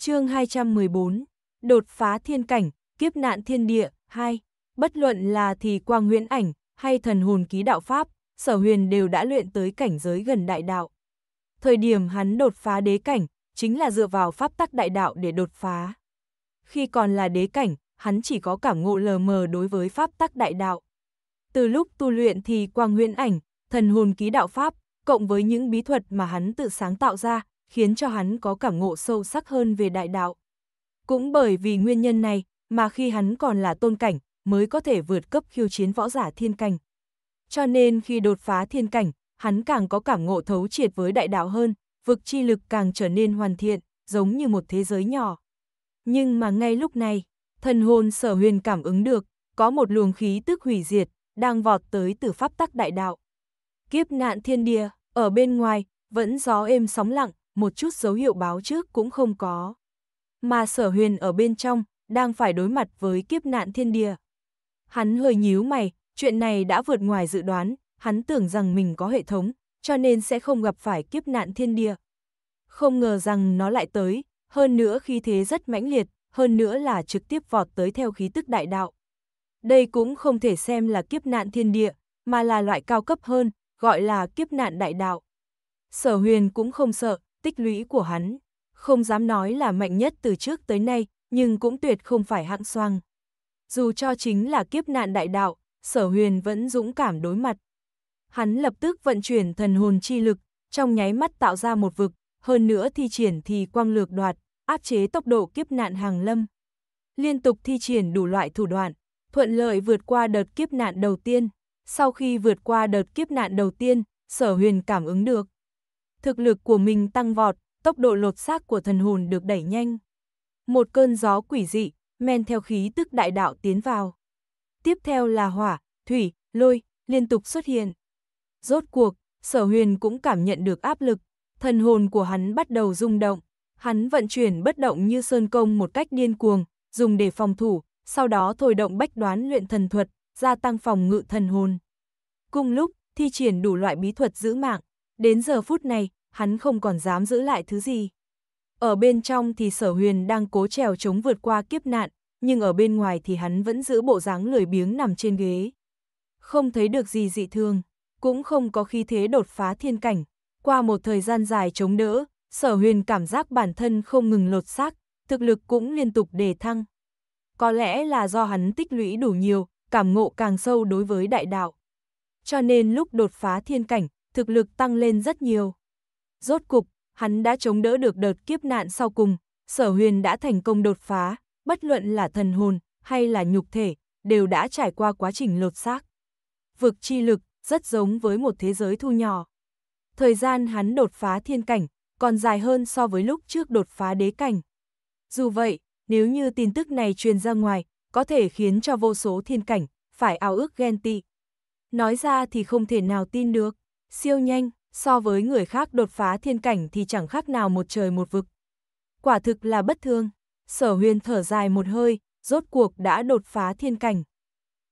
chương 214, đột phá thiên cảnh, kiếp nạn thiên địa, 2, bất luận là thì quang huyễn ảnh, hay thần hồn ký đạo pháp, sở huyền đều đã luyện tới cảnh giới gần đại đạo. Thời điểm hắn đột phá đế cảnh, chính là dựa vào pháp tắc đại đạo để đột phá. Khi còn là đế cảnh, hắn chỉ có cảm ngộ lờ mờ đối với pháp tắc đại đạo. Từ lúc tu luyện thì quang huyễn ảnh, thần hồn ký đạo pháp, cộng với những bí thuật mà hắn tự sáng tạo ra, khiến cho hắn có cảm ngộ sâu sắc hơn về đại đạo. Cũng bởi vì nguyên nhân này, mà khi hắn còn là tôn cảnh, mới có thể vượt cấp khiêu chiến võ giả thiên cảnh. Cho nên khi đột phá thiên cảnh, hắn càng có cảm ngộ thấu triệt với đại đạo hơn, vực chi lực càng trở nên hoàn thiện, giống như một thế giới nhỏ. Nhưng mà ngay lúc này, thần hồn sở huyền cảm ứng được, có một luồng khí tức hủy diệt, đang vọt tới từ pháp tắc đại đạo. Kiếp nạn thiên địa, ở bên ngoài, vẫn gió êm sóng lặng, một chút dấu hiệu báo trước cũng không có. Mà sở huyền ở bên trong, đang phải đối mặt với kiếp nạn thiên địa. Hắn hơi nhíu mày, chuyện này đã vượt ngoài dự đoán, hắn tưởng rằng mình có hệ thống, cho nên sẽ không gặp phải kiếp nạn thiên địa. Không ngờ rằng nó lại tới, hơn nữa khi thế rất mãnh liệt, hơn nữa là trực tiếp vọt tới theo khí tức đại đạo. Đây cũng không thể xem là kiếp nạn thiên địa, mà là loại cao cấp hơn, gọi là kiếp nạn đại đạo. Sở huyền cũng không sợ, tích lũy của hắn, không dám nói là mạnh nhất từ trước tới nay, nhưng cũng tuyệt không phải hạng xoang. Dù cho chính là kiếp nạn đại đạo, sở huyền vẫn dũng cảm đối mặt. Hắn lập tức vận chuyển thần hồn chi lực, trong nháy mắt tạo ra một vực, hơn nữa thi triển thì quang lược đoạt, áp chế tốc độ kiếp nạn hàng lâm. Liên tục thi triển đủ loại thủ đoạn, thuận lợi vượt qua đợt kiếp nạn đầu tiên. Sau khi vượt qua đợt kiếp nạn đầu tiên, sở huyền cảm ứng được thực lực của mình tăng vọt, tốc độ lột xác của thần hồn được đẩy nhanh. Một cơn gió quỷ dị, men theo khí tức đại đạo tiến vào. Tiếp theo là hỏa, thủy, lôi, liên tục xuất hiện. Rốt cuộc, sở huyền cũng cảm nhận được áp lực, thần hồn của hắn bắt đầu rung động. Hắn vận chuyển bất động như sơn công một cách điên cuồng, dùng để phòng thủ, sau đó thổi động bách đoán luyện thần thuật, gia tăng phòng ngự thần hồn. Cùng lúc, thi triển đủ loại bí thuật giữ mạng. Đến giờ phút này, hắn không còn dám giữ lại thứ gì. Ở bên trong thì sở huyền đang cố trèo chống vượt qua kiếp nạn, nhưng ở bên ngoài thì hắn vẫn giữ bộ dáng lười biếng nằm trên ghế. Không thấy được gì dị thường, cũng không có khi thế đột phá thiên cảnh. Qua một thời gian dài chống đỡ, sở huyền cảm giác bản thân không ngừng lột xác, thực lực cũng liên tục đề thăng. Có lẽ là do hắn tích lũy đủ nhiều, cảm ngộ càng sâu đối với đại đạo. Cho nên lúc đột phá thiên cảnh, thực lực tăng lên rất nhiều. Rốt cục, hắn đã chống đỡ được đợt kiếp nạn sau cùng, sở huyền đã thành công đột phá, bất luận là thần hồn hay là nhục thể, đều đã trải qua quá trình lột xác. Vực chi lực rất giống với một thế giới thu nhỏ. Thời gian hắn đột phá thiên cảnh còn dài hơn so với lúc trước đột phá đế cảnh. Dù vậy, nếu như tin tức này truyền ra ngoài, có thể khiến cho vô số thiên cảnh phải ao ước ghen tị. Nói ra thì không thể nào tin được siêu nhanh, so với người khác đột phá thiên cảnh thì chẳng khác nào một trời một vực. Quả thực là bất thương, sở huyền thở dài một hơi, rốt cuộc đã đột phá thiên cảnh.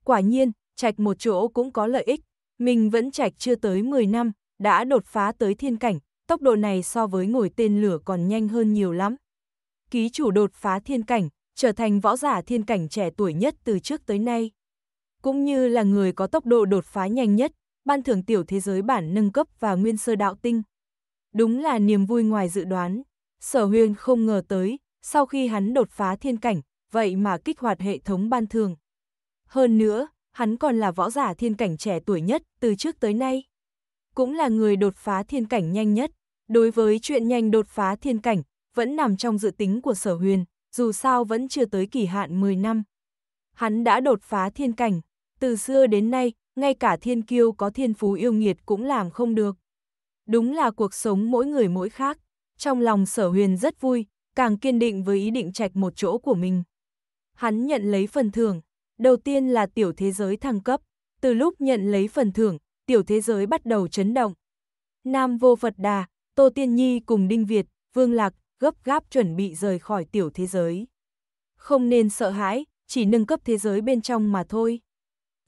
Quả nhiên, trạch một chỗ cũng có lợi ích, mình vẫn trạch chưa tới 10 năm, đã đột phá tới thiên cảnh, tốc độ này so với ngồi tên lửa còn nhanh hơn nhiều lắm. Ký chủ đột phá thiên cảnh, trở thành võ giả thiên cảnh trẻ tuổi nhất từ trước tới nay. Cũng như là người có tốc độ đột phá nhanh nhất, ban thưởng tiểu thế giới bản nâng cấp và nguyên sơ đạo tinh. Đúng là niềm vui ngoài dự đoán, sở huyền không ngờ tới, sau khi hắn đột phá thiên cảnh, vậy mà kích hoạt hệ thống ban thường. Hơn nữa, hắn còn là võ giả thiên cảnh trẻ tuổi nhất từ trước tới nay. Cũng là người đột phá thiên cảnh nhanh nhất. Đối với chuyện nhanh đột phá thiên cảnh, vẫn nằm trong dự tính của sở huyền, dù sao vẫn chưa tới kỳ hạn 10 năm. Hắn đã đột phá thiên cảnh. Từ xưa đến nay, ngay cả thiên kiêu có thiên phú yêu nghiệt cũng làm không được. Đúng là cuộc sống mỗi người mỗi khác, trong lòng sở huyền rất vui, càng kiên định với ý định trạch một chỗ của mình. Hắn nhận lấy phần thưởng, đầu tiên là tiểu thế giới thăng cấp, từ lúc nhận lấy phần thưởng, tiểu thế giới bắt đầu chấn động. Nam Vô Phật Đà, Tô Tiên Nhi cùng Đinh Việt, Vương Lạc, gấp gáp chuẩn bị rời khỏi tiểu thế giới. Không nên sợ hãi, chỉ nâng cấp thế giới bên trong mà thôi.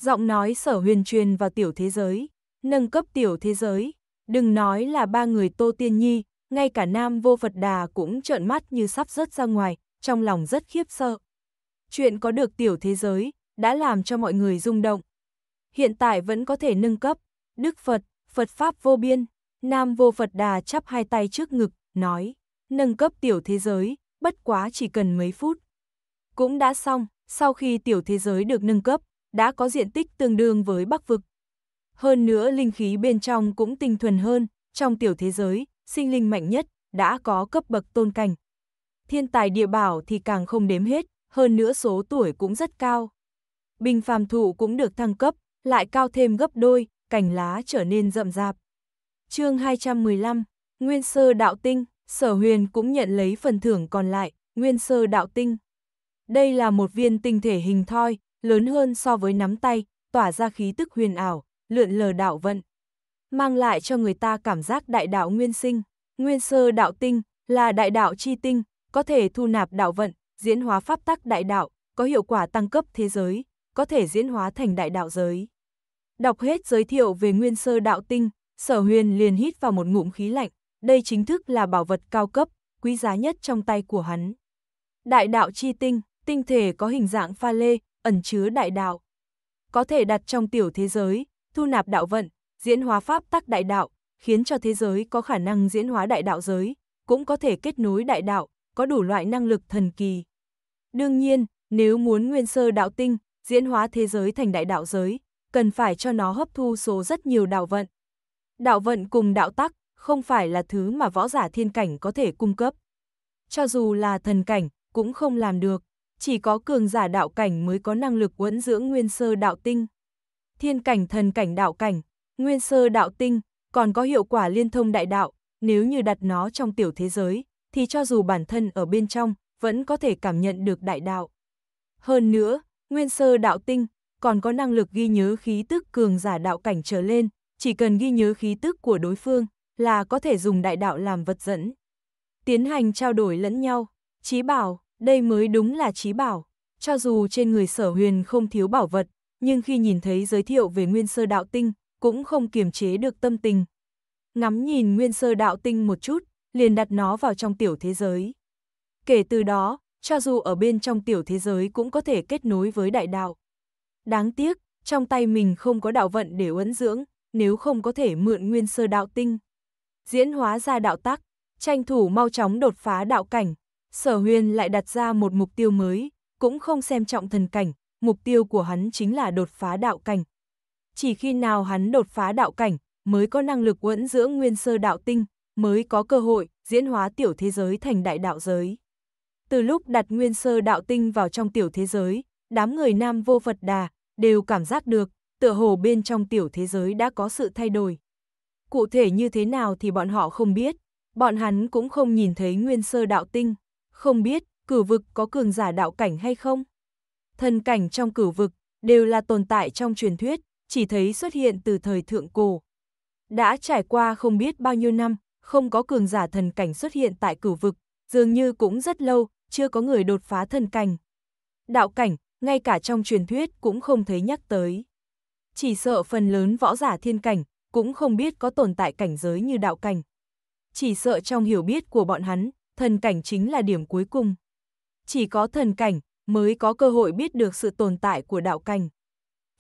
Giọng nói sở huyền truyền vào tiểu thế giới, nâng cấp tiểu thế giới, đừng nói là ba người Tô Tiên Nhi, ngay cả nam vô Phật Đà cũng trợn mắt như sắp rớt ra ngoài, trong lòng rất khiếp sợ. Chuyện có được tiểu thế giới, đã làm cho mọi người rung động. Hiện tại vẫn có thể nâng cấp, Đức Phật, Phật Pháp vô biên, Nam vô Phật Đà chắp hai tay trước ngực, nói, nâng cấp tiểu thế giới, bất quá chỉ cần mấy phút. Cũng đã xong, sau khi tiểu thế giới được nâng cấp, đã có diện tích tương đương với Bắc Vực. Hơn nữa linh khí bên trong cũng tinh thuần hơn, trong tiểu thế giới, sinh linh mạnh nhất đã có cấp bậc tôn cảnh. Thiên tài địa bảo thì càng không đếm hết, hơn nữa số tuổi cũng rất cao. Bình phàm thụ cũng được thăng cấp, lại cao thêm gấp đôi, cảnh lá trở nên rậm rạp. Chương 215, Nguyên Sơ Đạo Tinh, Sở Huyền cũng nhận lấy phần thưởng còn lại, Nguyên Sơ Đạo Tinh. Đây là một viên tinh thể hình thoi, lớn hơn so với nắm tay, tỏa ra khí tức huyền ảo, lượn lờ đạo vận. Mang lại cho người ta cảm giác đại đạo nguyên sinh, nguyên sơ đạo tinh, là đại đạo chi tinh, có thể thu nạp đạo vận, diễn hóa pháp tắc đại đạo, có hiệu quả tăng cấp thế giới, có thể diễn hóa thành đại đạo giới. Đọc hết giới thiệu về nguyên sơ đạo tinh, sở huyền liền hít vào một ngụm khí lạnh, đây chính thức là bảo vật cao cấp, quý giá nhất trong tay của hắn. Đại đạo chi tinh, tinh thể có hình dạng pha lê, ẩn chứa đại đạo. Có thể đặt trong tiểu thế giới, thu nạp đạo vận, diễn hóa pháp tắc đại đạo, khiến cho thế giới có khả năng diễn hóa đại đạo giới, cũng có thể kết nối đại đạo, có đủ loại năng lực thần kỳ. Đương nhiên, nếu muốn nguyên sơ đạo tinh, diễn hóa thế giới thành đại đạo giới, cần phải cho nó hấp thu số rất nhiều đạo vận. Đạo vận cùng đạo tắc không phải là thứ mà võ giả thiên cảnh có thể cung cấp. Cho dù là thần cảnh, cũng không làm được chỉ có cường giả đạo cảnh mới có năng lực uẩn dưỡng nguyên sơ đạo tinh. Thiên cảnh thần cảnh đạo cảnh, nguyên sơ đạo tinh, còn có hiệu quả liên thông đại đạo, nếu như đặt nó trong tiểu thế giới, thì cho dù bản thân ở bên trong, vẫn có thể cảm nhận được đại đạo. Hơn nữa, nguyên sơ đạo tinh, còn có năng lực ghi nhớ khí tức cường giả đạo cảnh trở lên, chỉ cần ghi nhớ khí tức của đối phương, là có thể dùng đại đạo làm vật dẫn. Tiến hành trao đổi lẫn nhau, trí bảo đây mới đúng là trí bảo. Cho dù trên người sở huyền không thiếu bảo vật, nhưng khi nhìn thấy giới thiệu về nguyên sơ đạo tinh, cũng không kiềm chế được tâm tình. Ngắm nhìn nguyên sơ đạo tinh một chút, liền đặt nó vào trong tiểu thế giới. Kể từ đó, cho dù ở bên trong tiểu thế giới cũng có thể kết nối với đại đạo. Đáng tiếc, trong tay mình không có đạo vận để uẩn dưỡng, nếu không có thể mượn nguyên sơ đạo tinh. Diễn hóa ra đạo tắc, tranh thủ mau chóng đột phá đạo cảnh, sở huyền lại đặt ra một mục tiêu mới, cũng không xem trọng thần cảnh, mục tiêu của hắn chính là đột phá đạo cảnh. Chỉ khi nào hắn đột phá đạo cảnh, mới có năng lực quẫn dưỡng nguyên sơ đạo tinh, mới có cơ hội diễn hóa tiểu thế giới thành đại đạo giới. Từ lúc đặt nguyên sơ đạo tinh vào trong tiểu thế giới, đám người nam vô Phật đà đều cảm giác được, tựa hồ bên trong tiểu thế giới đã có sự thay đổi. Cụ thể như thế nào thì bọn họ không biết, bọn hắn cũng không nhìn thấy nguyên sơ đạo tinh không biết cử vực có cường giả đạo cảnh hay không. Thần cảnh trong cử vực đều là tồn tại trong truyền thuyết, chỉ thấy xuất hiện từ thời thượng cổ. Đã trải qua không biết bao nhiêu năm, không có cường giả thần cảnh xuất hiện tại cử vực, dường như cũng rất lâu, chưa có người đột phá thần cảnh. Đạo cảnh, ngay cả trong truyền thuyết cũng không thấy nhắc tới. Chỉ sợ phần lớn võ giả thiên cảnh, cũng không biết có tồn tại cảnh giới như đạo cảnh. Chỉ sợ trong hiểu biết của bọn hắn, thần cảnh chính là điểm cuối cùng. Chỉ có thần cảnh mới có cơ hội biết được sự tồn tại của đạo cảnh.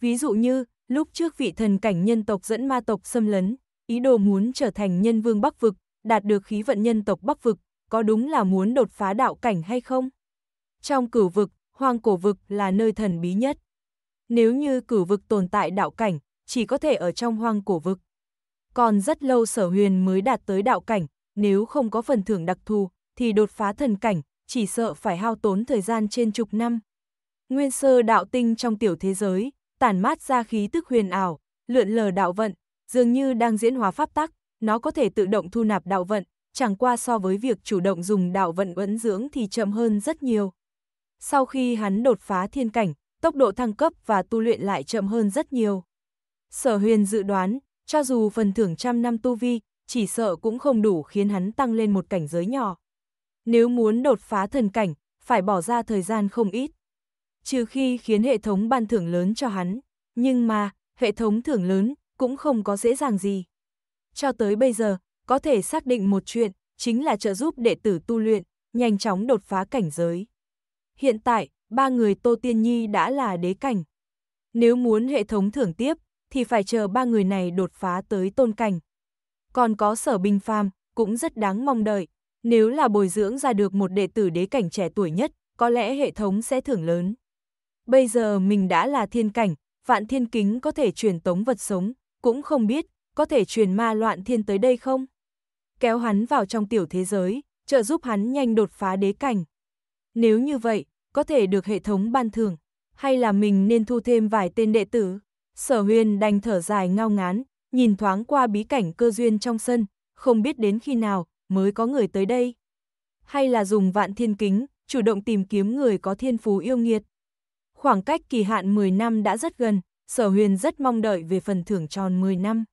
Ví dụ như, lúc trước vị thần cảnh nhân tộc dẫn ma tộc xâm lấn, ý đồ muốn trở thành nhân vương Bắc Vực, đạt được khí vận nhân tộc Bắc Vực, có đúng là muốn đột phá đạo cảnh hay không? Trong cửu vực, hoang cổ vực là nơi thần bí nhất. Nếu như cửu vực tồn tại đạo cảnh, chỉ có thể ở trong hoang cổ vực. Còn rất lâu sở huyền mới đạt tới đạo cảnh, nếu không có phần thưởng đặc thù, thì đột phá thần cảnh, chỉ sợ phải hao tốn thời gian trên chục năm. Nguyên sơ đạo tinh trong tiểu thế giới, tản mát ra khí tức huyền ảo, lượn lờ đạo vận, dường như đang diễn hóa pháp tắc, nó có thể tự động thu nạp đạo vận, chẳng qua so với việc chủ động dùng đạo vận uẩn dưỡng thì chậm hơn rất nhiều. Sau khi hắn đột phá thiên cảnh, tốc độ thăng cấp và tu luyện lại chậm hơn rất nhiều. Sở huyền dự đoán, cho dù phần thưởng trăm năm tu vi, chỉ sợ cũng không đủ khiến hắn tăng lên một cảnh giới nhỏ. Nếu muốn đột phá thần cảnh, phải bỏ ra thời gian không ít. Trừ khi khiến hệ thống ban thưởng lớn cho hắn, nhưng mà, hệ thống thưởng lớn cũng không có dễ dàng gì. Cho tới bây giờ, có thể xác định một chuyện, chính là trợ giúp đệ tử tu luyện, nhanh chóng đột phá cảnh giới. Hiện tại, ba người Tô Tiên Nhi đã là đế cảnh. Nếu muốn hệ thống thưởng tiếp, thì phải chờ ba người này đột phá tới tôn cảnh. Còn có sở binh phàm, cũng rất đáng mong đợi. Nếu là bồi dưỡng ra được một đệ tử đế cảnh trẻ tuổi nhất, có lẽ hệ thống sẽ thưởng lớn. Bây giờ mình đã là thiên cảnh, vạn thiên kính có thể truyền tống vật sống, cũng không biết có thể truyền ma loạn thiên tới đây không? Kéo hắn vào trong tiểu thế giới, trợ giúp hắn nhanh đột phá đế cảnh. Nếu như vậy, có thể được hệ thống ban thưởng, hay là mình nên thu thêm vài tên đệ tử? Sở huyền đành thở dài ngao ngán, nhìn thoáng qua bí cảnh cơ duyên trong sân, không biết đến khi nào, mới có người tới đây. Hay là dùng vạn thiên kính, chủ động tìm kiếm người có thiên phú yêu nghiệt. Khoảng cách kỳ hạn 10 năm đã rất gần, sở huyền rất mong đợi về phần thưởng tròn 10 năm.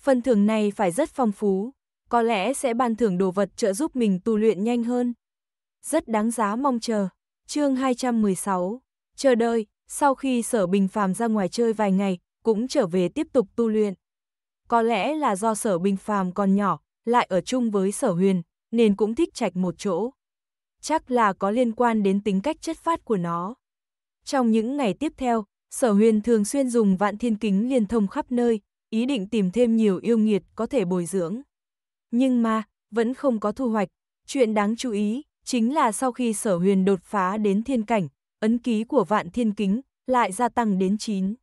Phần thưởng này phải rất phong phú, có lẽ sẽ ban thưởng đồ vật trợ giúp mình tu luyện nhanh hơn. Rất đáng giá mong chờ. Chương 216. Chờ đợi, sau khi Sở Bình Phàm ra ngoài chơi vài ngày, cũng trở về tiếp tục tu luyện. Có lẽ là do Sở Bình Phàm còn nhỏ, lại ở chung với sở huyền, nên cũng thích trạch một chỗ. Chắc là có liên quan đến tính cách chất phát của nó. Trong những ngày tiếp theo, sở huyền thường xuyên dùng vạn thiên kính liên thông khắp nơi, ý định tìm thêm nhiều yêu nghiệt có thể bồi dưỡng. Nhưng mà, vẫn không có thu hoạch. Chuyện đáng chú ý, chính là sau khi sở huyền đột phá đến thiên cảnh, ấn ký của vạn thiên kính lại gia tăng đến 9.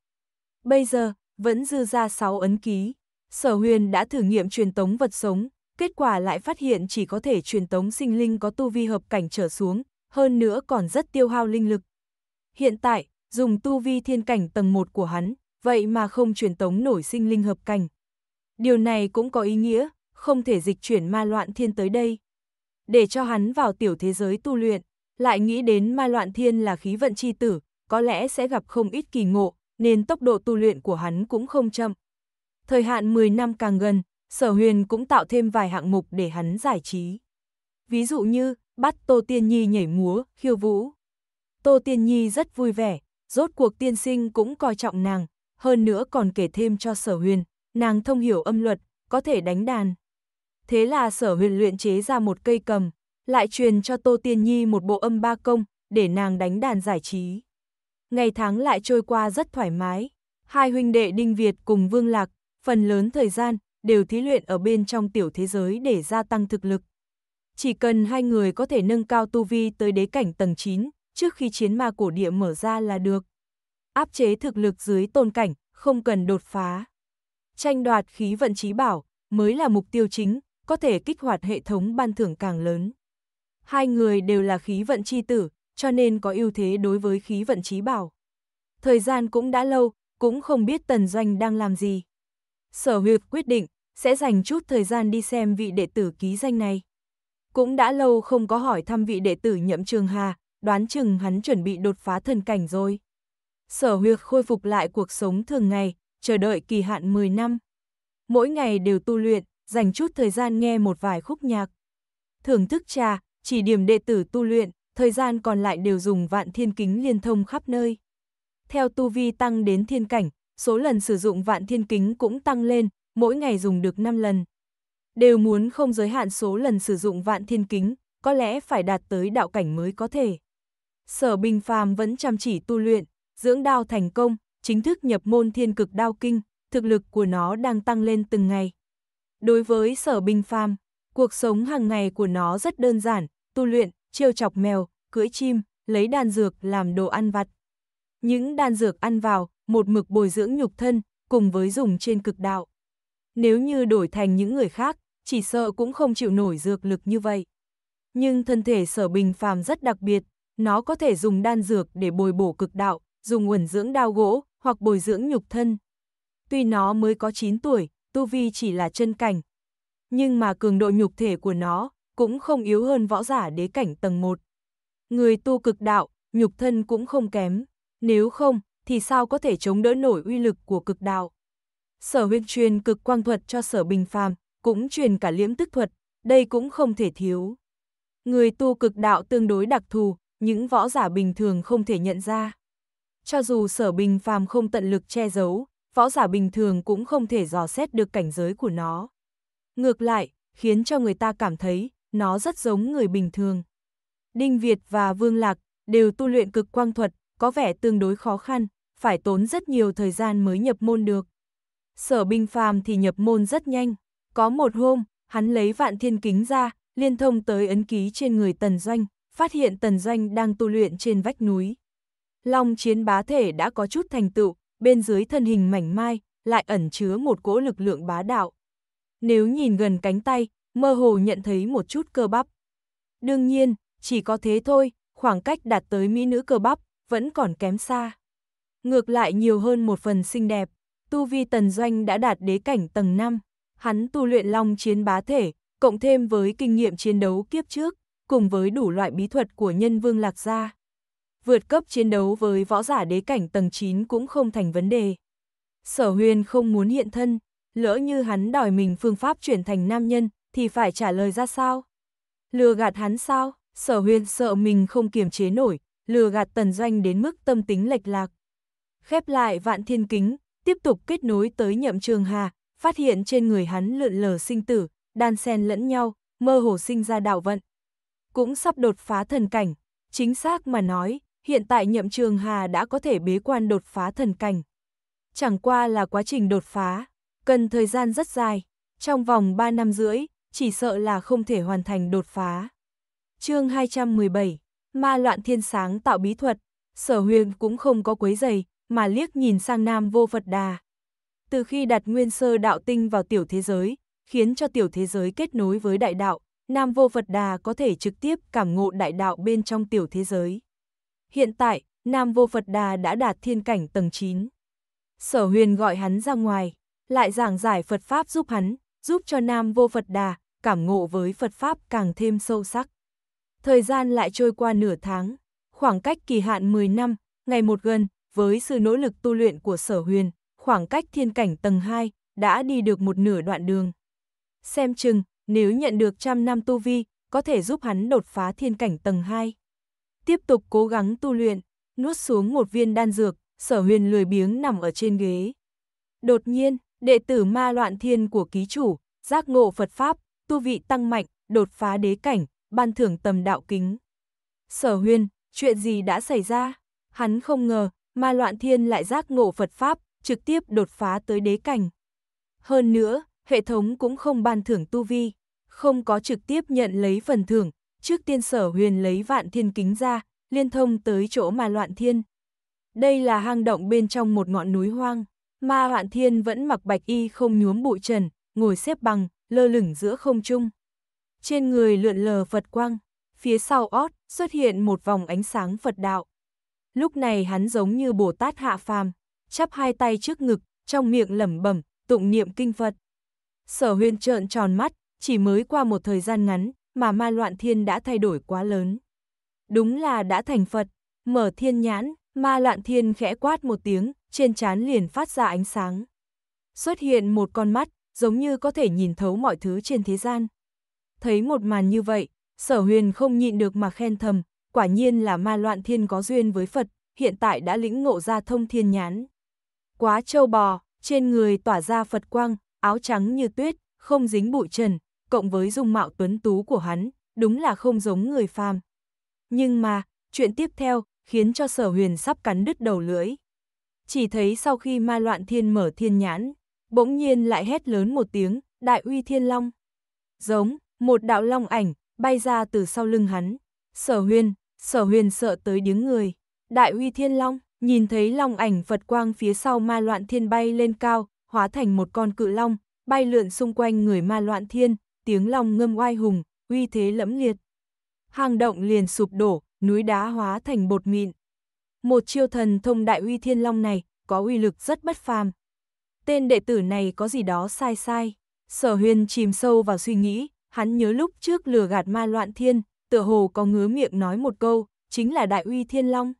Bây giờ, vẫn dư ra 6 ấn ký, Sở huyền đã thử nghiệm truyền tống vật sống, kết quả lại phát hiện chỉ có thể truyền tống sinh linh có tu vi hợp cảnh trở xuống, hơn nữa còn rất tiêu hao linh lực. Hiện tại, dùng tu vi thiên cảnh tầng 1 của hắn, vậy mà không truyền tống nổi sinh linh hợp cảnh. Điều này cũng có ý nghĩa, không thể dịch chuyển ma loạn thiên tới đây. Để cho hắn vào tiểu thế giới tu luyện, lại nghĩ đến ma loạn thiên là khí vận chi tử, có lẽ sẽ gặp không ít kỳ ngộ, nên tốc độ tu luyện của hắn cũng không chậm thời hạn 10 năm càng gần, sở huyền cũng tạo thêm vài hạng mục để hắn giải trí. Ví dụ như, bắt Tô Tiên Nhi nhảy múa, khiêu vũ. Tô Tiên Nhi rất vui vẻ, rốt cuộc tiên sinh cũng coi trọng nàng, hơn nữa còn kể thêm cho sở huyền, nàng thông hiểu âm luật, có thể đánh đàn. Thế là sở huyền luyện chế ra một cây cầm, lại truyền cho Tô Tiên Nhi một bộ âm ba công, để nàng đánh đàn giải trí. Ngày tháng lại trôi qua rất thoải mái, hai huynh đệ Đinh Việt cùng Vương Lạc phần lớn thời gian đều thí luyện ở bên trong tiểu thế giới để gia tăng thực lực. Chỉ cần hai người có thể nâng cao tu vi tới đế cảnh tầng 9, trước khi chiến ma cổ địa mở ra là được. Áp chế thực lực dưới tôn cảnh, không cần đột phá. Tranh đoạt khí vận trí bảo mới là mục tiêu chính, có thể kích hoạt hệ thống ban thưởng càng lớn. Hai người đều là khí vận chi tử, cho nên có ưu thế đối với khí vận trí bảo. Thời gian cũng đã lâu, cũng không biết Tần Doanh đang làm gì. Sở Huyệt quyết định sẽ dành chút thời gian đi xem vị đệ tử ký danh này. Cũng đã lâu không có hỏi thăm vị đệ tử Nhậm Trường Hà, đoán chừng hắn chuẩn bị đột phá thần cảnh rồi. Sở Huyệt khôi phục lại cuộc sống thường ngày, chờ đợi kỳ hạn 10 năm. Mỗi ngày đều tu luyện, dành chút thời gian nghe một vài khúc nhạc. Thưởng thức trà, chỉ điểm đệ tử tu luyện, thời gian còn lại đều dùng vạn thiên kính liên thông khắp nơi. Theo tu vi tăng đến thiên cảnh, số lần sử dụng vạn thiên kính cũng tăng lên, mỗi ngày dùng được 5 lần. Đều muốn không giới hạn số lần sử dụng vạn thiên kính, có lẽ phải đạt tới đạo cảnh mới có thể. Sở Bình Phàm vẫn chăm chỉ tu luyện, dưỡng đao thành công, chính thức nhập môn thiên cực đao kinh, thực lực của nó đang tăng lên từng ngày. Đối với Sở Bình Phàm, cuộc sống hàng ngày của nó rất đơn giản, tu luyện, trêu chọc mèo, cưỡi chim, lấy đan dược làm đồ ăn vặt. Những đan dược ăn vào, một mực bồi dưỡng nhục thân, cùng với dùng trên cực đạo. Nếu như đổi thành những người khác, chỉ sợ cũng không chịu nổi dược lực như vậy. Nhưng thân thể sở bình phàm rất đặc biệt, nó có thể dùng đan dược để bồi bổ cực đạo, dùng nguồn dưỡng đao gỗ, hoặc bồi dưỡng nhục thân. Tuy nó mới có 9 tuổi, tu vi chỉ là chân cảnh, nhưng mà cường độ nhục thể của nó cũng không yếu hơn võ giả đế cảnh tầng 1. Người tu cực đạo, nhục thân cũng không kém, nếu không, thì sao có thể chống đỡ nổi uy lực của cực đạo. Sở huyên truyền cực quang thuật cho sở bình phàm, cũng truyền cả liễm tức thuật, đây cũng không thể thiếu. Người tu cực đạo tương đối đặc thù, những võ giả bình thường không thể nhận ra. Cho dù sở bình phàm không tận lực che giấu, võ giả bình thường cũng không thể dò xét được cảnh giới của nó. Ngược lại, khiến cho người ta cảm thấy nó rất giống người bình thường. Đinh Việt và Vương Lạc đều tu luyện cực quang thuật, có vẻ tương đối khó khăn, phải tốn rất nhiều thời gian mới nhập môn được. Sở binh phàm thì nhập môn rất nhanh. Có một hôm, hắn lấy vạn thiên kính ra, liên thông tới ấn ký trên người Tần Doanh, phát hiện Tần Doanh đang tu luyện trên vách núi. Long chiến bá thể đã có chút thành tựu, bên dưới thân hình mảnh mai, lại ẩn chứa một cỗ lực lượng bá đạo. Nếu nhìn gần cánh tay, mơ hồ nhận thấy một chút cơ bắp. Đương nhiên, chỉ có thế thôi, khoảng cách đạt tới mỹ nữ cơ bắp, vẫn còn kém xa ngược lại nhiều hơn một phần xinh đẹp. Tu vi tần doanh đã đạt đế cảnh tầng 5, hắn tu luyện long chiến bá thể, cộng thêm với kinh nghiệm chiến đấu kiếp trước, cùng với đủ loại bí thuật của nhân vương lạc gia. Vượt cấp chiến đấu với võ giả đế cảnh tầng 9 cũng không thành vấn đề. Sở huyền không muốn hiện thân, lỡ như hắn đòi mình phương pháp chuyển thành nam nhân, thì phải trả lời ra sao? Lừa gạt hắn sao? Sở huyền sợ mình không kiềm chế nổi, lừa gạt tần doanh đến mức tâm tính lệch lạc khép lại vạn thiên kính, tiếp tục kết nối tới nhậm trường hà, phát hiện trên người hắn lượn lờ sinh tử, đan sen lẫn nhau, mơ hồ sinh ra đạo vận. Cũng sắp đột phá thần cảnh, chính xác mà nói, hiện tại nhậm trường hà đã có thể bế quan đột phá thần cảnh. Chẳng qua là quá trình đột phá, cần thời gian rất dài, trong vòng 3 năm rưỡi, chỉ sợ là không thể hoàn thành đột phá. chương 217, Ma Loạn Thiên Sáng tạo bí thuật, sở huyền cũng không có quấy giày, mà liếc nhìn sang Nam Vô Phật Đà. Từ khi đặt nguyên sơ đạo tinh vào tiểu thế giới, khiến cho tiểu thế giới kết nối với đại đạo, Nam Vô Phật Đà có thể trực tiếp cảm ngộ đại đạo bên trong tiểu thế giới. Hiện tại, Nam Vô Phật Đà đã đạt thiên cảnh tầng 9. Sở huyền gọi hắn ra ngoài, lại giảng giải Phật Pháp giúp hắn, giúp cho Nam Vô Phật Đà cảm ngộ với Phật Pháp càng thêm sâu sắc. Thời gian lại trôi qua nửa tháng, khoảng cách kỳ hạn 10 năm, ngày một gần, với sự nỗ lực tu luyện của sở huyền, khoảng cách thiên cảnh tầng 2 đã đi được một nửa đoạn đường. Xem chừng, nếu nhận được trăm năm tu vi, có thể giúp hắn đột phá thiên cảnh tầng 2. Tiếp tục cố gắng tu luyện, nuốt xuống một viên đan dược, sở huyền lười biếng nằm ở trên ghế. Đột nhiên, đệ tử ma loạn thiên của ký chủ, giác ngộ Phật Pháp, tu vị tăng mạnh, đột phá đế cảnh, ban thưởng tầm đạo kính. Sở huyền, chuyện gì đã xảy ra? Hắn không ngờ, ma loạn thiên lại giác ngộ Phật Pháp, trực tiếp đột phá tới đế cảnh. Hơn nữa, hệ thống cũng không ban thưởng tu vi, không có trực tiếp nhận lấy phần thưởng, trước tiên sở huyền lấy vạn thiên kính ra, liên thông tới chỗ mà loạn thiên. Đây là hang động bên trong một ngọn núi hoang, ma loạn thiên vẫn mặc bạch y không nhuốm bụi trần, ngồi xếp bằng, lơ lửng giữa không trung. Trên người lượn lờ Phật quang, phía sau ót xuất hiện một vòng ánh sáng Phật đạo lúc này hắn giống như Bồ Tát hạ phàm, chắp hai tay trước ngực, trong miệng lẩm bẩm, tụng niệm kinh Phật. Sở huyên trợn tròn mắt, chỉ mới qua một thời gian ngắn mà ma loạn thiên đã thay đổi quá lớn. Đúng là đã thành Phật, mở thiên nhãn, ma loạn thiên khẽ quát một tiếng, trên trán liền phát ra ánh sáng. Xuất hiện một con mắt, giống như có thể nhìn thấu mọi thứ trên thế gian. Thấy một màn như vậy, sở huyền không nhịn được mà khen thầm, quả nhiên là ma loạn thiên có duyên với Phật, hiện tại đã lĩnh ngộ ra thông thiên nhãn. Quá trâu bò, trên người tỏa ra Phật quang, áo trắng như tuyết, không dính bụi trần, cộng với dung mạo tuấn tú của hắn, đúng là không giống người phàm. Nhưng mà, chuyện tiếp theo, khiến cho sở huyền sắp cắn đứt đầu lưỡi. Chỉ thấy sau khi ma loạn thiên mở thiên nhãn, bỗng nhiên lại hét lớn một tiếng, đại uy thiên long. Giống, một đạo long ảnh, bay ra từ sau lưng hắn. Sở huyền, sở huyền sợ tới điếng người. Đại uy thiên long, nhìn thấy long ảnh Phật quang phía sau ma loạn thiên bay lên cao, hóa thành một con cự long, bay lượn xung quanh người ma loạn thiên, tiếng long ngâm oai hùng, uy thế lẫm liệt. Hang động liền sụp đổ, núi đá hóa thành bột mịn. Một chiêu thần thông đại uy thiên long này, có uy lực rất bất phàm. Tên đệ tử này có gì đó sai sai. Sở huyền chìm sâu vào suy nghĩ, hắn nhớ lúc trước lừa gạt ma loạn thiên, tựa hồ có ngứa miệng nói một câu, chính là đại uy thiên long.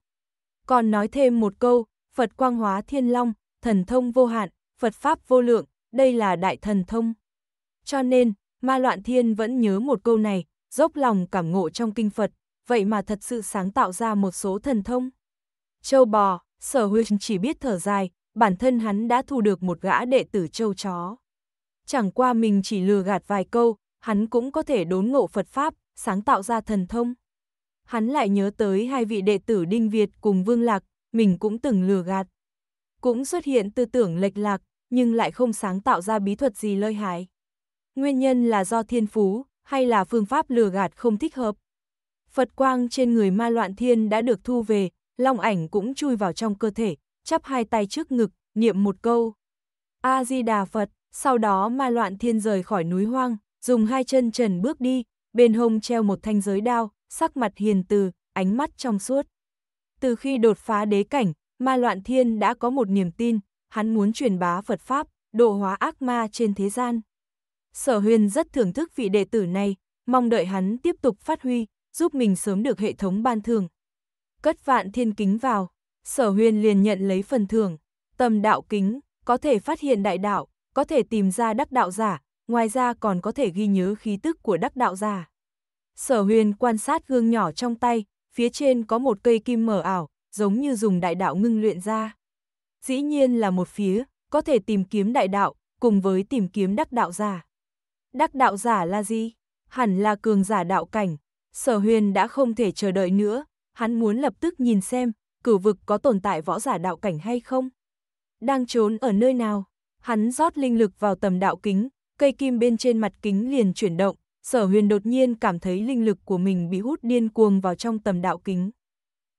Còn nói thêm một câu, Phật quang hóa thiên long, thần thông vô hạn, Phật pháp vô lượng, đây là đại thần thông. Cho nên, ma loạn thiên vẫn nhớ một câu này, dốc lòng cảm ngộ trong kinh Phật, vậy mà thật sự sáng tạo ra một số thần thông. Châu bò, sở huyên chỉ biết thở dài, bản thân hắn đã thu được một gã đệ tử châu chó. Chẳng qua mình chỉ lừa gạt vài câu, hắn cũng có thể đốn ngộ Phật Pháp, sáng tạo ra thần thông. Hắn lại nhớ tới hai vị đệ tử Đinh Việt cùng Vương Lạc, mình cũng từng lừa gạt. Cũng xuất hiện tư tưởng lệch lạc, nhưng lại không sáng tạo ra bí thuật gì lợi hại. Nguyên nhân là do thiên phú, hay là phương pháp lừa gạt không thích hợp. Phật quang trên người ma loạn thiên đã được thu về, long ảnh cũng chui vào trong cơ thể, chắp hai tay trước ngực, niệm một câu. A-di-đà Phật, sau đó ma loạn thiên rời khỏi núi hoang, dùng hai chân trần bước đi, bên hông treo một thanh giới đao, sắc mặt hiền từ, ánh mắt trong suốt. Từ khi đột phá đế cảnh, Ma Loạn Thiên đã có một niềm tin, hắn muốn truyền bá Phật Pháp, độ hóa ác ma trên thế gian. Sở huyền rất thưởng thức vị đệ tử này, mong đợi hắn tiếp tục phát huy, giúp mình sớm được hệ thống ban thưởng. Cất vạn thiên kính vào, sở huyền liền nhận lấy phần thưởng, tầm đạo kính, có thể phát hiện đại đạo, có thể tìm ra đắc đạo giả, ngoài ra còn có thể ghi nhớ khí tức của đắc đạo giả. Sở huyền quan sát gương nhỏ trong tay, phía trên có một cây kim mở ảo, giống như dùng đại đạo ngưng luyện ra. Dĩ nhiên là một phía, có thể tìm kiếm đại đạo, cùng với tìm kiếm đắc đạo giả. Đắc đạo giả là gì? Hẳn là cường giả đạo cảnh. Sở huyền đã không thể chờ đợi nữa, hắn muốn lập tức nhìn xem, cử vực có tồn tại võ giả đạo cảnh hay không? Đang trốn ở nơi nào? Hắn rót linh lực vào tầm đạo kính, cây kim bên trên mặt kính liền chuyển động, sở huyền đột nhiên cảm thấy linh lực của mình bị hút điên cuồng vào trong tầm đạo kính.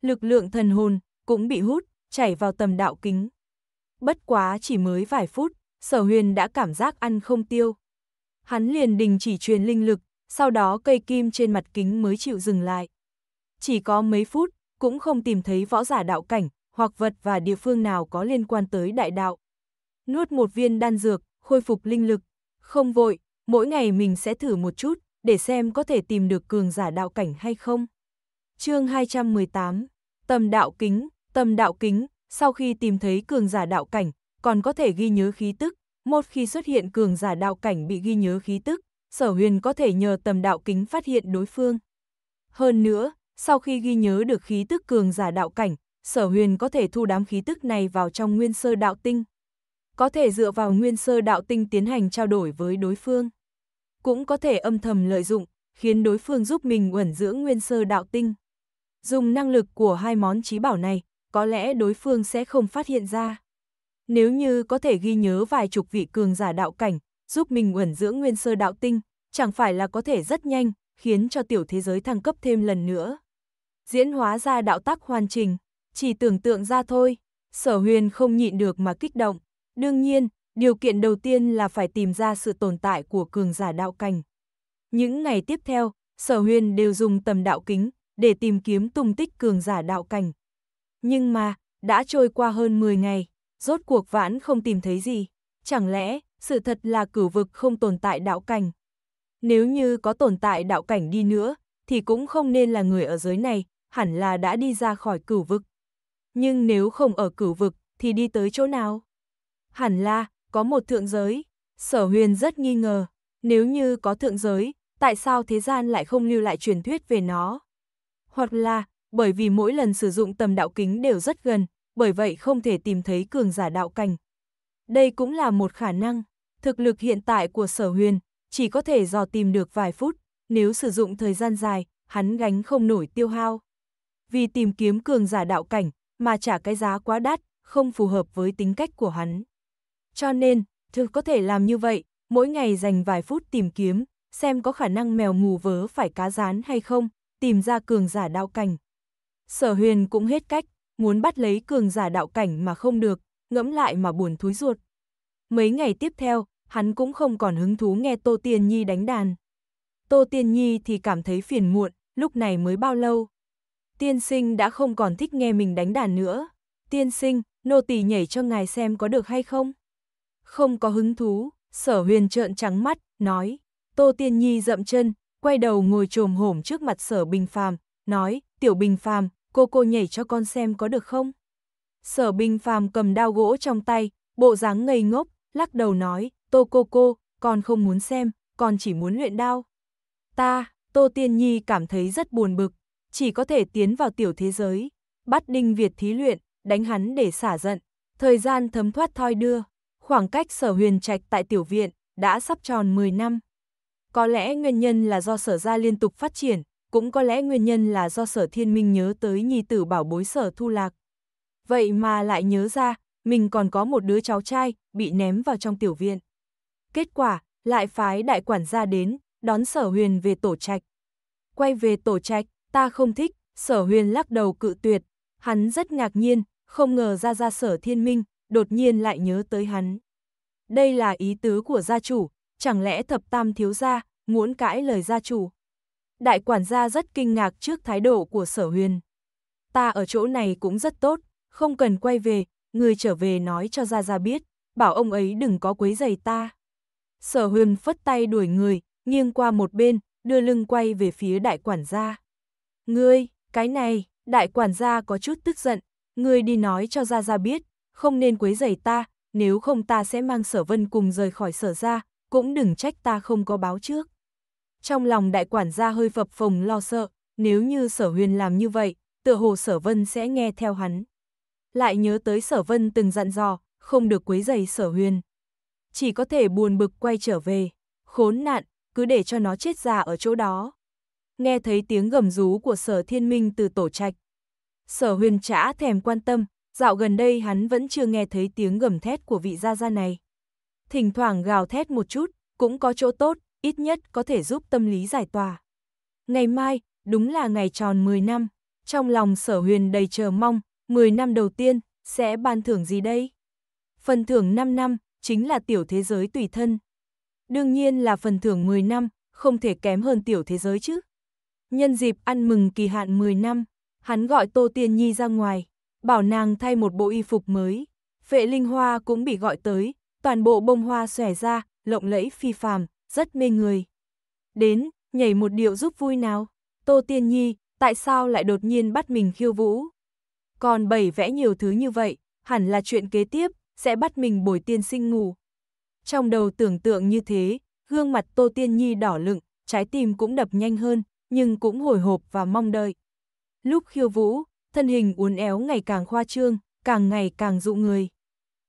Lực lượng thần hồn cũng bị hút, chảy vào tầm đạo kính. Bất quá chỉ mới vài phút, sở huyền đã cảm giác ăn không tiêu. Hắn liền đình chỉ truyền linh lực, sau đó cây kim trên mặt kính mới chịu dừng lại. Chỉ có mấy phút, cũng không tìm thấy võ giả đạo cảnh, hoặc vật và địa phương nào có liên quan tới đại đạo. Nuốt một viên đan dược, khôi phục linh lực, không vội, mỗi ngày mình sẽ thử một chút, để xem có thể tìm được cường giả đạo cảnh hay không. chương 218, Tâm đạo kính, tâm đạo kính, sau khi tìm thấy cường giả đạo cảnh, còn có thể ghi nhớ khí tức. Một khi xuất hiện cường giả đạo cảnh bị ghi nhớ khí tức, sở huyền có thể nhờ tầm đạo kính phát hiện đối phương. Hơn nữa, sau khi ghi nhớ được khí tức cường giả đạo cảnh, sở huyền có thể thu đám khí tức này vào trong nguyên sơ đạo tinh, có thể dựa vào nguyên sơ đạo tinh tiến hành trao đổi với đối phương. Cũng có thể âm thầm lợi dụng, khiến đối phương giúp mình uẩn dưỡng nguyên sơ đạo tinh. Dùng năng lực của hai món trí bảo này, có lẽ đối phương sẽ không phát hiện ra. Nếu như có thể ghi nhớ vài chục vị cường giả đạo cảnh, giúp mình uẩn dưỡng nguyên sơ đạo tinh, chẳng phải là có thể rất nhanh, khiến cho tiểu thế giới thăng cấp thêm lần nữa. Diễn hóa ra đạo tác hoàn chỉnh, chỉ tưởng tượng ra thôi, sở huyền không nhịn được mà kích động. Đương nhiên, điều kiện đầu tiên là phải tìm ra sự tồn tại của cường giả đạo cảnh. Những ngày tiếp theo, sở huyền đều dùng tầm đạo kính để tìm kiếm tung tích cường giả đạo cảnh. Nhưng mà, đã trôi qua hơn 10 ngày, rốt cuộc vãn không tìm thấy gì. Chẳng lẽ, sự thật là cửu vực không tồn tại đạo cảnh? Nếu như có tồn tại đạo cảnh đi nữa, thì cũng không nên là người ở giới này, hẳn là đã đi ra khỏi cửu vực. Nhưng nếu không ở cửu vực, thì đi tới chỗ nào? hẳn là, có một thượng giới. Sở huyền rất nghi ngờ, nếu như có thượng giới, tại sao thế gian lại không lưu lại truyền thuyết về nó? Hoặc là, bởi vì mỗi lần sử dụng tầm đạo kính đều rất gần, bởi vậy không thể tìm thấy cường giả đạo cảnh. Đây cũng là một khả năng, thực lực hiện tại của sở huyền, chỉ có thể dò tìm được vài phút, nếu sử dụng thời gian dài, hắn gánh không nổi tiêu hao. Vì tìm kiếm cường giả đạo cảnh, mà trả cái giá quá đắt, không phù hợp với tính cách của hắn. Cho nên, thực có thể làm như vậy, mỗi ngày dành vài phút tìm kiếm, xem có khả năng mèo ngủ vớ phải cá rán hay không, tìm ra cường giả đạo cảnh. Sở huyền cũng hết cách, muốn bắt lấy cường giả đạo cảnh mà không được, ngẫm lại mà buồn thúi ruột. Mấy ngày tiếp theo, hắn cũng không còn hứng thú nghe Tô Tiên Nhi đánh đàn. Tô Tiên Nhi thì cảm thấy phiền muộn, lúc này mới bao lâu. Tiên sinh đã không còn thích nghe mình đánh đàn nữa. Tiên sinh, nô tỳ nhảy cho ngài xem có được hay không? không có hứng thú, sở huyền trợn trắng mắt, nói, Tô Tiên Nhi dậm chân, quay đầu ngồi trồm hổm trước mặt sở bình phàm, nói, tiểu bình phàm, cô cô nhảy cho con xem có được không? Sở bình phàm cầm đao gỗ trong tay, bộ dáng ngây ngốc, lắc đầu nói, Tô cô cô, con không muốn xem, con chỉ muốn luyện đao. Ta, Tô Tiên Nhi cảm thấy rất buồn bực, chỉ có thể tiến vào tiểu thế giới, bắt đinh Việt thí luyện, đánh hắn để xả giận, thời gian thấm thoát thoi đưa. Khoảng cách sở huyền trạch tại tiểu viện đã sắp tròn 10 năm. Có lẽ nguyên nhân là do sở gia liên tục phát triển, cũng có lẽ nguyên nhân là do sở thiên minh nhớ tới nhi tử bảo bối sở thu lạc. Vậy mà lại nhớ ra, mình còn có một đứa cháu trai bị ném vào trong tiểu viện. Kết quả, lại phái đại quản gia đến, đón sở huyền về tổ trạch. Quay về tổ trạch, ta không thích, sở huyền lắc đầu cự tuyệt. Hắn rất ngạc nhiên, không ngờ ra ra sở thiên minh đột nhiên lại nhớ tới hắn. Đây là ý tứ của gia chủ, chẳng lẽ thập tam thiếu gia, muốn cãi lời gia chủ. Đại quản gia rất kinh ngạc trước thái độ của sở huyền. Ta ở chỗ này cũng rất tốt, không cần quay về, người trở về nói cho gia gia biết, bảo ông ấy đừng có quấy giày ta. Sở huyền phất tay đuổi người, nghiêng qua một bên, đưa lưng quay về phía đại quản gia. Ngươi, cái này, đại quản gia có chút tức giận, ngươi đi nói cho gia gia biết, không nên quấy rầy ta, nếu không ta sẽ mang sở vân cùng rời khỏi sở ra, cũng đừng trách ta không có báo trước. Trong lòng đại quản gia hơi phập phồng lo sợ, nếu như sở huyền làm như vậy, tựa hồ sở vân sẽ nghe theo hắn. Lại nhớ tới sở vân từng dặn dò, không được quấy rầy sở huyền. Chỉ có thể buồn bực quay trở về, khốn nạn, cứ để cho nó chết già ở chỗ đó. Nghe thấy tiếng gầm rú của sở thiên minh từ tổ trạch. Sở huyền chả thèm quan tâm, dạo gần đây hắn vẫn chưa nghe thấy tiếng gầm thét của vị gia gia này. Thỉnh thoảng gào thét một chút, cũng có chỗ tốt, ít nhất có thể giúp tâm lý giải tỏa. Ngày mai, đúng là ngày tròn 10 năm, trong lòng sở huyền đầy chờ mong, 10 năm đầu tiên, sẽ ban thưởng gì đây? Phần thưởng 5 năm, chính là tiểu thế giới tùy thân. Đương nhiên là phần thưởng 10 năm, không thể kém hơn tiểu thế giới chứ. Nhân dịp ăn mừng kỳ hạn 10 năm, hắn gọi Tô Tiên Nhi ra ngoài bảo nàng thay một bộ y phục mới. Vệ linh hoa cũng bị gọi tới, toàn bộ bông hoa xòe ra, lộng lẫy phi phàm, rất mê người. Đến, nhảy một điệu giúp vui nào. Tô Tiên Nhi, tại sao lại đột nhiên bắt mình khiêu vũ? Còn bảy vẽ nhiều thứ như vậy, hẳn là chuyện kế tiếp, sẽ bắt mình bồi tiên sinh ngủ. Trong đầu tưởng tượng như thế, gương mặt Tô Tiên Nhi đỏ lựng, trái tim cũng đập nhanh hơn, nhưng cũng hồi hộp và mong đợi. Lúc khiêu vũ, thân hình uốn éo ngày càng khoa trương, càng ngày càng dụ người.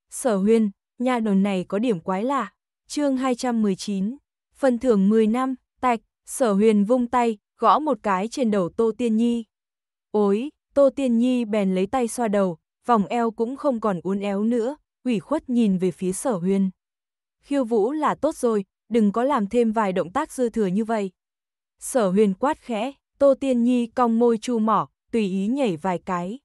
Sở huyên, nhà đồn này có điểm quái lạ. chương 219, phần thưởng 10 năm, tạch, sở Huyên vung tay, gõ một cái trên đầu Tô Tiên Nhi. Ôi, Tô Tiên Nhi bèn lấy tay xoa đầu, vòng eo cũng không còn uốn éo nữa, ủy khuất nhìn về phía sở Huyên. Khiêu vũ là tốt rồi, đừng có làm thêm vài động tác dư thừa như vậy. Sở huyền quát khẽ, Tô Tiên Nhi cong môi chu mỏ, tùy ý nhảy vài cái.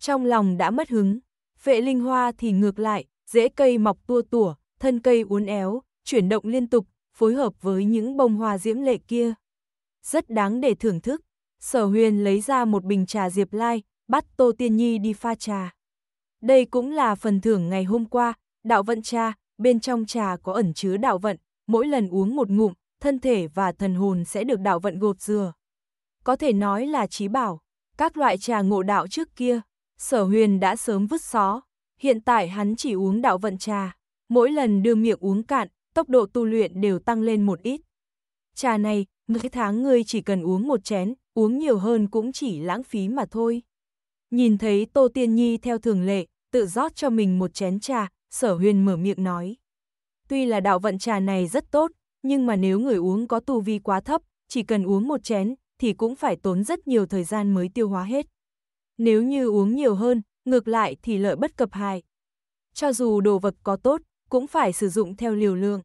Trong lòng đã mất hứng, vệ linh hoa thì ngược lại, dễ cây mọc tua tủa, thân cây uốn éo, chuyển động liên tục, phối hợp với những bông hoa diễm lệ kia. Rất đáng để thưởng thức, sở huyền lấy ra một bình trà diệp lai, bắt Tô Tiên Nhi đi pha trà. Đây cũng là phần thưởng ngày hôm qua, đạo vận trà, bên trong trà có ẩn chứa đạo vận, mỗi lần uống một ngụm, thân thể và thần hồn sẽ được đạo vận gột dừa. Có thể nói là trí bảo các loại trà ngộ đạo trước kia, sở huyền đã sớm vứt xó, hiện tại hắn chỉ uống đạo vận trà, mỗi lần đưa miệng uống cạn, tốc độ tu luyện đều tăng lên một ít. Trà này, mỗi tháng ngươi chỉ cần uống một chén, uống nhiều hơn cũng chỉ lãng phí mà thôi. Nhìn thấy Tô Tiên Nhi theo thường lệ, tự rót cho mình một chén trà, sở huyền mở miệng nói. Tuy là đạo vận trà này rất tốt, nhưng mà nếu người uống có tu vi quá thấp, chỉ cần uống một chén, thì cũng phải tốn rất nhiều thời gian mới tiêu hóa hết. Nếu như uống nhiều hơn, ngược lại thì lợi bất cập hại. Cho dù đồ vật có tốt, cũng phải sử dụng theo liều lượng.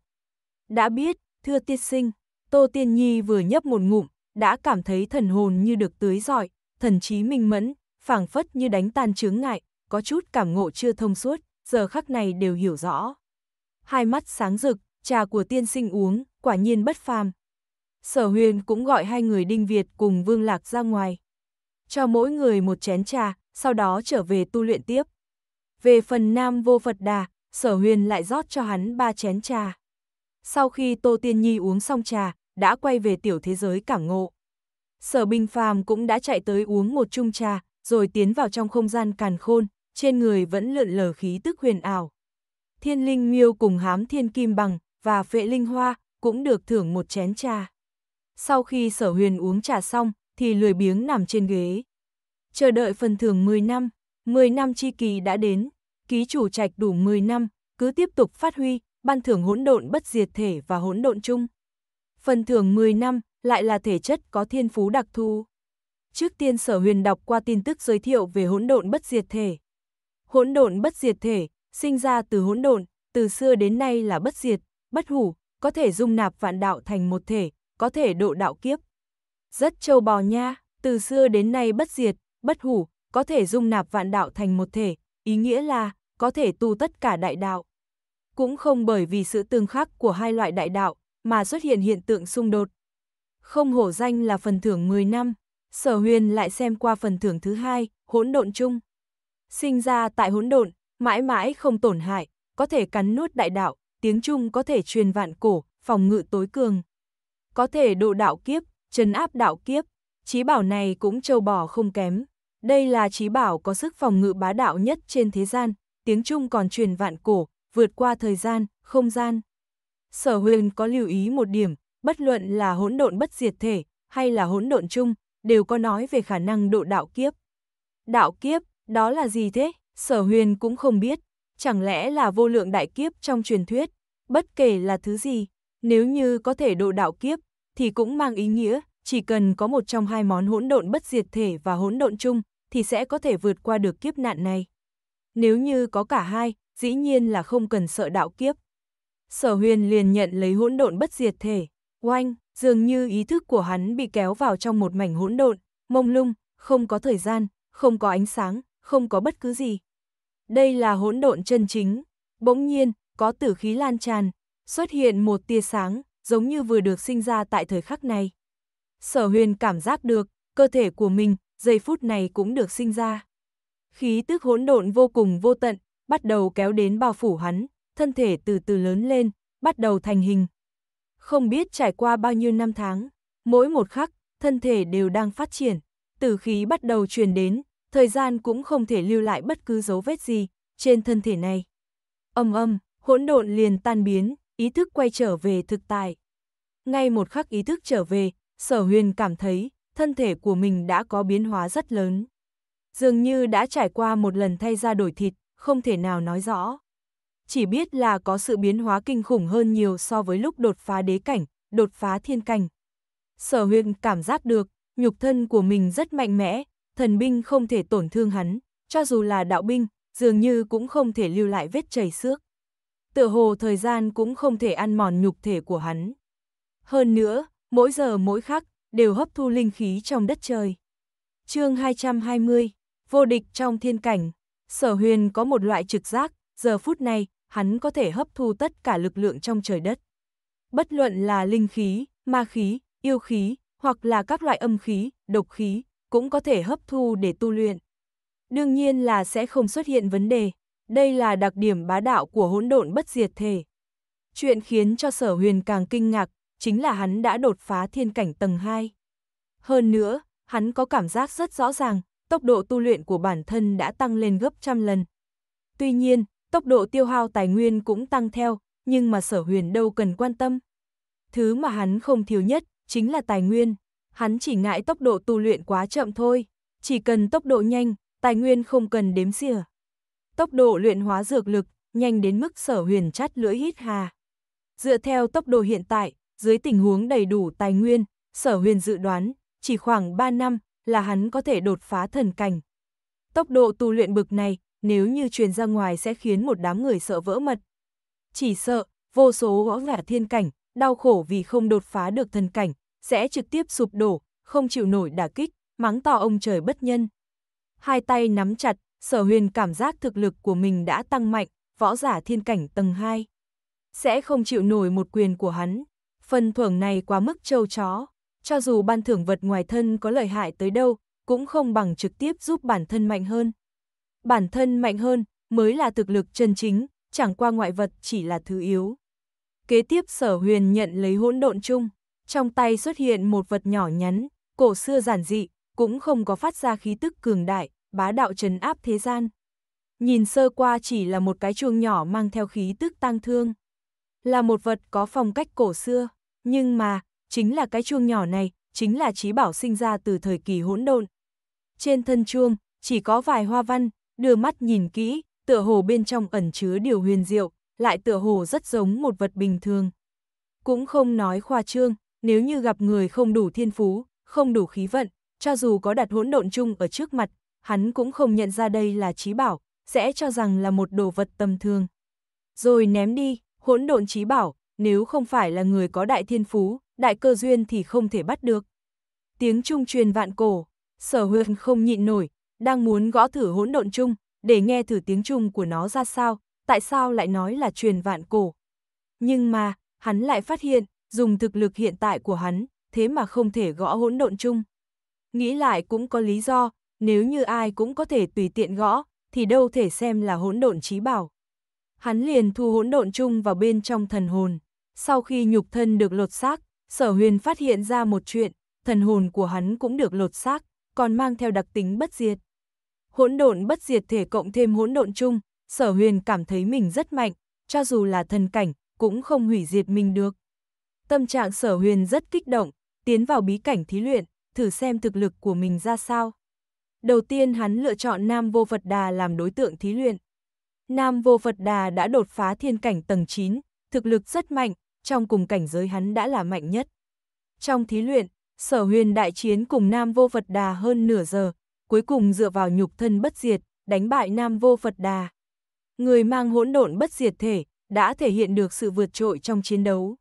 Đã biết, thưa tiết sinh, Tô Tiên Nhi vừa nhấp một ngụm, đã cảm thấy thần hồn như được tưới giỏi, thần trí minh mẫn, phảng phất như đánh tan chướng ngại, có chút cảm ngộ chưa thông suốt, giờ khắc này đều hiểu rõ. Hai mắt sáng rực, trà của tiên sinh uống, quả nhiên bất phàm, Sở huyền cũng gọi hai người Đinh Việt cùng Vương Lạc ra ngoài. Cho mỗi người một chén trà, sau đó trở về tu luyện tiếp. Về phần nam vô Phật Đà, sở huyền lại rót cho hắn ba chén trà. Sau khi Tô Tiên Nhi uống xong trà, đã quay về tiểu thế giới cảng ngộ. Sở Bình Phàm cũng đã chạy tới uống một chung trà, rồi tiến vào trong không gian càn khôn, trên người vẫn lượn lờ khí tức huyền ảo. Thiên Linh Miêu cùng hám Thiên Kim Bằng và Phệ Linh Hoa cũng được thưởng một chén trà sau khi sở huyền uống trà xong, thì lười biếng nằm trên ghế. Chờ đợi phần thưởng 10 năm, 10 năm chi kỳ đã đến, ký chủ trạch đủ 10 năm, cứ tiếp tục phát huy, ban thưởng hỗn độn bất diệt thể và hỗn độn chung. Phần thưởng 10 năm lại là thể chất có thiên phú đặc thù. Trước tiên sở huyền đọc qua tin tức giới thiệu về hỗn độn bất diệt thể. Hỗn độn bất diệt thể, sinh ra từ hỗn độn, từ xưa đến nay là bất diệt, bất hủ, có thể dung nạp vạn đạo thành một thể, có thể độ đạo kiếp. Rất châu bò nha, từ xưa đến nay bất diệt, bất hủ, có thể dung nạp vạn đạo thành một thể, ý nghĩa là có thể tu tất cả đại đạo. Cũng không bởi vì sự tương khắc của hai loại đại đạo mà xuất hiện hiện tượng xung đột. Không hổ danh là phần thưởng 10 năm, Sở Huyền lại xem qua phần thưởng thứ hai, hỗn độn chung. Sinh ra tại hỗn độn, mãi mãi không tổn hại, có thể cắn nuốt đại đạo, tiếng chung có thể truyền vạn cổ, phòng ngự tối cường có thể độ đạo kiếp, trấn áp đạo kiếp, trí bảo này cũng trâu bò không kém. Đây là trí bảo có sức phòng ngự bá đạo nhất trên thế gian, tiếng Trung còn truyền vạn cổ, vượt qua thời gian, không gian. Sở huyền có lưu ý một điểm, bất luận là hỗn độn bất diệt thể, hay là hỗn độn chung, đều có nói về khả năng độ đạo kiếp. Đạo kiếp, đó là gì thế? Sở huyền cũng không biết, chẳng lẽ là vô lượng đại kiếp trong truyền thuyết, bất kể là thứ gì, nếu như có thể độ đạo kiếp, thì cũng mang ý nghĩa, chỉ cần có một trong hai món hỗn độn bất diệt thể và hỗn độn chung, thì sẽ có thể vượt qua được kiếp nạn này. Nếu như có cả hai, dĩ nhiên là không cần sợ đạo kiếp. Sở huyền liền nhận lấy hỗn độn bất diệt thể, oanh, dường như ý thức của hắn bị kéo vào trong một mảnh hỗn độn, mông lung, không có thời gian, không có ánh sáng, không có bất cứ gì. Đây là hỗn độn chân chính, bỗng nhiên, có tử khí lan tràn, xuất hiện một tia sáng, giống như vừa được sinh ra tại thời khắc này. Sở huyền cảm giác được, cơ thể của mình, giây phút này cũng được sinh ra. Khí tức hỗn độn vô cùng vô tận, bắt đầu kéo đến bao phủ hắn, thân thể từ từ lớn lên, bắt đầu thành hình. Không biết trải qua bao nhiêu năm tháng, mỗi một khắc, thân thể đều đang phát triển, từ khí bắt đầu truyền đến, thời gian cũng không thể lưu lại bất cứ dấu vết gì trên thân thể này. Âm âm, hỗn độn liền tan biến, ý thức quay trở về thực tại. Ngay một khắc ý thức trở về, sở huyền cảm thấy thân thể của mình đã có biến hóa rất lớn. Dường như đã trải qua một lần thay ra đổi thịt, không thể nào nói rõ. Chỉ biết là có sự biến hóa kinh khủng hơn nhiều so với lúc đột phá đế cảnh, đột phá thiên cảnh. Sở huyền cảm giác được, nhục thân của mình rất mạnh mẽ, thần binh không thể tổn thương hắn, cho dù là đạo binh, dường như cũng không thể lưu lại vết chảy xước tựa hồ thời gian cũng không thể ăn mòn nhục thể của hắn. Hơn nữa, mỗi giờ mỗi khắc, đều hấp thu linh khí trong đất trời. chương 220, vô địch trong thiên cảnh, sở huyền có một loại trực giác, giờ phút này, hắn có thể hấp thu tất cả lực lượng trong trời đất. Bất luận là linh khí, ma khí, yêu khí, hoặc là các loại âm khí, độc khí, cũng có thể hấp thu để tu luyện. Đương nhiên là sẽ không xuất hiện vấn đề, đây là đặc điểm bá đạo của hỗn độn bất diệt thể. Chuyện khiến cho sở huyền càng kinh ngạc, chính là hắn đã đột phá thiên cảnh tầng 2. Hơn nữa, hắn có cảm giác rất rõ ràng, tốc độ tu luyện của bản thân đã tăng lên gấp trăm lần. Tuy nhiên, tốc độ tiêu hao tài nguyên cũng tăng theo, nhưng mà sở huyền đâu cần quan tâm. Thứ mà hắn không thiếu nhất, chính là tài nguyên. Hắn chỉ ngại tốc độ tu luyện quá chậm thôi, chỉ cần tốc độ nhanh, tài nguyên không cần đếm xỉa. Tốc độ luyện hóa dược lực, nhanh đến mức sở huyền chắt lưỡi hít hà. Dựa theo tốc độ hiện tại, dưới tình huống đầy đủ tài nguyên, sở huyền dự đoán, chỉ khoảng 3 năm là hắn có thể đột phá thần cảnh. Tốc độ tu luyện bực này, nếu như truyền ra ngoài sẽ khiến một đám người sợ vỡ mật. Chỉ sợ, vô số võ giả thiên cảnh, đau khổ vì không đột phá được thần cảnh, sẽ trực tiếp sụp đổ, không chịu nổi đả kích, mắng to ông trời bất nhân. Hai tay nắm chặt, sở huyền cảm giác thực lực của mình đã tăng mạnh, võ giả thiên cảnh tầng 2. Sẽ không chịu nổi một quyền của hắn, phần thưởng này quá mức trâu chó, cho dù ban thưởng vật ngoài thân có lợi hại tới đâu, cũng không bằng trực tiếp giúp bản thân mạnh hơn. Bản thân mạnh hơn mới là thực lực chân chính, chẳng qua ngoại vật chỉ là thứ yếu. Kế tiếp sở huyền nhận lấy hỗn độn chung, trong tay xuất hiện một vật nhỏ nhắn, cổ xưa giản dị, cũng không có phát ra khí tức cường đại, bá đạo trấn áp thế gian. Nhìn sơ qua chỉ là một cái chuông nhỏ mang theo khí tức tang thương. Là một vật có phong cách cổ xưa, nhưng mà, chính là cái chuông nhỏ này, chính là trí bảo sinh ra từ thời kỳ hỗn độn. Trên thân chuông, chỉ có vài hoa văn, đưa mắt nhìn kỹ, tựa hồ bên trong ẩn chứa điều huyền diệu, lại tựa hồ rất giống một vật bình thường. Cũng không nói khoa trương, nếu như gặp người không đủ thiên phú, không đủ khí vận, cho dù có đặt hỗn độn chung ở trước mặt, hắn cũng không nhận ra đây là trí bảo, sẽ cho rằng là một đồ vật tầm thường. Rồi ném đi, hỗn độn trí bảo, nếu không phải là người có đại thiên phú, đại cơ duyên thì không thể bắt được. Tiếng trung truyền vạn cổ, sở huyền không nhịn nổi, đang muốn gõ thử hỗn độn trung để nghe thử tiếng trung của nó ra sao, tại sao lại nói là truyền vạn cổ. Nhưng mà, hắn lại phát hiện, dùng thực lực hiện tại của hắn, thế mà không thể gõ hỗn độn trung Nghĩ lại cũng có lý do, nếu như ai cũng có thể tùy tiện gõ, thì đâu thể xem là hỗn độn trí bảo. Hắn liền thu hỗn độn chung vào bên trong thần hồn. Sau khi nhục thân được lột xác, sở huyền phát hiện ra một chuyện, thần hồn của hắn cũng được lột xác, còn mang theo đặc tính bất diệt. Hỗn độn bất diệt thể cộng thêm hỗn độn chung, sở huyền cảm thấy mình rất mạnh, cho dù là thần cảnh, cũng không hủy diệt mình được. Tâm trạng sở huyền rất kích động, tiến vào bí cảnh thí luyện, thử xem thực lực của mình ra sao. Đầu tiên hắn lựa chọn Nam Vô Phật Đà làm đối tượng thí luyện. Nam Vô Phật Đà đã đột phá thiên cảnh tầng 9, thực lực rất mạnh, trong cùng cảnh giới hắn đã là mạnh nhất. Trong thí luyện, sở huyền đại chiến cùng Nam Vô Phật Đà hơn nửa giờ, cuối cùng dựa vào nhục thân bất diệt, đánh bại Nam Vô Phật Đà. Người mang hỗn độn bất diệt thể, đã thể hiện được sự vượt trội trong chiến đấu.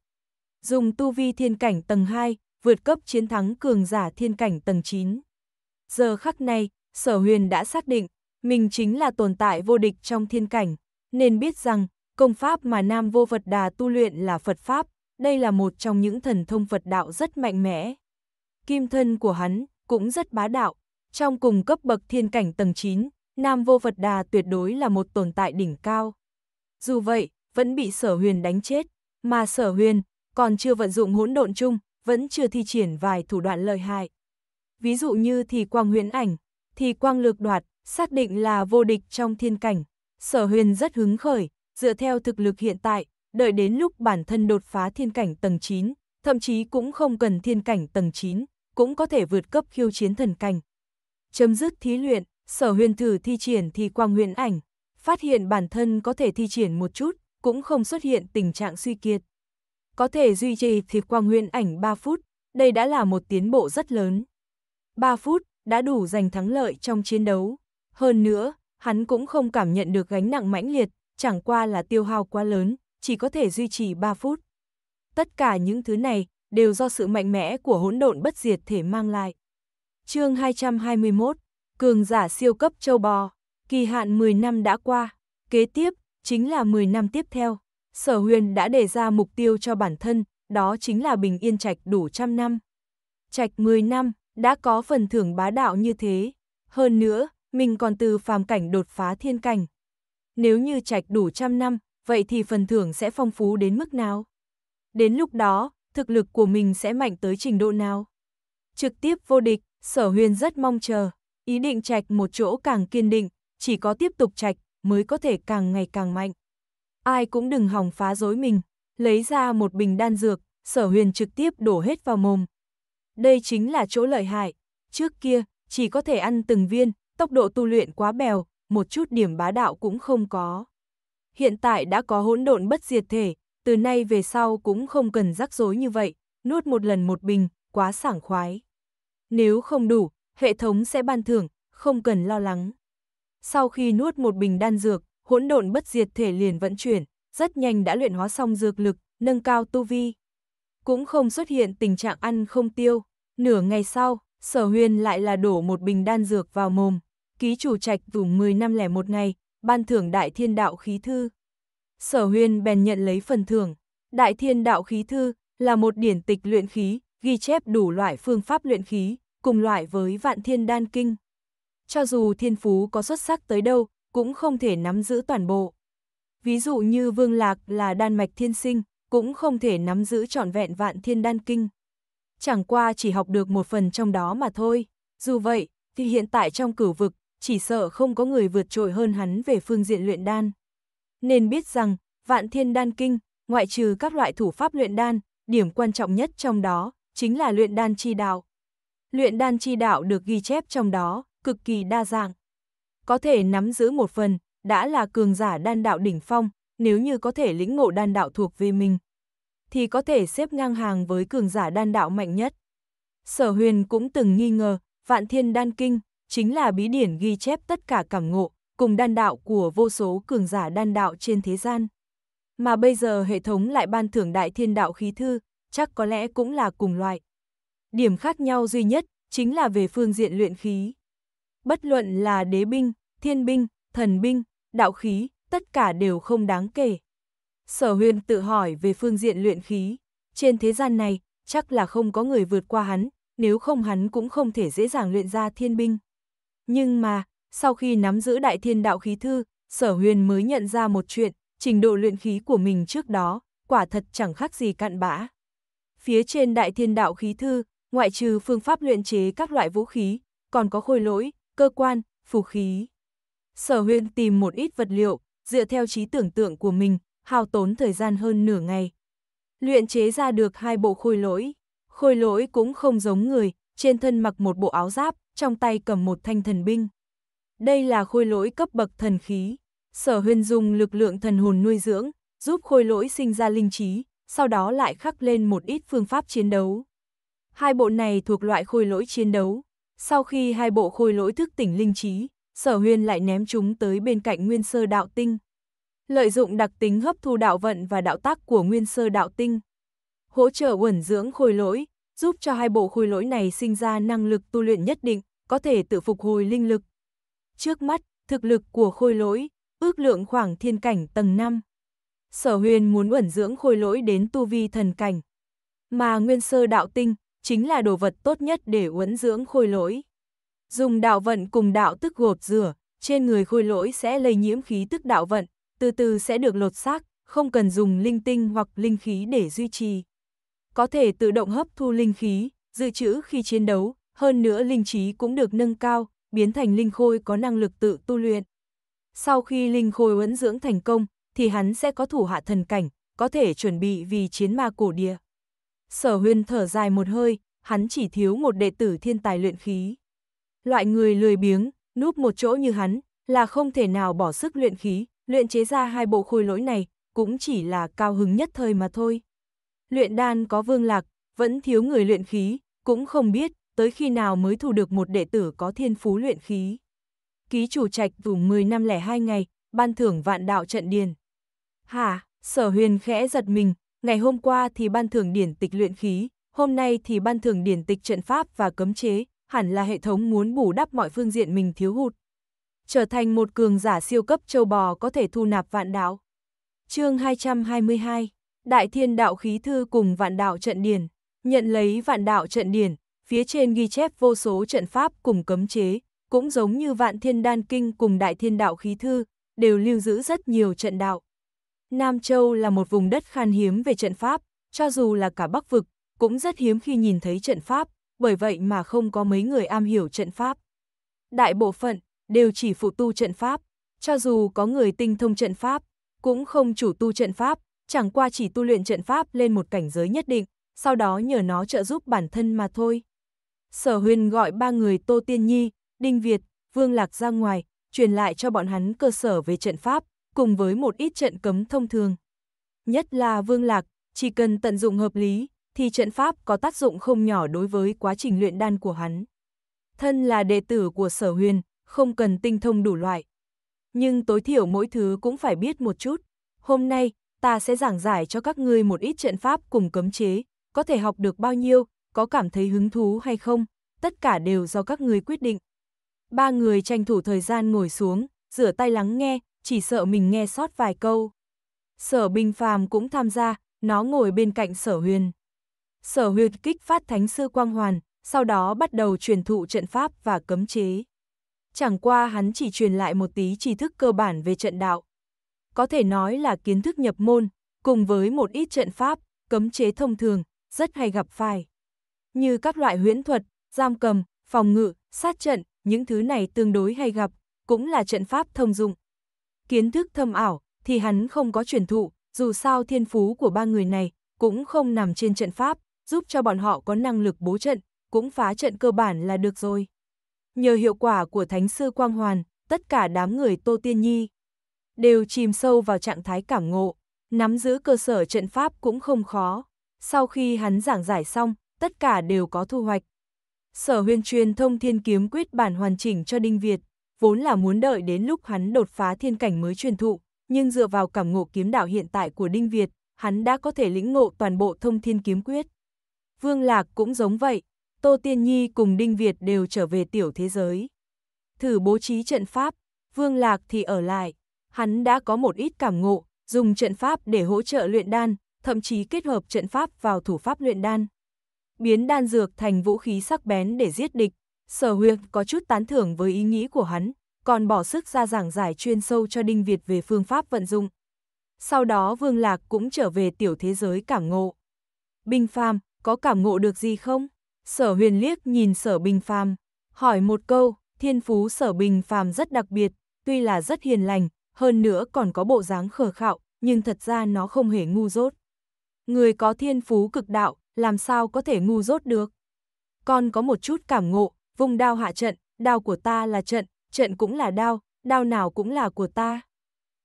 Dùng tu vi thiên cảnh tầng 2, vượt cấp chiến thắng cường giả thiên cảnh tầng 9. Giờ khắc này, sở huyền đã xác định, mình chính là tồn tại vô địch trong thiên cảnh, nên biết rằng, công pháp mà Nam Vô Phật Đà tu luyện là Phật Pháp, đây là một trong những thần thông Phật đạo rất mạnh mẽ. Kim thân của hắn cũng rất bá đạo, trong cùng cấp bậc thiên cảnh tầng 9, Nam Vô Phật Đà tuyệt đối là một tồn tại đỉnh cao. Dù vậy, vẫn bị sở huyền đánh chết, mà sở huyền còn chưa vận dụng hỗn độn chung, vẫn chưa thi triển vài thủ đoạn lợi hại. Ví dụ như thì quang huyễn ảnh, thì quang lược đoạt, xác định là vô địch trong thiên cảnh. Sở huyền rất hứng khởi, dựa theo thực lực hiện tại, đợi đến lúc bản thân đột phá thiên cảnh tầng 9, thậm chí cũng không cần thiên cảnh tầng 9, cũng có thể vượt cấp khiêu chiến thần cảnh. Chấm dứt thí luyện, sở huyền thử thi triển thì quang huyền ảnh, phát hiện bản thân có thể thi triển một chút, cũng không xuất hiện tình trạng suy kiệt. Có thể duy trì thì quang huyền ảnh 3 phút, đây đã là một tiến bộ rất lớn. 3 phút, đã đủ giành thắng lợi trong chiến đấu. Hơn nữa, hắn cũng không cảm nhận được gánh nặng mãnh liệt, chẳng qua là tiêu hao quá lớn, chỉ có thể duy trì 3 phút. Tất cả những thứ này đều do sự mạnh mẽ của hỗn độn bất diệt thể mang lại. Chương 221, cường giả siêu cấp châu bò, kỳ hạn 10 năm đã qua, kế tiếp chính là 10 năm tiếp theo. Sở Huyền đã đề ra mục tiêu cho bản thân, đó chính là bình yên trạch đủ trăm năm. Trạch 10 năm, đã có phần thưởng bá đạo như thế. Hơn nữa, mình còn từ phàm cảnh đột phá thiên cảnh. Nếu như trạch đủ trăm năm, vậy thì phần thưởng sẽ phong phú đến mức nào? Đến lúc đó, thực lực của mình sẽ mạnh tới trình độ nào? Trực tiếp vô địch, sở huyền rất mong chờ. Ý định trạch một chỗ càng kiên định, chỉ có tiếp tục trạch mới có thể càng ngày càng mạnh. Ai cũng đừng hỏng phá rối mình, lấy ra một bình đan dược, sở huyền trực tiếp đổ hết vào mồm, đây chính là chỗ lợi hại. Trước kia, chỉ có thể ăn từng viên, tốc độ tu luyện quá bèo, một chút điểm bá đạo cũng không có. Hiện tại đã có hỗn độn bất diệt thể, từ nay về sau cũng không cần rắc rối như vậy, nuốt một lần một bình, quá sảng khoái. Nếu không đủ, hệ thống sẽ ban thưởng, không cần lo lắng. Sau khi nuốt một bình đan dược, hỗn độn bất diệt thể liền vận chuyển, rất nhanh đã luyện hóa xong dược lực, nâng cao tu vi cũng không xuất hiện tình trạng ăn không tiêu. Nửa ngày sau, sở huyền lại là đổ một bình đan dược vào mồm, ký chủ trạch vùng 10 năm lẻ một ngày, ban thưởng đại thiên đạo khí thư. Sở huyền bèn nhận lấy phần thưởng, đại thiên đạo khí thư là một điển tịch luyện khí, ghi chép đủ loại phương pháp luyện khí, cùng loại với vạn thiên đan kinh. Cho dù thiên phú có xuất sắc tới đâu, cũng không thể nắm giữ toàn bộ. Ví dụ như Vương Lạc là đan mạch thiên sinh, cũng không thể nắm giữ trọn vẹn vạn thiên đan kinh. Chẳng qua chỉ học được một phần trong đó mà thôi, dù vậy, thì hiện tại trong cửu vực, chỉ sợ không có người vượt trội hơn hắn về phương diện luyện đan. Nên biết rằng, vạn thiên đan kinh, ngoại trừ các loại thủ pháp luyện đan, điểm quan trọng nhất trong đó, chính là luyện đan chi đạo. Luyện đan chi đạo được ghi chép trong đó, cực kỳ đa dạng. Có thể nắm giữ một phần, đã là cường giả đan đạo đỉnh phong, nếu như có thể lĩnh ngộ đan đạo thuộc về mình, thì có thể xếp ngang hàng với cường giả đan đạo mạnh nhất. Sở huyền cũng từng nghi ngờ, vạn thiên đan kinh, chính là bí điển ghi chép tất cả cảm ngộ, cùng đan đạo của vô số cường giả đan đạo trên thế gian. Mà bây giờ hệ thống lại ban thưởng đại thiên đạo khí thư, chắc có lẽ cũng là cùng loại. Điểm khác nhau duy nhất, chính là về phương diện luyện khí. Bất luận là đế binh, thiên binh, thần binh, đạo khí, tất cả đều không đáng kể. Sở huyên tự hỏi về phương diện luyện khí, trên thế gian này, chắc là không có người vượt qua hắn, nếu không hắn cũng không thể dễ dàng luyện ra thiên binh. Nhưng mà, sau khi nắm giữ đại thiên đạo khí thư, sở huyền mới nhận ra một chuyện, trình độ luyện khí của mình trước đó, quả thật chẳng khác gì cặn bã. Phía trên đại thiên đạo khí thư, ngoại trừ phương pháp luyện chế các loại vũ khí, còn có khôi lỗi, cơ quan, phù khí. Sở huyền tìm một ít vật liệu, dựa theo trí tưởng tượng của mình, hao tốn thời gian hơn nửa ngày. Luyện chế ra được hai bộ khôi lỗi. Khôi lỗi cũng không giống người, trên thân mặc một bộ áo giáp, trong tay cầm một thanh thần binh. Đây là khôi lỗi cấp bậc thần khí. Sở huyền dùng lực lượng thần hồn nuôi dưỡng, giúp khôi lỗi sinh ra linh trí, sau đó lại khắc lên một ít phương pháp chiến đấu. Hai bộ này thuộc loại khôi lỗi chiến đấu. Sau khi hai bộ khôi lỗi thức tỉnh linh trí, sở Huyền lại ném chúng tới bên cạnh nguyên sơ đạo tinh. Lợi dụng đặc tính hấp thu đạo vận và đạo tác của nguyên sơ đạo tinh. Hỗ trợ uẩn dưỡng khôi lỗi, giúp cho hai bộ khôi lỗi này sinh ra năng lực tu luyện nhất định, có thể tự phục hồi linh lực. Trước mắt, thực lực của khôi lỗi, ước lượng khoảng thiên cảnh tầng 5. Sở huyền muốn uẩn dưỡng khôi lỗi đến tu vi thần cảnh. Mà nguyên sơ đạo tinh, chính là đồ vật tốt nhất để uẩn dưỡng khôi lỗi. Dùng đạo vận cùng đạo tức gột rửa, trên người khôi lỗi sẽ lây nhiễm khí tức đạo vận, từ từ sẽ được lột xác, không cần dùng linh tinh hoặc linh khí để duy trì. Có thể tự động hấp thu linh khí, dự trữ khi chiến đấu, hơn nữa linh trí cũng được nâng cao, biến thành linh khôi có năng lực tự tu luyện. Sau khi linh khôi huấn dưỡng thành công, thì hắn sẽ có thủ hạ thần cảnh, có thể chuẩn bị vì chiến ma cổ địa. Sở huyên thở dài một hơi, hắn chỉ thiếu một đệ tử thiên tài luyện khí loại người lười biếng, núp một chỗ như hắn, là không thể nào bỏ sức luyện khí, luyện chế ra hai bộ khôi lỗi này, cũng chỉ là cao hứng nhất thời mà thôi. Luyện đan có vương lạc, vẫn thiếu người luyện khí, cũng không biết tới khi nào mới thu được một đệ tử có thiên phú luyện khí. Ký chủ trạch vùng 10 năm lẻ 2 ngày, ban thưởng vạn đạo trận điền. Hà, sở huyền khẽ giật mình, ngày hôm qua thì ban thưởng điển tịch luyện khí, hôm nay thì ban thưởng điển tịch trận pháp và cấm chế, hẳn là hệ thống muốn bù đắp mọi phương diện mình thiếu hụt. Trở thành một cường giả siêu cấp châu bò có thể thu nạp vạn đạo. chương 222, Đại Thiên Đạo Khí Thư cùng vạn đạo trận điển, nhận lấy vạn đạo trận điển, phía trên ghi chép vô số trận pháp cùng cấm chế, cũng giống như vạn thiên đan kinh cùng đại thiên đạo khí thư, đều lưu giữ rất nhiều trận đạo. Nam Châu là một vùng đất khan hiếm về trận pháp, cho dù là cả Bắc Vực, cũng rất hiếm khi nhìn thấy trận pháp, bởi vậy mà không có mấy người am hiểu trận pháp. Đại bộ phận đều chỉ phụ tu trận pháp, cho dù có người tinh thông trận pháp, cũng không chủ tu trận pháp, chẳng qua chỉ tu luyện trận pháp lên một cảnh giới nhất định, sau đó nhờ nó trợ giúp bản thân mà thôi. Sở huyền gọi ba người Tô Tiên Nhi, Đinh Việt, Vương Lạc ra ngoài, truyền lại cho bọn hắn cơ sở về trận pháp, cùng với một ít trận cấm thông thường. Nhất là Vương Lạc, chỉ cần tận dụng hợp lý, thì trận pháp có tác dụng không nhỏ đối với quá trình luyện đan của hắn. Thân là đệ tử của sở huyền, không cần tinh thông đủ loại. Nhưng tối thiểu mỗi thứ cũng phải biết một chút. Hôm nay, ta sẽ giảng giải cho các ngươi một ít trận pháp cùng cấm chế, có thể học được bao nhiêu, có cảm thấy hứng thú hay không, tất cả đều do các ngươi quyết định. Ba người tranh thủ thời gian ngồi xuống, rửa tay lắng nghe, chỉ sợ mình nghe sót vài câu. Sở Bình Phàm cũng tham gia, nó ngồi bên cạnh Sở Huyền sở huyệt kích phát thánh sư Quang Hoàn, sau đó bắt đầu truyền thụ trận pháp và cấm chế. Chẳng qua hắn chỉ truyền lại một tí tri thức cơ bản về trận đạo. Có thể nói là kiến thức nhập môn, cùng với một ít trận pháp, cấm chế thông thường, rất hay gặp phải. Như các loại huyễn thuật, giam cầm, phòng ngự, sát trận, những thứ này tương đối hay gặp, cũng là trận pháp thông dụng. Kiến thức thâm ảo thì hắn không có truyền thụ, dù sao thiên phú của ba người này cũng không nằm trên trận pháp, giúp cho bọn họ có năng lực bố trận, cũng phá trận cơ bản là được rồi. Nhờ hiệu quả của Thánh Sư Quang Hoàn, tất cả đám người Tô Tiên Nhi đều chìm sâu vào trạng thái cảm ngộ, nắm giữ cơ sở trận pháp cũng không khó. Sau khi hắn giảng giải xong, tất cả đều có thu hoạch. Sở huyên truyền thông thiên kiếm quyết bản hoàn chỉnh cho Đinh Việt, vốn là muốn đợi đến lúc hắn đột phá thiên cảnh mới truyền thụ, nhưng dựa vào cảm ngộ kiếm đạo hiện tại của Đinh Việt, hắn đã có thể lĩnh ngộ toàn bộ thông thiên kiếm quyết. Vương Lạc cũng giống vậy, Tô Tiên Nhi cùng Đinh Việt đều trở về tiểu thế giới. Thử bố trí trận pháp, Vương Lạc thì ở lại, hắn đã có một ít cảm ngộ, dùng trận pháp để hỗ trợ luyện đan, thậm chí kết hợp trận pháp vào thủ pháp luyện đan. Biến đan dược thành vũ khí sắc bén để giết địch, sở huyệt có chút tán thưởng với ý nghĩ của hắn, còn bỏ sức ra giảng giải chuyên sâu cho Đinh Việt về phương pháp vận dụng. Sau đó Vương Lạc cũng trở về tiểu thế giới cảm ngộ. Binh phàm, có cảm ngộ được gì không? Sở huyền liếc nhìn sở bình phàm, hỏi một câu, thiên phú sở bình phàm rất đặc biệt, tuy là rất hiền lành, hơn nữa còn có bộ dáng khờ khạo, nhưng thật ra nó không hề ngu dốt. Người có thiên phú cực đạo, làm sao có thể ngu dốt được? Con có một chút cảm ngộ, vùng đao hạ trận, đao của ta là trận, trận cũng là đao, đao nào cũng là của ta.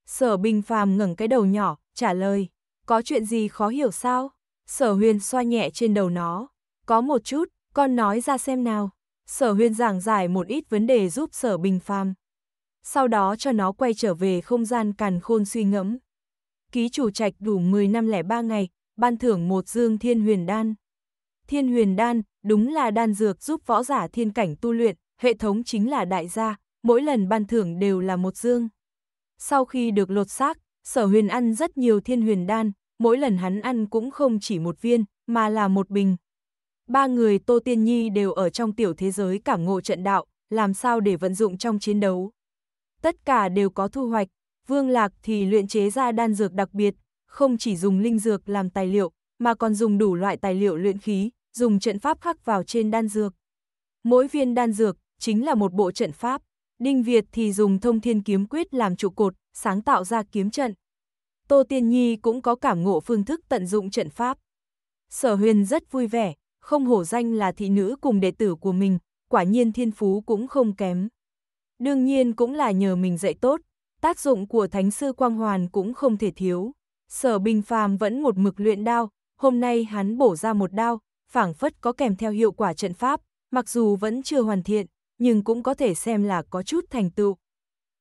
Sở bình phàm ngẩng cái đầu nhỏ, trả lời, có chuyện gì khó hiểu sao? sở Huyền xoa nhẹ trên đầu nó. Có một chút, con nói ra xem nào. Sở Huyền giảng giải một ít vấn đề giúp sở bình phàm. Sau đó cho nó quay trở về không gian càn khôn suy ngẫm. Ký chủ trạch đủ 10 năm lẻ 3 ngày, ban thưởng một dương thiên huyền đan. Thiên huyền đan, đúng là đan dược giúp võ giả thiên cảnh tu luyện, hệ thống chính là đại gia, mỗi lần ban thưởng đều là một dương. Sau khi được lột xác, sở huyền ăn rất nhiều thiên huyền đan, mỗi lần hắn ăn cũng không chỉ một viên, mà là một bình. Ba người Tô Tiên Nhi đều ở trong tiểu thế giới cảm ngộ trận đạo, làm sao để vận dụng trong chiến đấu. Tất cả đều có thu hoạch, Vương Lạc thì luyện chế ra đan dược đặc biệt, không chỉ dùng linh dược làm tài liệu, mà còn dùng đủ loại tài liệu luyện khí, dùng trận pháp khắc vào trên đan dược. Mỗi viên đan dược chính là một bộ trận pháp. Đinh Việt thì dùng thông thiên kiếm quyết làm trụ cột, sáng tạo ra kiếm trận. Tô Tiên Nhi cũng có cảm ngộ phương thức tận dụng trận pháp. Sở huyền rất vui vẻ, không hổ danh là thị nữ cùng đệ tử của mình, quả nhiên thiên phú cũng không kém. Đương nhiên cũng là nhờ mình dạy tốt, tác dụng của Thánh Sư Quang Hoàn cũng không thể thiếu. Sở Bình Phàm vẫn một mực luyện đao, hôm nay hắn bổ ra một đao, phảng phất có kèm theo hiệu quả trận pháp, mặc dù vẫn chưa hoàn thiện, nhưng cũng có thể xem là có chút thành tựu.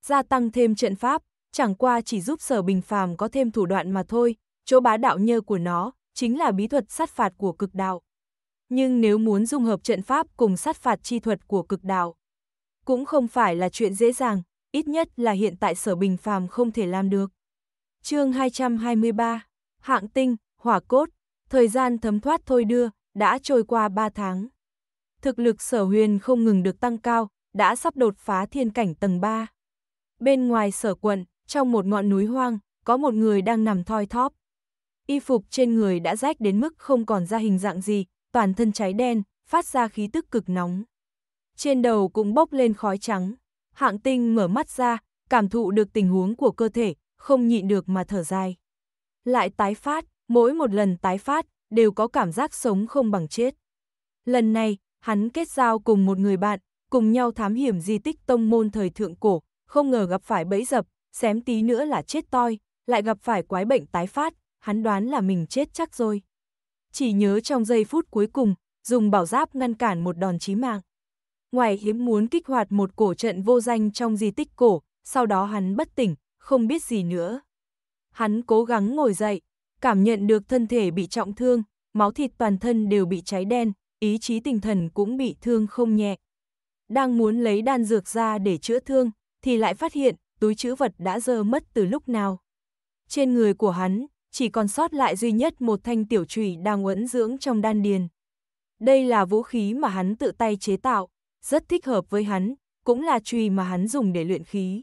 Gia tăng thêm trận pháp, chẳng qua chỉ giúp sở bình phàm có thêm thủ đoạn mà thôi, chỗ bá đạo nhơ của nó, chính là bí thuật sát phạt của cực đạo. Nhưng nếu muốn dung hợp trận pháp cùng sát phạt chi thuật của cực đạo, cũng không phải là chuyện dễ dàng, ít nhất là hiện tại sở bình phàm không thể làm được. chương 223, Hạng Tinh, Hỏa Cốt, thời gian thấm thoát thôi đưa, đã trôi qua 3 tháng. Thực lực sở huyền không ngừng được tăng cao, đã sắp đột phá thiên cảnh tầng 3. Bên ngoài sở quận, trong một ngọn núi hoang, có một người đang nằm thoi thóp. Y phục trên người đã rách đến mức không còn ra hình dạng gì, toàn thân cháy đen, phát ra khí tức cực nóng. Trên đầu cũng bốc lên khói trắng. Hạng tinh mở mắt ra, cảm thụ được tình huống của cơ thể, không nhịn được mà thở dài. Lại tái phát, mỗi một lần tái phát, đều có cảm giác sống không bằng chết. Lần này, hắn kết giao cùng một người bạn, cùng nhau thám hiểm di tích tông môn thời thượng cổ, không ngờ gặp phải bẫy dập, xém tí nữa là chết toi, lại gặp phải quái bệnh tái phát, hắn đoán là mình chết chắc rồi. Chỉ nhớ trong giây phút cuối cùng, dùng bảo giáp ngăn cản một đòn chí mạng. Ngoài hiếm muốn kích hoạt một cổ trận vô danh trong di tích cổ, sau đó hắn bất tỉnh, không biết gì nữa. Hắn cố gắng ngồi dậy, cảm nhận được thân thể bị trọng thương, máu thịt toàn thân đều bị cháy đen, ý chí tinh thần cũng bị thương không nhẹ. Đang muốn lấy đan dược ra để chữa thương, thì lại phát hiện túi chữ vật đã dơ mất từ lúc nào. Trên người của hắn, chỉ còn sót lại duy nhất một thanh tiểu trùy đang uẩn dưỡng trong đan điền. Đây là vũ khí mà hắn tự tay chế tạo, rất thích hợp với hắn, cũng là trùy mà hắn dùng để luyện khí.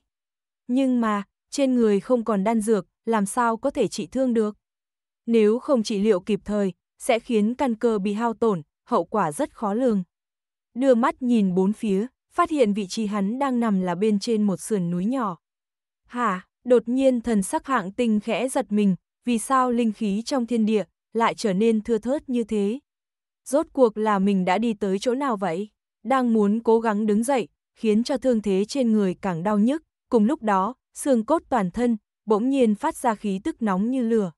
Nhưng mà, trên người không còn đan dược, làm sao có thể trị thương được? Nếu không trị liệu kịp thời, sẽ khiến căn cơ bị hao tổn, hậu quả rất khó lường. Đưa mắt nhìn bốn phía, phát hiện vị trí hắn đang nằm là bên trên một sườn núi nhỏ. Hả, đột nhiên thần sắc hạng tinh khẽ giật mình, vì sao linh khí trong thiên địa lại trở nên thưa thớt như thế? Rốt cuộc là mình đã đi tới chỗ nào vậy? Đang muốn cố gắng đứng dậy, khiến cho thương thế trên người càng đau nhức, cùng lúc đó, xương cốt toàn thân, bỗng nhiên phát ra khí tức nóng như lửa.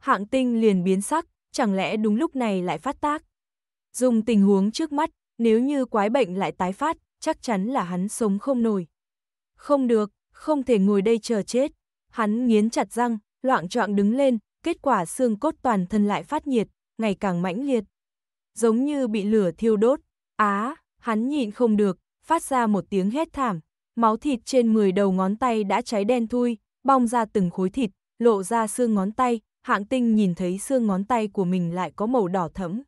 Hạng tinh liền biến sắc, chẳng lẽ đúng lúc này lại phát tác? Dùng tình huống trước mắt, nếu như quái bệnh lại tái phát, chắc chắn là hắn sống không nổi. Không được, không thể ngồi đây chờ chết. Hắn nghiến chặt răng, loạn trọng đứng lên, kết quả xương cốt toàn thân lại phát nhiệt, ngày càng mãnh liệt. Giống như bị lửa thiêu đốt, á, hắn nhịn không được, phát ra một tiếng hét thảm, máu thịt trên 10 đầu ngón tay đã cháy đen thui, bong ra từng khối thịt, lộ ra xương ngón tay, hạng tinh nhìn thấy xương ngón tay của mình lại có màu đỏ thẫm.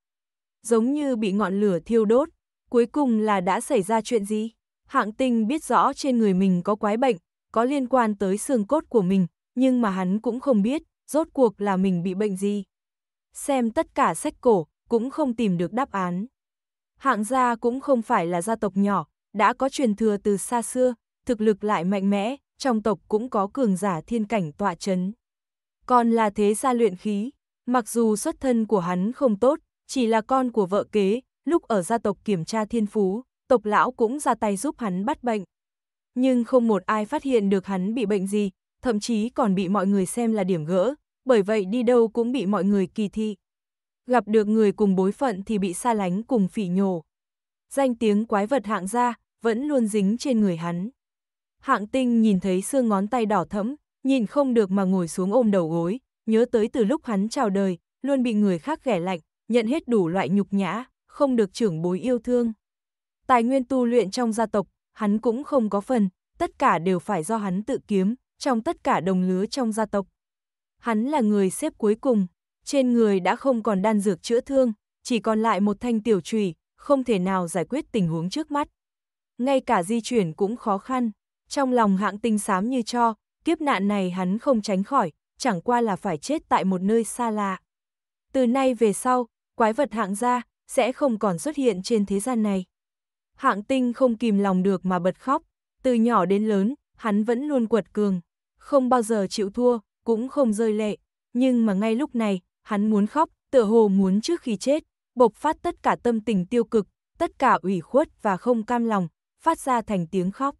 Giống như bị ngọn lửa thiêu đốt, cuối cùng là đã xảy ra chuyện gì? Hạng tinh biết rõ trên người mình có quái bệnh, có liên quan tới xương cốt của mình, nhưng mà hắn cũng không biết, rốt cuộc là mình bị bệnh gì. Xem tất cả sách cổ, cũng không tìm được đáp án. Hạng gia cũng không phải là gia tộc nhỏ, đã có truyền thừa từ xa xưa, thực lực lại mạnh mẽ, trong tộc cũng có cường giả thiên cảnh tọa chấn. Còn là thế gia luyện khí, mặc dù xuất thân của hắn không tốt, chỉ là con của vợ kế, lúc ở gia tộc kiểm tra thiên phú, tộc lão cũng ra tay giúp hắn bắt bệnh nhưng không một ai phát hiện được hắn bị bệnh gì, thậm chí còn bị mọi người xem là điểm gỡ, bởi vậy đi đâu cũng bị mọi người kỳ thị. Gặp được người cùng bối phận thì bị xa lánh cùng phỉ nhổ. Danh tiếng quái vật hạng gia vẫn luôn dính trên người hắn. Hạng tinh nhìn thấy xương ngón tay đỏ thẫm, nhìn không được mà ngồi xuống ôm đầu gối, nhớ tới từ lúc hắn chào đời, luôn bị người khác ghẻ lạnh, nhận hết đủ loại nhục nhã, không được trưởng bối yêu thương. Tài nguyên tu luyện trong gia tộc hắn cũng không có phần, tất cả đều phải do hắn tự kiếm, trong tất cả đồng lứa trong gia tộc. Hắn là người xếp cuối cùng, trên người đã không còn đan dược chữa thương, chỉ còn lại một thanh tiểu trùy, không thể nào giải quyết tình huống trước mắt. Ngay cả di chuyển cũng khó khăn, trong lòng hạng tinh xám như cho, kiếp nạn này hắn không tránh khỏi, chẳng qua là phải chết tại một nơi xa lạ. Từ nay về sau, quái vật hạng gia sẽ không còn xuất hiện trên thế gian này hạng tinh không kìm lòng được mà bật khóc, từ nhỏ đến lớn, hắn vẫn luôn quật cường, không bao giờ chịu thua, cũng không rơi lệ, nhưng mà ngay lúc này, hắn muốn khóc, tựa hồ muốn trước khi chết, bộc phát tất cả tâm tình tiêu cực, tất cả ủy khuất và không cam lòng, phát ra thành tiếng khóc.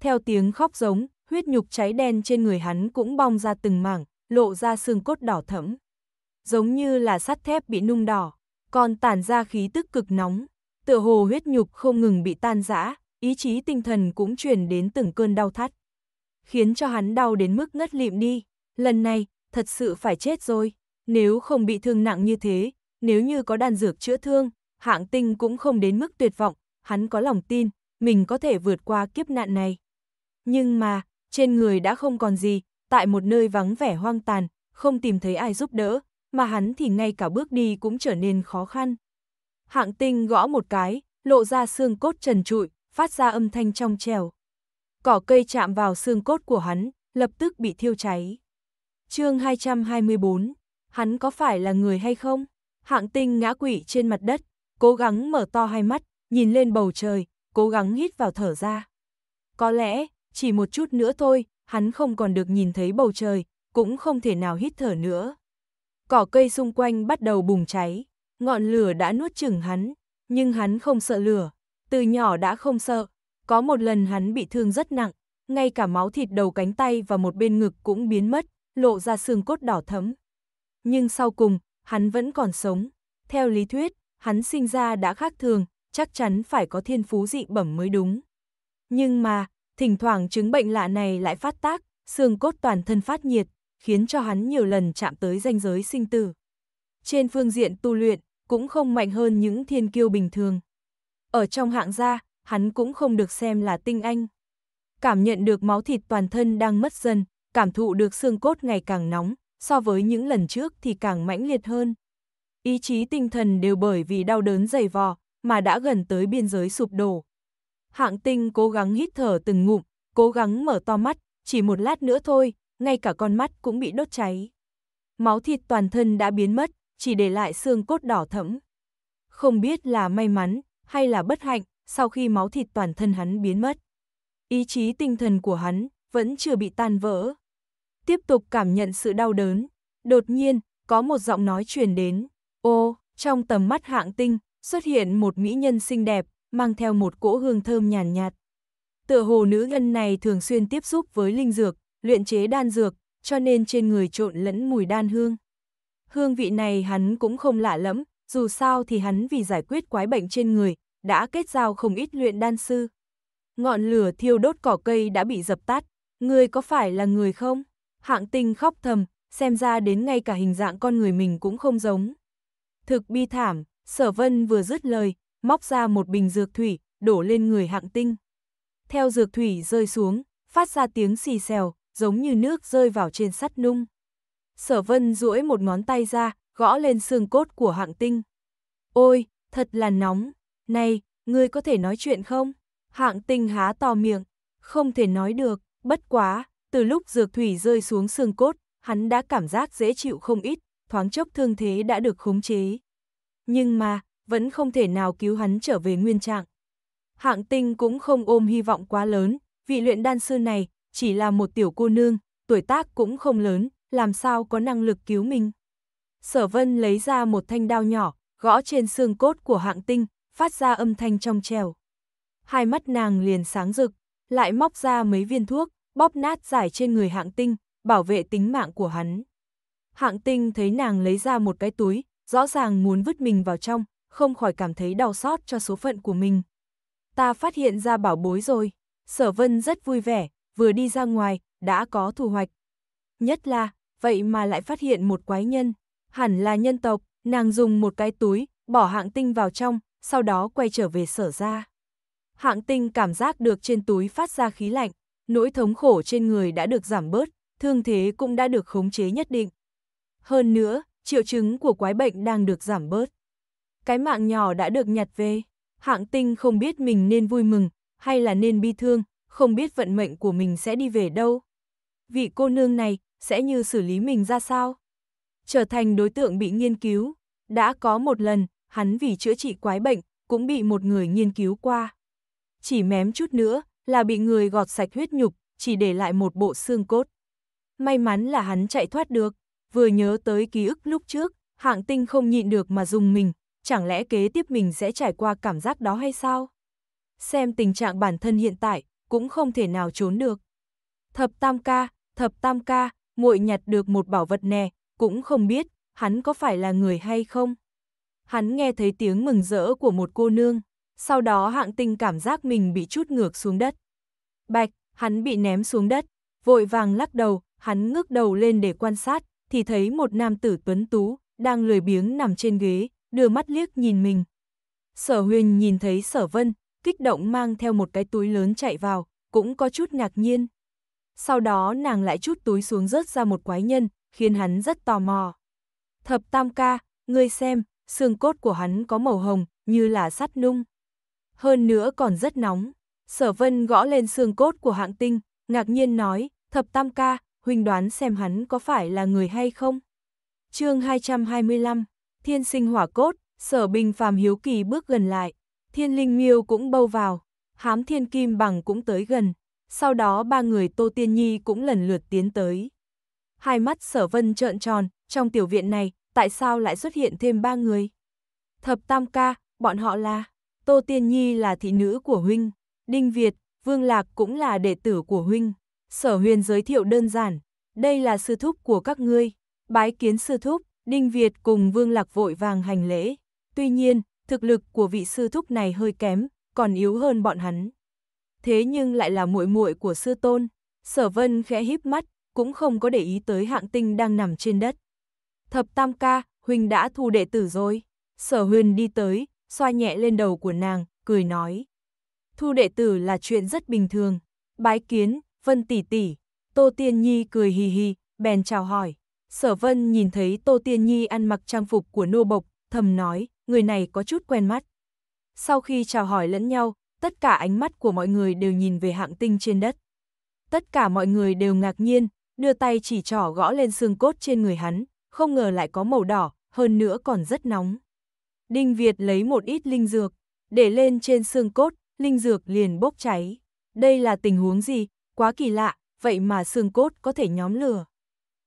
Theo tiếng khóc giống, huyết nhục cháy đen trên người hắn cũng bong ra từng mảng, lộ ra xương cốt đỏ thẫm. Giống như là sắt thép bị nung đỏ, còn tản ra khí tức cực nóng tựa hồ huyết nhục không ngừng bị tan rã, ý chí tinh thần cũng truyền đến từng cơn đau thắt. Khiến cho hắn đau đến mức ngất lịm đi, lần này, thật sự phải chết rồi, nếu không bị thương nặng như thế, nếu như có đan dược chữa thương, hạng tinh cũng không đến mức tuyệt vọng, hắn có lòng tin, mình có thể vượt qua kiếp nạn này. Nhưng mà, trên người đã không còn gì, tại một nơi vắng vẻ hoang tàn, không tìm thấy ai giúp đỡ, mà hắn thì ngay cả bước đi cũng trở nên khó khăn hạng tinh gõ một cái, lộ ra xương cốt trần trụi, phát ra âm thanh trong trèo. Cỏ cây chạm vào xương cốt của hắn, lập tức bị thiêu cháy. chương 224, hắn có phải là người hay không? Hạng tinh ngã quỷ trên mặt đất, cố gắng mở to hai mắt, nhìn lên bầu trời, cố gắng hít vào thở ra. Có lẽ, chỉ một chút nữa thôi, hắn không còn được nhìn thấy bầu trời, cũng không thể nào hít thở nữa. Cỏ cây xung quanh bắt đầu bùng cháy, ngọn lửa đã nuốt chửng hắn, nhưng hắn không sợ lửa, từ nhỏ đã không sợ, có một lần hắn bị thương rất nặng, ngay cả máu thịt đầu cánh tay và một bên ngực cũng biến mất, lộ ra xương cốt đỏ thẫm. Nhưng sau cùng, hắn vẫn còn sống. Theo lý thuyết, hắn sinh ra đã khác thường, chắc chắn phải có thiên phú dị bẩm mới đúng. Nhưng mà, thỉnh thoảng chứng bệnh lạ này lại phát tác, xương cốt toàn thân phát nhiệt, khiến cho hắn nhiều lần chạm tới ranh giới sinh tử. Trên phương diện tu luyện, cũng không mạnh hơn những thiên kiêu bình thường. Ở trong hạng gia, hắn cũng không được xem là tinh anh. Cảm nhận được máu thịt toàn thân đang mất dần, cảm thụ được xương cốt ngày càng nóng, so với những lần trước thì càng mãnh liệt hơn. Ý chí tinh thần đều bởi vì đau đớn dày vò, mà đã gần tới biên giới sụp đổ. Hạng tinh cố gắng hít thở từng ngụm, cố gắng mở to mắt, chỉ một lát nữa thôi, ngay cả con mắt cũng bị đốt cháy. Máu thịt toàn thân đã biến mất, chỉ để lại xương cốt đỏ thẫm. Không biết là may mắn, hay là bất hạnh, sau khi máu thịt toàn thân hắn biến mất. Ý chí tinh thần của hắn vẫn chưa bị tan vỡ. Tiếp tục cảm nhận sự đau đớn, đột nhiên, có một giọng nói truyền đến. Ô, trong tầm mắt hạng tinh, xuất hiện một mỹ nhân xinh đẹp, mang theo một cỗ hương thơm nhàn nhạt, nhạt. Tựa hồ nữ nhân này thường xuyên tiếp xúc với linh dược, luyện chế đan dược, cho nên trên người trộn lẫn mùi đan hương. Hương vị này hắn cũng không lạ lẫm, dù sao thì hắn vì giải quyết quái bệnh trên người, đã kết giao không ít luyện đan sư. Ngọn lửa thiêu đốt cỏ cây đã bị dập tắt, ngươi có phải là người không? Hạng tinh khóc thầm, xem ra đến ngay cả hình dạng con người mình cũng không giống. Thực bi thảm, sở vân vừa dứt lời, móc ra một bình dược thủy, đổ lên người hạng tinh. Theo dược thủy rơi xuống, phát ra tiếng xì xèo, giống như nước rơi vào trên sắt nung sở vân duỗi một ngón tay ra, gõ lên xương cốt của hạng tinh. Ôi, thật là nóng, này, ngươi có thể nói chuyện không? Hạng tinh há to miệng, không thể nói được, bất quá, từ lúc dược thủy rơi xuống xương cốt, hắn đã cảm giác dễ chịu không ít, thoáng chốc thương thế đã được khống chế. Nhưng mà, vẫn không thể nào cứu hắn trở về nguyên trạng. Hạng tinh cũng không ôm hy vọng quá lớn, vị luyện đan sư này chỉ là một tiểu cô nương, tuổi tác cũng không lớn, làm sao có năng lực cứu mình. Sở vân lấy ra một thanh đao nhỏ, gõ trên xương cốt của hạng tinh, phát ra âm thanh trong trèo. Hai mắt nàng liền sáng rực, lại móc ra mấy viên thuốc, bóp nát giải trên người hạng tinh, bảo vệ tính mạng của hắn. Hạng tinh thấy nàng lấy ra một cái túi, rõ ràng muốn vứt mình vào trong, không khỏi cảm thấy đau xót cho số phận của mình. Ta phát hiện ra bảo bối rồi, sở vân rất vui vẻ, vừa đi ra ngoài, đã có thu hoạch. Nhất là, vậy mà lại phát hiện một quái nhân. Hẳn là nhân tộc, nàng dùng một cái túi, bỏ hạng tinh vào trong, sau đó quay trở về sở ra. Hạng tinh cảm giác được trên túi phát ra khí lạnh, nỗi thống khổ trên người đã được giảm bớt, thương thế cũng đã được khống chế nhất định. Hơn nữa, triệu chứng của quái bệnh đang được giảm bớt. Cái mạng nhỏ đã được nhặt về, hạng tinh không biết mình nên vui mừng, hay là nên bi thương, không biết vận mệnh của mình sẽ đi về đâu. Vị cô nương này, sẽ như xử lý mình ra sao? Trở thành đối tượng bị nghiên cứu, đã có một lần, hắn vì chữa trị quái bệnh, cũng bị một người nghiên cứu qua. Chỉ mém chút nữa, là bị người gọt sạch huyết nhục, chỉ để lại một bộ xương cốt. May mắn là hắn chạy thoát được, vừa nhớ tới ký ức lúc trước, hạng tinh không nhịn được mà dùng mình, chẳng lẽ kế tiếp mình sẽ trải qua cảm giác đó hay sao? Xem tình trạng bản thân hiện tại, cũng không thể nào trốn được. Thập tam ca, thập tam ca, muội nhặt được một bảo vật nè, cũng không biết hắn có phải là người hay không. Hắn nghe thấy tiếng mừng rỡ của một cô nương, sau đó hạng tinh cảm giác mình bị chút ngược xuống đất. Bạch, hắn bị ném xuống đất, vội vàng lắc đầu, hắn ngước đầu lên để quan sát, thì thấy một nam tử tuấn tú, đang lười biếng nằm trên ghế, đưa mắt liếc nhìn mình. Sở huyền nhìn thấy sở vân, kích động mang theo một cái túi lớn chạy vào, cũng có chút ngạc nhiên sau đó nàng lại chút túi xuống rớt ra một quái nhân, khiến hắn rất tò mò. Thập tam ca, ngươi xem, xương cốt của hắn có màu hồng, như là sắt nung. Hơn nữa còn rất nóng. Sở vân gõ lên xương cốt của hạng tinh, ngạc nhiên nói, thập tam ca, huynh đoán xem hắn có phải là người hay không. chương 225, thiên sinh hỏa cốt, sở bình phàm hiếu kỳ bước gần lại, thiên linh miêu cũng bâu vào, hám thiên kim bằng cũng tới gần sau đó ba người Tô Tiên Nhi cũng lần lượt tiến tới. Hai mắt sở vân trợn tròn, trong tiểu viện này, tại sao lại xuất hiện thêm ba người? Thập Tam Ca, bọn họ là, Tô Tiên Nhi là thị nữ của huynh, Đinh Việt, Vương Lạc cũng là đệ tử của huynh. Sở huyền giới thiệu đơn giản, đây là sư thúc của các ngươi, bái kiến sư thúc, Đinh Việt cùng Vương Lạc vội vàng hành lễ. Tuy nhiên, thực lực của vị sư thúc này hơi kém, còn yếu hơn bọn hắn thế nhưng lại là muội muội của sư tôn. Sở Vân khẽ híp mắt, cũng không có để ý tới hạng tinh đang nằm trên đất. Thập Tam ca, huynh đã thu đệ tử rồi. Sở Huyền đi tới, xoa nhẹ lên đầu của nàng, cười nói: "Thu đệ tử là chuyện rất bình thường." Bái kiến, Vân tỷ tỷ. Tô Tiên Nhi cười hì hì, bèn chào hỏi. Sở Vân nhìn thấy Tô Tiên Nhi ăn mặc trang phục của nô bộc, thầm nói, người này có chút quen mắt. Sau khi chào hỏi lẫn nhau, tất cả ánh mắt của mọi người đều nhìn về hạng tinh trên đất. Tất cả mọi người đều ngạc nhiên, đưa tay chỉ trỏ gõ lên xương cốt trên người hắn, không ngờ lại có màu đỏ, hơn nữa còn rất nóng. Đinh Việt lấy một ít linh dược, để lên trên xương cốt, linh dược liền bốc cháy. Đây là tình huống gì, quá kỳ lạ, vậy mà xương cốt có thể nhóm lửa.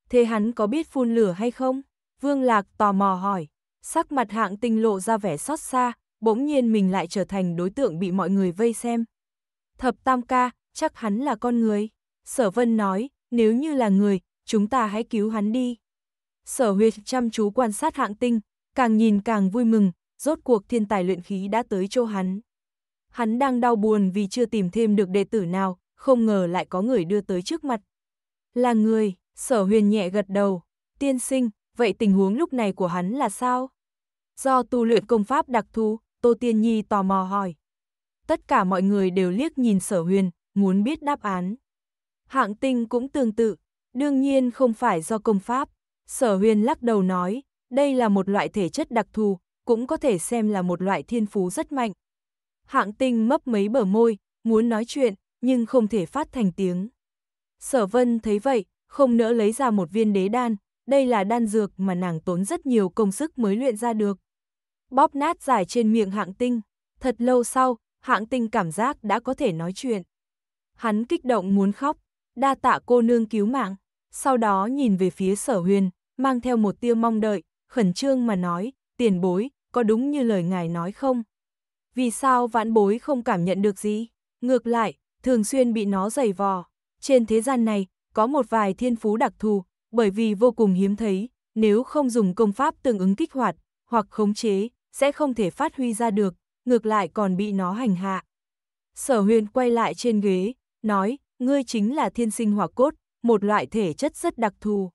Thế hắn có biết phun lửa hay không? Vương Lạc tò mò hỏi, sắc mặt hạng tinh lộ ra vẻ xót xa, bỗng nhiên mình lại trở thành đối tượng bị mọi người vây xem. Thập Tam ca, chắc hắn là con người. Sở Vân nói, nếu như là người, chúng ta hãy cứu hắn đi. Sở huyệt chăm chú quan sát hạng tinh, càng nhìn càng vui mừng, rốt cuộc thiên tài luyện khí đã tới chỗ hắn. Hắn đang đau buồn vì chưa tìm thêm được đệ tử nào, không ngờ lại có người đưa tới trước mặt. Là người, sở huyền nhẹ gật đầu, tiên sinh, vậy tình huống lúc này của hắn là sao? Do tu luyện công pháp đặc thù, Tô Tiên Nhi tò mò hỏi. Tất cả mọi người đều liếc nhìn sở huyền, muốn biết đáp án. Hạng tinh cũng tương tự, đương nhiên không phải do công pháp. Sở huyền lắc đầu nói, đây là một loại thể chất đặc thù, cũng có thể xem là một loại thiên phú rất mạnh. Hạng tinh mấp mấy bờ môi, muốn nói chuyện, nhưng không thể phát thành tiếng. Sở vân thấy vậy, không nỡ lấy ra một viên đế đan, đây là đan dược mà nàng tốn rất nhiều công sức mới luyện ra được bóp nát dài trên miệng hạng tinh. Thật lâu sau, hạng tinh cảm giác đã có thể nói chuyện. Hắn kích động muốn khóc, đa tạ cô nương cứu mạng, sau đó nhìn về phía sở huyền, mang theo một tia mong đợi, khẩn trương mà nói, tiền bối, có đúng như lời ngài nói không? Vì sao vãn bối không cảm nhận được gì? Ngược lại, thường xuyên bị nó giày vò. Trên thế gian này, có một vài thiên phú đặc thù, bởi vì vô cùng hiếm thấy, nếu không dùng công pháp tương ứng kích hoạt, hoặc khống chế, sẽ không thể phát huy ra được, ngược lại còn bị nó hành hạ. Sở huyền quay lại trên ghế, nói, ngươi chính là thiên sinh hỏa cốt, một loại thể chất rất đặc thù.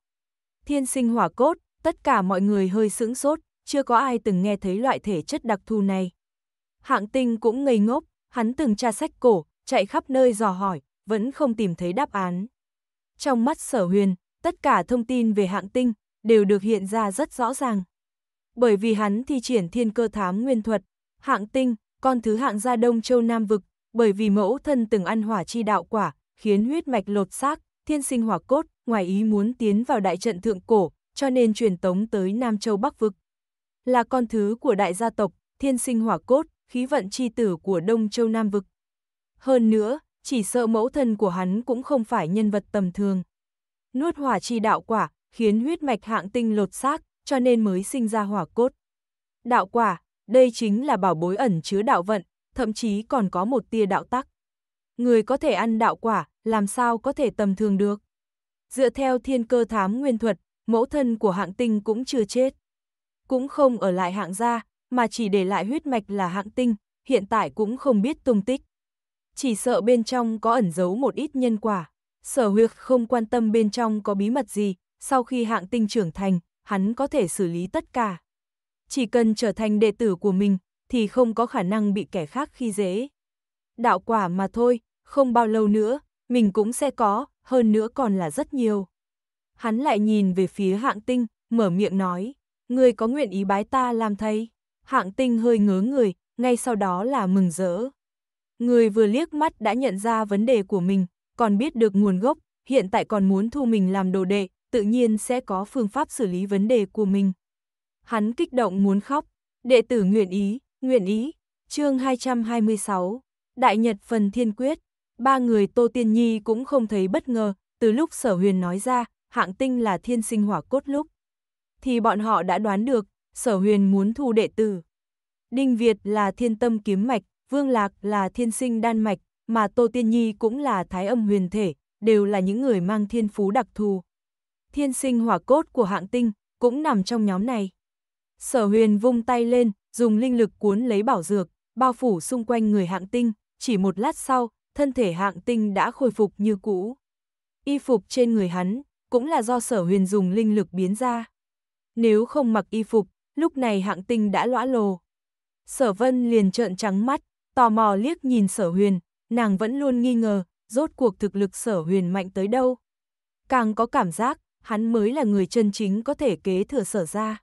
Thiên sinh hỏa cốt, tất cả mọi người hơi sững sốt, chưa có ai từng nghe thấy loại thể chất đặc thù này. Hạng tinh cũng ngây ngốc, hắn từng tra sách cổ, chạy khắp nơi dò hỏi, vẫn không tìm thấy đáp án. Trong mắt sở huyền, tất cả thông tin về hạng tinh đều được hiện ra rất rõ ràng bởi vì hắn thi triển thiên cơ thám nguyên thuật, hạng tinh, con thứ hạng gia đông châu Nam Vực, bởi vì mẫu thân từng ăn hỏa chi đạo quả, khiến huyết mạch lột xác, thiên sinh hỏa cốt, ngoài ý muốn tiến vào đại trận thượng cổ, cho nên truyền tống tới Nam Châu Bắc Vực. Là con thứ của đại gia tộc, thiên sinh hỏa cốt, khí vận chi tử của Đông Châu Nam Vực. Hơn nữa, chỉ sợ mẫu thân của hắn cũng không phải nhân vật tầm thường. Nuốt hỏa chi đạo quả, khiến huyết mạch hạng tinh lột xác, cho nên mới sinh ra hỏa cốt. Đạo quả, đây chính là bảo bối ẩn chứa đạo vận, thậm chí còn có một tia đạo tắc. Người có thể ăn đạo quả, làm sao có thể tầm thường được? Dựa theo thiên cơ thám nguyên thuật, mẫu thân của hạng tinh cũng chưa chết. Cũng không ở lại hạng gia, mà chỉ để lại huyết mạch là hạng tinh, hiện tại cũng không biết tung tích. Chỉ sợ bên trong có ẩn giấu một ít nhân quả. Sở huyệt không quan tâm bên trong có bí mật gì, sau khi hạng tinh trưởng thành, hắn có thể xử lý tất cả. Chỉ cần trở thành đệ tử của mình, thì không có khả năng bị kẻ khác khi dễ. Đạo quả mà thôi, không bao lâu nữa, mình cũng sẽ có, hơn nữa còn là rất nhiều. Hắn lại nhìn về phía hạng tinh, mở miệng nói, người có nguyện ý bái ta làm thầy? Hạng tinh hơi ngớ người, ngay sau đó là mừng rỡ. Người vừa liếc mắt đã nhận ra vấn đề của mình, còn biết được nguồn gốc, hiện tại còn muốn thu mình làm đồ đệ, tự nhiên sẽ có phương pháp xử lý vấn đề của mình. Hắn kích động muốn khóc, đệ tử nguyện ý, nguyện ý, chương 226, Đại Nhật Phần Thiên Quyết, ba người Tô Tiên Nhi cũng không thấy bất ngờ, từ lúc sở huyền nói ra, hạng tinh là thiên sinh hỏa cốt lúc, thì bọn họ đã đoán được, sở huyền muốn thu đệ tử. Đinh Việt là thiên tâm kiếm mạch, Vương Lạc là thiên sinh đan mạch, mà Tô Tiên Nhi cũng là thái âm huyền thể, đều là những người mang thiên phú đặc thù, thiên sinh hỏa cốt của hạng tinh, cũng nằm trong nhóm này. Sở huyền vung tay lên, dùng linh lực cuốn lấy bảo dược, bao phủ xung quanh người hạng tinh, chỉ một lát sau, thân thể hạng tinh đã khôi phục như cũ. Y phục trên người hắn, cũng là do sở huyền dùng linh lực biến ra. Nếu không mặc y phục, lúc này hạng tinh đã lõa lồ. Sở vân liền trợn trắng mắt, tò mò liếc nhìn sở huyền, nàng vẫn luôn nghi ngờ, rốt cuộc thực lực sở huyền mạnh tới đâu. Càng có cảm giác, hắn mới là người chân chính có thể kế thừa sở ra.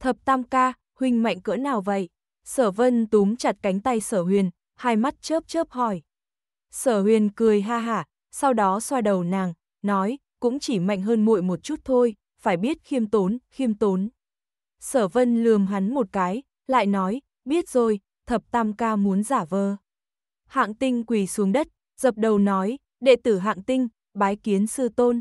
Thập tam ca, huynh mạnh cỡ nào vậy? Sở vân túm chặt cánh tay sở huyền, hai mắt chớp chớp hỏi. Sở huyền cười ha hả, sau đó xoa đầu nàng, nói, cũng chỉ mạnh hơn muội một chút thôi, phải biết khiêm tốn, khiêm tốn. Sở vân lườm hắn một cái, lại nói, biết rồi, thập tam ca muốn giả vờ. Hạng tinh quỳ xuống đất, dập đầu nói, đệ tử hạng tinh, bái kiến sư tôn.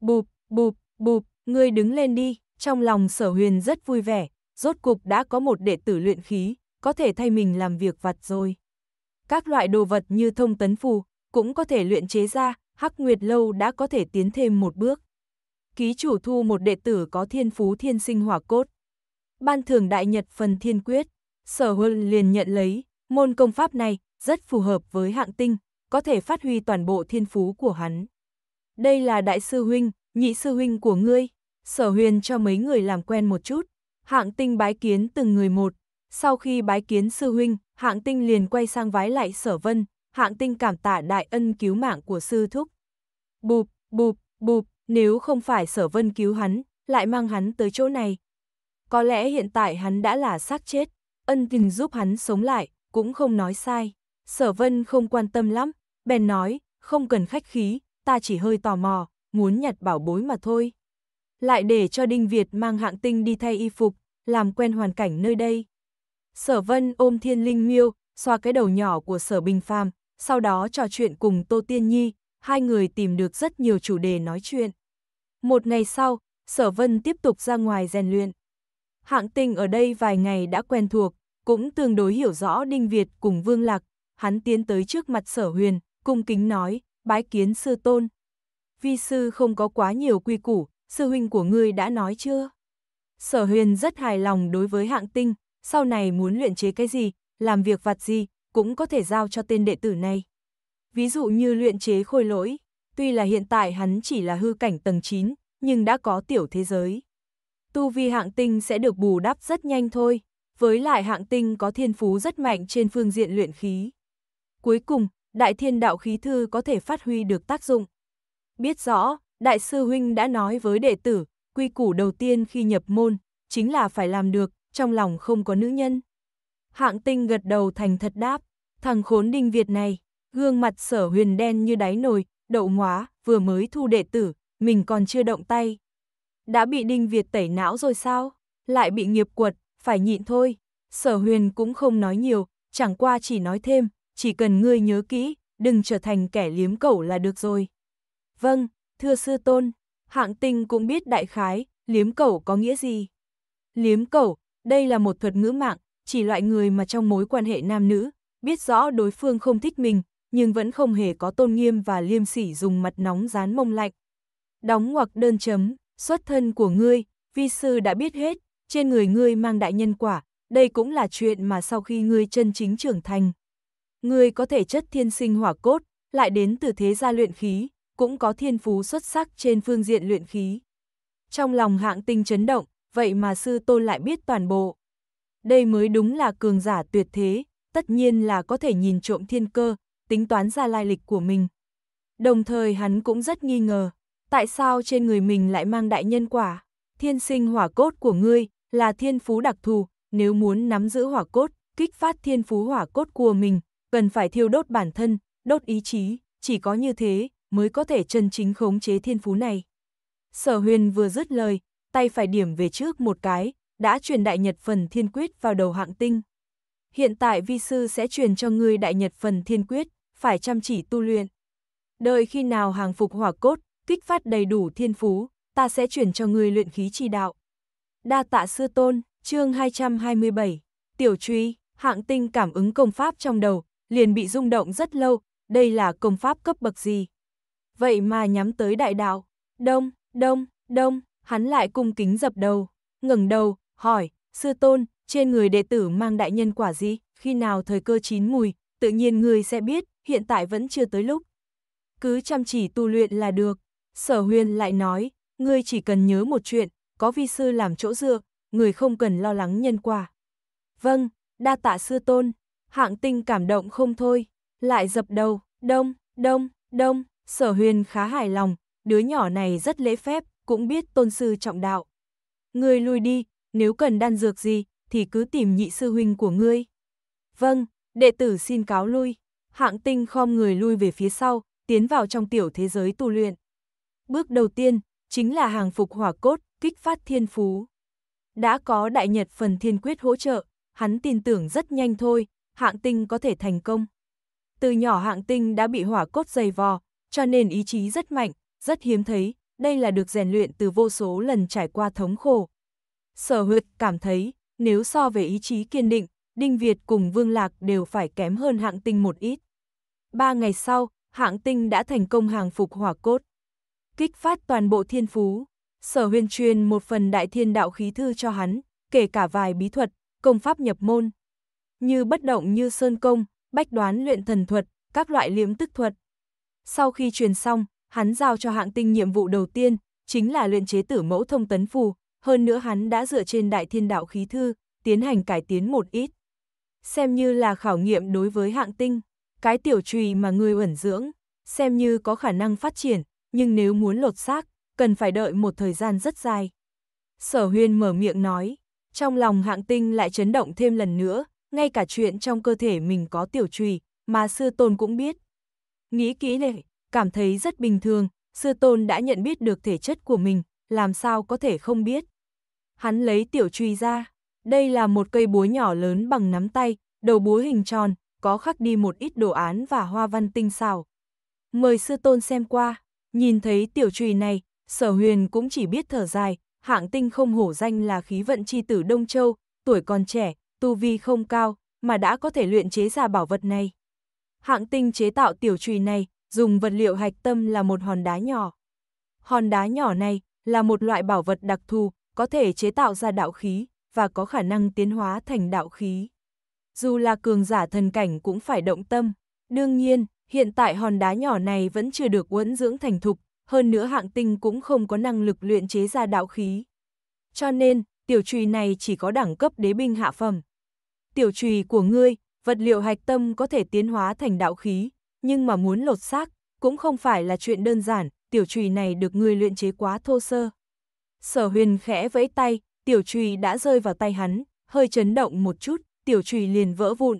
Bụp, Bụp, bụp, ngươi đứng lên đi, trong lòng sở huyền rất vui vẻ, rốt cục đã có một đệ tử luyện khí, có thể thay mình làm việc vặt rồi. Các loại đồ vật như thông tấn phù, cũng có thể luyện chế ra, Hắc Nguyệt Lâu đã có thể tiến thêm một bước. Ký chủ thu một đệ tử có thiên phú thiên sinh hỏa cốt. Ban thưởng đại nhật phần thiên quyết, sở huân liền nhận lấy, môn công pháp này rất phù hợp với hạng tinh, có thể phát huy toàn bộ thiên phú của hắn. Đây là đại sư huynh, nhị sư huynh của ngươi, sở huyền cho mấy người làm quen một chút, hạng tinh bái kiến từng người một, sau khi bái kiến sư huynh, hạng tinh liền quay sang vái lại sở vân, hạng tinh cảm tạ đại ân cứu mạng của sư thúc. Bụp, bụp, bụp, nếu không phải sở vân cứu hắn, lại mang hắn tới chỗ này. Có lẽ hiện tại hắn đã là xác chết, ân tình giúp hắn sống lại, cũng không nói sai. Sở vân không quan tâm lắm, bèn nói, không cần khách khí, ta chỉ hơi tò mò, muốn nhặt bảo bối mà thôi. Lại để cho Đinh Việt mang hạng tinh đi thay y phục, làm quen hoàn cảnh nơi đây. Sở Vân ôm Thiên Linh Miêu, xoa cái đầu nhỏ của Sở Bình Phàm, sau đó trò chuyện cùng Tô Tiên Nhi, hai người tìm được rất nhiều chủ đề nói chuyện. Một ngày sau, Sở Vân tiếp tục ra ngoài rèn luyện. Hạng Tinh ở đây vài ngày đã quen thuộc, cũng tương đối hiểu rõ Đinh Việt cùng Vương Lạc, hắn tiến tới trước mặt Sở Huyền, cung kính nói, bái kiến sư tôn vi sư không có quá nhiều quy củ, sư huynh của ngươi đã nói chưa? Sở huyền rất hài lòng đối với hạng tinh, sau này muốn luyện chế cái gì, làm việc vặt gì, cũng có thể giao cho tên đệ tử này. Ví dụ như luyện chế khôi lỗi, tuy là hiện tại hắn chỉ là hư cảnh tầng 9, nhưng đã có tiểu thế giới. Tu vi hạng tinh sẽ được bù đắp rất nhanh thôi, với lại hạng tinh có thiên phú rất mạnh trên phương diện luyện khí. Cuối cùng, đại thiên đạo khí thư có thể phát huy được tác dụng biết rõ, Đại sư Huynh đã nói với đệ tử, quy củ đầu tiên khi nhập môn, chính là phải làm được, trong lòng không có nữ nhân. Hạng tinh gật đầu thành thật đáp, thằng khốn đinh Việt này, gương mặt sở huyền đen như đáy nồi, đậu ngóa, vừa mới thu đệ tử, mình còn chưa động tay. Đã bị đinh Việt tẩy não rồi sao? Lại bị nghiệp quật, phải nhịn thôi. Sở huyền cũng không nói nhiều, chẳng qua chỉ nói thêm, chỉ cần ngươi nhớ kỹ, đừng trở thành kẻ liếm cẩu là được rồi. Vâng, thưa sư tôn, hạng tình cũng biết đại khái, liếm cẩu có nghĩa gì. Liếm cẩu, đây là một thuật ngữ mạng, chỉ loại người mà trong mối quan hệ nam nữ, biết rõ đối phương không thích mình, nhưng vẫn không hề có tôn nghiêm và liêm sỉ dùng mặt nóng dán mông lạnh. Đóng hoặc đơn chấm, xuất thân của ngươi, vi sư đã biết hết, trên người ngươi mang đại nhân quả, đây cũng là chuyện mà sau khi ngươi chân chính trưởng thành. Ngươi có thể chất thiên sinh hỏa cốt, lại đến từ thế gia luyện khí, cũng có thiên phú xuất sắc trên phương diện luyện khí. Trong lòng hạng tinh chấn động, vậy mà sư tôn lại biết toàn bộ. Đây mới đúng là cường giả tuyệt thế, tất nhiên là có thể nhìn trộm thiên cơ, tính toán ra lai lịch của mình. Đồng thời hắn cũng rất nghi ngờ, tại sao trên người mình lại mang đại nhân quả, thiên sinh hỏa cốt của ngươi là thiên phú đặc thù, nếu muốn nắm giữ hỏa cốt, kích phát thiên phú hỏa cốt của mình, cần phải thiêu đốt bản thân, đốt ý chí, chỉ có như thế, mới có thể chân chính khống chế thiên phú này. Sở huyền vừa dứt lời, tay phải điểm về trước một cái, đã truyền đại nhật phần thiên quyết vào đầu hạng tinh. Hiện tại vi sư sẽ truyền cho ngươi đại nhật phần thiên quyết, phải chăm chỉ tu luyện. Đợi khi nào hàng phục hỏa cốt, kích phát đầy đủ thiên phú, ta sẽ chuyển cho ngươi luyện khí chi đạo. Đa tạ sư tôn, chương 227, tiểu truy, hạng tinh cảm ứng công pháp trong đầu, liền bị rung động rất lâu, đây là công pháp cấp bậc gì? vậy mà nhắm tới đại đạo. Đông, đông, đông, hắn lại cung kính dập đầu, ngẩng đầu, hỏi, sư tôn, trên người đệ tử mang đại nhân quả gì, khi nào thời cơ chín mùi, tự nhiên người sẽ biết, hiện tại vẫn chưa tới lúc. Cứ chăm chỉ tu luyện là được. Sở huyền lại nói, ngươi chỉ cần nhớ một chuyện, có vi sư làm chỗ dựa, người không cần lo lắng nhân quả. Vâng, đa tạ sư tôn, hạng tinh cảm động không thôi, lại dập đầu, đông, đông, đông, Sở huyền khá hài lòng, đứa nhỏ này rất lễ phép, cũng biết tôn sư trọng đạo. Ngươi lui đi, nếu cần đan dược gì, thì cứ tìm nhị sư huynh của ngươi. Vâng, đệ tử xin cáo lui. Hạng tinh khom người lui về phía sau, tiến vào trong tiểu thế giới tu luyện. Bước đầu tiên, chính là hàng phục hỏa cốt, kích phát thiên phú. Đã có đại nhật phần thiên quyết hỗ trợ, hắn tin tưởng rất nhanh thôi, hạng tinh có thể thành công. Từ nhỏ hạng tinh đã bị hỏa cốt dày vò, cho nên ý chí rất mạnh, rất hiếm thấy, đây là được rèn luyện từ vô số lần trải qua thống khổ. Sở huyệt cảm thấy, nếu so về ý chí kiên định, Đinh Việt cùng Vương Lạc đều phải kém hơn hạng tinh một ít. Ba ngày sau, hạng tinh đã thành công hàng phục hỏa cốt. Kích phát toàn bộ thiên phú, sở huyền truyền một phần đại thiên đạo khí thư cho hắn, kể cả vài bí thuật, công pháp nhập môn. Như bất động như sơn công, bách đoán luyện thần thuật, các loại liếm tức thuật. Sau khi truyền xong, hắn giao cho hạng tinh nhiệm vụ đầu tiên, chính là luyện chế tử mẫu thông tấn phù, hơn nữa hắn đã dựa trên đại thiên đạo khí thư, tiến hành cải tiến một ít. Xem như là khảo nghiệm đối với hạng tinh, cái tiểu trùy mà người ẩn dưỡng, xem như có khả năng phát triển, nhưng nếu muốn lột xác, cần phải đợi một thời gian rất dài. Sở huyên mở miệng nói, trong lòng hạng tinh lại chấn động thêm lần nữa, ngay cả chuyện trong cơ thể mình có tiểu trùy, mà sư tôn cũng biết, Nghĩ kỹ lại, cảm thấy rất bình thường, sư tôn đã nhận biết được thể chất của mình, làm sao có thể không biết. Hắn lấy tiểu truy ra, đây là một cây búa nhỏ lớn bằng nắm tay, đầu búa hình tròn, có khắc đi một ít đồ án và hoa văn tinh xảo. Mời sư tôn xem qua, nhìn thấy tiểu truy này, sở huyền cũng chỉ biết thở dài, hạng tinh không hổ danh là khí vận chi tử Đông Châu, tuổi còn trẻ, tu vi không cao, mà đã có thể luyện chế ra bảo vật này. Hạng tinh chế tạo tiểu trùy này dùng vật liệu hạch tâm là một hòn đá nhỏ. Hòn đá nhỏ này là một loại bảo vật đặc thù, có thể chế tạo ra đạo khí và có khả năng tiến hóa thành đạo khí. Dù là cường giả thần cảnh cũng phải động tâm. Đương nhiên, hiện tại hòn đá nhỏ này vẫn chưa được uốn dưỡng thành thục, hơn nữa hạng tinh cũng không có năng lực luyện chế ra đạo khí. Cho nên, tiểu trùy này chỉ có đẳng cấp đế binh hạ phẩm. Tiểu trùy của ngươi vật liệu hạch tâm có thể tiến hóa thành đạo khí, nhưng mà muốn lột xác cũng không phải là chuyện đơn giản, tiểu trùy này được người luyện chế quá thô sơ. Sở huyền khẽ vẫy tay, tiểu trùy đã rơi vào tay hắn, hơi chấn động một chút, tiểu trùy liền vỡ vụn.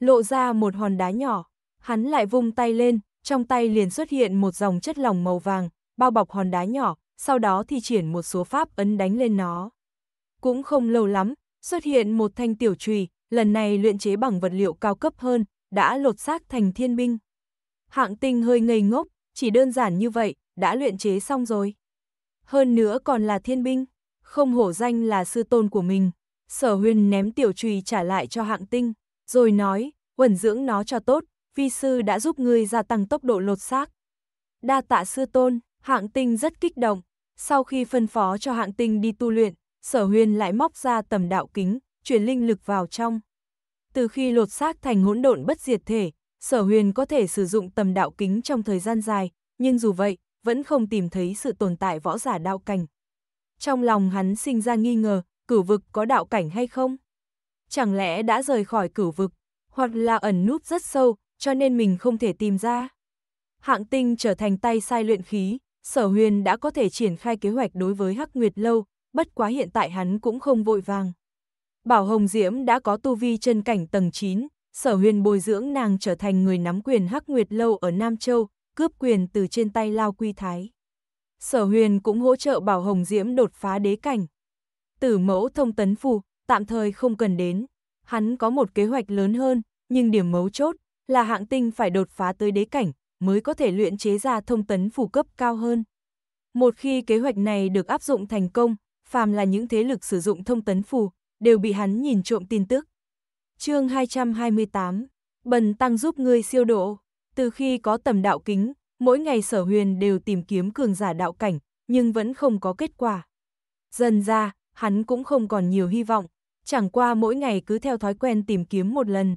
Lộ ra một hòn đá nhỏ, hắn lại vung tay lên, trong tay liền xuất hiện một dòng chất lỏng màu vàng, bao bọc hòn đá nhỏ, sau đó thì triển một số pháp ấn đánh lên nó. Cũng không lâu lắm, xuất hiện một thanh tiểu trùy, lần này luyện chế bằng vật liệu cao cấp hơn, đã lột xác thành thiên binh. Hạng tinh hơi ngây ngốc, chỉ đơn giản như vậy, đã luyện chế xong rồi. Hơn nữa còn là thiên binh, không hổ danh là sư tôn của mình. Sở huyền ném tiểu trùy trả lại cho hạng tinh, rồi nói, quẩn dưỡng nó cho tốt, vi sư đã giúp ngươi gia tăng tốc độ lột xác. Đa tạ sư tôn, hạng tinh rất kích động. Sau khi phân phó cho hạng tinh đi tu luyện, sở huyền lại móc ra tầm đạo kính, chuyển linh lực vào trong. Từ khi lột xác thành hỗn độn bất diệt thể, sở huyền có thể sử dụng tầm đạo kính trong thời gian dài, nhưng dù vậy, vẫn không tìm thấy sự tồn tại võ giả đạo cảnh. Trong lòng hắn sinh ra nghi ngờ, cửu vực có đạo cảnh hay không? Chẳng lẽ đã rời khỏi cửu vực, hoặc là ẩn núp rất sâu, cho nên mình không thể tìm ra? Hạng tinh trở thành tay sai luyện khí, sở huyền đã có thể triển khai kế hoạch đối với Hắc Nguyệt Lâu, bất quá hiện tại hắn cũng không vội vàng. Bảo Hồng Diễm đã có tu vi chân cảnh tầng 9, sở huyền bồi dưỡng nàng trở thành người nắm quyền Hắc Nguyệt Lâu ở Nam Châu, cướp quyền từ trên tay Lao Quy Thái. Sở huyền cũng hỗ trợ Bảo Hồng Diễm đột phá đế cảnh. Tử mẫu thông tấn phù, tạm thời không cần đến. Hắn có một kế hoạch lớn hơn, nhưng điểm mấu chốt là hạng tinh phải đột phá tới đế cảnh mới có thể luyện chế ra thông tấn phù cấp cao hơn. Một khi kế hoạch này được áp dụng thành công, phàm là những thế lực sử dụng thông tấn phù, đều bị hắn nhìn trộm tin tức. chương 228, Bần Tăng giúp ngươi siêu độ. Từ khi có tầm đạo kính, mỗi ngày sở huyền đều tìm kiếm cường giả đạo cảnh, nhưng vẫn không có kết quả. Dần ra, hắn cũng không còn nhiều hy vọng, chẳng qua mỗi ngày cứ theo thói quen tìm kiếm một lần.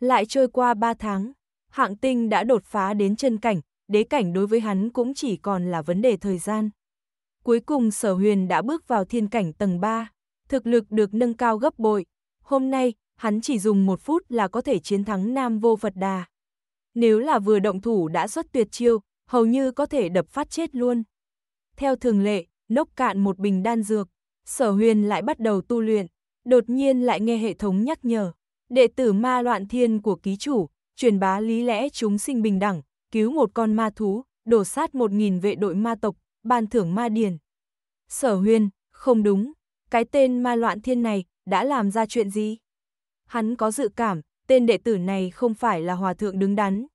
Lại trôi qua ba tháng, hạng tinh đã đột phá đến chân cảnh, đế cảnh đối với hắn cũng chỉ còn là vấn đề thời gian. Cuối cùng sở huyền đã bước vào thiên cảnh tầng 3 thực lực được nâng cao gấp bội. Hôm nay, hắn chỉ dùng một phút là có thể chiến thắng Nam Vô Phật Đà. Nếu là vừa động thủ đã xuất tuyệt chiêu, hầu như có thể đập phát chết luôn. Theo thường lệ, nốc cạn một bình đan dược, sở huyền lại bắt đầu tu luyện, đột nhiên lại nghe hệ thống nhắc nhở. Đệ tử ma loạn thiên của ký chủ, truyền bá lý lẽ chúng sinh bình đẳng, cứu một con ma thú, đổ sát một nghìn vệ đội ma tộc, ban thưởng ma điền. Sở huyền, không đúng, cái tên ma loạn thiên này đã làm ra chuyện gì? Hắn có dự cảm, tên đệ tử này không phải là hòa thượng đứng đắn.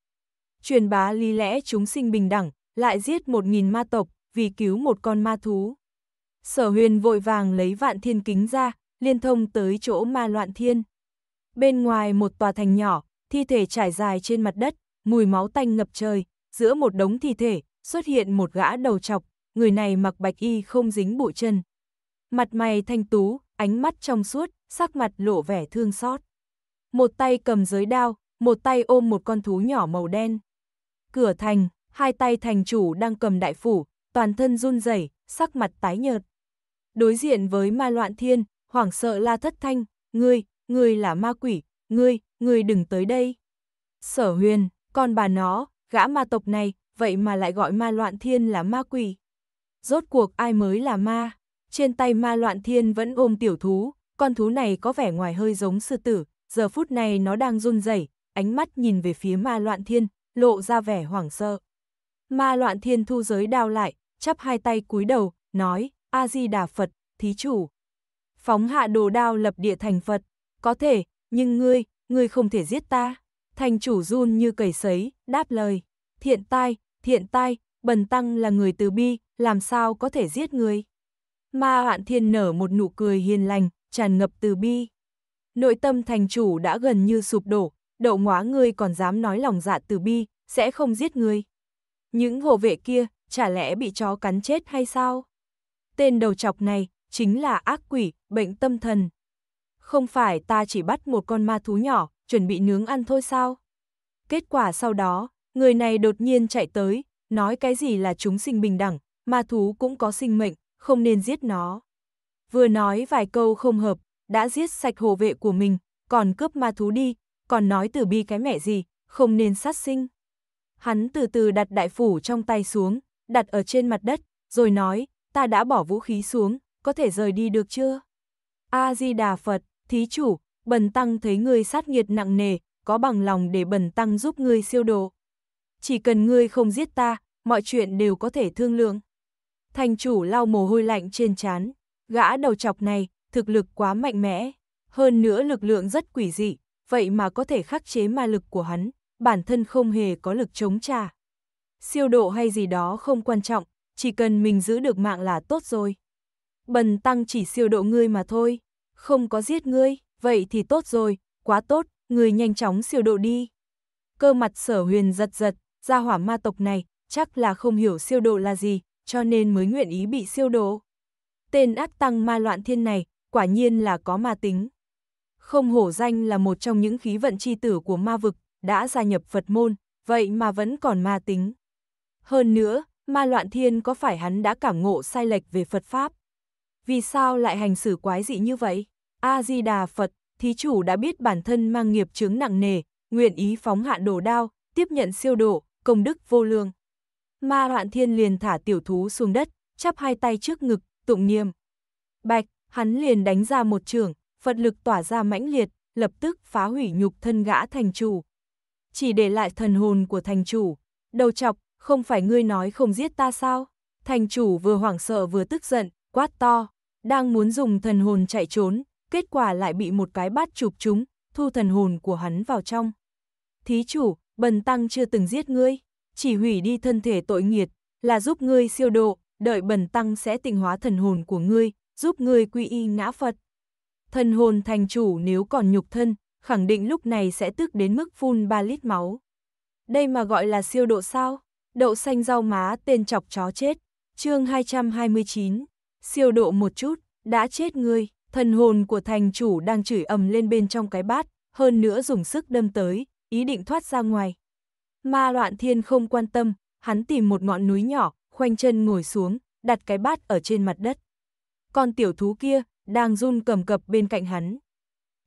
Truyền bá lý lẽ chúng sinh bình đẳng, lại giết một nghìn ma tộc vì cứu một con ma thú. Sở huyền vội vàng lấy vạn thiên kính ra, liên thông tới chỗ ma loạn thiên. Bên ngoài một tòa thành nhỏ, thi thể trải dài trên mặt đất, mùi máu tanh ngập trời, giữa một đống thi thể, xuất hiện một gã đầu chọc, người này mặc bạch y không dính bụi chân, mặt mày thanh tú, ánh mắt trong suốt, sắc mặt lộ vẻ thương xót. Một tay cầm giới đao, một tay ôm một con thú nhỏ màu đen. Cửa thành, hai tay thành chủ đang cầm đại phủ, toàn thân run rẩy, sắc mặt tái nhợt. Đối diện với ma loạn thiên, hoảng sợ la thất thanh, ngươi, ngươi là ma quỷ, ngươi, ngươi đừng tới đây. Sở huyền, con bà nó, gã ma tộc này, vậy mà lại gọi ma loạn thiên là ma quỷ. Rốt cuộc ai mới là ma? trên tay ma loạn thiên vẫn ôm tiểu thú, con thú này có vẻ ngoài hơi giống sư tử, giờ phút này nó đang run rẩy, ánh mắt nhìn về phía ma loạn thiên, lộ ra vẻ hoảng sợ. Ma loạn thiên thu giới đao lại, chắp hai tay cúi đầu, nói, A-di-đà Phật, thí chủ. Phóng hạ đồ đao lập địa thành Phật, có thể, nhưng ngươi, ngươi không thể giết ta. Thành chủ run như cầy sấy, đáp lời, thiện tai, thiện tai, bần tăng là người từ bi, làm sao có thể giết người Ma Hoạn Thiên nở một nụ cười hiền lành, tràn ngập từ bi. Nội tâm thành chủ đã gần như sụp đổ, đậu ngóa ngươi còn dám nói lòng dạ từ bi, sẽ không giết ngươi. Những hộ vệ kia, chả lẽ bị chó cắn chết hay sao? Tên đầu chọc này, chính là ác quỷ, bệnh tâm thần. Không phải ta chỉ bắt một con ma thú nhỏ, chuẩn bị nướng ăn thôi sao? Kết quả sau đó, người này đột nhiên chạy tới, nói cái gì là chúng sinh bình đẳng, ma thú cũng có sinh mệnh, không nên giết nó. Vừa nói vài câu không hợp, đã giết sạch hồ vệ của mình, còn cướp ma thú đi, còn nói tử bi cái mẹ gì, không nên sát sinh. Hắn từ từ đặt đại phủ trong tay xuống, đặt ở trên mặt đất, rồi nói, ta đã bỏ vũ khí xuống, có thể rời đi được chưa? A-di-đà Phật, thí chủ, bần tăng thấy ngươi sát nghiệt nặng nề, có bằng lòng để bần tăng giúp ngươi siêu độ. Chỉ cần ngươi không giết ta, mọi chuyện đều có thể thương lượng thành chủ lau mồ hôi lạnh trên chán gã đầu chọc này, thực lực quá mạnh mẽ, hơn nữa lực lượng rất quỷ dị, vậy mà có thể khắc chế ma lực của hắn, bản thân không hề có lực chống trả. Siêu độ hay gì đó không quan trọng, chỉ cần mình giữ được mạng là tốt rồi. Bần tăng chỉ siêu độ ngươi mà thôi, không có giết ngươi, vậy thì tốt rồi, quá tốt, ngươi nhanh chóng siêu độ đi. Cơ mặt sở huyền giật giật, gia hỏa ma tộc này, chắc là không hiểu siêu độ là gì, cho nên mới nguyện ý bị siêu độ. Tên ác tăng ma loạn thiên này, quả nhiên là có ma tính. Không hổ danh là một trong những khí vận chi tử của ma vực, đã gia nhập Phật môn, vậy mà vẫn còn ma tính. Hơn nữa, ma loạn thiên có phải hắn đã cảm ngộ sai lệch về Phật Pháp? Vì sao lại hành xử quái dị như vậy? A-di-đà Phật, thí chủ đã biết bản thân mang nghiệp chướng nặng nề, nguyện ý phóng hạ đổ đao, tiếp nhận siêu độ, công đức vô lương. Ma Hoạn Thiên liền thả tiểu thú xuống đất, chắp hai tay trước ngực, tụng niệm. Bạch, hắn liền đánh ra một trường, Phật lực tỏa ra mãnh liệt, lập tức phá hủy nhục thân gã thành chủ. Chỉ để lại thần hồn của thành chủ. Đầu chọc, không phải ngươi nói không giết ta sao? Thành chủ vừa hoảng sợ vừa tức giận, quát to, đang muốn dùng thần hồn chạy trốn, kết quả lại bị một cái bát chụp chúng, thu thần hồn của hắn vào trong. Thí chủ, bần tăng chưa từng giết ngươi chỉ hủy đi thân thể tội nghiệt, là giúp ngươi siêu độ, đợi bần tăng sẽ tịnh hóa thần hồn của ngươi, giúp ngươi quy y ngã Phật. Thần hồn thành chủ nếu còn nhục thân, khẳng định lúc này sẽ tức đến mức phun 3 lít máu. Đây mà gọi là siêu độ sao? Đậu xanh rau má tên chọc chó chết. Chương 229. Siêu độ một chút, đã chết ngươi. Thần hồn của thành chủ đang chửi ầm lên bên trong cái bát, hơn nữa dùng sức đâm tới, ý định thoát ra ngoài. Ma loạn thiên không quan tâm, hắn tìm một ngọn núi nhỏ, khoanh chân ngồi xuống, đặt cái bát ở trên mặt đất. Con tiểu thú kia, đang run cầm cập bên cạnh hắn.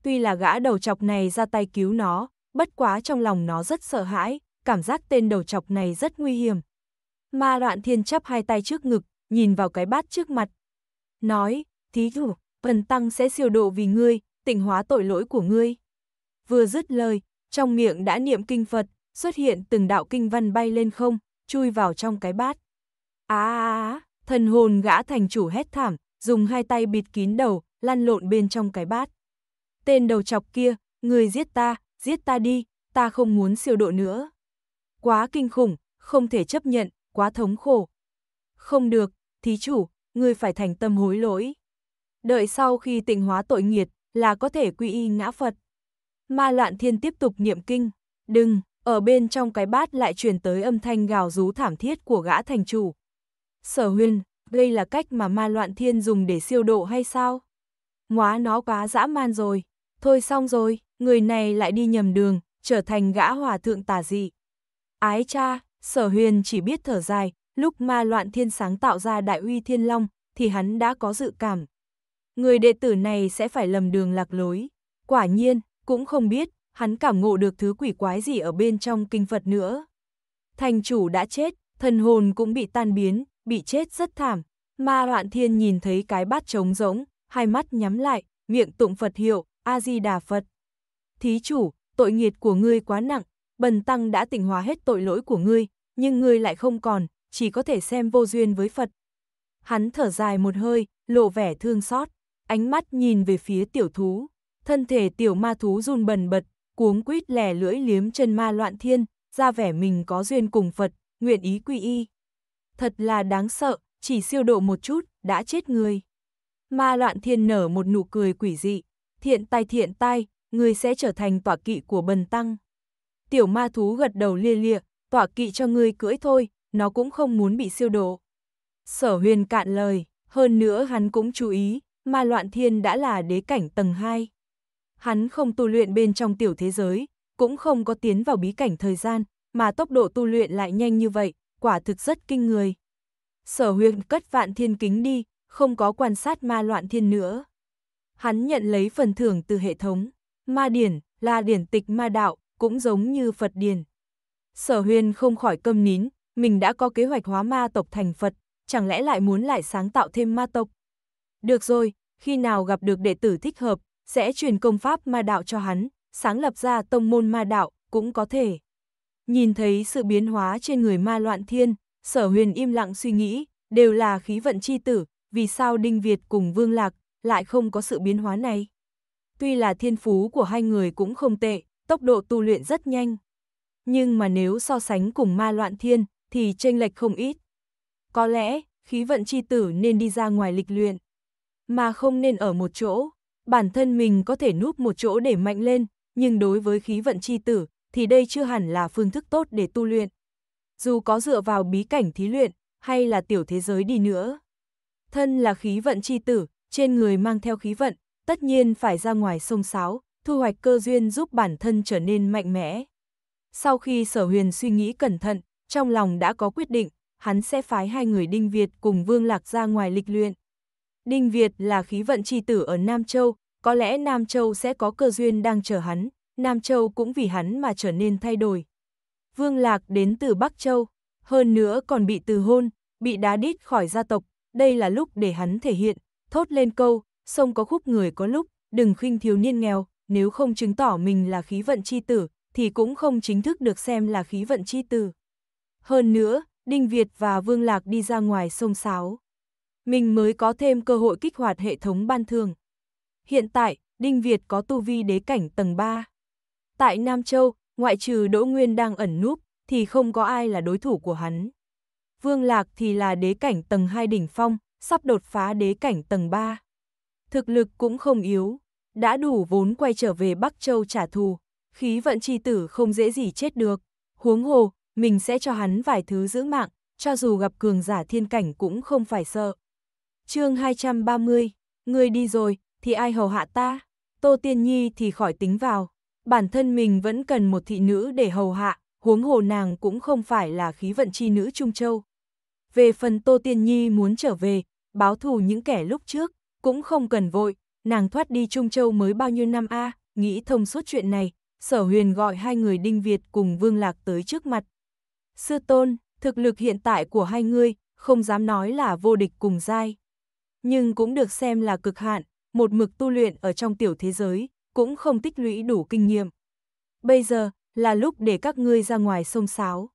Tuy là gã đầu chọc này ra tay cứu nó, bất quá trong lòng nó rất sợ hãi, cảm giác tên đầu chọc này rất nguy hiểm. Ma loạn thiên chấp hai tay trước ngực, nhìn vào cái bát trước mặt. Nói, thí thủ, phần tăng sẽ siêu độ vì ngươi, tịnh hóa tội lỗi của ngươi. Vừa dứt lời, trong miệng đã niệm kinh Phật, xuất hiện từng đạo kinh văn bay lên không, chui vào trong cái bát. Á á á, thần hồn gã thành chủ hét thảm, dùng hai tay bịt kín đầu, lăn lộn bên trong cái bát. Tên đầu chọc kia, người giết ta, giết ta đi, ta không muốn siêu độ nữa. Quá kinh khủng, không thể chấp nhận, quá thống khổ. Không được, thí chủ, ngươi phải thành tâm hối lỗi. Đợi sau khi tịnh hóa tội nghiệt là có thể quy y ngã Phật. Ma loạn thiên tiếp tục niệm kinh, đừng, ở bên trong cái bát lại truyền tới âm thanh gào rú thảm thiết của gã thành chủ. Sở huyên, đây là cách mà ma loạn thiên dùng để siêu độ hay sao? Ngoá nó quá dã man rồi. Thôi xong rồi, người này lại đi nhầm đường, trở thành gã hòa thượng tà dị. Ái cha, sở huyền chỉ biết thở dài, lúc ma loạn thiên sáng tạo ra đại uy thiên long, thì hắn đã có dự cảm. Người đệ tử này sẽ phải lầm đường lạc lối. Quả nhiên, cũng không biết, hắn cảm ngộ được thứ quỷ quái gì ở bên trong kinh Phật nữa. Thành chủ đã chết, thần hồn cũng bị tan biến, bị chết rất thảm. Ma Loạn Thiên nhìn thấy cái bát trống rỗng, hai mắt nhắm lại, miệng tụng Phật hiệu, A-di-đà Phật. Thí chủ, tội nghiệt của ngươi quá nặng, bần tăng đã tỉnh hóa hết tội lỗi của ngươi, nhưng ngươi lại không còn, chỉ có thể xem vô duyên với Phật. Hắn thở dài một hơi, lộ vẻ thương xót, ánh mắt nhìn về phía tiểu thú. Thân thể tiểu ma thú run bần bật, cuống quýt lẻ lưỡi liếm chân ma loạn thiên, ra vẻ mình có duyên cùng Phật, nguyện ý quy y. Thật là đáng sợ, chỉ siêu độ một chút, đã chết người. Ma loạn thiên nở một nụ cười quỷ dị, thiện tai thiện tai, người sẽ trở thành tỏa kỵ của bần tăng. Tiểu ma thú gật đầu lia lia, tỏa kỵ cho ngươi cưỡi thôi, nó cũng không muốn bị siêu độ. Sở huyền cạn lời, hơn nữa hắn cũng chú ý, ma loạn thiên đã là đế cảnh tầng 2 hắn không tu luyện bên trong tiểu thế giới, cũng không có tiến vào bí cảnh thời gian, mà tốc độ tu luyện lại nhanh như vậy, quả thực rất kinh người. Sở huyền cất vạn thiên kính đi, không có quan sát ma loạn thiên nữa. Hắn nhận lấy phần thưởng từ hệ thống, ma điển, là điển tịch ma đạo, cũng giống như Phật điển. Sở huyền không khỏi câm nín, mình đã có kế hoạch hóa ma tộc thành Phật, chẳng lẽ lại muốn lại sáng tạo thêm ma tộc? Được rồi, khi nào gặp được đệ tử thích hợp, sẽ truyền công pháp ma đạo cho hắn, sáng lập ra tông môn ma đạo, cũng có thể. Nhìn thấy sự biến hóa trên người ma loạn thiên, sở huyền im lặng suy nghĩ, đều là khí vận chi tử, vì sao Đinh Việt cùng Vương Lạc lại không có sự biến hóa này. Tuy là thiên phú của hai người cũng không tệ, tốc độ tu luyện rất nhanh. Nhưng mà nếu so sánh cùng ma loạn thiên, thì chênh lệch không ít. Có lẽ, khí vận chi tử nên đi ra ngoài lịch luyện, mà không nên ở một chỗ bản thân mình có thể núp một chỗ để mạnh lên, nhưng đối với khí vận chi tử, thì đây chưa hẳn là phương thức tốt để tu luyện. Dù có dựa vào bí cảnh thí luyện, hay là tiểu thế giới đi nữa. Thân là khí vận chi tử, trên người mang theo khí vận, tất nhiên phải ra ngoài sông sáo, thu hoạch cơ duyên giúp bản thân trở nên mạnh mẽ. Sau khi sở huyền suy nghĩ cẩn thận, trong lòng đã có quyết định, hắn sẽ phái hai người Đinh Việt cùng Vương Lạc ra ngoài lịch luyện. Đinh Việt là khí vận chi tử ở Nam Châu, có lẽ Nam Châu sẽ có cơ duyên đang chờ hắn, Nam Châu cũng vì hắn mà trở nên thay đổi. Vương Lạc đến từ Bắc Châu, hơn nữa còn bị từ hôn, bị đá đít khỏi gia tộc, đây là lúc để hắn thể hiện, thốt lên câu, sông có khúc người có lúc, đừng khinh thiếu niên nghèo, nếu không chứng tỏ mình là khí vận chi tử, thì cũng không chính thức được xem là khí vận chi tử. Hơn nữa, Đinh Việt và Vương Lạc đi ra ngoài sông Sáo mình mới có thêm cơ hội kích hoạt hệ thống ban thường. Hiện tại, Đinh Việt có tu vi đế cảnh tầng 3. Tại Nam Châu, ngoại trừ Đỗ Nguyên đang ẩn núp, thì không có ai là đối thủ của hắn. Vương Lạc thì là đế cảnh tầng 2 đỉnh phong, sắp đột phá đế cảnh tầng 3. Thực lực cũng không yếu, đã đủ vốn quay trở về Bắc Châu trả thù, khí vận chi tử không dễ gì chết được. Huống hồ, mình sẽ cho hắn vài thứ giữ mạng, cho dù gặp cường giả thiên cảnh cũng không phải sợ chương 230, người đi rồi, thì ai hầu hạ ta? Tô Tiên Nhi thì khỏi tính vào. Bản thân mình vẫn cần một thị nữ để hầu hạ, huống hồ nàng cũng không phải là khí vận chi nữ Trung Châu. Về phần Tô Tiên Nhi muốn trở về, báo thù những kẻ lúc trước, cũng không cần vội, nàng thoát đi Trung Châu mới bao nhiêu năm a nghĩ thông suốt chuyện này, sở huyền gọi hai người Đinh Việt cùng Vương Lạc tới trước mặt. Sư Tôn, thực lực hiện tại của hai người, không dám nói là vô địch cùng giai nhưng cũng được xem là cực hạn, một mực tu luyện ở trong tiểu thế giới, cũng không tích lũy đủ kinh nghiệm. Bây giờ, là lúc để các ngươi ra ngoài sông sáo.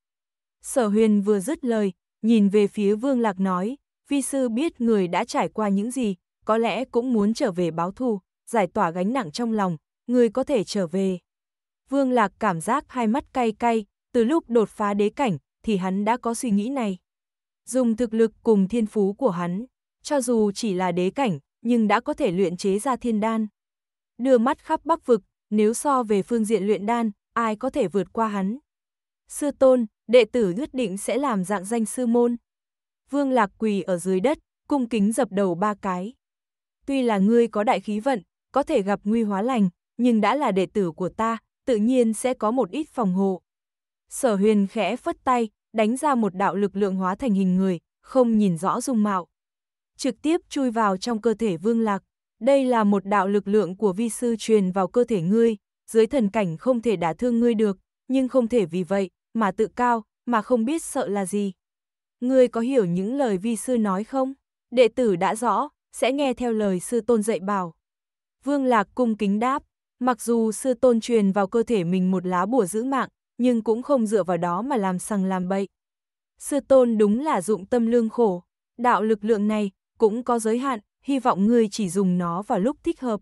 Sở huyền vừa dứt lời, nhìn về phía Vương Lạc nói, vi sư biết người đã trải qua những gì, có lẽ cũng muốn trở về báo thù, giải tỏa gánh nặng trong lòng, người có thể trở về. Vương Lạc cảm giác hai mắt cay cay, từ lúc đột phá đế cảnh thì hắn đã có suy nghĩ này. Dùng thực lực cùng thiên phú của hắn, cho dù chỉ là đế cảnh, nhưng đã có thể luyện chế ra thiên đan. Đưa mắt khắp bắc vực, nếu so về phương diện luyện đan, ai có thể vượt qua hắn. Sư tôn, đệ tử quyết định sẽ làm dạng danh sư môn. Vương Lạc quỳ ở dưới đất, cung kính dập đầu ba cái. Tuy là ngươi có đại khí vận, có thể gặp nguy hóa lành, nhưng đã là đệ tử của ta, tự nhiên sẽ có một ít phòng hộ. Sở huyền khẽ phất tay, đánh ra một đạo lực lượng hóa thành hình người, không nhìn rõ dung mạo trực tiếp chui vào trong cơ thể Vương Lạc. Đây là một đạo lực lượng của vi sư truyền vào cơ thể ngươi, dưới thần cảnh không thể đả thương ngươi được, nhưng không thể vì vậy mà tự cao, mà không biết sợ là gì. Ngươi có hiểu những lời vi sư nói không? Đệ tử đã rõ, sẽ nghe theo lời sư tôn dạy bảo. Vương Lạc cung kính đáp, mặc dù sư tôn truyền vào cơ thể mình một lá bùa giữ mạng, nhưng cũng không dựa vào đó mà làm sằng làm bậy. Sư tôn đúng là dụng tâm lương khổ, đạo lực lượng này cũng có giới hạn, hy vọng ngươi chỉ dùng nó vào lúc thích hợp.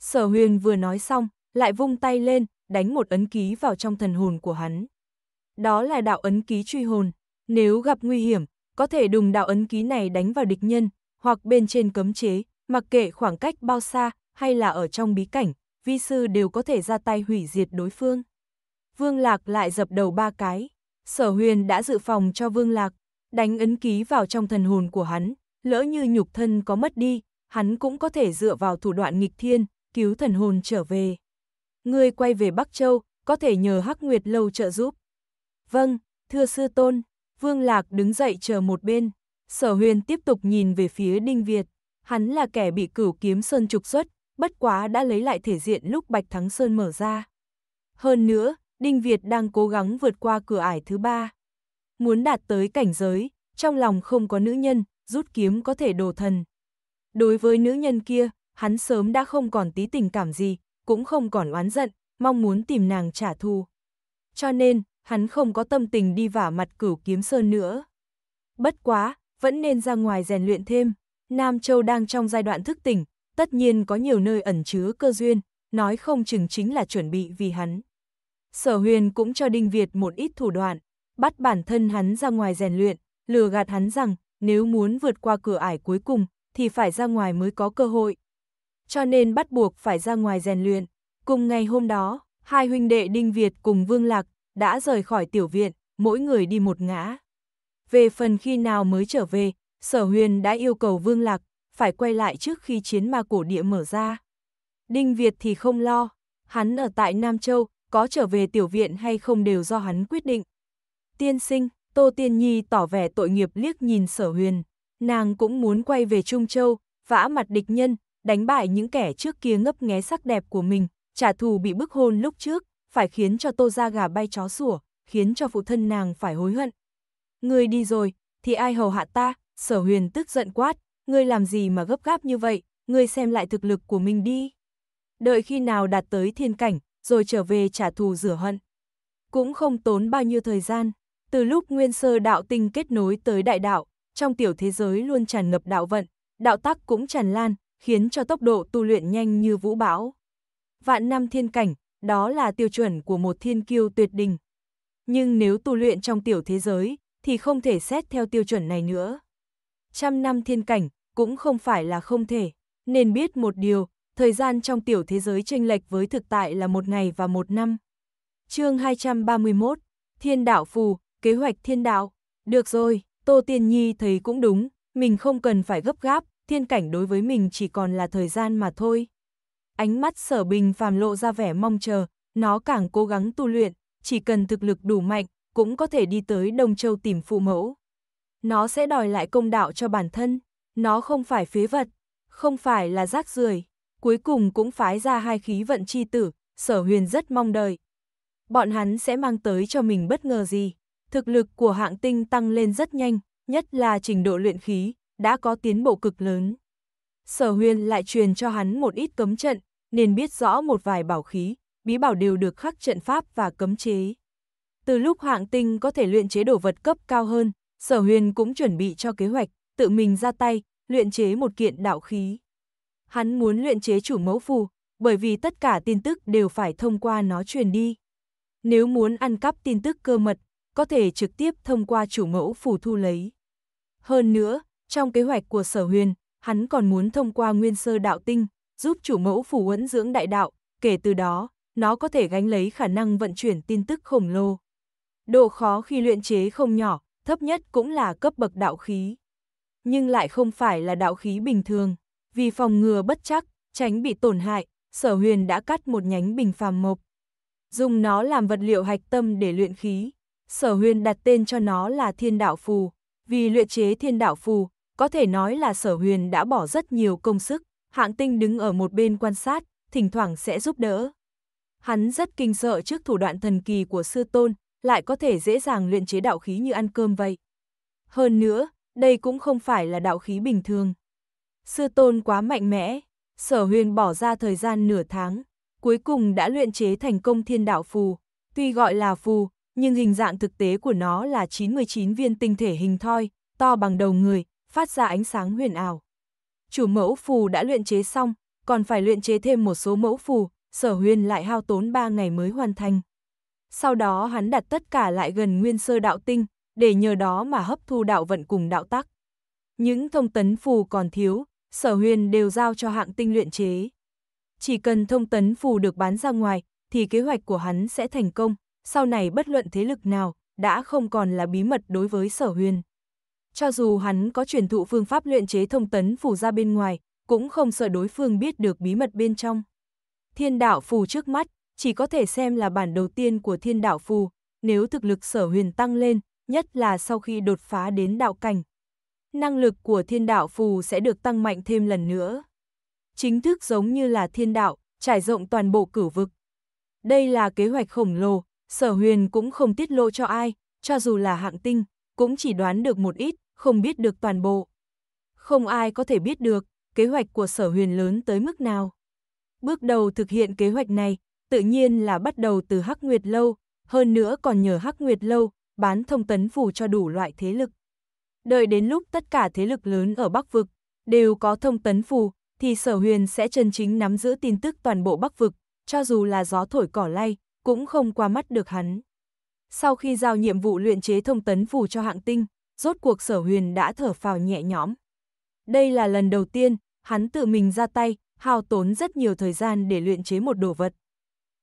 Sở huyền vừa nói xong, lại vung tay lên, đánh một ấn ký vào trong thần hồn của hắn. Đó là đạo ấn ký truy hồn. Nếu gặp nguy hiểm, có thể đùng đạo ấn ký này đánh vào địch nhân, hoặc bên trên cấm chế, mặc kệ khoảng cách bao xa, hay là ở trong bí cảnh, vi sư đều có thể ra tay hủy diệt đối phương. Vương Lạc lại dập đầu ba cái. Sở huyền đã dự phòng cho Vương Lạc, đánh ấn ký vào trong thần hồn của hắn, lỡ như nhục thân có mất đi, hắn cũng có thể dựa vào thủ đoạn nghịch thiên, cứu thần hồn trở về. Ngươi quay về Bắc Châu, có thể nhờ Hắc Nguyệt lâu trợ giúp. Vâng, thưa sư tôn, Vương Lạc đứng dậy chờ một bên, sở huyền tiếp tục nhìn về phía Đinh Việt, hắn là kẻ bị cửu kiếm sơn trục xuất, bất quá đã lấy lại thể diện lúc Bạch Thắng Sơn mở ra. Hơn nữa, Đinh Việt đang cố gắng vượt qua cửa ải thứ ba. Muốn đạt tới cảnh giới, trong lòng không có nữ nhân, rút kiếm có thể đổ thần. Đối với nữ nhân kia, hắn sớm đã không còn tí tình cảm gì, cũng không còn oán giận, mong muốn tìm nàng trả thù. Cho nên, hắn không có tâm tình đi vả mặt cửu kiếm sơn nữa. Bất quá, vẫn nên ra ngoài rèn luyện thêm. Nam Châu đang trong giai đoạn thức tỉnh, tất nhiên có nhiều nơi ẩn chứa cơ duyên, nói không chừng chính là chuẩn bị vì hắn. Sở huyền cũng cho Đinh Việt một ít thủ đoạn, bắt bản thân hắn ra ngoài rèn luyện, lừa gạt hắn rằng nếu muốn vượt qua cửa ải cuối cùng, thì phải ra ngoài mới có cơ hội. Cho nên bắt buộc phải ra ngoài rèn luyện. Cùng ngày hôm đó, hai huynh đệ Đinh Việt cùng Vương Lạc đã rời khỏi tiểu viện, mỗi người đi một ngã. Về phần khi nào mới trở về, Sở Huyền đã yêu cầu Vương Lạc phải quay lại trước khi chiến ma cổ địa mở ra. Đinh Việt thì không lo, hắn ở tại Nam Châu, có trở về tiểu viện hay không đều do hắn quyết định. Tiên sinh, Tô Tiên Nhi tỏ vẻ tội nghiệp liếc nhìn sở huyền, nàng cũng muốn quay về Trung Châu, vã mặt địch nhân, đánh bại những kẻ trước kia ngấp nghé sắc đẹp của mình, trả thù bị bức hôn lúc trước, phải khiến cho tô ra gà bay chó sủa, khiến cho phụ thân nàng phải hối hận. Ngươi đi rồi, thì ai hầu hạ ta, sở huyền tức giận quát, ngươi làm gì mà gấp gáp như vậy, ngươi xem lại thực lực của mình đi. Đợi khi nào đạt tới thiên cảnh, rồi trở về trả thù rửa hận. Cũng không tốn bao nhiêu thời gian. Từ lúc nguyên sơ đạo tinh kết nối tới đại đạo, trong tiểu thế giới luôn tràn ngập đạo vận, đạo tắc cũng tràn lan, khiến cho tốc độ tu luyện nhanh như vũ bão. Vạn năm thiên cảnh, đó là tiêu chuẩn của một thiên kiêu tuyệt đình. Nhưng nếu tu luyện trong tiểu thế giới, thì không thể xét theo tiêu chuẩn này nữa. Trăm năm thiên cảnh cũng không phải là không thể, nên biết một điều, thời gian trong tiểu thế giới chênh lệch với thực tại là một ngày và một năm. chương 231, Thiên Đạo Phù, kế hoạch thiên đạo. Được rồi, Tô Tiên Nhi thấy cũng đúng, mình không cần phải gấp gáp, thiên cảnh đối với mình chỉ còn là thời gian mà thôi. Ánh mắt sở bình phàm lộ ra vẻ mong chờ, nó càng cố gắng tu luyện, chỉ cần thực lực đủ mạnh, cũng có thể đi tới Đông Châu tìm phụ mẫu. Nó sẽ đòi lại công đạo cho bản thân, nó không phải phế vật, không phải là rác rưởi cuối cùng cũng phái ra hai khí vận chi tử, sở huyền rất mong đợi. Bọn hắn sẽ mang tới cho mình bất ngờ gì? thực lực của hạng tinh tăng lên rất nhanh, nhất là trình độ luyện khí, đã có tiến bộ cực lớn. Sở huyền lại truyền cho hắn một ít cấm trận, nên biết rõ một vài bảo khí, bí bảo đều được khắc trận pháp và cấm chế. Từ lúc hạng tinh có thể luyện chế đồ vật cấp cao hơn, sở huyền cũng chuẩn bị cho kế hoạch, tự mình ra tay, luyện chế một kiện đạo khí. Hắn muốn luyện chế chủ mẫu phù, bởi vì tất cả tin tức đều phải thông qua nó truyền đi. Nếu muốn ăn cắp tin tức cơ mật, có thể trực tiếp thông qua chủ mẫu phủ thu lấy. Hơn nữa, trong kế hoạch của sở huyền, hắn còn muốn thông qua nguyên sơ đạo tinh, giúp chủ mẫu phủ huấn dưỡng đại đạo, kể từ đó, nó có thể gánh lấy khả năng vận chuyển tin tức khổng lồ. Độ khó khi luyện chế không nhỏ, thấp nhất cũng là cấp bậc đạo khí. Nhưng lại không phải là đạo khí bình thường, vì phòng ngừa bất chắc, tránh bị tổn hại, sở huyền đã cắt một nhánh bình phàm mộc. Dùng nó làm vật liệu hạch tâm để luyện khí, sở huyền đặt tên cho nó là thiên đạo phù, vì luyện chế thiên đạo phù, có thể nói là sở huyền đã bỏ rất nhiều công sức, hạng tinh đứng ở một bên quan sát, thỉnh thoảng sẽ giúp đỡ. Hắn rất kinh sợ trước thủ đoạn thần kỳ của sư tôn, lại có thể dễ dàng luyện chế đạo khí như ăn cơm vậy. Hơn nữa, đây cũng không phải là đạo khí bình thường. Sư tôn quá mạnh mẽ, sở huyền bỏ ra thời gian nửa tháng, cuối cùng đã luyện chế thành công thiên đạo phù. Tuy gọi là phù, nhưng hình dạng thực tế của nó là 99 viên tinh thể hình thoi, to bằng đầu người, phát ra ánh sáng huyền ảo. Chủ mẫu phù đã luyện chế xong, còn phải luyện chế thêm một số mẫu phù, sở huyền lại hao tốn 3 ngày mới hoàn thành. Sau đó hắn đặt tất cả lại gần nguyên sơ đạo tinh, để nhờ đó mà hấp thu đạo vận cùng đạo tắc. Những thông tấn phù còn thiếu, sở huyền đều giao cho hạng tinh luyện chế. Chỉ cần thông tấn phù được bán ra ngoài, thì kế hoạch của hắn sẽ thành công sau này bất luận thế lực nào, đã không còn là bí mật đối với sở huyền. Cho dù hắn có truyền thụ phương pháp luyện chế thông tấn phủ ra bên ngoài, cũng không sợ đối phương biết được bí mật bên trong. Thiên đạo phù trước mắt, chỉ có thể xem là bản đầu tiên của thiên đạo phù, nếu thực lực sở huyền tăng lên, nhất là sau khi đột phá đến đạo cảnh. Năng lực của thiên đạo phù sẽ được tăng mạnh thêm lần nữa. Chính thức giống như là thiên đạo, trải rộng toàn bộ cửu vực. Đây là kế hoạch khổng lồ, sở huyền cũng không tiết lộ cho ai, cho dù là hạng tinh, cũng chỉ đoán được một ít, không biết được toàn bộ. Không ai có thể biết được, kế hoạch của sở huyền lớn tới mức nào. Bước đầu thực hiện kế hoạch này, tự nhiên là bắt đầu từ Hắc Nguyệt Lâu, hơn nữa còn nhờ Hắc Nguyệt Lâu, bán thông tấn phù cho đủ loại thế lực. Đợi đến lúc tất cả thế lực lớn ở Bắc Vực đều có thông tấn phù, thì sở huyền sẽ chân chính nắm giữ tin tức toàn bộ Bắc Vực, cho dù là gió thổi cỏ lay, cũng không qua mắt được hắn. Sau khi giao nhiệm vụ luyện chế thông tấn phù cho hạng tinh, rốt cuộc sở huyền đã thở phào nhẹ nhõm. Đây là lần đầu tiên, hắn tự mình ra tay, hao tốn rất nhiều thời gian để luyện chế một đồ vật.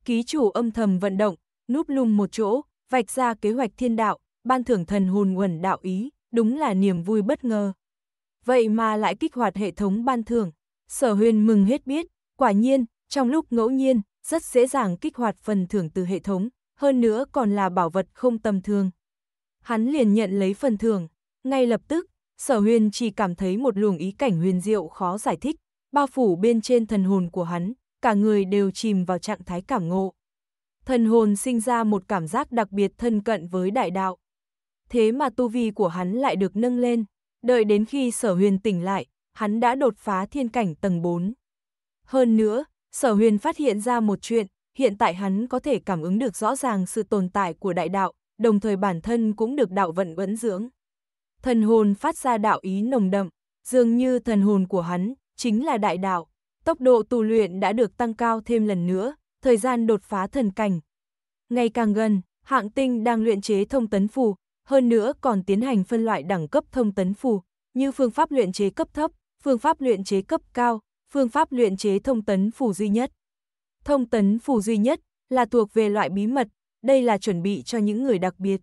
Ký chủ âm thầm vận động, núp lùm một chỗ, vạch ra kế hoạch thiên đạo, ban thưởng thần hồn quẩn đạo ý, đúng là niềm vui bất ngờ. Vậy mà lại kích hoạt hệ thống ban thưởng, sở huyền mừng hết biết, quả nhiên, trong lúc ngẫu nhiên, rất dễ dàng kích hoạt phần thưởng từ hệ thống, hơn nữa còn là bảo vật không tầm thường. Hắn liền nhận lấy phần thưởng, ngay lập tức, sở huyền chỉ cảm thấy một luồng ý cảnh huyền diệu khó giải thích, bao phủ bên trên thần hồn của hắn, cả người đều chìm vào trạng thái cảm ngộ. Thần hồn sinh ra một cảm giác đặc biệt thân cận với đại đạo. Thế mà tu vi của hắn lại được nâng lên, đợi đến khi sở huyền tỉnh lại, hắn đã đột phá thiên cảnh tầng 4. Hơn nữa, Sở huyền phát hiện ra một chuyện, hiện tại hắn có thể cảm ứng được rõ ràng sự tồn tại của đại đạo, đồng thời bản thân cũng được đạo vận vẫn dưỡng. Thần hồn phát ra đạo ý nồng đậm, dường như thần hồn của hắn chính là đại đạo. Tốc độ tu luyện đã được tăng cao thêm lần nữa, thời gian đột phá thần cảnh. Ngày càng gần, hạng tinh đang luyện chế thông tấn phù, hơn nữa còn tiến hành phân loại đẳng cấp thông tấn phù, như phương pháp luyện chế cấp thấp, phương pháp luyện chế cấp cao, phương pháp luyện chế thông tấn phù duy nhất. Thông tấn phù duy nhất là thuộc về loại bí mật, đây là chuẩn bị cho những người đặc biệt.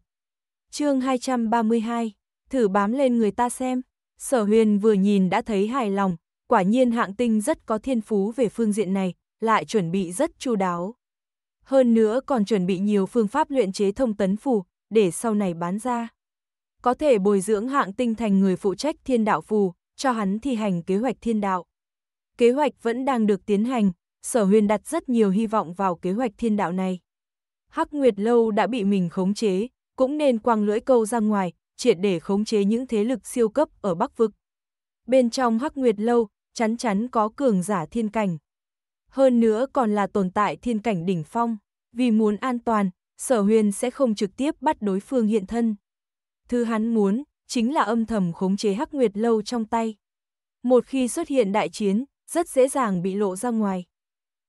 chương 232, thử bám lên người ta xem, sở huyền vừa nhìn đã thấy hài lòng, quả nhiên hạng tinh rất có thiên phú về phương diện này, lại chuẩn bị rất chu đáo. Hơn nữa còn chuẩn bị nhiều phương pháp luyện chế thông tấn phù, để sau này bán ra. Có thể bồi dưỡng hạng tinh thành người phụ trách thiên đạo phù, cho hắn thi hành kế hoạch thiên đạo kế hoạch vẫn đang được tiến hành, sở huyền đặt rất nhiều hy vọng vào kế hoạch thiên đạo này. Hắc Nguyệt Lâu đã bị mình khống chế, cũng nên quăng lưỡi câu ra ngoài, triệt để khống chế những thế lực siêu cấp ở Bắc Vực. Bên trong Hắc Nguyệt Lâu, chắn chắn có cường giả thiên cảnh. Hơn nữa còn là tồn tại thiên cảnh đỉnh phong, vì muốn an toàn, sở huyền sẽ không trực tiếp bắt đối phương hiện thân. Thứ hắn muốn, chính là âm thầm khống chế Hắc Nguyệt Lâu trong tay. Một khi xuất hiện đại chiến, rất dễ dàng bị lộ ra ngoài.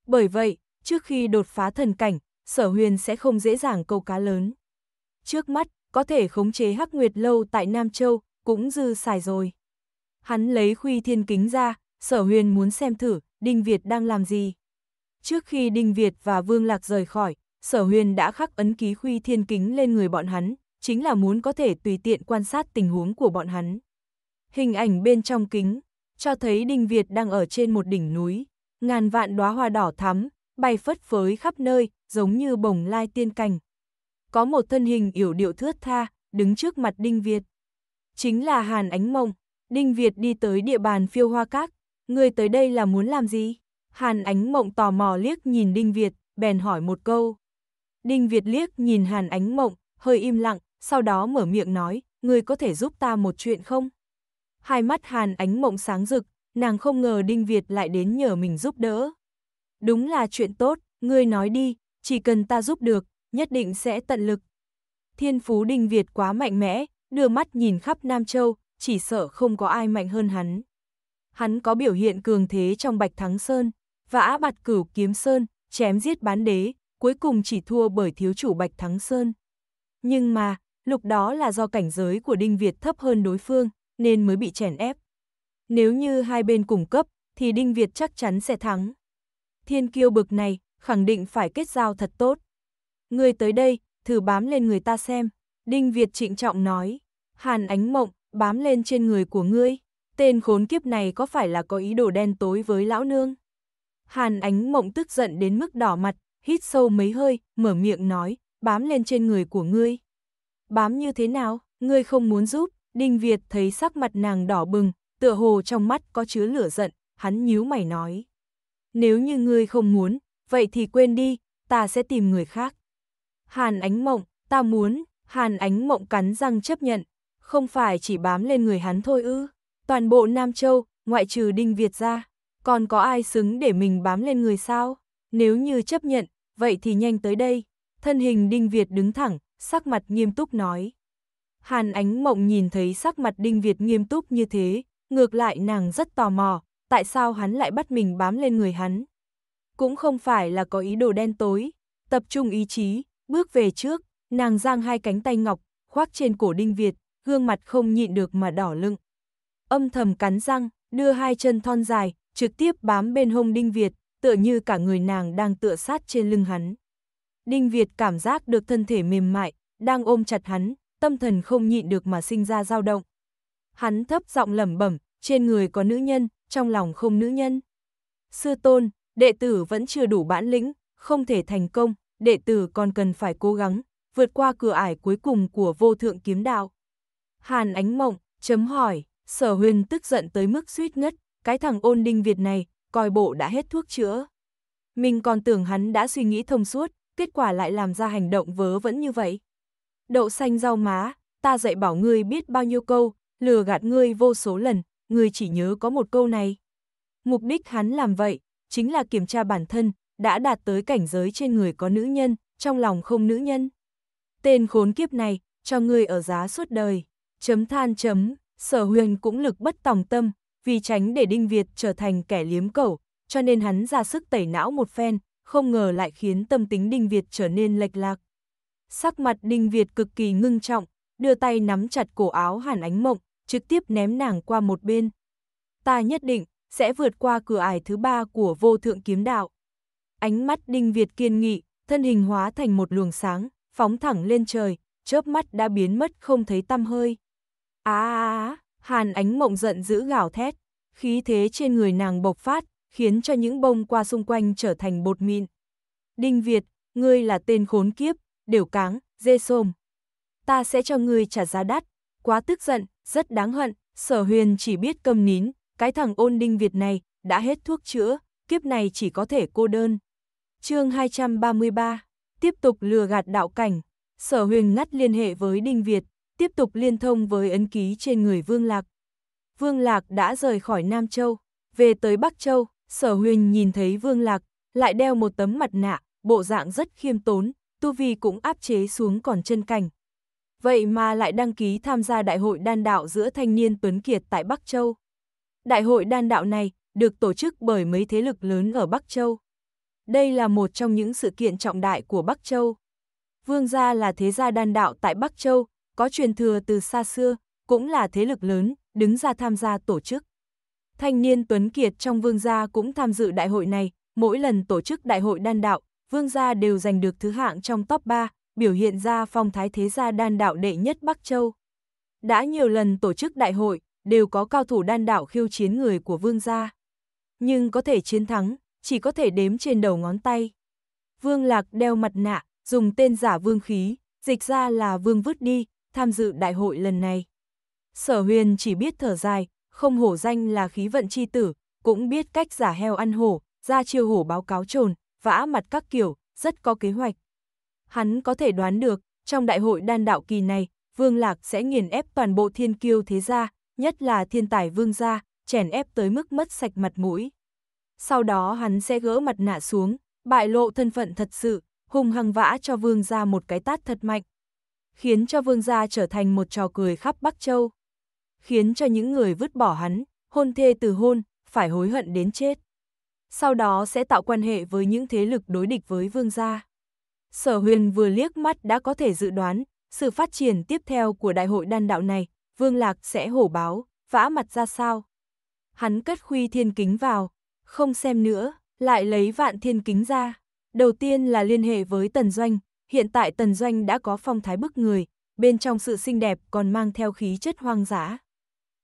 Bởi vậy, trước khi đột phá thần cảnh, sở huyền sẽ không dễ dàng câu cá lớn. Trước mắt, có thể khống chế hắc nguyệt lâu tại Nam Châu, cũng dư xài rồi. Hắn lấy khuy thiên kính ra, sở huyền muốn xem thử, Đinh Việt đang làm gì. Trước khi Đinh Việt và Vương Lạc rời khỏi, sở huyền đã khắc ấn ký khuy thiên kính lên người bọn hắn, chính là muốn có thể tùy tiện quan sát tình huống của bọn hắn. Hình ảnh bên trong kính, cho thấy Đinh Việt đang ở trên một đỉnh núi, ngàn vạn đóa hoa đỏ thắm, bay phất phới khắp nơi, giống như bồng lai tiên cành. Có một thân hình yểu điệu thướt tha, đứng trước mặt Đinh Việt. Chính là Hàn Ánh Mộng, Đinh Việt đi tới địa bàn phiêu hoa các, người tới đây là muốn làm gì? Hàn Ánh Mộng tò mò liếc nhìn Đinh Việt, bèn hỏi một câu. Đinh Việt liếc nhìn Hàn Ánh Mộng, hơi im lặng, sau đó mở miệng nói, người có thể giúp ta một chuyện không? hai mắt Hàn ánh mộng sáng rực, nàng không ngờ Đinh Việt lại đến nhờ mình giúp đỡ. Đúng là chuyện tốt, ngươi nói đi, chỉ cần ta giúp được, nhất định sẽ tận lực. Thiên phú Đinh Việt quá mạnh mẽ, đưa mắt nhìn khắp Nam Châu, chỉ sợ không có ai mạnh hơn hắn. Hắn có biểu hiện cường thế trong Bạch Thắng Sơn, vã bạt cửu kiếm Sơn, chém giết bán đế, cuối cùng chỉ thua bởi thiếu chủ Bạch Thắng Sơn. Nhưng mà, lúc đó là do cảnh giới của Đinh Việt thấp hơn đối phương, nên mới bị chèn ép. Nếu như hai bên cùng cấp, thì Đinh Việt chắc chắn sẽ thắng. Thiên kiêu bực này, khẳng định phải kết giao thật tốt. Người tới đây, thử bám lên người ta xem. Đinh Việt trịnh trọng nói. Hàn ánh mộng, bám lên trên người của ngươi. Tên khốn kiếp này có phải là có ý đồ đen tối với lão nương? Hàn ánh mộng tức giận đến mức đỏ mặt, hít sâu mấy hơi, mở miệng nói, bám lên trên người của ngươi. Bám như thế nào, ngươi không muốn giúp? Đinh Việt thấy sắc mặt nàng đỏ bừng, tựa hồ trong mắt có chứa lửa giận, hắn nhíu mày nói. Nếu như ngươi không muốn, vậy thì quên đi, ta sẽ tìm người khác. Hàn ánh mộng, ta muốn, hàn ánh mộng cắn răng chấp nhận, không phải chỉ bám lên người hắn thôi ư. Toàn bộ Nam Châu, ngoại trừ Đinh Việt ra, còn có ai xứng để mình bám lên người sao? Nếu như chấp nhận, vậy thì nhanh tới đây. Thân hình Đinh Việt đứng thẳng, sắc mặt nghiêm túc nói. Hàn ánh mộng nhìn thấy sắc mặt Đinh Việt nghiêm túc như thế, ngược lại nàng rất tò mò, tại sao hắn lại bắt mình bám lên người hắn. Cũng không phải là có ý đồ đen tối, tập trung ý chí, bước về trước, nàng giang hai cánh tay ngọc, khoác trên cổ Đinh Việt, gương mặt không nhịn được mà đỏ lưng. Âm thầm cắn răng, đưa hai chân thon dài, trực tiếp bám bên hông Đinh Việt, tựa như cả người nàng đang tựa sát trên lưng hắn. Đinh Việt cảm giác được thân thể mềm mại, đang ôm chặt hắn, tâm thần không nhịn được mà sinh ra dao động. Hắn thấp giọng lẩm bẩm, trên người có nữ nhân, trong lòng không nữ nhân. Sư tôn, đệ tử vẫn chưa đủ bản lĩnh, không thể thành công, đệ tử còn cần phải cố gắng, vượt qua cửa ải cuối cùng của vô thượng kiếm đạo. Hàn ánh mộng, chấm hỏi, sở huyền tức giận tới mức suýt ngất, cái thằng ôn đinh Việt này, coi bộ đã hết thuốc chữa. Mình còn tưởng hắn đã suy nghĩ thông suốt, kết quả lại làm ra hành động vớ vẫn như vậy đậu xanh rau má, ta dạy bảo ngươi biết bao nhiêu câu, lừa gạt ngươi vô số lần, ngươi chỉ nhớ có một câu này. Mục đích hắn làm vậy, chính là kiểm tra bản thân, đã đạt tới cảnh giới trên người có nữ nhân, trong lòng không nữ nhân. Tên khốn kiếp này, cho ngươi ở giá suốt đời. Chấm than chấm, sở huyền cũng lực bất tòng tâm, vì tránh để Đinh Việt trở thành kẻ liếm cẩu, cho nên hắn ra sức tẩy não một phen, không ngờ lại khiến tâm tính Đinh Việt trở nên lệch lạc sắc mặt Đinh Việt cực kỳ ngưng trọng, đưa tay nắm chặt cổ áo Hàn Ánh Mộng, trực tiếp ném nàng qua một bên. Ta nhất định sẽ vượt qua cửa ải thứ ba của vô thượng kiếm đạo. Ánh mắt Đinh Việt kiên nghị, thân hình hóa thành một luồng sáng, phóng thẳng lên trời, chớp mắt đã biến mất không thấy tăm hơi. Á á á, Hàn Ánh Mộng giận dữ gào thét, khí thế trên người nàng bộc phát, khiến cho những bông qua xung quanh trở thành bột mịn. Đinh Việt, ngươi là tên khốn kiếp, đều cáng, dê xồm. Ta sẽ cho ngươi trả giá đắt, quá tức giận, rất đáng hận, sở huyền chỉ biết cầm nín, cái thằng ôn đinh Việt này, đã hết thuốc chữa, kiếp này chỉ có thể cô đơn. chương 233, tiếp tục lừa gạt đạo cảnh, sở huyền ngắt liên hệ với đinh Việt, tiếp tục liên thông với ấn ký trên người Vương Lạc. Vương Lạc đã rời khỏi Nam Châu, về tới Bắc Châu, sở huyền nhìn thấy Vương Lạc, lại đeo một tấm mặt nạ, bộ dạng rất khiêm tốn, tu vi cũng áp chế xuống còn chân cảnh. Vậy mà lại đăng ký tham gia đại hội đan đạo giữa thanh niên Tuấn Kiệt tại Bắc Châu. Đại hội đan đạo này được tổ chức bởi mấy thế lực lớn ở Bắc Châu. Đây là một trong những sự kiện trọng đại của Bắc Châu. Vương gia là thế gia đan đạo tại Bắc Châu, có truyền thừa từ xa xưa, cũng là thế lực lớn, đứng ra tham gia tổ chức. Thanh niên Tuấn Kiệt trong vương gia cũng tham dự đại hội này, mỗi lần tổ chức đại hội đan đạo, Vương gia đều giành được thứ hạng trong top 3, biểu hiện ra phong thái thế gia đan đạo đệ nhất Bắc Châu. Đã nhiều lần tổ chức đại hội, đều có cao thủ đan đạo khiêu chiến người của vương gia. Nhưng có thể chiến thắng, chỉ có thể đếm trên đầu ngón tay. Vương Lạc đeo mặt nạ, dùng tên giả vương khí, dịch ra là vương vứt đi, tham dự đại hội lần này. Sở huyền chỉ biết thở dài, không hổ danh là khí vận chi tử, cũng biết cách giả heo ăn hổ, ra chiêu hổ báo cáo trồn, vã mặt các kiểu, rất có kế hoạch. Hắn có thể đoán được, trong đại hội đan đạo kỳ này, Vương Lạc sẽ nghiền ép toàn bộ thiên kiêu thế gia, nhất là thiên tài Vương gia, chèn ép tới mức mất sạch mặt mũi. Sau đó hắn sẽ gỡ mặt nạ xuống, bại lộ thân phận thật sự, hung hăng vã cho Vương gia một cái tát thật mạnh, khiến cho Vương gia trở thành một trò cười khắp Bắc Châu, khiến cho những người vứt bỏ hắn, hôn thê từ hôn, phải hối hận đến chết sau đó sẽ tạo quan hệ với những thế lực đối địch với vương gia. Sở huyền vừa liếc mắt đã có thể dự đoán, sự phát triển tiếp theo của đại hội đan đạo này, vương lạc sẽ hổ báo, vã mặt ra sao. Hắn cất khuy thiên kính vào, không xem nữa, lại lấy vạn thiên kính ra. Đầu tiên là liên hệ với Tần Doanh, hiện tại Tần Doanh đã có phong thái bức người, bên trong sự xinh đẹp còn mang theo khí chất hoang dã.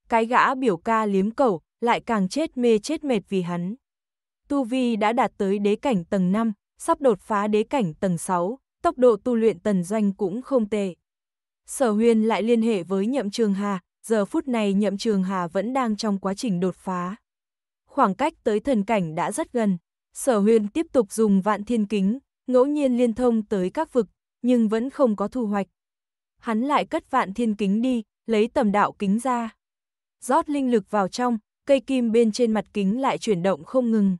Cái gã biểu ca liếm cẩu lại càng chết mê chết mệt vì hắn tu vi đã đạt tới đế cảnh tầng 5, sắp đột phá đế cảnh tầng 6, tốc độ tu luyện tần doanh cũng không tệ. Sở huyền lại liên hệ với nhậm trường hà, giờ phút này nhậm trường hà vẫn đang trong quá trình đột phá. Khoảng cách tới thần cảnh đã rất gần, sở huyền tiếp tục dùng vạn thiên kính, ngẫu nhiên liên thông tới các vực, nhưng vẫn không có thu hoạch. Hắn lại cất vạn thiên kính đi, lấy tầm đạo kính ra. rót linh lực vào trong, cây kim bên trên mặt kính lại chuyển động không ngừng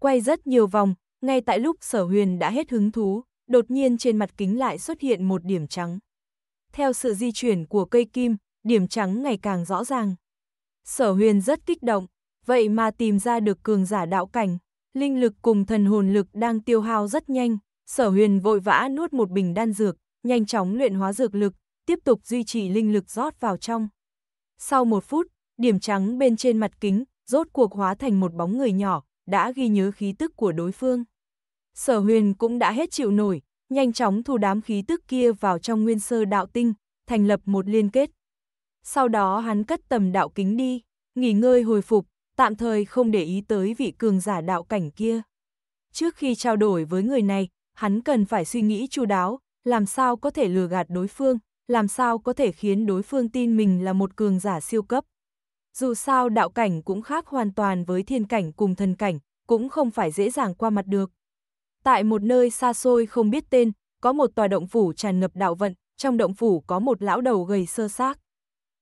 quay rất nhiều vòng, ngay tại lúc sở huyền đã hết hứng thú, đột nhiên trên mặt kính lại xuất hiện một điểm trắng. Theo sự di chuyển của cây kim, điểm trắng ngày càng rõ ràng. Sở huyền rất kích động, vậy mà tìm ra được cường giả đạo cảnh, linh lực cùng thần hồn lực đang tiêu hao rất nhanh, sở huyền vội vã nuốt một bình đan dược, nhanh chóng luyện hóa dược lực, tiếp tục duy trì linh lực rót vào trong. Sau một phút, điểm trắng bên trên mặt kính, rốt cuộc hóa thành một bóng người nhỏ, đã ghi nhớ khí tức của đối phương. Sở huyền cũng đã hết chịu nổi, nhanh chóng thu đám khí tức kia vào trong nguyên sơ đạo tinh, thành lập một liên kết. Sau đó hắn cất tầm đạo kính đi, nghỉ ngơi hồi phục, tạm thời không để ý tới vị cường giả đạo cảnh kia. Trước khi trao đổi với người này, hắn cần phải suy nghĩ chu đáo, làm sao có thể lừa gạt đối phương, làm sao có thể khiến đối phương tin mình là một cường giả siêu cấp dù sao đạo cảnh cũng khác hoàn toàn với thiên cảnh cùng thần cảnh, cũng không phải dễ dàng qua mặt được. Tại một nơi xa xôi không biết tên, có một tòa động phủ tràn ngập đạo vận, trong động phủ có một lão đầu gầy sơ xác.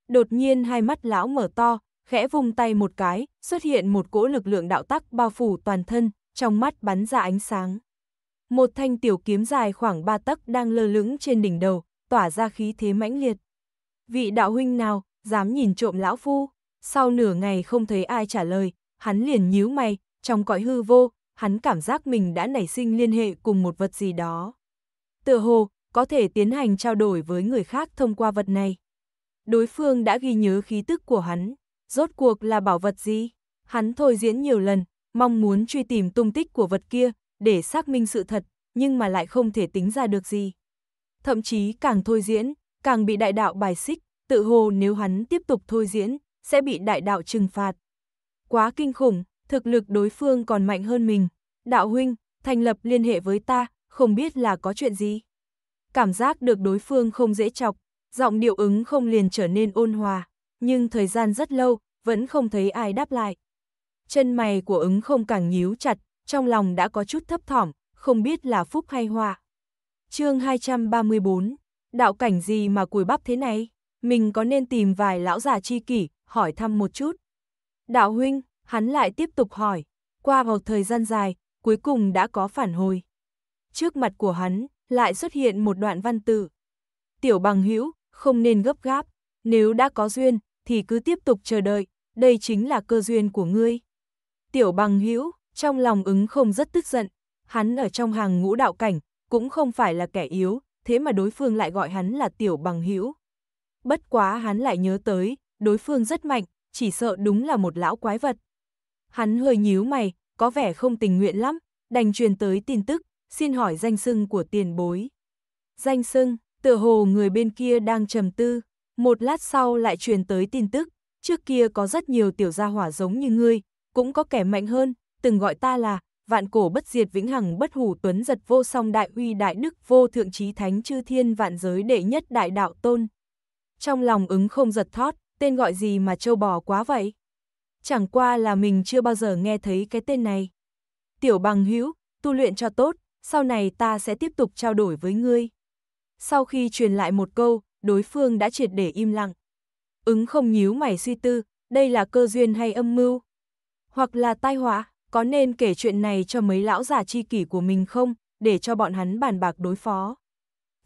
Đột nhiên hai mắt lão mở to, khẽ vung tay một cái, xuất hiện một cỗ lực lượng đạo tắc bao phủ toàn thân, trong mắt bắn ra ánh sáng. Một thanh tiểu kiếm dài khoảng ba tấc đang lơ lửng trên đỉnh đầu, tỏa ra khí thế mãnh liệt. Vị đạo huynh nào, dám nhìn trộm lão phu? sau nửa ngày không thấy ai trả lời, hắn liền nhíu mày, trong cõi hư vô, hắn cảm giác mình đã nảy sinh liên hệ cùng một vật gì đó. Tựa hồ, có thể tiến hành trao đổi với người khác thông qua vật này. Đối phương đã ghi nhớ khí tức của hắn, rốt cuộc là bảo vật gì? Hắn thôi diễn nhiều lần, mong muốn truy tìm tung tích của vật kia để xác minh sự thật, nhưng mà lại không thể tính ra được gì. Thậm chí càng thôi diễn, càng bị đại đạo bài xích, tự hồ nếu hắn tiếp tục thôi diễn, sẽ bị đại đạo trừng phạt. Quá kinh khủng, thực lực đối phương còn mạnh hơn mình. Đạo huynh, thành lập liên hệ với ta, không biết là có chuyện gì. Cảm giác được đối phương không dễ chọc, giọng điệu ứng không liền trở nên ôn hòa, nhưng thời gian rất lâu, vẫn không thấy ai đáp lại. Chân mày của ứng không càng nhíu chặt, trong lòng đã có chút thấp thỏm, không biết là phúc hay hoa. chương 234, đạo cảnh gì mà cùi bắp thế này? Mình có nên tìm vài lão già chi kỷ, hỏi thăm một chút. Đạo huynh, hắn lại tiếp tục hỏi, qua một thời gian dài, cuối cùng đã có phản hồi. Trước mặt của hắn, lại xuất hiện một đoạn văn tự. Tiểu bằng hữu, không nên gấp gáp, nếu đã có duyên, thì cứ tiếp tục chờ đợi, đây chính là cơ duyên của ngươi. Tiểu bằng hữu, trong lòng ứng không rất tức giận, hắn ở trong hàng ngũ đạo cảnh, cũng không phải là kẻ yếu, thế mà đối phương lại gọi hắn là tiểu bằng hữu. Bất quá hắn lại nhớ tới, đối phương rất mạnh, chỉ sợ đúng là một lão quái vật. Hắn hơi nhíu mày, có vẻ không tình nguyện lắm, đành truyền tới tin tức, xin hỏi danh sưng của tiền bối. Danh sưng, tựa hồ người bên kia đang trầm tư, một lát sau lại truyền tới tin tức, trước kia có rất nhiều tiểu gia hỏa giống như ngươi, cũng có kẻ mạnh hơn, từng gọi ta là vạn cổ bất diệt vĩnh hằng bất hủ tuấn giật vô song đại huy đại đức vô thượng trí thánh chư thiên vạn giới đệ nhất đại đạo tôn. Trong lòng ứng không giật thót, tên gọi gì mà châu bò quá vậy? Chẳng qua là mình chưa bao giờ nghe thấy cái tên này. Tiểu bằng hữu, tu luyện cho tốt, sau này ta sẽ tiếp tục trao đổi với ngươi. Sau khi truyền lại một câu, đối phương đã triệt để im lặng. Ứng không nhíu mày suy tư, đây là cơ duyên hay âm mưu? Hoặc là tai họa, có nên kể chuyện này cho mấy lão già chi kỷ của mình không, để cho bọn hắn bàn bạc đối phó?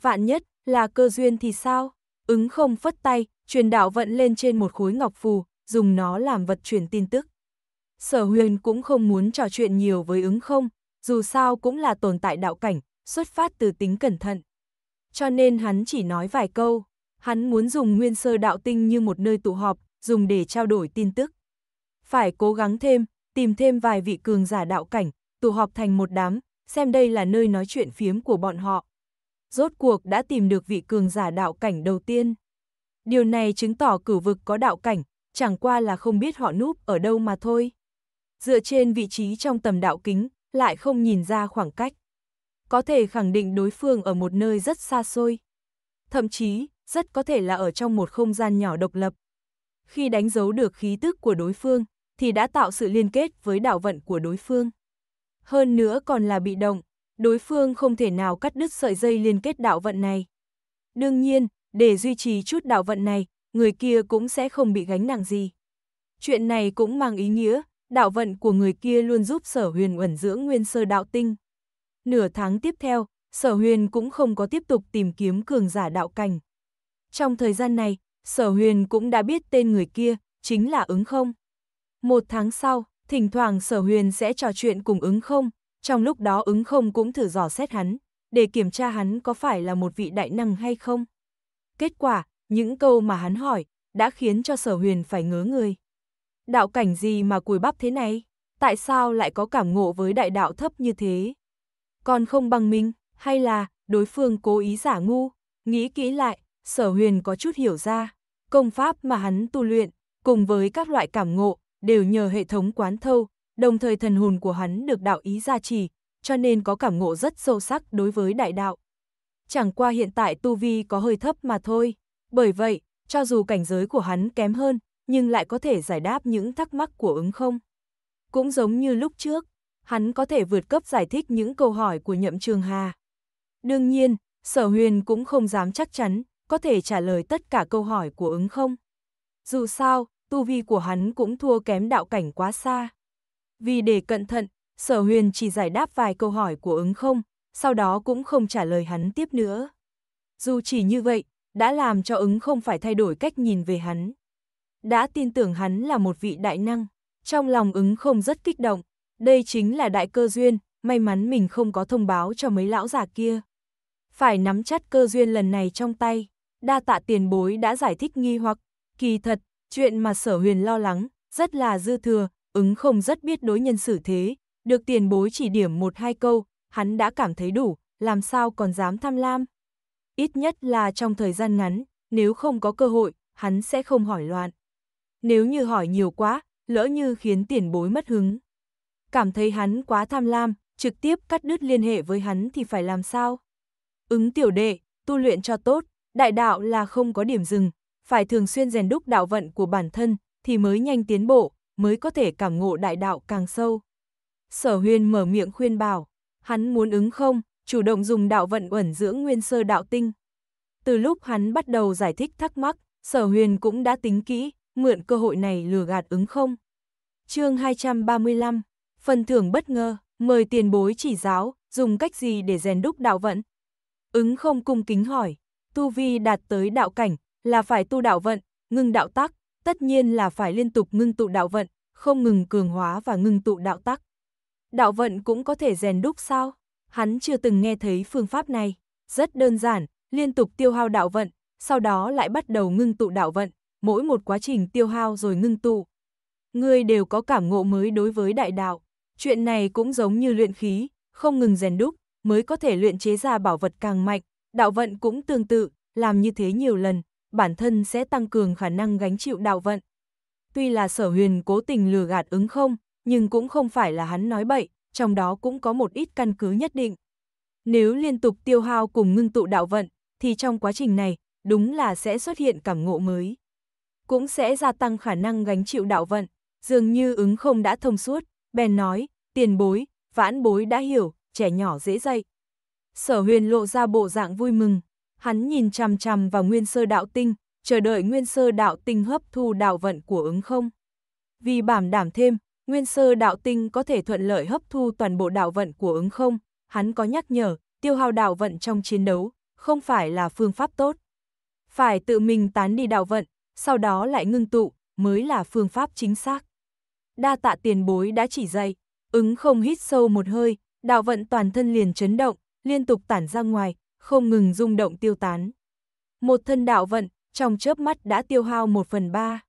Vạn nhất, là cơ duyên thì sao? Ứng không phất tay, truyền đạo vận lên trên một khối ngọc phù, dùng nó làm vật truyền tin tức. Sở huyền cũng không muốn trò chuyện nhiều với ứng không, dù sao cũng là tồn tại đạo cảnh, xuất phát từ tính cẩn thận. Cho nên hắn chỉ nói vài câu, hắn muốn dùng nguyên sơ đạo tinh như một nơi tụ họp, dùng để trao đổi tin tức. Phải cố gắng thêm, tìm thêm vài vị cường giả đạo cảnh, tụ họp thành một đám, xem đây là nơi nói chuyện phiếm của bọn họ rốt cuộc đã tìm được vị cường giả đạo cảnh đầu tiên. Điều này chứng tỏ cửu vực có đạo cảnh, chẳng qua là không biết họ núp ở đâu mà thôi. Dựa trên vị trí trong tầm đạo kính, lại không nhìn ra khoảng cách. Có thể khẳng định đối phương ở một nơi rất xa xôi. Thậm chí, rất có thể là ở trong một không gian nhỏ độc lập. Khi đánh dấu được khí tức của đối phương, thì đã tạo sự liên kết với đạo vận của đối phương. Hơn nữa còn là bị động, đối phương không thể nào cắt đứt sợi dây liên kết đạo vận này. Đương nhiên, để duy trì chút đạo vận này, người kia cũng sẽ không bị gánh nặng gì. Chuyện này cũng mang ý nghĩa, đạo vận của người kia luôn giúp sở huyền ẩn dưỡng nguyên sơ đạo tinh. Nửa tháng tiếp theo, sở huyền cũng không có tiếp tục tìm kiếm cường giả đạo cảnh. Trong thời gian này, sở huyền cũng đã biết tên người kia, chính là ứng không. Một tháng sau, thỉnh thoảng sở huyền sẽ trò chuyện cùng ứng không, trong lúc đó ứng không cũng thử dò xét hắn, để kiểm tra hắn có phải là một vị đại năng hay không. Kết quả, những câu mà hắn hỏi, đã khiến cho sở huyền phải ngớ người. Đạo cảnh gì mà cùi bắp thế này? Tại sao lại có cảm ngộ với đại đạo thấp như thế? Còn không bằng mình, hay là đối phương cố ý giả ngu? Nghĩ kỹ lại, sở huyền có chút hiểu ra. Công pháp mà hắn tu luyện, cùng với các loại cảm ngộ, đều nhờ hệ thống quán thâu, đồng thời thần hồn của hắn được đạo ý gia trì, cho nên có cảm ngộ rất sâu sắc đối với đại đạo. Chẳng qua hiện tại tu vi có hơi thấp mà thôi, bởi vậy, cho dù cảnh giới của hắn kém hơn, nhưng lại có thể giải đáp những thắc mắc của ứng không. Cũng giống như lúc trước, hắn có thể vượt cấp giải thích những câu hỏi của nhậm trường hà. Đương nhiên, sở huyền cũng không dám chắc chắn, có thể trả lời tất cả câu hỏi của ứng không. Dù sao, tu vi của hắn cũng thua kém đạo cảnh quá xa. Vì để cẩn thận, sở huyền chỉ giải đáp vài câu hỏi của ứng không, sau đó cũng không trả lời hắn tiếp nữa. Dù chỉ như vậy, đã làm cho ứng không phải thay đổi cách nhìn về hắn. Đã tin tưởng hắn là một vị đại năng, trong lòng ứng không rất kích động, đây chính là đại cơ duyên, may mắn mình không có thông báo cho mấy lão già kia. Phải nắm chắc cơ duyên lần này trong tay, đa tạ tiền bối đã giải thích nghi hoặc, kỳ thật, chuyện mà sở huyền lo lắng, rất là dư thừa, ứng không rất biết đối nhân xử thế, được tiền bối chỉ điểm một hai câu, hắn đã cảm thấy đủ, làm sao còn dám tham lam. Ít nhất là trong thời gian ngắn, nếu không có cơ hội, hắn sẽ không hỏi loạn. Nếu như hỏi nhiều quá, lỡ như khiến tiền bối mất hứng. Cảm thấy hắn quá tham lam, trực tiếp cắt đứt liên hệ với hắn thì phải làm sao? Ứng tiểu đệ, tu luyện cho tốt, đại đạo là không có điểm dừng, phải thường xuyên rèn đúc đạo vận của bản thân thì mới nhanh tiến bộ, mới có thể cảm ngộ đại đạo càng sâu. Sở huyên mở miệng khuyên bảo, hắn muốn ứng không, chủ động dùng đạo vận uẩn dưỡng nguyên sơ đạo tinh. Từ lúc hắn bắt đầu giải thích thắc mắc, sở huyền cũng đã tính kỹ, mượn cơ hội này lừa gạt ứng không. chương 235, phần thưởng bất ngờ, mời tiền bối chỉ giáo, dùng cách gì để rèn đúc đạo vận. Ứng không cung kính hỏi, tu vi đạt tới đạo cảnh, là phải tu đạo vận, ngưng đạo tắc tất nhiên là phải liên tục ngưng tụ đạo vận, không ngừng cường hóa và ngưng tụ đạo tắc. Đạo vận cũng có thể rèn đúc sao? Hắn chưa từng nghe thấy phương pháp này, rất đơn giản, liên tục tiêu hao đạo vận, sau đó lại bắt đầu ngưng tụ đạo vận, mỗi một quá trình tiêu hao rồi ngưng tụ. người đều có cảm ngộ mới đối với đại đạo, chuyện này cũng giống như luyện khí, không ngừng rèn đúc, mới có thể luyện chế ra bảo vật càng mạnh, đạo vận cũng tương tự, làm như thế nhiều lần, bản thân sẽ tăng cường khả năng gánh chịu đạo vận. Tuy là sở huyền cố tình lừa gạt ứng không, nhưng cũng không phải là hắn nói bậy, trong đó cũng có một ít căn cứ nhất định. Nếu liên tục tiêu hao cùng ngưng tụ đạo vận, thì trong quá trình này, đúng là sẽ xuất hiện cảm ngộ mới. Cũng sẽ gia tăng khả năng gánh chịu đạo vận, dường như ứng không đã thông suốt, bèn nói, tiền bối, vãn bối đã hiểu, trẻ nhỏ dễ dạy. Sở huyền lộ ra bộ dạng vui mừng, hắn nhìn chằm chằm vào nguyên sơ đạo tinh, chờ đợi nguyên sơ đạo tinh hấp thu đạo vận của ứng không. Vì bảo đảm thêm, nguyên sơ đạo tinh có thể thuận lợi hấp thu toàn bộ đạo vận của ứng không, hắn có nhắc nhở, tiêu hao đạo vận trong chiến đấu, không phải là phương pháp tốt. Phải tự mình tán đi đạo vận, sau đó lại ngưng tụ, mới là phương pháp chính xác. Đa tạ tiền bối đã chỉ dạy, ứng không hít sâu một hơi, đạo vận toàn thân liền chấn động, liên tục tản ra ngoài, không ngừng rung động tiêu tán. Một thân đạo vận, trong chớp mắt đã tiêu hao một phần ba.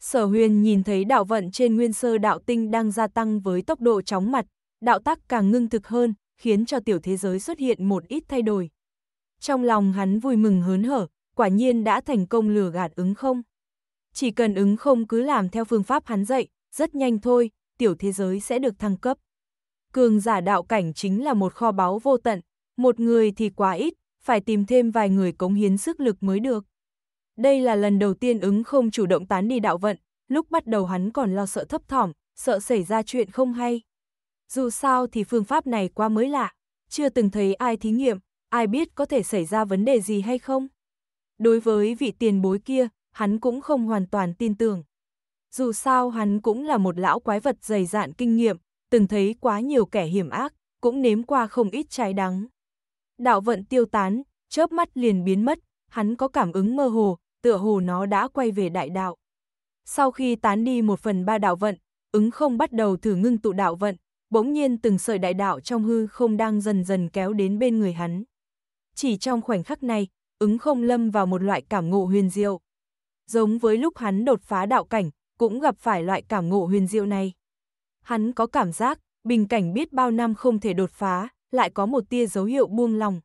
Sở huyền nhìn thấy đạo vận trên nguyên sơ đạo tinh đang gia tăng với tốc độ chóng mặt, đạo tác càng ngưng thực hơn, khiến cho tiểu thế giới xuất hiện một ít thay đổi. Trong lòng hắn vui mừng hớn hở, quả nhiên đã thành công lừa gạt ứng không. Chỉ cần ứng không cứ làm theo phương pháp hắn dạy, rất nhanh thôi, tiểu thế giới sẽ được thăng cấp. Cường giả đạo cảnh chính là một kho báu vô tận, một người thì quá ít, phải tìm thêm vài người cống hiến sức lực mới được. Đây là lần đầu tiên ứng không chủ động tán đi đạo vận, lúc bắt đầu hắn còn lo sợ thấp thỏm, sợ xảy ra chuyện không hay. Dù sao thì phương pháp này quá mới lạ, chưa từng thấy ai thí nghiệm, ai biết có thể xảy ra vấn đề gì hay không. Đối với vị tiền bối kia, hắn cũng không hoàn toàn tin tưởng. Dù sao hắn cũng là một lão quái vật dày dạn kinh nghiệm, từng thấy quá nhiều kẻ hiểm ác, cũng nếm qua không ít trái đắng đạo vận tiêu tán, chớp mắt liền biến mất, hắn có cảm ứng mơ hồ, tựa hồ nó đã quay về đại đạo. Sau khi tán đi một phần ba đạo vận, ứng không bắt đầu thử ngưng tụ đạo vận, bỗng nhiên từng sợi đại đạo trong hư không đang dần dần kéo đến bên người hắn. Chỉ trong khoảnh khắc này, ứng không lâm vào một loại cảm ngộ huyền diệu. Giống với lúc hắn đột phá đạo cảnh, cũng gặp phải loại cảm ngộ huyền diệu này. Hắn có cảm giác, bình cảnh biết bao năm không thể đột phá, lại có một tia dấu hiệu buông lòng.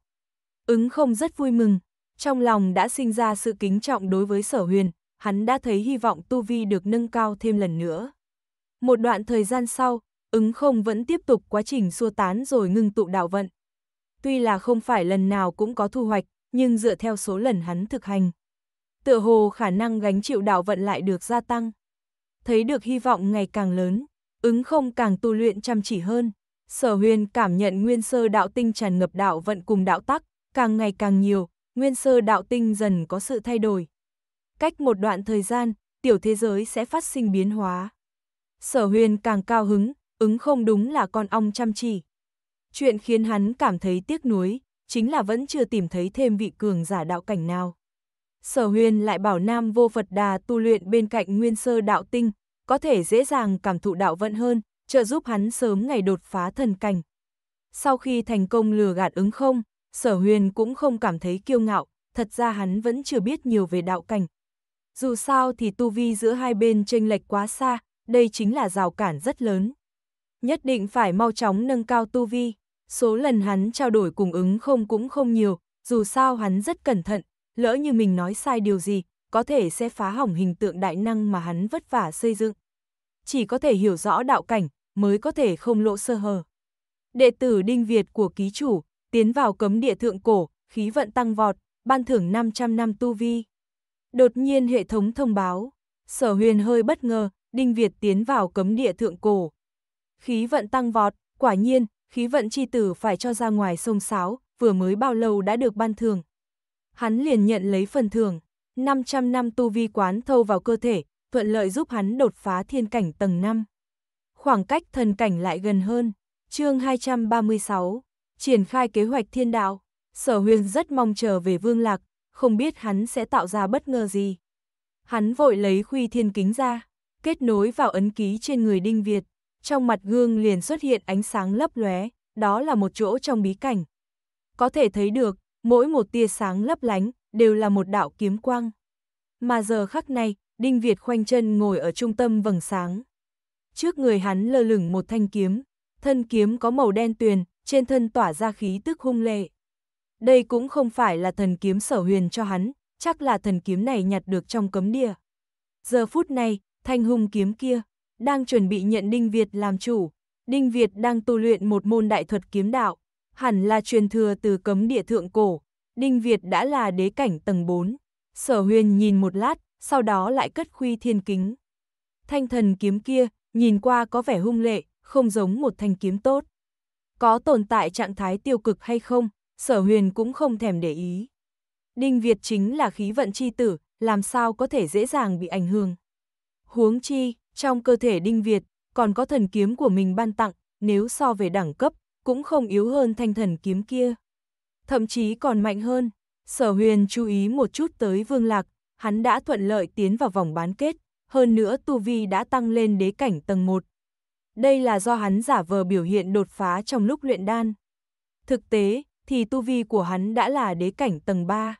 Ứng không rất vui mừng, trong lòng đã sinh ra sự kính trọng đối với sở huyền, hắn đã thấy hy vọng tu vi được nâng cao thêm lần nữa. Một đoạn thời gian sau, ứng không vẫn tiếp tục quá trình xua tán rồi ngưng tụ đạo vận. Tuy là không phải lần nào cũng có thu hoạch, nhưng dựa theo số lần hắn thực hành. Tựa hồ khả năng gánh chịu đạo vận lại được gia tăng. Thấy được hy vọng ngày càng lớn, ứng không càng tu luyện chăm chỉ hơn sở huyền cảm nhận nguyên sơ đạo tinh tràn ngập đạo vận cùng đạo tắc, càng ngày càng nhiều, nguyên sơ đạo tinh dần có sự thay đổi. Cách một đoạn thời gian, tiểu thế giới sẽ phát sinh biến hóa. Sở huyền càng cao hứng, ứng không đúng là con ong chăm chỉ. Chuyện khiến hắn cảm thấy tiếc nuối, chính là vẫn chưa tìm thấy thêm vị cường giả đạo cảnh nào. Sở huyền lại bảo Nam Vô Phật Đà tu luyện bên cạnh nguyên sơ đạo tinh, có thể dễ dàng cảm thụ đạo vận hơn, trợ giúp hắn sớm ngày đột phá thần cảnh. Sau khi thành công lừa gạt ứng không, sở huyền cũng không cảm thấy kiêu ngạo, thật ra hắn vẫn chưa biết nhiều về đạo cảnh. Dù sao thì tu vi giữa hai bên chênh lệch quá xa, đây chính là rào cản rất lớn. Nhất định phải mau chóng nâng cao tu vi, số lần hắn trao đổi cùng ứng không cũng không nhiều, dù sao hắn rất cẩn thận, lỡ như mình nói sai điều gì, có thể sẽ phá hỏng hình tượng đại năng mà hắn vất vả xây dựng. Chỉ có thể hiểu rõ đạo cảnh, mới có thể không lộ sơ hở. Đệ tử Đinh Việt của ký chủ, tiến vào cấm địa thượng cổ, khí vận tăng vọt, ban thưởng 500 năm tu vi. Đột nhiên hệ thống thông báo, sở huyền hơi bất ngờ, Đinh Việt tiến vào cấm địa thượng cổ. Khí vận tăng vọt, quả nhiên, khí vận chi tử phải cho ra ngoài sông sáo, vừa mới bao lâu đã được ban thưởng. Hắn liền nhận lấy phần thưởng, 500 năm tu vi quán thâu vào cơ thể, thuận lợi giúp hắn đột phá thiên cảnh tầng 5 khoảng cách thần cảnh lại gần hơn. chương 236, triển khai kế hoạch thiên đạo, sở huyền rất mong chờ về Vương Lạc, không biết hắn sẽ tạo ra bất ngờ gì. Hắn vội lấy khuy thiên kính ra, kết nối vào ấn ký trên người Đinh Việt, trong mặt gương liền xuất hiện ánh sáng lấp lóe, đó là một chỗ trong bí cảnh. Có thể thấy được, mỗi một tia sáng lấp lánh đều là một đạo kiếm quang. Mà giờ khắc này, Đinh Việt khoanh chân ngồi ở trung tâm vầng sáng trước người hắn lơ lửng một thanh kiếm, thân kiếm có màu đen tuyền, trên thân tỏa ra khí tức hung lệ. Đây cũng không phải là thần kiếm sở huyền cho hắn, chắc là thần kiếm này nhặt được trong cấm địa. Giờ phút này, thanh hung kiếm kia, đang chuẩn bị nhận Đinh Việt làm chủ. Đinh Việt đang tu luyện một môn đại thuật kiếm đạo, hẳn là truyền thừa từ cấm địa thượng cổ. Đinh Việt đã là đế cảnh tầng 4. Sở huyền nhìn một lát, sau đó lại cất khuy thiên kính. Thanh thần kiếm kia, nhìn qua có vẻ hung lệ, không giống một thanh kiếm tốt. Có tồn tại trạng thái tiêu cực hay không, sở huyền cũng không thèm để ý. Đinh Việt chính là khí vận chi tử, làm sao có thể dễ dàng bị ảnh hưởng. Huống chi, trong cơ thể Đinh Việt, còn có thần kiếm của mình ban tặng, nếu so về đẳng cấp, cũng không yếu hơn thanh thần kiếm kia. Thậm chí còn mạnh hơn, sở huyền chú ý một chút tới Vương Lạc, hắn đã thuận lợi tiến vào vòng bán kết, hơn nữa tu vi đã tăng lên đế cảnh tầng 1. Đây là do hắn giả vờ biểu hiện đột phá trong lúc luyện đan. Thực tế, thì tu vi của hắn đã là đế cảnh tầng 3.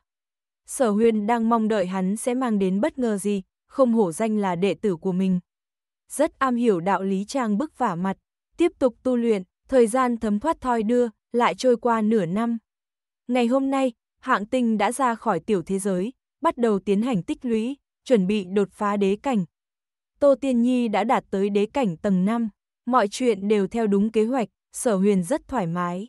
Sở huyên đang mong đợi hắn sẽ mang đến bất ngờ gì, không hổ danh là đệ tử của mình. Rất am hiểu đạo lý trang bức vả mặt, tiếp tục tu luyện, thời gian thấm thoát thoi đưa, lại trôi qua nửa năm. Ngày hôm nay, hạng tinh đã ra khỏi tiểu thế giới, bắt đầu tiến hành tích lũy chuẩn bị đột phá đế cảnh. Tô Tiên Nhi đã đạt tới đế cảnh tầng 5, mọi chuyện đều theo đúng kế hoạch, sở huyền rất thoải mái.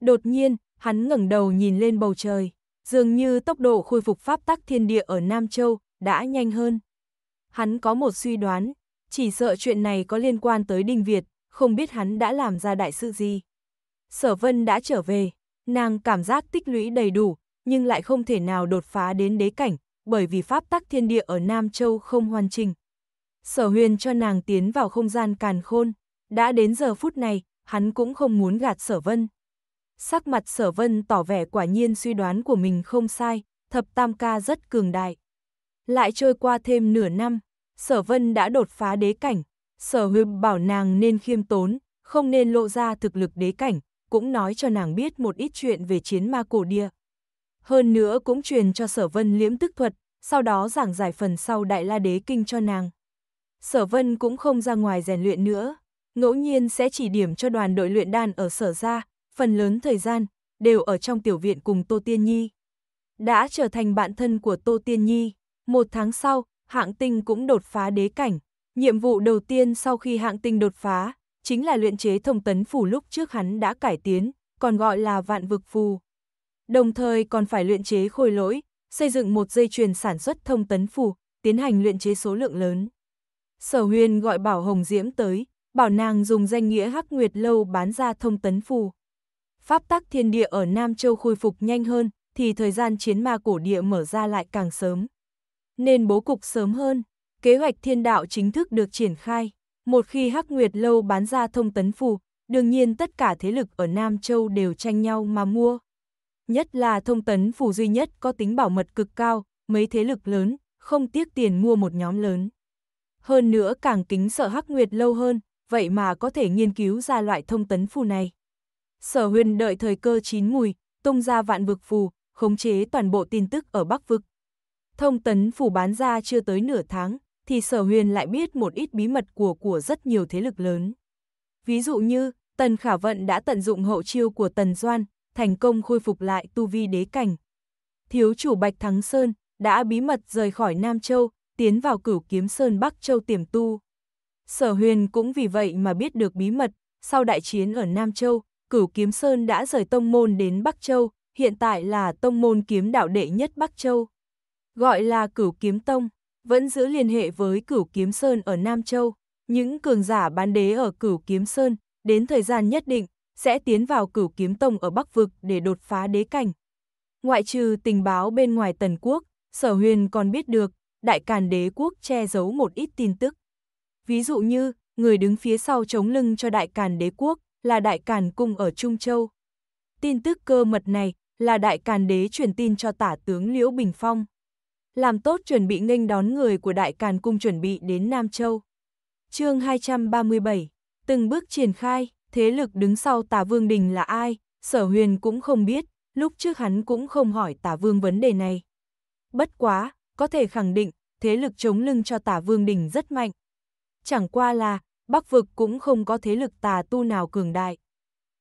Đột nhiên, hắn ngẩng đầu nhìn lên bầu trời, dường như tốc độ khôi phục pháp tắc thiên địa ở Nam Châu đã nhanh hơn. Hắn có một suy đoán, chỉ sợ chuyện này có liên quan tới Đinh Việt, không biết hắn đã làm ra đại sự gì. Sở Vân đã trở về, nàng cảm giác tích lũy đầy đủ, nhưng lại không thể nào đột phá đến đế cảnh, bởi vì pháp tắc thiên địa ở Nam Châu không hoàn chỉnh. Sở huyền cho nàng tiến vào không gian càn khôn, đã đến giờ phút này, hắn cũng không muốn gạt sở vân. Sắc mặt sở vân tỏ vẻ quả nhiên suy đoán của mình không sai, thập tam ca rất cường đại. Lại trôi qua thêm nửa năm, sở vân đã đột phá đế cảnh, sở huyền bảo nàng nên khiêm tốn, không nên lộ ra thực lực đế cảnh, cũng nói cho nàng biết một ít chuyện về chiến ma cổ địa hơn nữa cũng truyền cho Sở Vân liễm tức thuật, sau đó giảng giải phần sau Đại La Đế Kinh cho nàng. Sở Vân cũng không ra ngoài rèn luyện nữa, ngẫu nhiên sẽ chỉ điểm cho đoàn đội luyện đan ở Sở gia, phần lớn thời gian đều ở trong tiểu viện cùng Tô Tiên Nhi. Đã trở thành bạn thân của Tô Tiên Nhi, một tháng sau, Hạng Tinh cũng đột phá đế cảnh. Nhiệm vụ đầu tiên sau khi Hạng Tinh đột phá, chính là luyện chế thông tấn phù lúc trước hắn đã cải tiến, còn gọi là vạn vực phù đồng thời còn phải luyện chế khôi lỗi, xây dựng một dây chuyền sản xuất thông tấn phù, tiến hành luyện chế số lượng lớn. Sở Huyên gọi Bảo Hồng Diễm tới, bảo nàng dùng danh nghĩa Hắc Nguyệt lâu bán ra thông tấn phù. Pháp tắc thiên địa ở Nam Châu khôi phục nhanh hơn, thì thời gian chiến ma cổ địa mở ra lại càng sớm. Nên bố cục sớm hơn, kế hoạch thiên đạo chính thức được triển khai. Một khi Hắc Nguyệt lâu bán ra thông tấn phù, đương nhiên tất cả thế lực ở Nam Châu đều tranh nhau mà mua nhất là thông tấn phủ duy nhất có tính bảo mật cực cao, mấy thế lực lớn, không tiếc tiền mua một nhóm lớn. Hơn nữa càng kính sợ Hắc Nguyệt lâu hơn, vậy mà có thể nghiên cứu ra loại thông tấn phù này. Sở huyền đợi thời cơ chín mùi, tung ra vạn vực phù, khống chế toàn bộ tin tức ở Bắc Vực. Thông tấn phù bán ra chưa tới nửa tháng, thì sở huyền lại biết một ít bí mật của của rất nhiều thế lực lớn. Ví dụ như, Tần Khả Vận đã tận dụng hậu chiêu của Tần Doan, thành công khôi phục lại tu vi đế cảnh. Thiếu chủ Bạch Thắng Sơn đã bí mật rời khỏi Nam Châu, tiến vào cửu kiếm Sơn Bắc Châu tiềm tu. Sở huyền cũng vì vậy mà biết được bí mật, sau đại chiến ở Nam Châu, cửu kiếm Sơn đã rời tông môn đến Bắc Châu, hiện tại là tông môn kiếm đạo đệ nhất Bắc Châu. Gọi là cửu kiếm tông, vẫn giữ liên hệ với cửu kiếm Sơn ở Nam Châu. Những cường giả bán đế ở cửu kiếm Sơn, đến thời gian nhất định, sẽ tiến vào cửu kiếm tông ở Bắc Vực để đột phá đế cảnh. Ngoại trừ tình báo bên ngoài tần quốc, sở huyền còn biết được, đại càn đế quốc che giấu một ít tin tức. Ví dụ như, người đứng phía sau chống lưng cho đại càn đế quốc là đại càn cung ở Trung Châu. Tin tức cơ mật này là đại càn đế truyền tin cho tả tướng Liễu Bình Phong. Làm tốt chuẩn bị nghênh đón người của đại càn cung chuẩn bị đến Nam Châu. chương 237, từng bước triển khai thế lực đứng sau tà vương đình là ai, sở huyền cũng không biết, lúc trước hắn cũng không hỏi tà vương vấn đề này. Bất quá, có thể khẳng định, thế lực chống lưng cho tà vương đình rất mạnh. Chẳng qua là, bắc vực cũng không có thế lực tà tu nào cường đại.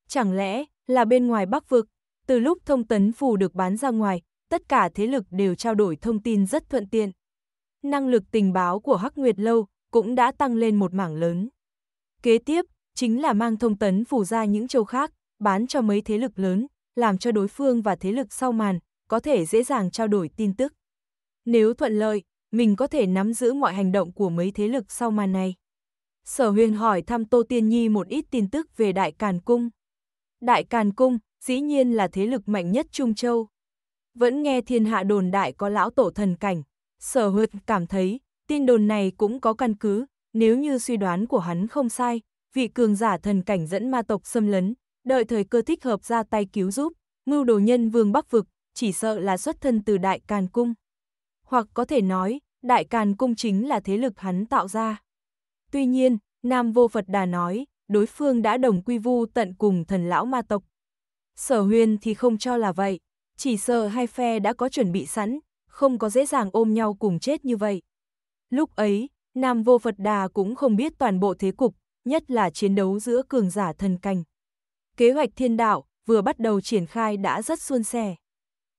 Chẳng lẽ, là bên ngoài bắc vực, từ lúc thông tấn phù được bán ra ngoài, tất cả thế lực đều trao đổi thông tin rất thuận tiện. Năng lực tình báo của Hắc Nguyệt Lâu cũng đã tăng lên một mảng lớn. Kế tiếp, chính là mang thông tấn phủ ra những châu khác, bán cho mấy thế lực lớn, làm cho đối phương và thế lực sau màn, có thể dễ dàng trao đổi tin tức. Nếu thuận lợi, mình có thể nắm giữ mọi hành động của mấy thế lực sau màn này. Sở huyền hỏi thăm Tô Tiên Nhi một ít tin tức về Đại Càn Cung. Đại Càn Cung, dĩ nhiên là thế lực mạnh nhất Trung Châu. Vẫn nghe thiên hạ đồn đại có lão tổ thần cảnh, sở Huyền cảm thấy tin đồn này cũng có căn cứ, nếu như suy đoán của hắn không sai, vị cường giả thần cảnh dẫn ma tộc xâm lấn, đợi thời cơ thích hợp ra tay cứu giúp, mưu đồ nhân vương bắc vực, chỉ sợ là xuất thân từ Đại Càn Cung. Hoặc có thể nói, Đại Càn Cung chính là thế lực hắn tạo ra. Tuy nhiên, Nam Vô Phật Đà nói, đối phương đã đồng quy vu tận cùng thần lão ma tộc. Sở huyền thì không cho là vậy, chỉ sợ hai phe đã có chuẩn bị sẵn, không có dễ dàng ôm nhau cùng chết như vậy. Lúc ấy, Nam Vô Phật Đà cũng không biết toàn bộ thế cục, nhất là chiến đấu giữa cường giả thần cảnh Kế hoạch thiên đạo vừa bắt đầu triển khai đã rất suôn sẻ.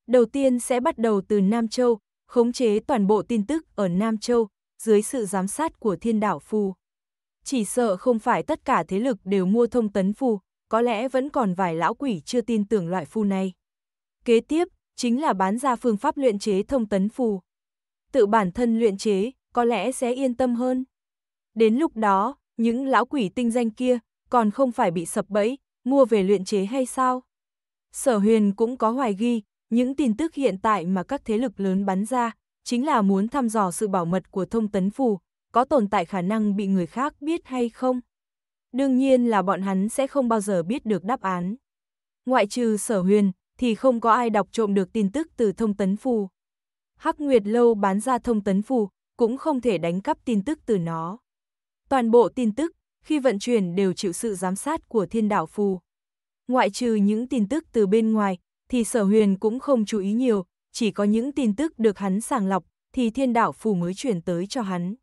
Đầu tiên sẽ bắt đầu từ Nam Châu, khống chế toàn bộ tin tức ở Nam Châu, dưới sự giám sát của thiên đạo phù. Chỉ sợ không phải tất cả thế lực đều mua thông tấn phù, có lẽ vẫn còn vài lão quỷ chưa tin tưởng loại phù này. Kế tiếp, chính là bán ra phương pháp luyện chế thông tấn phù. Tự bản thân luyện chế, có lẽ sẽ yên tâm hơn. Đến lúc đó, những lão quỷ tinh danh kia còn không phải bị sập bẫy, mua về luyện chế hay sao? Sở huyền cũng có hoài ghi, những tin tức hiện tại mà các thế lực lớn bắn ra, chính là muốn thăm dò sự bảo mật của thông tấn phù, có tồn tại khả năng bị người khác biết hay không? Đương nhiên là bọn hắn sẽ không bao giờ biết được đáp án. Ngoại trừ sở huyền, thì không có ai đọc trộm được tin tức từ thông tấn phù. Hắc Nguyệt Lâu bán ra thông tấn phù, cũng không thể đánh cắp tin tức từ nó. Toàn bộ tin tức, khi vận chuyển đều chịu sự giám sát của thiên đạo phù. Ngoại trừ những tin tức từ bên ngoài, thì sở huyền cũng không chú ý nhiều, chỉ có những tin tức được hắn sàng lọc, thì thiên đạo phù mới chuyển tới cho hắn.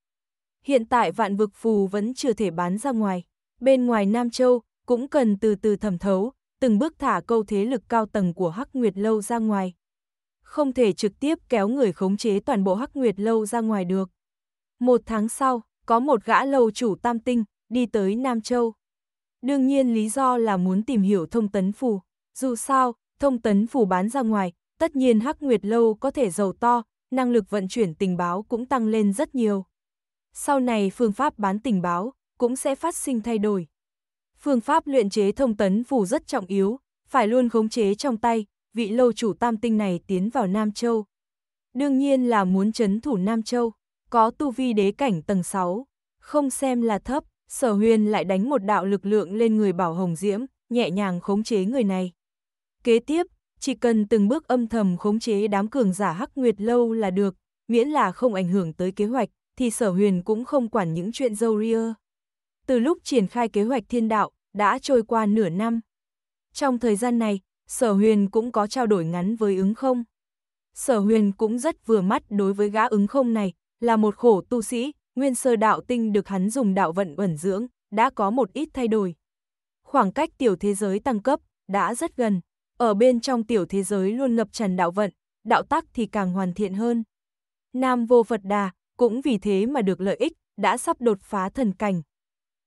Hiện tại vạn vực phù vẫn chưa thể bán ra ngoài. Bên ngoài Nam Châu, cũng cần từ từ thẩm thấu, từng bước thả câu thế lực cao tầng của Hắc Nguyệt Lâu ra ngoài. Không thể trực tiếp kéo người khống chế toàn bộ Hắc Nguyệt Lâu ra ngoài được. Một tháng sau, có một gã lầu chủ tam tinh đi tới Nam Châu. Đương nhiên lý do là muốn tìm hiểu thông tấn phù, dù sao, thông tấn phù bán ra ngoài, tất nhiên Hắc Nguyệt Lâu có thể giàu to, năng lực vận chuyển tình báo cũng tăng lên rất nhiều. Sau này phương pháp bán tình báo cũng sẽ phát sinh thay đổi. Phương pháp luyện chế thông tấn phù rất trọng yếu, phải luôn khống chế trong tay, vị lâu chủ tam tinh này tiến vào Nam Châu. Đương nhiên là muốn chấn thủ Nam Châu có tu vi đế cảnh tầng 6, không xem là thấp, sở huyền lại đánh một đạo lực lượng lên người bảo hồng diễm, nhẹ nhàng khống chế người này. Kế tiếp, chỉ cần từng bước âm thầm khống chế đám cường giả hắc nguyệt lâu là được, miễn là không ảnh hưởng tới kế hoạch, thì sở huyền cũng không quản những chuyện dâu ria. Từ lúc triển khai kế hoạch thiên đạo, đã trôi qua nửa năm. Trong thời gian này, sở huyền cũng có trao đổi ngắn với ứng không. Sở huyền cũng rất vừa mắt đối với gã ứng không này, là một khổ tu sĩ, nguyên sơ đạo tinh được hắn dùng đạo vận ẩn dưỡng, đã có một ít thay đổi. Khoảng cách tiểu thế giới tăng cấp, đã rất gần. Ở bên trong tiểu thế giới luôn ngập tràn đạo vận, đạo tắc thì càng hoàn thiện hơn. Nam vô Phật Đà, cũng vì thế mà được lợi ích, đã sắp đột phá thần cảnh.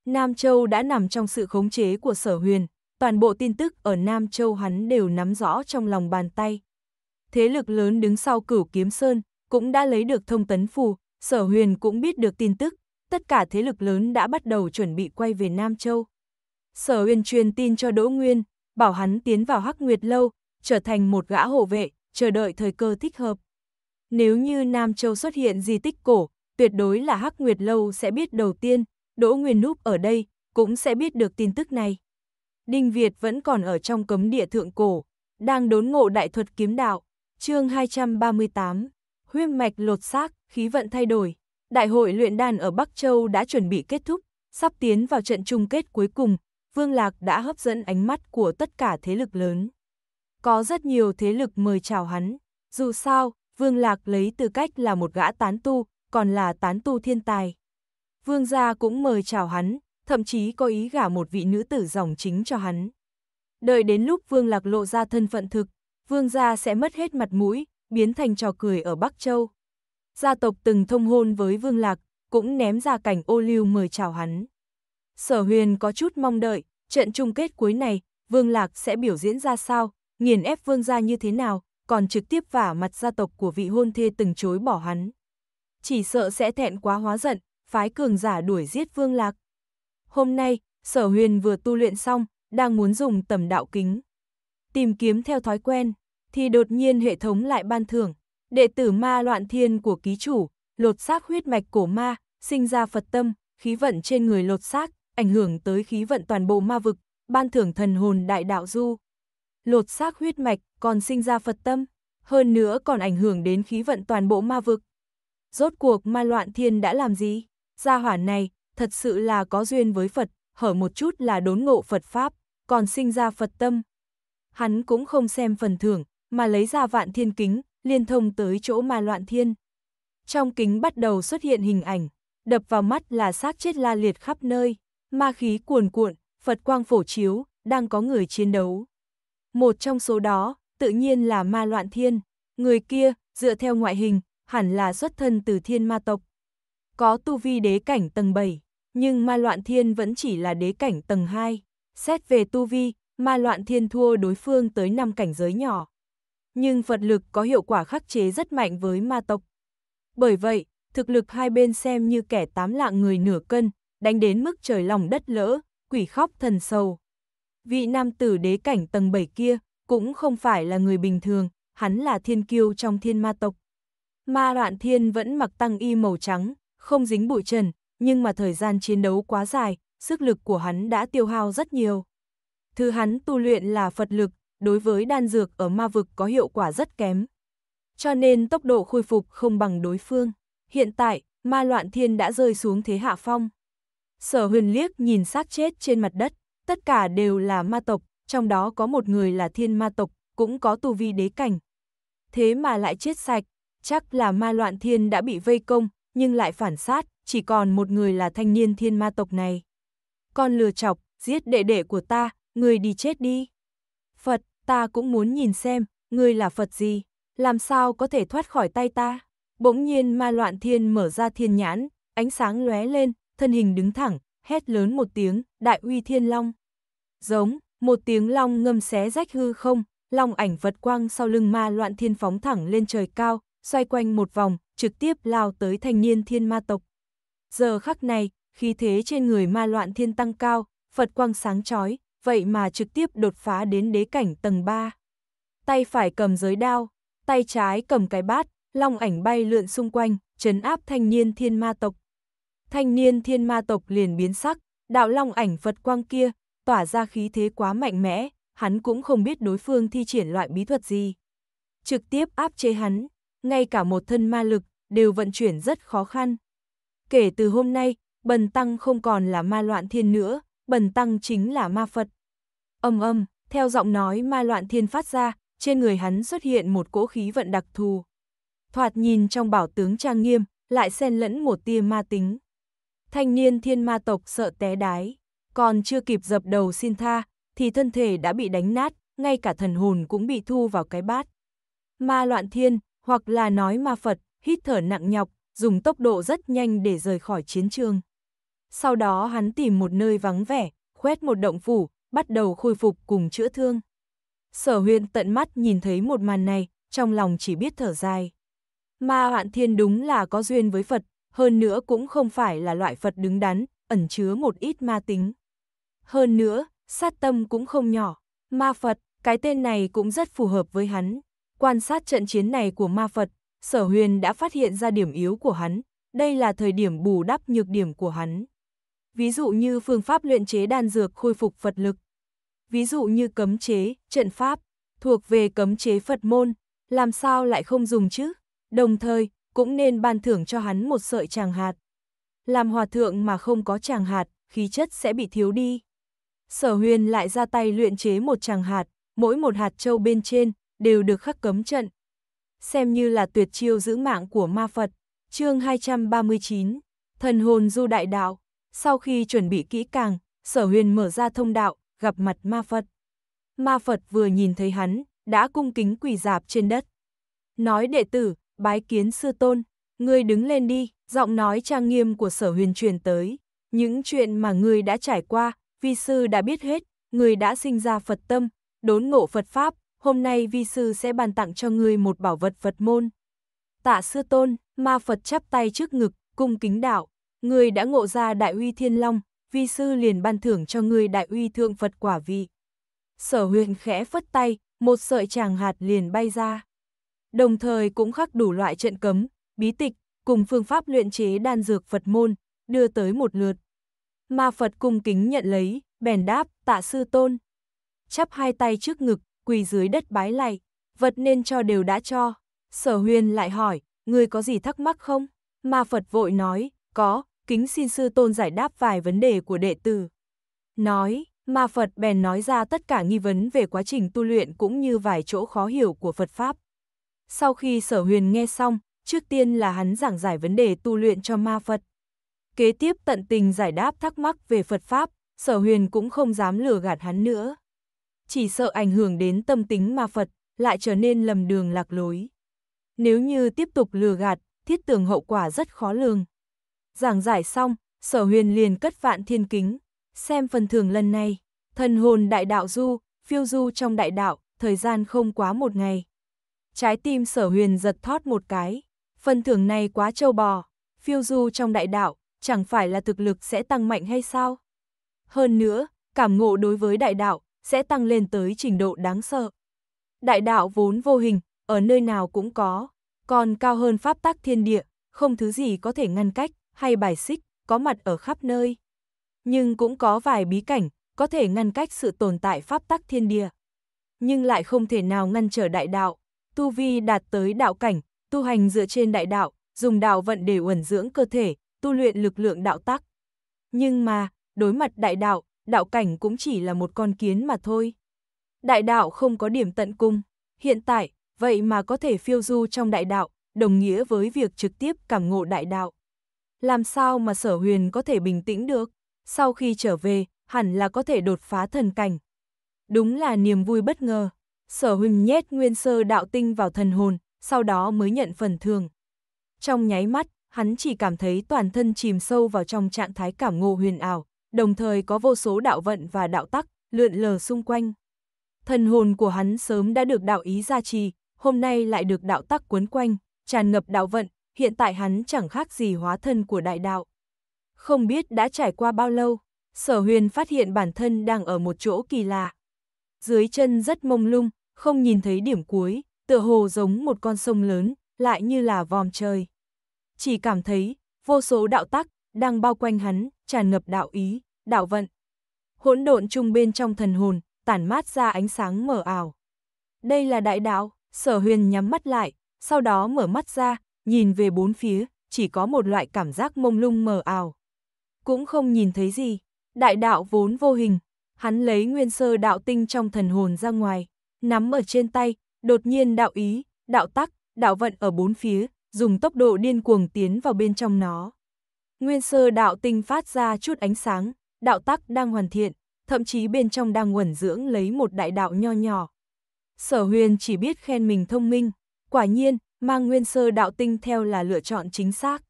Nam Châu đã nằm trong sự khống chế của sở huyền, toàn bộ tin tức ở Nam Châu hắn đều nắm rõ trong lòng bàn tay. Thế lực lớn đứng sau cửu kiếm sơn, cũng đã lấy được thông tấn phù, Sở huyền cũng biết được tin tức, tất cả thế lực lớn đã bắt đầu chuẩn bị quay về Nam Châu. Sở huyền truyền tin cho Đỗ Nguyên, bảo hắn tiến vào Hắc Nguyệt Lâu, trở thành một gã hộ vệ, chờ đợi thời cơ thích hợp. Nếu như Nam Châu xuất hiện di tích cổ, tuyệt đối là Hắc Nguyệt Lâu sẽ biết đầu tiên, Đỗ Nguyên núp ở đây, cũng sẽ biết được tin tức này. Đinh Việt vẫn còn ở trong cấm địa thượng cổ, đang đốn ngộ đại thuật kiếm đạo, chương 238 huyết mạch lột xác, khí vận thay đổi. Đại hội luyện đan ở Bắc Châu đã chuẩn bị kết thúc, sắp tiến vào trận chung kết cuối cùng, Vương Lạc đã hấp dẫn ánh mắt của tất cả thế lực lớn. Có rất nhiều thế lực mời chào hắn, dù sao, Vương Lạc lấy tư cách là một gã tán tu, còn là tán tu thiên tài. Vương gia cũng mời chào hắn, thậm chí có ý gả một vị nữ tử dòng chính cho hắn. Đợi đến lúc Vương Lạc lộ ra thân phận thực, Vương gia sẽ mất hết mặt mũi, biến thành trò cười ở Bắc Châu. Gia tộc từng thông hôn với Vương Lạc, cũng ném ra cảnh ô lưu mời chào hắn. Sở huyền có chút mong đợi, trận chung kết cuối này, Vương Lạc sẽ biểu diễn ra sao, nghiền ép Vương gia như thế nào, còn trực tiếp vả mặt gia tộc của vị hôn thê từng chối bỏ hắn. Chỉ sợ sẽ thẹn quá hóa giận, phái cường giả đuổi giết Vương Lạc. Hôm nay, sở huyền vừa tu luyện xong, đang muốn dùng tầm đạo kính. Tìm kiếm theo thói quen thì đột nhiên hệ thống lại ban thưởng. Đệ tử ma loạn thiên của ký chủ, lột xác huyết mạch cổ ma, sinh ra Phật tâm, khí vận trên người lột xác, ảnh hưởng tới khí vận toàn bộ ma vực, ban thưởng thần hồn đại đạo du. Lột xác huyết mạch còn sinh ra Phật tâm, hơn nữa còn ảnh hưởng đến khí vận toàn bộ ma vực. Rốt cuộc ma loạn thiên đã làm gì? Gia hỏa này, thật sự là có duyên với Phật, hở một chút là đốn ngộ Phật Pháp, còn sinh ra Phật tâm. Hắn cũng không xem phần thưởng, mà lấy ra vạn thiên kính, liên thông tới chỗ ma loạn thiên. Trong kính bắt đầu xuất hiện hình ảnh, đập vào mắt là xác chết la liệt khắp nơi, ma khí cuồn cuộn, Phật quang phổ chiếu, đang có người chiến đấu. Một trong số đó, tự nhiên là ma loạn thiên, người kia, dựa theo ngoại hình, hẳn là xuất thân từ thiên ma tộc. Có tu vi đế cảnh tầng 7, nhưng ma loạn thiên vẫn chỉ là đế cảnh tầng 2. Xét về tu vi, ma loạn thiên thua đối phương tới 5 cảnh giới nhỏ nhưng Phật lực có hiệu quả khắc chế rất mạnh với ma tộc. Bởi vậy, thực lực hai bên xem như kẻ tám lạng người nửa cân, đánh đến mức trời lòng đất lỡ, quỷ khóc thần sầu. Vị nam tử đế cảnh tầng 7 kia cũng không phải là người bình thường, hắn là thiên kiêu trong thiên ma tộc. Ma loạn Thiên vẫn mặc tăng y màu trắng, không dính bụi trần, nhưng mà thời gian chiến đấu quá dài, sức lực của hắn đã tiêu hao rất nhiều. Thứ hắn tu luyện là Phật lực, đối với đan dược ở ma vực có hiệu quả rất kém. Cho nên tốc độ khôi phục không bằng đối phương. Hiện tại, ma loạn thiên đã rơi xuống thế hạ phong. Sở huyền liếc nhìn xác chết trên mặt đất, tất cả đều là ma tộc, trong đó có một người là thiên ma tộc, cũng có tu vi đế cảnh. Thế mà lại chết sạch, chắc là ma loạn thiên đã bị vây công, nhưng lại phản sát, chỉ còn một người là thanh niên thiên ma tộc này. Con lừa chọc, giết đệ đệ của ta, người đi chết đi. Phật, ta cũng muốn nhìn xem, ngươi là Phật gì, làm sao có thể thoát khỏi tay ta. Bỗng nhiên ma loạn thiên mở ra thiên nhãn, ánh sáng lóe lên, thân hình đứng thẳng, hét lớn một tiếng, đại uy thiên long. Giống, một tiếng long ngâm xé rách hư không, long ảnh vật quang sau lưng ma loạn thiên phóng thẳng lên trời cao, xoay quanh một vòng, trực tiếp lao tới thanh niên thiên ma tộc. Giờ khắc này, khí thế trên người ma loạn thiên tăng cao, Phật quang sáng chói, vậy mà trực tiếp đột phá đến đế cảnh tầng 3. Tay phải cầm giới đao, tay trái cầm cái bát, long ảnh bay lượn xung quanh, trấn áp thanh niên thiên ma tộc. Thanh niên thiên ma tộc liền biến sắc, đạo long ảnh Phật quang kia, tỏa ra khí thế quá mạnh mẽ, hắn cũng không biết đối phương thi triển loại bí thuật gì. Trực tiếp áp chế hắn, ngay cả một thân ma lực, đều vận chuyển rất khó khăn. Kể từ hôm nay, bần tăng không còn là ma loạn thiên nữa, bần tăng chính là ma Phật. Âm âm, theo giọng nói ma loạn thiên phát ra, trên người hắn xuất hiện một cỗ khí vận đặc thù. Thoạt nhìn trong bảo tướng trang nghiêm, lại xen lẫn một tia ma tính. Thanh niên thiên ma tộc sợ té đái, còn chưa kịp dập đầu xin tha, thì thân thể đã bị đánh nát, ngay cả thần hồn cũng bị thu vào cái bát. Ma loạn thiên, hoặc là nói ma Phật, hít thở nặng nhọc, dùng tốc độ rất nhanh để rời khỏi chiến trường sau đó hắn tìm một nơi vắng vẻ, khoét một động phủ, bắt đầu khôi phục cùng chữa thương. Sở huyên tận mắt nhìn thấy một màn này, trong lòng chỉ biết thở dài. Ma hoạn thiên đúng là có duyên với Phật, hơn nữa cũng không phải là loại Phật đứng đắn, ẩn chứa một ít ma tính. Hơn nữa, sát tâm cũng không nhỏ, ma Phật, cái tên này cũng rất phù hợp với hắn. Quan sát trận chiến này của ma Phật, sở huyền đã phát hiện ra điểm yếu của hắn, đây là thời điểm bù đắp nhược điểm của hắn ví dụ như phương pháp luyện chế đan dược khôi phục Phật lực. Ví dụ như cấm chế, trận pháp, thuộc về cấm chế Phật môn, làm sao lại không dùng chứ? Đồng thời, cũng nên ban thưởng cho hắn một sợi tràng hạt. Làm hòa thượng mà không có tràng hạt, khí chất sẽ bị thiếu đi. Sở huyền lại ra tay luyện chế một tràng hạt, mỗi một hạt châu bên trên đều được khắc cấm trận. Xem như là tuyệt chiêu giữ mạng của ma Phật, chương 239, thần hồn du đại đạo. Sau khi chuẩn bị kỹ càng, sở huyền mở ra thông đạo, gặp mặt ma Phật. Ma Phật vừa nhìn thấy hắn, đã cung kính quỳ dạp trên đất. Nói đệ tử, bái kiến sư tôn, ngươi đứng lên đi, giọng nói trang nghiêm của sở huyền truyền tới. Những chuyện mà ngươi đã trải qua, vi sư đã biết hết, ngươi đã sinh ra Phật tâm, đốn ngộ Phật Pháp, hôm nay vi sư sẽ bàn tặng cho ngươi một bảo vật Phật môn. Tạ sư tôn, ma Phật chắp tay trước ngực, cung kính đạo. Người đã ngộ ra đại uy thiên long, vi sư liền ban thưởng cho người đại uy thượng Phật quả vị. Sở huyền khẽ phất tay, một sợi tràng hạt liền bay ra. Đồng thời cũng khắc đủ loại trận cấm, bí tịch, cùng phương pháp luyện chế đan dược Phật môn, đưa tới một lượt. Ma Phật cung kính nhận lấy, bèn đáp, tạ sư tôn. Chắp hai tay trước ngực, quỳ dưới đất bái lạy, vật nên cho đều đã cho. Sở huyền lại hỏi, người có gì thắc mắc không? Ma Phật vội nói, có, kính xin sư tôn giải đáp vài vấn đề của đệ tử. Nói, ma Phật bèn nói ra tất cả nghi vấn về quá trình tu luyện cũng như vài chỗ khó hiểu của Phật Pháp. Sau khi sở huyền nghe xong, trước tiên là hắn giảng giải vấn đề tu luyện cho ma Phật. Kế tiếp tận tình giải đáp thắc mắc về Phật Pháp, sở huyền cũng không dám lừa gạt hắn nữa. Chỉ sợ ảnh hưởng đến tâm tính ma Phật, lại trở nên lầm đường lạc lối. Nếu như tiếp tục lừa gạt, thiết tưởng hậu quả rất khó lường. Giảng giải xong, sở huyền liền cất vạn thiên kính. Xem phần thưởng lần này, thần hồn đại đạo du, phiêu du trong đại đạo, thời gian không quá một ngày. Trái tim sở huyền giật thót một cái. Phần thưởng này quá trâu bò, phiêu du trong đại đạo, chẳng phải là thực lực sẽ tăng mạnh hay sao? Hơn nữa, cảm ngộ đối với đại đạo sẽ tăng lên tới trình độ đáng sợ. Đại đạo vốn vô hình, ở nơi nào cũng có, còn cao hơn pháp tắc thiên địa, không thứ gì có thể ngăn cách, hay bài xích có mặt ở khắp nơi. Nhưng cũng có vài bí cảnh có thể ngăn cách sự tồn tại pháp tắc thiên địa, nhưng lại không thể nào ngăn trở đại đạo. Tu vi đạt tới đạo cảnh, tu hành dựa trên đại đạo, dùng đạo vận để uẩn dưỡng cơ thể, tu luyện lực lượng đạo tắc. Nhưng mà, đối mặt đại đạo, đạo cảnh cũng chỉ là một con kiến mà thôi. Đại đạo không có điểm tận cung, hiện tại, vậy mà có thể phiêu du trong đại đạo, đồng nghĩa với việc trực tiếp cảm ngộ đại đạo làm sao mà sở huyền có thể bình tĩnh được, sau khi trở về, hẳn là có thể đột phá thần cảnh. Đúng là niềm vui bất ngờ, sở huyền nhét nguyên sơ đạo tinh vào thần hồn, sau đó mới nhận phần thường. Trong nháy mắt, hắn chỉ cảm thấy toàn thân chìm sâu vào trong trạng thái cảm ngộ huyền ảo, đồng thời có vô số đạo vận và đạo tắc, lượn lờ xung quanh. Thần hồn của hắn sớm đã được đạo ý gia trì, hôm nay lại được đạo tắc cuốn quanh, tràn ngập đạo vận, hiện tại hắn chẳng khác gì hóa thân của đại đạo. Không biết đã trải qua bao lâu, sở huyền phát hiện bản thân đang ở một chỗ kỳ lạ. Dưới chân rất mông lung, không nhìn thấy điểm cuối, tựa hồ giống một con sông lớn, lại như là vòm trời. Chỉ cảm thấy, vô số đạo tắc, đang bao quanh hắn, tràn ngập đạo ý, đạo vận. Hỗn độn chung bên trong thần hồn, tản mát ra ánh sáng mở ảo. Đây là đại đạo, sở huyền nhắm mắt lại, sau đó mở mắt ra, nhìn về bốn phía, chỉ có một loại cảm giác mông lung mờ ảo. Cũng không nhìn thấy gì, đại đạo vốn vô hình, hắn lấy nguyên sơ đạo tinh trong thần hồn ra ngoài, nắm ở trên tay, đột nhiên đạo ý, đạo tắc, đạo vận ở bốn phía, dùng tốc độ điên cuồng tiến vào bên trong nó. Nguyên sơ đạo tinh phát ra chút ánh sáng, đạo tắc đang hoàn thiện, thậm chí bên trong đang nguẩn dưỡng lấy một đại đạo nho nhỏ. Sở huyền chỉ biết khen mình thông minh, quả nhiên, mang nguyên sơ đạo tinh theo là lựa chọn chính xác.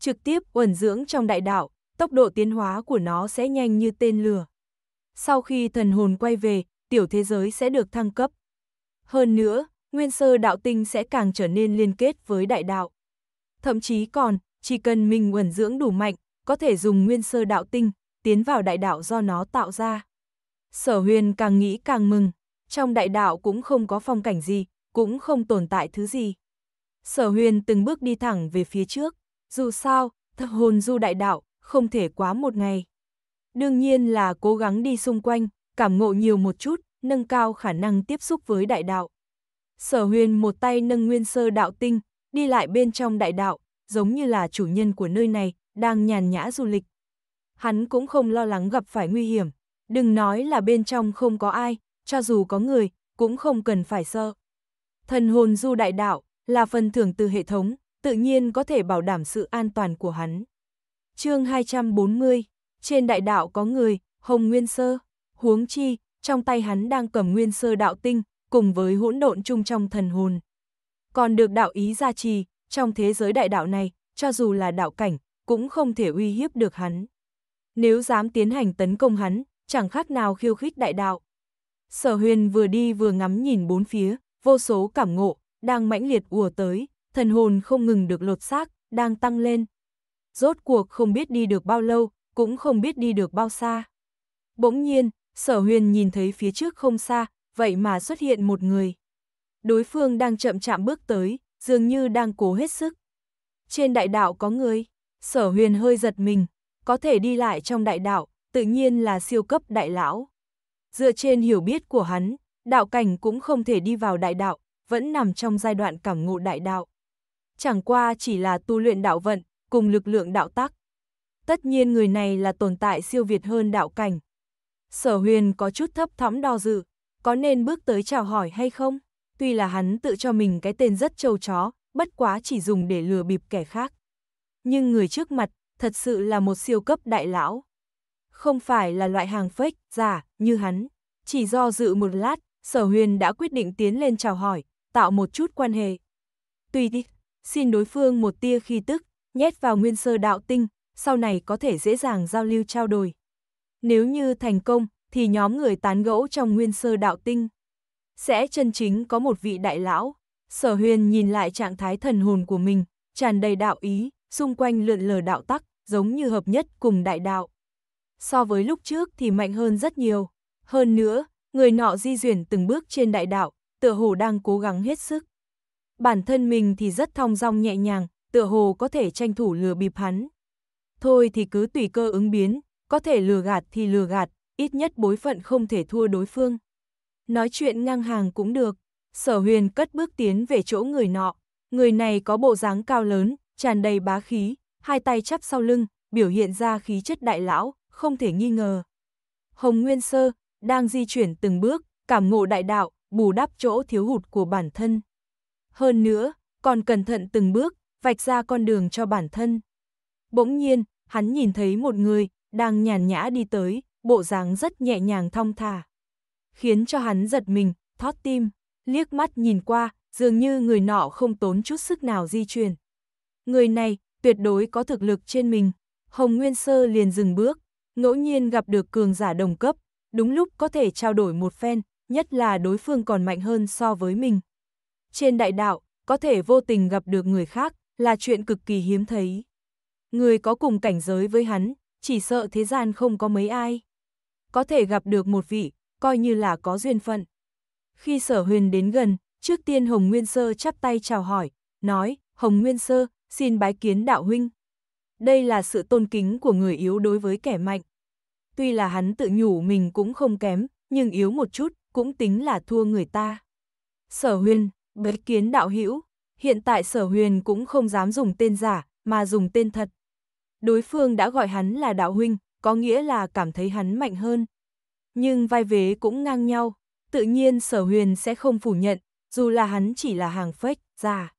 Trực tiếp uẩn dưỡng trong đại đạo, tốc độ tiến hóa của nó sẽ nhanh như tên lửa. Sau khi thần hồn quay về, tiểu thế giới sẽ được thăng cấp. Hơn nữa, nguyên sơ đạo tinh sẽ càng trở nên liên kết với đại đạo. Thậm chí còn, chỉ cần mình uẩn dưỡng đủ mạnh, có thể dùng nguyên sơ đạo tinh, tiến vào đại đạo do nó tạo ra. Sở huyền càng nghĩ càng mừng, trong đại đạo cũng không có phong cảnh gì, cũng không tồn tại thứ gì sở huyền từng bước đi thẳng về phía trước, dù sao, thật hồn du đại đạo, không thể quá một ngày. Đương nhiên là cố gắng đi xung quanh, cảm ngộ nhiều một chút, nâng cao khả năng tiếp xúc với đại đạo. Sở huyền một tay nâng nguyên sơ đạo tinh, đi lại bên trong đại đạo, giống như là chủ nhân của nơi này, đang nhàn nhã du lịch. Hắn cũng không lo lắng gặp phải nguy hiểm, đừng nói là bên trong không có ai, cho dù có người, cũng không cần phải sợ. Thần hồn du đại đạo, là phần thưởng từ hệ thống, tự nhiên có thể bảo đảm sự an toàn của hắn. chương 240, trên đại đạo có người, Hồng Nguyên Sơ, huống chi, trong tay hắn đang cầm Nguyên Sơ đạo tinh, cùng với hỗn độn chung trong thần hồn. Còn được đạo ý gia trì, trong thế giới đại đạo này, cho dù là đạo cảnh, cũng không thể uy hiếp được hắn. Nếu dám tiến hành tấn công hắn, chẳng khác nào khiêu khích đại đạo. Sở huyền vừa đi vừa ngắm nhìn bốn phía, vô số cảm ngộ, đang mãnh liệt ùa tới, thần hồn không ngừng được lột xác, đang tăng lên. Rốt cuộc không biết đi được bao lâu, cũng không biết đi được bao xa. Bỗng nhiên, sở huyền nhìn thấy phía trước không xa, vậy mà xuất hiện một người. Đối phương đang chậm chạm bước tới, dường như đang cố hết sức. Trên đại đạo có người, sở huyền hơi giật mình, có thể đi lại trong đại đạo, tự nhiên là siêu cấp đại lão. Dựa trên hiểu biết của hắn, đạo cảnh cũng không thể đi vào đại đạo, vẫn nằm trong giai đoạn cảm ngộ đại đạo. Chẳng qua chỉ là tu luyện đạo vận, cùng lực lượng đạo tắc. Tất nhiên người này là tồn tại siêu việt hơn đạo cảnh. Sở huyền có chút thấp thắm đo dự, có nên bước tới chào hỏi hay không? Tuy là hắn tự cho mình cái tên rất trâu chó, bất quá chỉ dùng để lừa bịp kẻ khác. Nhưng người trước mặt, thật sự là một siêu cấp đại lão. Không phải là loại hàng fake, giả, như hắn. Chỉ do dự một lát, sở huyền đã quyết định tiến lên chào hỏi, tạo một chút quan hệ. tuy đi, xin đối phương một tia khi tức, nhét vào nguyên sơ đạo tinh, sau này có thể dễ dàng giao lưu trao đổi. Nếu như thành công, thì nhóm người tán gẫu trong nguyên sơ đạo tinh sẽ chân chính có một vị đại lão. Sở huyền nhìn lại trạng thái thần hồn của mình, tràn đầy đạo ý, xung quanh lượn lờ đạo tắc, giống như hợp nhất cùng đại đạo. So với lúc trước thì mạnh hơn rất nhiều. Hơn nữa, người nọ di chuyển từng bước trên đại đạo, tựa hồ đang cố gắng hết sức. Bản thân mình thì rất thong dong nhẹ nhàng, tựa hồ có thể tranh thủ lừa bịp hắn. Thôi thì cứ tùy cơ ứng biến, có thể lừa gạt thì lừa gạt, ít nhất bối phận không thể thua đối phương. Nói chuyện ngang hàng cũng được, sở huyền cất bước tiến về chỗ người nọ, người này có bộ dáng cao lớn, tràn đầy bá khí, hai tay chắp sau lưng, biểu hiện ra khí chất đại lão, không thể nghi ngờ. Hồng Nguyên Sơ, đang di chuyển từng bước, cảm ngộ đại đạo, bù đắp chỗ thiếu hụt của bản thân. Hơn nữa, còn cẩn thận từng bước, vạch ra con đường cho bản thân. Bỗng nhiên, hắn nhìn thấy một người, đang nhàn nhã đi tới, bộ dáng rất nhẹ nhàng thong thả. Khiến cho hắn giật mình, thót tim, liếc mắt nhìn qua, dường như người nọ không tốn chút sức nào di chuyển. Người này, tuyệt đối có thực lực trên mình. Hồng Nguyên Sơ liền dừng bước, ngẫu nhiên gặp được cường giả đồng cấp, đúng lúc có thể trao đổi một phen, nhất là đối phương còn mạnh hơn so với mình. Trên đại đạo, có thể vô tình gặp được người khác là chuyện cực kỳ hiếm thấy. Người có cùng cảnh giới với hắn, chỉ sợ thế gian không có mấy ai. Có thể gặp được một vị, coi như là có duyên phận. Khi sở huyền đến gần, trước tiên Hồng Nguyên Sơ chắp tay chào hỏi, nói, Hồng Nguyên Sơ, xin bái kiến đạo huynh. Đây là sự tôn kính của người yếu đối với kẻ mạnh. Tuy là hắn tự nhủ mình cũng không kém, nhưng yếu một chút, cũng tính là thua người ta. Sở huyền, bế kiến đạo hữu hiện tại sở huyền cũng không dám dùng tên giả, mà dùng tên thật. Đối phương đã gọi hắn là đạo huynh, có nghĩa là cảm thấy hắn mạnh hơn. Nhưng vai vế cũng ngang nhau, tự nhiên sở huyền sẽ không phủ nhận, dù là hắn chỉ là hàng fake, giả.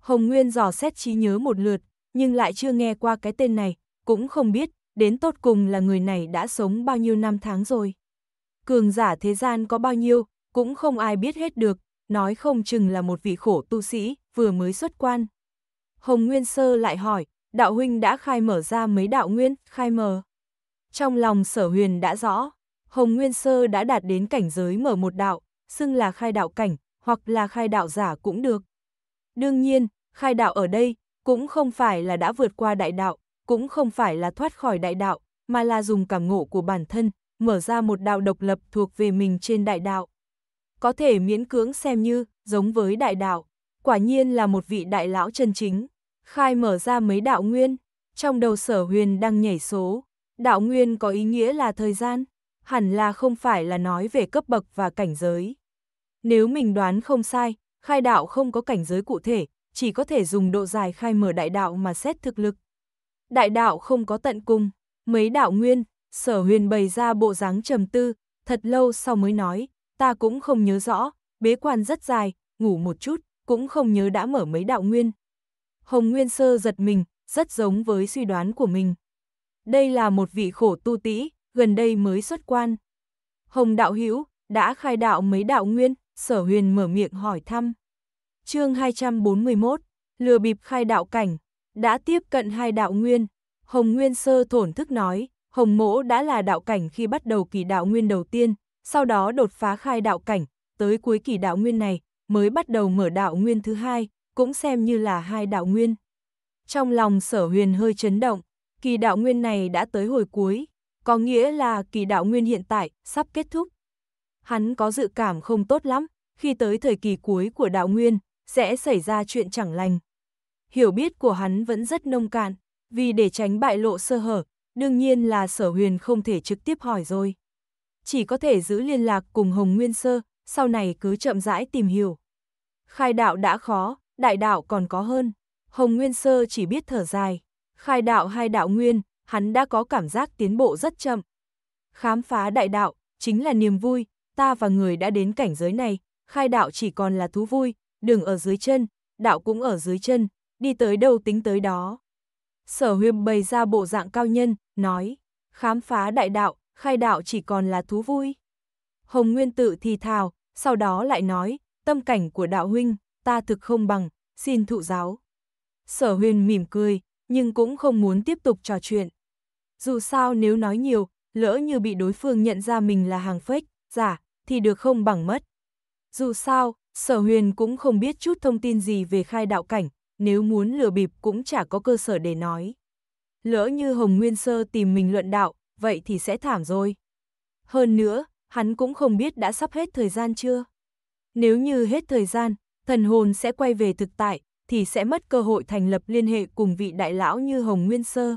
Hồng Nguyên dò xét trí nhớ một lượt, nhưng lại chưa nghe qua cái tên này, cũng không biết, đến tốt cùng là người này đã sống bao nhiêu năm tháng rồi cường giả thế gian có bao nhiêu, cũng không ai biết hết được, nói không chừng là một vị khổ tu sĩ, vừa mới xuất quan. Hồng Nguyên Sơ lại hỏi, đạo huynh đã khai mở ra mấy đạo nguyên, khai mở. Trong lòng sở huyền đã rõ, Hồng Nguyên Sơ đã đạt đến cảnh giới mở một đạo, xưng là khai đạo cảnh, hoặc là khai đạo giả cũng được. Đương nhiên, khai đạo ở đây, cũng không phải là đã vượt qua đại đạo, cũng không phải là thoát khỏi đại đạo, mà là dùng cảm ngộ của bản thân, mở ra một đạo độc lập thuộc về mình trên đại đạo. Có thể miễn cưỡng xem như, giống với đại đạo, quả nhiên là một vị đại lão chân chính, khai mở ra mấy đạo nguyên, trong đầu sở huyền đang nhảy số, đạo nguyên có ý nghĩa là thời gian, hẳn là không phải là nói về cấp bậc và cảnh giới. Nếu mình đoán không sai, khai đạo không có cảnh giới cụ thể, chỉ có thể dùng độ dài khai mở đại đạo mà xét thực lực. Đại đạo không có tận cùng, mấy đạo nguyên, sở huyền bày ra bộ dáng trầm tư, thật lâu sau mới nói, ta cũng không nhớ rõ, bế quan rất dài, ngủ một chút, cũng không nhớ đã mở mấy đạo nguyên. Hồng Nguyên Sơ giật mình, rất giống với suy đoán của mình. Đây là một vị khổ tu tĩ, gần đây mới xuất quan. Hồng Đạo Hữu đã khai đạo mấy đạo nguyên, sở huyền mở miệng hỏi thăm. chương 241, lừa bịp khai đạo cảnh, đã tiếp cận hai đạo nguyên. Hồng Nguyên Sơ thổn thức nói, Hồng Mỗ đã là đạo cảnh khi bắt đầu kỳ đạo nguyên đầu tiên, sau đó đột phá khai đạo cảnh, tới cuối kỳ đạo nguyên này mới bắt đầu mở đạo nguyên thứ hai, cũng xem như là hai đạo nguyên. Trong lòng sở huyền hơi chấn động, kỳ đạo nguyên này đã tới hồi cuối, có nghĩa là kỳ đạo nguyên hiện tại sắp kết thúc. Hắn có dự cảm không tốt lắm, khi tới thời kỳ cuối của đạo nguyên, sẽ xảy ra chuyện chẳng lành. Hiểu biết của hắn vẫn rất nông cạn, vì để tránh bại lộ sơ hở, Đương nhiên là sở huyền không thể trực tiếp hỏi rồi. Chỉ có thể giữ liên lạc cùng Hồng Nguyên Sơ, sau này cứ chậm rãi tìm hiểu. Khai đạo đã khó, đại đạo còn có hơn. Hồng Nguyên Sơ chỉ biết thở dài. Khai đạo hai đạo nguyên, hắn đã có cảm giác tiến bộ rất chậm. Khám phá đại đạo, chính là niềm vui, ta và người đã đến cảnh giới này, khai đạo chỉ còn là thú vui, đường ở dưới chân, đạo cũng ở dưới chân, đi tới đâu tính tới đó sở huyêm bày ra bộ dạng cao nhân, nói, khám phá đại đạo, khai đạo chỉ còn là thú vui. Hồng Nguyên tự thì thào, sau đó lại nói, tâm cảnh của đạo huynh, ta thực không bằng, xin thụ giáo. Sở huyền mỉm cười, nhưng cũng không muốn tiếp tục trò chuyện. Dù sao nếu nói nhiều, lỡ như bị đối phương nhận ra mình là hàng fake, giả, thì được không bằng mất. Dù sao, sở huyền cũng không biết chút thông tin gì về khai đạo cảnh, nếu muốn lừa bịp cũng chả có cơ sở để nói. Lỡ như Hồng Nguyên Sơ tìm mình luận đạo, vậy thì sẽ thảm rồi. Hơn nữa, hắn cũng không biết đã sắp hết thời gian chưa. Nếu như hết thời gian, thần hồn sẽ quay về thực tại, thì sẽ mất cơ hội thành lập liên hệ cùng vị đại lão như Hồng Nguyên Sơ.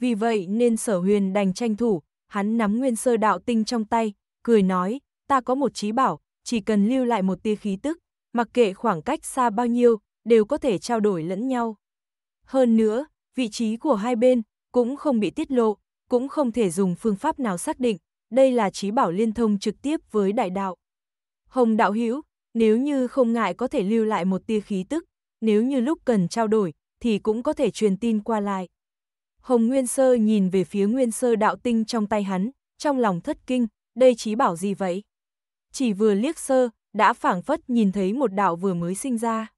Vì vậy nên sở huyền đành tranh thủ, hắn nắm Nguyên Sơ đạo tinh trong tay, cười nói, ta có một trí bảo, chỉ cần lưu lại một tia khí tức, mặc kệ khoảng cách xa bao nhiêu, đều có thể trao đổi lẫn nhau. Hơn nữa, vị trí của hai bên cũng không bị tiết lộ, cũng không thể dùng phương pháp nào xác định, đây là trí bảo liên thông trực tiếp với đại đạo. Hồng đạo hữu, nếu như không ngại có thể lưu lại một tia khí tức, nếu như lúc cần trao đổi, thì cũng có thể truyền tin qua lại. Hồng Nguyên Sơ nhìn về phía Nguyên Sơ đạo tinh trong tay hắn, trong lòng thất kinh, đây trí bảo gì vậy? Chỉ vừa liếc sơ, đã phảng phất nhìn thấy một đạo vừa mới sinh ra.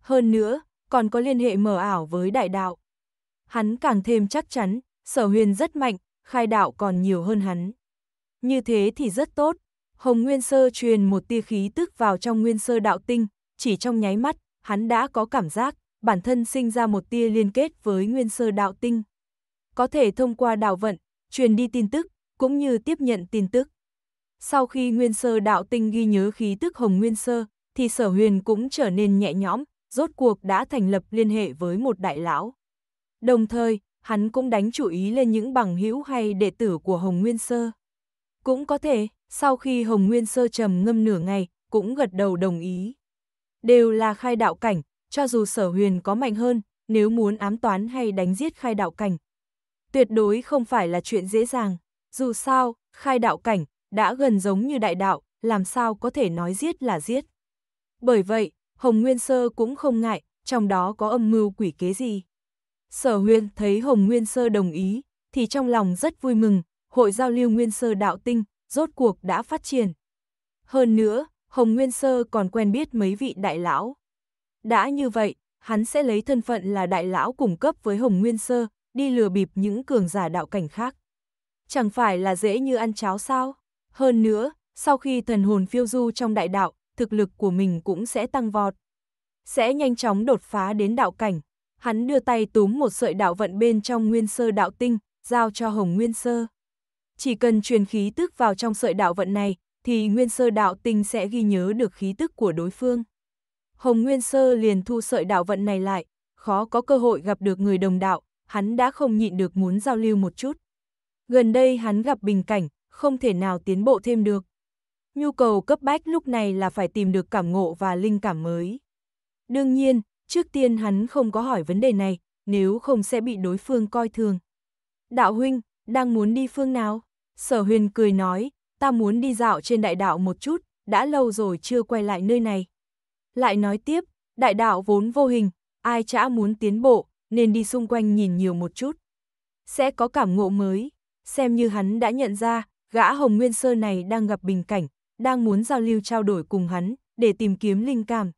Hơn nữa, còn có liên hệ mờ ảo với đại đạo. Hắn càng thêm chắc chắn, sở huyền rất mạnh, khai đạo còn nhiều hơn hắn. Như thế thì rất tốt. Hồng Nguyên Sơ truyền một tia khí tức vào trong Nguyên Sơ đạo tinh, chỉ trong nháy mắt, hắn đã có cảm giác, bản thân sinh ra một tia liên kết với Nguyên Sơ đạo tinh. Có thể thông qua đạo vận, truyền đi tin tức, cũng như tiếp nhận tin tức. Sau khi Nguyên Sơ đạo tinh ghi nhớ khí tức Hồng Nguyên Sơ, thì sở huyền cũng trở nên nhẹ nhõm, rốt cuộc đã thành lập liên hệ với một đại lão. Đồng thời, hắn cũng đánh chú ý lên những bằng hữu hay đệ tử của Hồng Nguyên Sơ. Cũng có thể, sau khi Hồng Nguyên Sơ trầm ngâm nửa ngày, cũng gật đầu đồng ý. Đều là khai đạo cảnh, cho dù sở huyền có mạnh hơn, nếu muốn ám toán hay đánh giết khai đạo cảnh. Tuyệt đối không phải là chuyện dễ dàng, dù sao, khai đạo cảnh, đã gần giống như đại đạo, làm sao có thể nói giết là giết. Bởi vậy, Hồng Nguyên Sơ cũng không ngại, trong đó có âm mưu quỷ kế gì. Sở Huyên thấy Hồng Nguyên Sơ đồng ý, thì trong lòng rất vui mừng, hội giao lưu Nguyên Sơ đạo tinh, rốt cuộc đã phát triển. Hơn nữa, Hồng Nguyên Sơ còn quen biết mấy vị đại lão. Đã như vậy, hắn sẽ lấy thân phận là đại lão cung cấp với Hồng Nguyên Sơ, đi lừa bịp những cường giả đạo cảnh khác. Chẳng phải là dễ như ăn cháo sao? Hơn nữa, sau khi thần hồn phiêu du trong đại đạo, thực lực của mình cũng sẽ tăng vọt. Sẽ nhanh chóng đột phá đến đạo cảnh. Hắn đưa tay túm một sợi đạo vận bên trong nguyên sơ đạo tinh, giao cho Hồng Nguyên Sơ. Chỉ cần truyền khí tức vào trong sợi đạo vận này, thì Nguyên Sơ đạo tinh sẽ ghi nhớ được khí tức của đối phương. Hồng Nguyên Sơ liền thu sợi đạo vận này lại, khó có cơ hội gặp được người đồng đạo, hắn đã không nhịn được muốn giao lưu một chút. Gần đây hắn gặp bình cảnh, không thể nào tiến bộ thêm được nhu cầu cấp bách lúc này là phải tìm được cảm ngộ và linh cảm mới. Đương nhiên, trước tiên hắn không có hỏi vấn đề này, nếu không sẽ bị đối phương coi thường. Đạo huynh, đang muốn đi phương nào? Sở huyền cười nói, ta muốn đi dạo trên đại đạo một chút, đã lâu rồi chưa quay lại nơi này. Lại nói tiếp, đại đạo vốn vô hình, ai chả muốn tiến bộ, nên đi xung quanh nhìn nhiều một chút. Sẽ có cảm ngộ mới, xem như hắn đã nhận ra, gã Hồng Nguyên Sơ này đang gặp bình cảnh, đang muốn giao lưu trao đổi cùng hắn, để tìm kiếm linh cảm.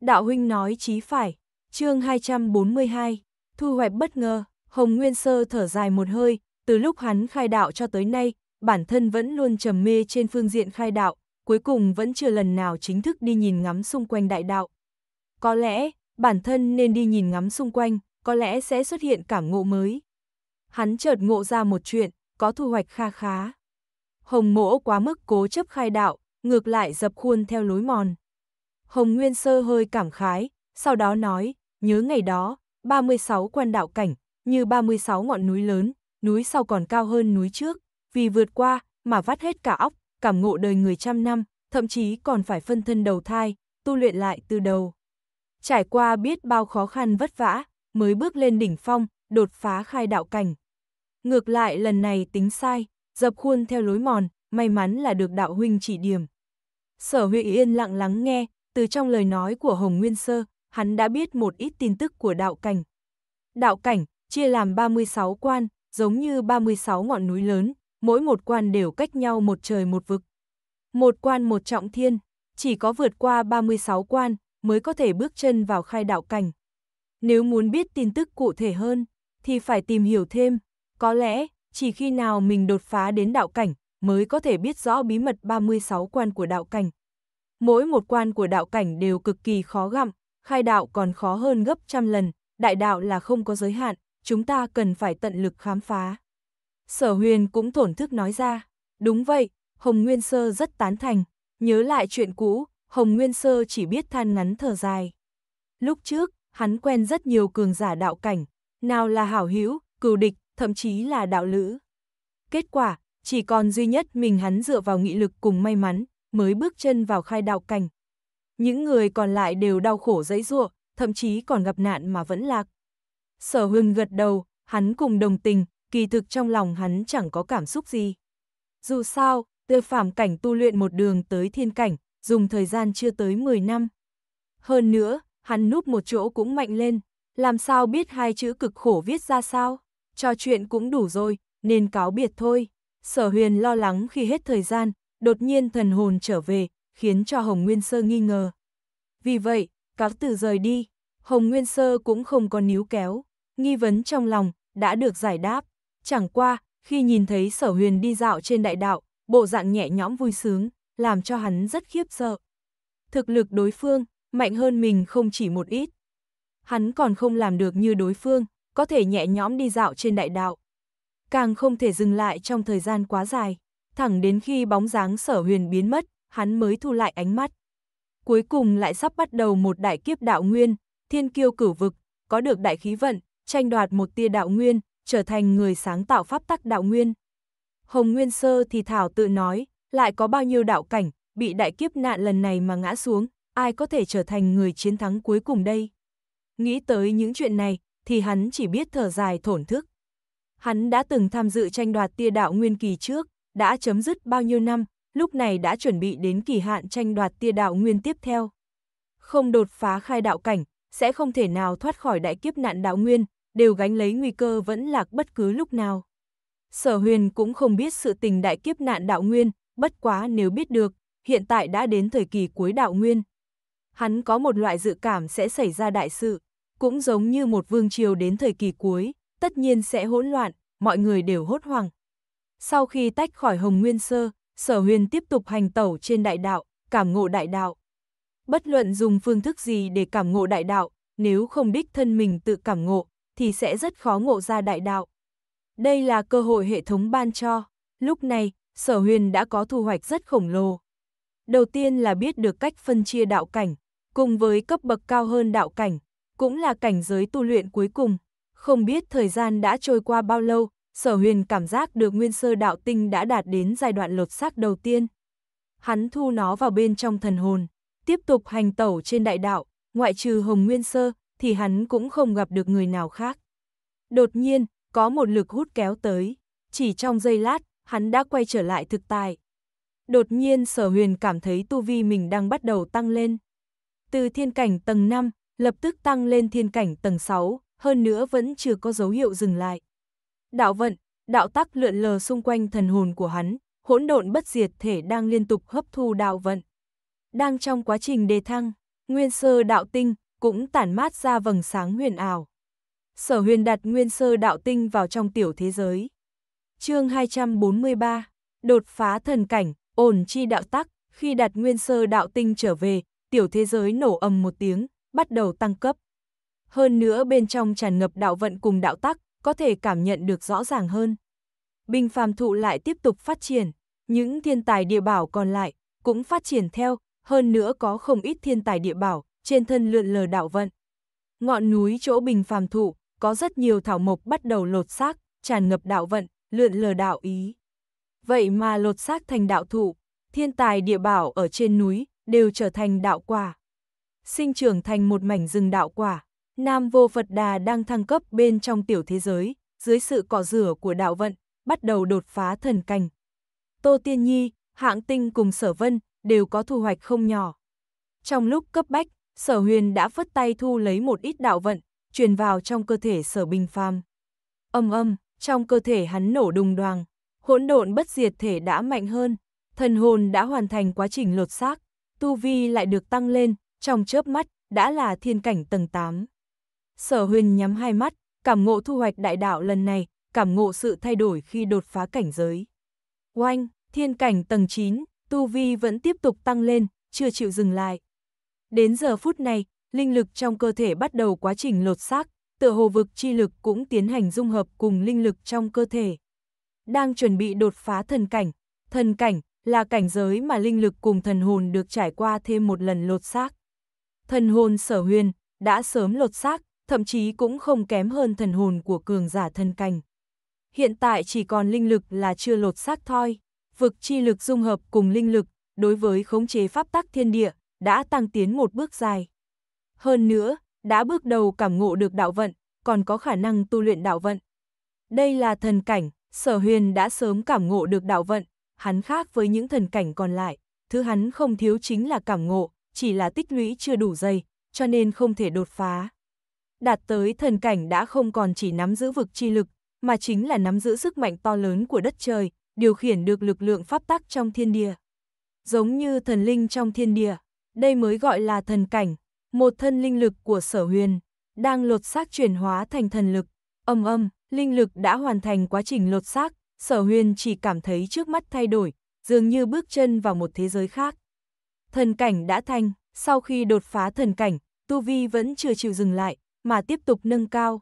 Đạo huynh nói chí phải, chương 242, thu hoạch bất ngờ, Hồng Nguyên Sơ thở dài một hơi, từ lúc hắn khai đạo cho tới nay, bản thân vẫn luôn trầm mê trên phương diện khai đạo, cuối cùng vẫn chưa lần nào chính thức đi nhìn ngắm xung quanh đại đạo. Có lẽ, bản thân nên đi nhìn ngắm xung quanh, có lẽ sẽ xuất hiện cảm ngộ mới. Hắn chợt ngộ ra một chuyện, có thu hoạch kha khá. Hồng mỗ quá mức cố chấp khai đạo, ngược lại dập khuôn theo lối mòn. Hồng Nguyên Sơ hơi cảm khái, sau đó nói, nhớ ngày đó, 36 quan đạo cảnh, như 36 ngọn núi lớn, núi sau còn cao hơn núi trước, vì vượt qua, mà vắt hết cả óc, cảm ngộ đời người trăm năm, thậm chí còn phải phân thân đầu thai, tu luyện lại từ đầu. Trải qua biết bao khó khăn vất vả, mới bước lên đỉnh phong, đột phá khai đạo cảnh. Ngược lại lần này tính sai, dập khuôn theo lối mòn, may mắn là được đạo huynh chỉ điểm. Sở Huy yên lặng lắng nghe, từ trong lời nói của Hồng Nguyên Sơ, hắn đã biết một ít tin tức của đạo cảnh. Đạo cảnh, chia làm 36 quan, giống như 36 ngọn núi lớn, mỗi một quan đều cách nhau một trời một vực. Một quan một trọng thiên, chỉ có vượt qua 36 quan mới có thể bước chân vào khai đạo cảnh. Nếu muốn biết tin tức cụ thể hơn, thì phải tìm hiểu thêm, có lẽ chỉ khi nào mình đột phá đến đạo cảnh, mới có thể biết rõ bí mật 36 quan của đạo cảnh. Mỗi một quan của đạo cảnh đều cực kỳ khó gặm, khai đạo còn khó hơn gấp trăm lần, đại đạo là không có giới hạn, chúng ta cần phải tận lực khám phá. Sở huyền cũng thổn thức nói ra, đúng vậy, Hồng Nguyên Sơ rất tán thành, nhớ lại chuyện cũ, Hồng Nguyên Sơ chỉ biết than ngắn thở dài. Lúc trước, hắn quen rất nhiều cường giả đạo cảnh, nào là hảo hữu, cừu địch, thậm chí là đạo lữ. Kết quả, chỉ còn duy nhất mình hắn dựa vào nghị lực cùng may mắn, mới bước chân vào khai đạo cảnh. Những người còn lại đều đau khổ dãy ruộng, thậm chí còn gặp nạn mà vẫn lạc. Sở hưng gật đầu, hắn cùng đồng tình, kỳ thực trong lòng hắn chẳng có cảm xúc gì. Dù sao, từ phạm cảnh tu luyện một đường tới thiên cảnh, dùng thời gian chưa tới 10 năm. Hơn nữa, hắn núp một chỗ cũng mạnh lên, làm sao biết hai chữ cực khổ viết ra sao? trò chuyện cũng đủ rồi, nên cáo biệt thôi. Sở huyền lo lắng khi hết thời gian, đột nhiên thần hồn trở về, khiến cho Hồng Nguyên Sơ nghi ngờ. Vì vậy, cáo từ rời đi, Hồng Nguyên Sơ cũng không còn níu kéo, nghi vấn trong lòng, đã được giải đáp. Chẳng qua, khi nhìn thấy sở huyền đi dạo trên đại đạo, bộ dạng nhẹ nhõm vui sướng, làm cho hắn rất khiếp sợ. Thực lực đối phương, mạnh hơn mình không chỉ một ít. Hắn còn không làm được như đối phương, có thể nhẹ nhõm đi dạo trên đại đạo. Càng không thể dừng lại trong thời gian quá dài, thẳng đến khi bóng dáng sở huyền biến mất, hắn mới thu lại ánh mắt. Cuối cùng lại sắp bắt đầu một đại kiếp đạo nguyên, thiên kiêu cửu vực, có được đại khí vận, tranh đoạt một tia đạo nguyên, trở thành người sáng tạo pháp tắc đạo nguyên. Hồng Nguyên Sơ thì Thảo tự nói, lại có bao nhiêu đạo cảnh, bị đại kiếp nạn lần này mà ngã xuống, ai có thể trở thành người chiến thắng cuối cùng đây? Nghĩ tới những chuyện này, thì hắn chỉ biết thở dài thổn thức. Hắn đã từng tham dự tranh đoạt tia đạo nguyên kỳ trước, đã chấm dứt bao nhiêu năm, lúc này đã chuẩn bị đến kỳ hạn tranh đoạt tia đạo nguyên tiếp theo. Không đột phá khai đạo cảnh, sẽ không thể nào thoát khỏi đại kiếp nạn đạo nguyên, đều gánh lấy nguy cơ vẫn lạc bất cứ lúc nào. Sở huyền cũng không biết sự tình đại kiếp nạn đạo nguyên, bất quá nếu biết được, hiện tại đã đến thời kỳ cuối đạo nguyên. Hắn có một loại dự cảm sẽ xảy ra đại sự cũng giống như một vương triều đến thời kỳ cuối, tất nhiên sẽ hỗn loạn, mọi người đều hốt hoảng. Sau khi tách khỏi Hồng Nguyên Sơ, Sở Huyền tiếp tục hành tẩu trên đại đạo, cảm ngộ đại đạo. Bất luận dùng phương thức gì để cảm ngộ đại đạo, nếu không đích thân mình tự cảm ngộ, thì sẽ rất khó ngộ ra đại đạo. Đây là cơ hội hệ thống ban cho, lúc này, Sở Huyền đã có thu hoạch rất khổng lồ. Đầu tiên là biết được cách phân chia đạo cảnh, cùng với cấp bậc cao hơn đạo cảnh, cũng là cảnh giới tu luyện cuối cùng. Không biết thời gian đã trôi qua bao lâu, sở huyền cảm giác được nguyên sơ đạo tinh đã đạt đến giai đoạn lột xác đầu tiên. Hắn thu nó vào bên trong thần hồn, tiếp tục hành tẩu trên đại đạo, ngoại trừ hồng nguyên sơ, thì hắn cũng không gặp được người nào khác. Đột nhiên, có một lực hút kéo tới, chỉ trong giây lát, hắn đã quay trở lại thực tại. Đột nhiên sở huyền cảm thấy tu vi mình đang bắt đầu tăng lên. Từ thiên cảnh tầng 5, lập tức tăng lên thiên cảnh tầng 6, hơn nữa vẫn chưa có dấu hiệu dừng lại. Đạo vận, đạo tắc lượn lờ xung quanh thần hồn của hắn, hỗn độn bất diệt thể đang liên tục hấp thu đạo vận. Đang trong quá trình đề thăng, nguyên sơ đạo tinh cũng tản mát ra vầng sáng huyền ảo. Sở huyền đặt nguyên sơ đạo tinh vào trong tiểu thế giới. chương 243, đột phá thần cảnh, ổn chi đạo tắc, khi đặt nguyên sơ đạo tinh trở về, tiểu thế giới nổ ầm một tiếng, bắt đầu tăng cấp. Hơn nữa bên trong tràn ngập đạo vận cùng đạo tắc, có thể cảm nhận được rõ ràng hơn. Binh phàm thụ lại tiếp tục phát triển, những thiên tài địa bảo còn lại cũng phát triển theo, hơn nữa có không ít thiên tài địa bảo trên thân lượn lờ đạo vận. Ngọn núi chỗ bình phàm thụ có rất nhiều thảo mộc bắt đầu lột xác, tràn ngập đạo vận, lượn lờ đạo ý. Vậy mà lột xác thành đạo thụ, thiên tài địa bảo ở trên núi đều trở thành đạo quả sinh trưởng thành một mảnh rừng đạo quả. Nam Vô Phật Đà đang thăng cấp bên trong tiểu thế giới, dưới sự cọ rửa của đạo vận, bắt đầu đột phá thần cảnh. Tô Tiên Nhi, Hạng Tinh cùng Sở Vân đều có thu hoạch không nhỏ. Trong lúc cấp bách, Sở Huyền đã phất tay thu lấy một ít đạo vận, truyền vào trong cơ thể Sở Bình Phàm. Âm âm, trong cơ thể hắn nổ đùng đoàng, hỗn độn bất diệt thể đã mạnh hơn, thần hồn đã hoàn thành quá trình lột xác, tu vi lại được tăng lên, trong chớp mắt, đã là thiên cảnh tầng 8. Sở huyền nhắm hai mắt, cảm ngộ thu hoạch đại đạo lần này, cảm ngộ sự thay đổi khi đột phá cảnh giới. Oanh, thiên cảnh tầng 9, tu vi vẫn tiếp tục tăng lên, chưa chịu dừng lại. Đến giờ phút này, linh lực trong cơ thể bắt đầu quá trình lột xác, tựa hồ vực chi lực cũng tiến hành dung hợp cùng linh lực trong cơ thể. Đang chuẩn bị đột phá thần cảnh, thần cảnh là cảnh giới mà linh lực cùng thần hồn được trải qua thêm một lần lột xác thần hồn sở huyền, đã sớm lột xác, thậm chí cũng không kém hơn thần hồn của cường giả thân cảnh Hiện tại chỉ còn linh lực là chưa lột xác thôi, vực chi lực dung hợp cùng linh lực, đối với khống chế pháp tắc thiên địa, đã tăng tiến một bước dài. Hơn nữa, đã bước đầu cảm ngộ được đạo vận, còn có khả năng tu luyện đạo vận. Đây là thần cảnh, sở huyền đã sớm cảm ngộ được đạo vận, hắn khác với những thần cảnh còn lại, thứ hắn không thiếu chính là cảm ngộ, chỉ là tích lũy chưa đủ dày, cho nên không thể đột phá. Đạt tới thần cảnh đã không còn chỉ nắm giữ vực chi lực, mà chính là nắm giữ sức mạnh to lớn của đất trời, điều khiển được lực lượng pháp tắc trong thiên địa. Giống như thần linh trong thiên địa, đây mới gọi là thần cảnh, một thân linh lực của sở huyền, đang lột xác chuyển hóa thành thần lực. Âm âm, linh lực đã hoàn thành quá trình lột xác, sở huyền chỉ cảm thấy trước mắt thay đổi, dường như bước chân vào một thế giới khác. Thần cảnh đã thành, sau khi đột phá thần cảnh, tu vi vẫn chưa chịu dừng lại, mà tiếp tục nâng cao.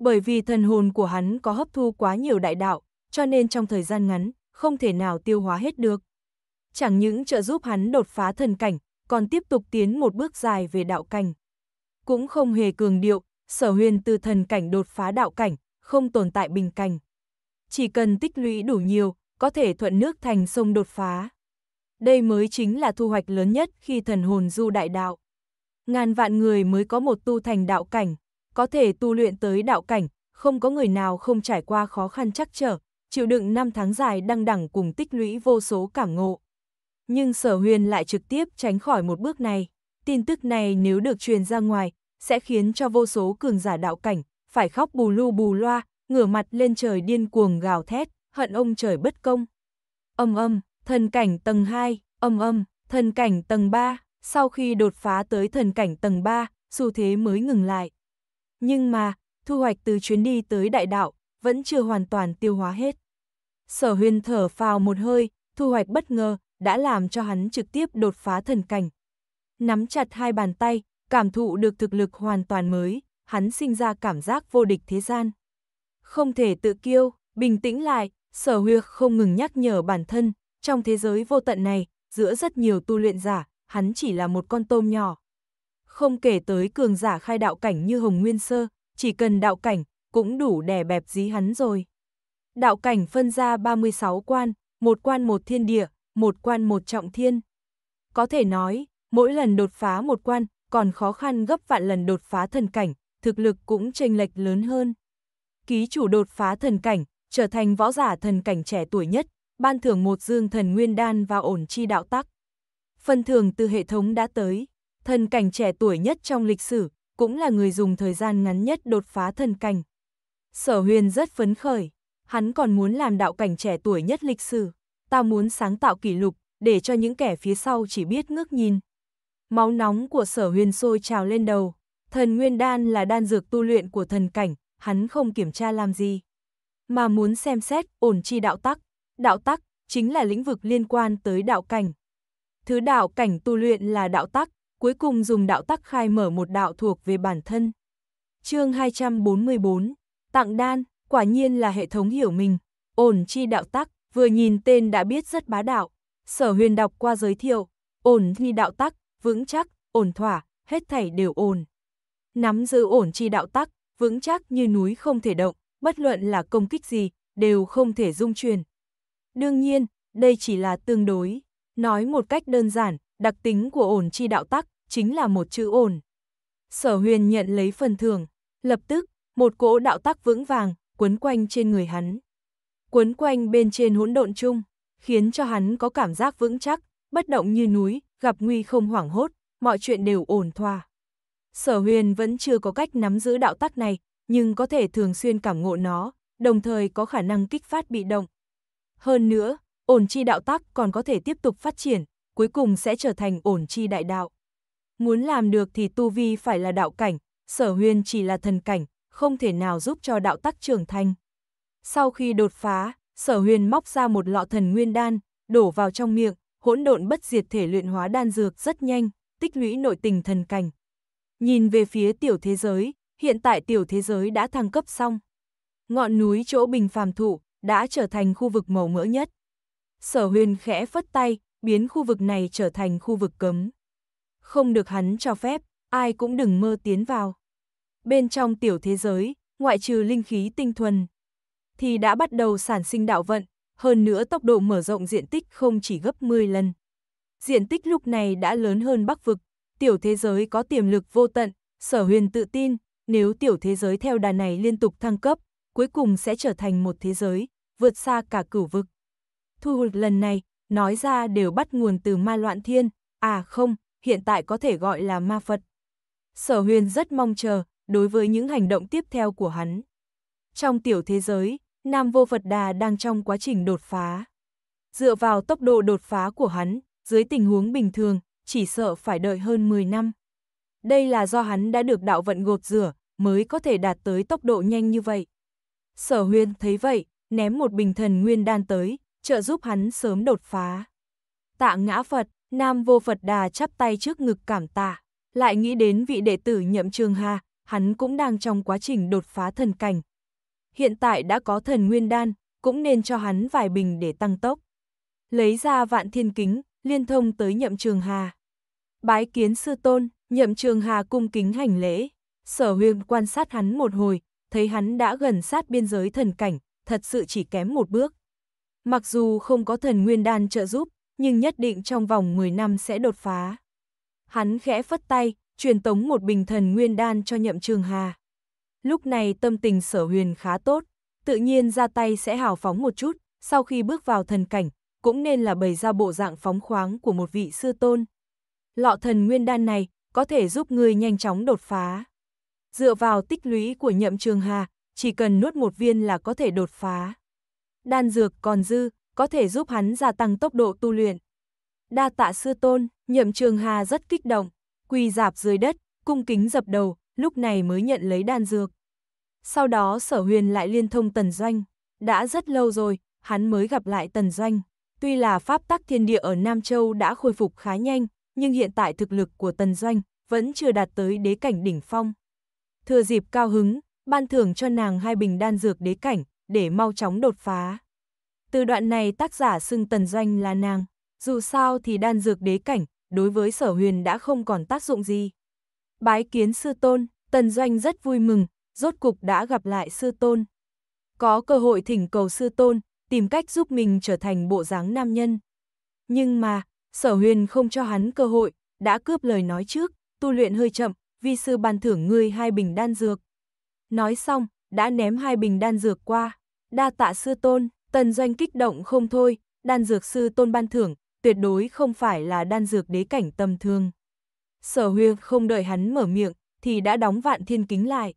Bởi vì thần hồn của hắn có hấp thu quá nhiều đại đạo, cho nên trong thời gian ngắn, không thể nào tiêu hóa hết được. Chẳng những trợ giúp hắn đột phá thần cảnh, còn tiếp tục tiến một bước dài về đạo cảnh. Cũng không hề cường điệu, sở huyền từ thần cảnh đột phá đạo cảnh, không tồn tại bình cảnh. Chỉ cần tích lũy đủ nhiều, có thể thuận nước thành sông đột phá. Đây mới chính là thu hoạch lớn nhất khi thần hồn du đại đạo. Ngàn vạn người mới có một tu thành đạo cảnh, có thể tu luyện tới đạo cảnh, không có người nào không trải qua khó khăn chắc trở, chịu đựng năm tháng dài đăng đẳng cùng tích lũy vô số cảm ngộ. Nhưng sở huyền lại trực tiếp tránh khỏi một bước này. Tin tức này nếu được truyền ra ngoài, sẽ khiến cho vô số cường giả đạo cảnh, phải khóc bù lu bù loa, ngửa mặt lên trời điên cuồng gào thét, hận ông trời bất công. Âm âm, thần cảnh tầng 2, âm âm, thần cảnh tầng 3, sau khi đột phá tới thần cảnh tầng 3, xu thế mới ngừng lại. Nhưng mà, thu hoạch từ chuyến đi tới đại đạo, vẫn chưa hoàn toàn tiêu hóa hết. Sở huyền thở phào một hơi, thu hoạch bất ngờ, đã làm cho hắn trực tiếp đột phá thần cảnh. Nắm chặt hai bàn tay, cảm thụ được thực lực hoàn toàn mới, hắn sinh ra cảm giác vô địch thế gian. Không thể tự kiêu, bình tĩnh lại, sở huyệt không ngừng nhắc nhở bản thân, trong thế giới vô tận này, giữa rất nhiều tu luyện giả, hắn chỉ là một con tôm nhỏ. Không kể tới cường giả khai đạo cảnh như Hồng Nguyên Sơ, chỉ cần đạo cảnh, cũng đủ đè bẹp dí hắn rồi. Đạo cảnh phân ra 36 quan, một quan một thiên địa, một quan một trọng thiên. Có thể nói, mỗi lần đột phá một quan, còn khó khăn gấp vạn lần đột phá thần cảnh, thực lực cũng chênh lệch lớn hơn. Ký chủ đột phá thần cảnh, trở thành võ giả thần cảnh trẻ tuổi nhất, ban thưởng một dương thần nguyên đan và ổn chi đạo tắc. Phần thưởng từ hệ thống đã tới, thần cảnh trẻ tuổi nhất trong lịch sử, cũng là người dùng thời gian ngắn nhất đột phá thần cảnh. Sở huyền rất phấn khởi, hắn còn muốn làm đạo cảnh trẻ tuổi nhất lịch sử, ta muốn sáng tạo kỷ lục, để cho những kẻ phía sau chỉ biết ngước nhìn. Máu nóng của sở huyền sôi trào lên đầu, thần nguyên đan là đan dược tu luyện của thần cảnh, hắn không kiểm tra làm gì, mà muốn xem xét ổn chi đạo tắc đạo tắc chính là lĩnh vực liên quan tới đạo cảnh. Thứ đạo cảnh tu luyện là đạo tắc, cuối cùng dùng đạo tắc khai mở một đạo thuộc về bản thân. Chương 244, Tặng Đan, quả nhiên là hệ thống hiểu mình, ổn chi đạo tắc, vừa nhìn tên đã biết rất bá đạo. Sở huyền đọc qua giới thiệu, ổn chi đạo tắc, vững chắc, ổn thỏa, hết thảy đều ổn. Nắm giữ ổn chi đạo tắc, vững chắc như núi không thể động, bất luận là công kích gì, đều không thể dung truyền, Đương nhiên, đây chỉ là tương đối. Nói một cách đơn giản, đặc tính của ổn chi đạo tắc chính là một chữ ổn. Sở huyền nhận lấy phần thưởng, lập tức, một cỗ đạo tắc vững vàng, quấn quanh trên người hắn. Quấn quanh bên trên hỗn độn chung, khiến cho hắn có cảm giác vững chắc, bất động như núi, gặp nguy không hoảng hốt, mọi chuyện đều ổn thỏa. Sở huyền vẫn chưa có cách nắm giữ đạo tắc này, nhưng có thể thường xuyên cảm ngộ nó, đồng thời có khả năng kích phát bị động, hơn nữa, ổn chi đạo tắc còn có thể tiếp tục phát triển, cuối cùng sẽ trở thành ổn chi đại đạo. Muốn làm được thì tu vi phải là đạo cảnh, sở huyền chỉ là thần cảnh, không thể nào giúp cho đạo tắc trưởng thành. Sau khi đột phá, sở huyền móc ra một lọ thần nguyên đan, đổ vào trong miệng, hỗn độn bất diệt thể luyện hóa đan dược rất nhanh, tích lũy nội tình thần cảnh. Nhìn về phía tiểu thế giới, hiện tại tiểu thế giới đã thăng cấp xong. Ngọn núi chỗ bình phàm thụ, đã trở thành khu vực màu mỡ nhất. Sở huyền khẽ phất tay, biến khu vực này trở thành khu vực cấm. Không được hắn cho phép, ai cũng đừng mơ tiến vào. Bên trong tiểu thế giới, ngoại trừ linh khí tinh thuần, thì đã bắt đầu sản sinh đạo vận, hơn nữa tốc độ mở rộng diện tích không chỉ gấp 10 lần. Diện tích lúc này đã lớn hơn bắc vực, tiểu thế giới có tiềm lực vô tận, sở huyền tự tin, nếu tiểu thế giới theo đà này liên tục thăng cấp, cuối cùng sẽ trở thành một thế giới vượt xa cả cửu vực. Thu hụt lần này, nói ra đều bắt nguồn từ ma loạn thiên, à không, hiện tại có thể gọi là ma Phật. Sở huyền rất mong chờ, đối với những hành động tiếp theo của hắn. Trong tiểu thế giới, Nam Vô Phật Đà đang trong quá trình đột phá. Dựa vào tốc độ đột phá của hắn, dưới tình huống bình thường, chỉ sợ phải đợi hơn 10 năm. Đây là do hắn đã được đạo vận gột rửa, mới có thể đạt tới tốc độ nhanh như vậy. Sở huyền thấy vậy, ném một bình thần nguyên đan tới, trợ giúp hắn sớm đột phá. Tạ ngã Phật, Nam Vô Phật Đà chắp tay trước ngực cảm tạ, lại nghĩ đến vị đệ tử nhậm trường hà, hắn cũng đang trong quá trình đột phá thần cảnh. Hiện tại đã có thần nguyên đan, cũng nên cho hắn vài bình để tăng tốc. Lấy ra vạn thiên kính, liên thông tới nhậm trường hà. Bái kiến sư tôn, nhậm trường hà cung kính hành lễ. Sở huyền quan sát hắn một hồi, thấy hắn đã gần sát biên giới thần cảnh, thật sự chỉ kém một bước. Mặc dù không có thần nguyên đan trợ giúp, nhưng nhất định trong vòng 10 năm sẽ đột phá. Hắn khẽ phất tay, truyền tống một bình thần nguyên đan cho nhậm trường hà. Lúc này tâm tình sở huyền khá tốt, tự nhiên ra tay sẽ hào phóng một chút, sau khi bước vào thần cảnh, cũng nên là bày ra bộ dạng phóng khoáng của một vị sư tôn. Lọ thần nguyên đan này có thể giúp người nhanh chóng đột phá. Dựa vào tích lũy của nhậm trường hà, chỉ cần nuốt một viên là có thể đột phá. Đan dược còn dư, có thể giúp hắn gia tăng tốc độ tu luyện. Đa tạ sư tôn, nhậm trường hà rất kích động, quỳ dạp dưới đất, cung kính dập đầu, lúc này mới nhận lấy đan dược. Sau đó sở huyền lại liên thông tần doanh, đã rất lâu rồi, hắn mới gặp lại tần doanh. Tuy là pháp tắc thiên địa ở Nam Châu đã khôi phục khá nhanh, nhưng hiện tại thực lực của tần doanh vẫn chưa đạt tới đế cảnh đỉnh phong. Thừa dịp cao hứng, ban thưởng cho nàng hai bình đan dược đế cảnh, để mau chóng đột phá. Từ đoạn này tác giả xưng tần doanh là nàng, dù sao thì đan dược đế cảnh, đối với sở huyền đã không còn tác dụng gì. Bái kiến sư tôn, tần doanh rất vui mừng, rốt cục đã gặp lại sư tôn. Có cơ hội thỉnh cầu sư tôn, tìm cách giúp mình trở thành bộ dáng nam nhân. Nhưng mà, sở huyền không cho hắn cơ hội, đã cướp lời nói trước, tu luyện hơi chậm, vi sư ban thưởng ngươi hai bình đan dược. Nói xong, đã ném hai bình đan dược qua. Đa tạ sư tôn, tần doanh kích động không thôi, đan dược sư tôn ban thưởng, tuyệt đối không phải là đan dược đế cảnh tầm thường. Sở huyền không đợi hắn mở miệng, thì đã đóng vạn thiên kính lại.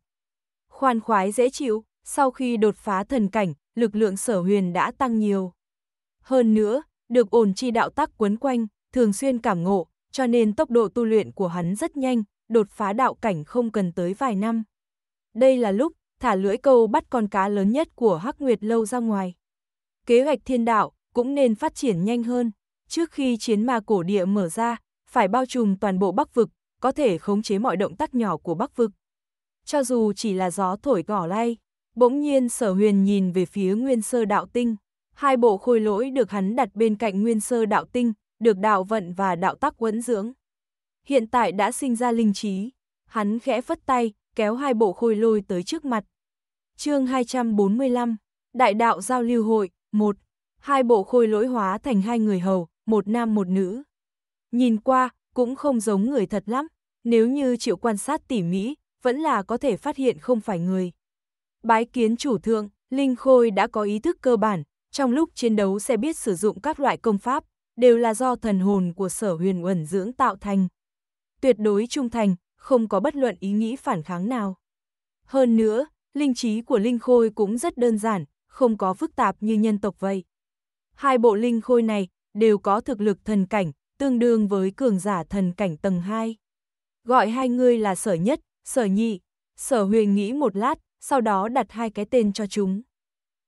Khoan khoái dễ chịu, sau khi đột phá thần cảnh, lực lượng sở huyền đã tăng nhiều. Hơn nữa, được ổn chi đạo tắc quấn quanh, thường xuyên cảm ngộ, cho nên tốc độ tu luyện của hắn rất nhanh, đột phá đạo cảnh không cần tới vài năm. Đây là lúc thả lưỡi câu bắt con cá lớn nhất của Hắc Nguyệt lâu ra ngoài. Kế hoạch thiên đạo cũng nên phát triển nhanh hơn, trước khi chiến ma cổ địa mở ra, phải bao trùm toàn bộ Bắc vực, có thể khống chế mọi động tác nhỏ của Bắc vực. Cho dù chỉ là gió thổi cỏ lay, bỗng nhiên Sở Huyền nhìn về phía Nguyên Sơ Đạo Tinh, hai bộ khôi lỗi được hắn đặt bên cạnh Nguyên Sơ Đạo Tinh, được đạo vận và đạo tắc quấn dưỡng. Hiện tại đã sinh ra linh trí, hắn khẽ phất tay, kéo hai bộ khôi lôi tới trước mặt. chương 245, Đại đạo giao lưu hội, 1. Hai bộ khôi lỗi hóa thành hai người hầu, một nam một nữ. Nhìn qua, cũng không giống người thật lắm, nếu như chịu quan sát tỉ mỉ, vẫn là có thể phát hiện không phải người. Bái kiến chủ thượng, Linh Khôi đã có ý thức cơ bản, trong lúc chiến đấu sẽ biết sử dụng các loại công pháp, đều là do thần hồn của sở huyền uẩn dưỡng tạo thành. Tuyệt đối trung thành, không có bất luận ý nghĩ phản kháng nào. Hơn nữa, linh trí của linh khôi cũng rất đơn giản, không có phức tạp như nhân tộc vậy. Hai bộ linh khôi này đều có thực lực thần cảnh, tương đương với cường giả thần cảnh tầng 2. Gọi hai người là sở nhất, sở nhị, sở huyền nghĩ một lát, sau đó đặt hai cái tên cho chúng.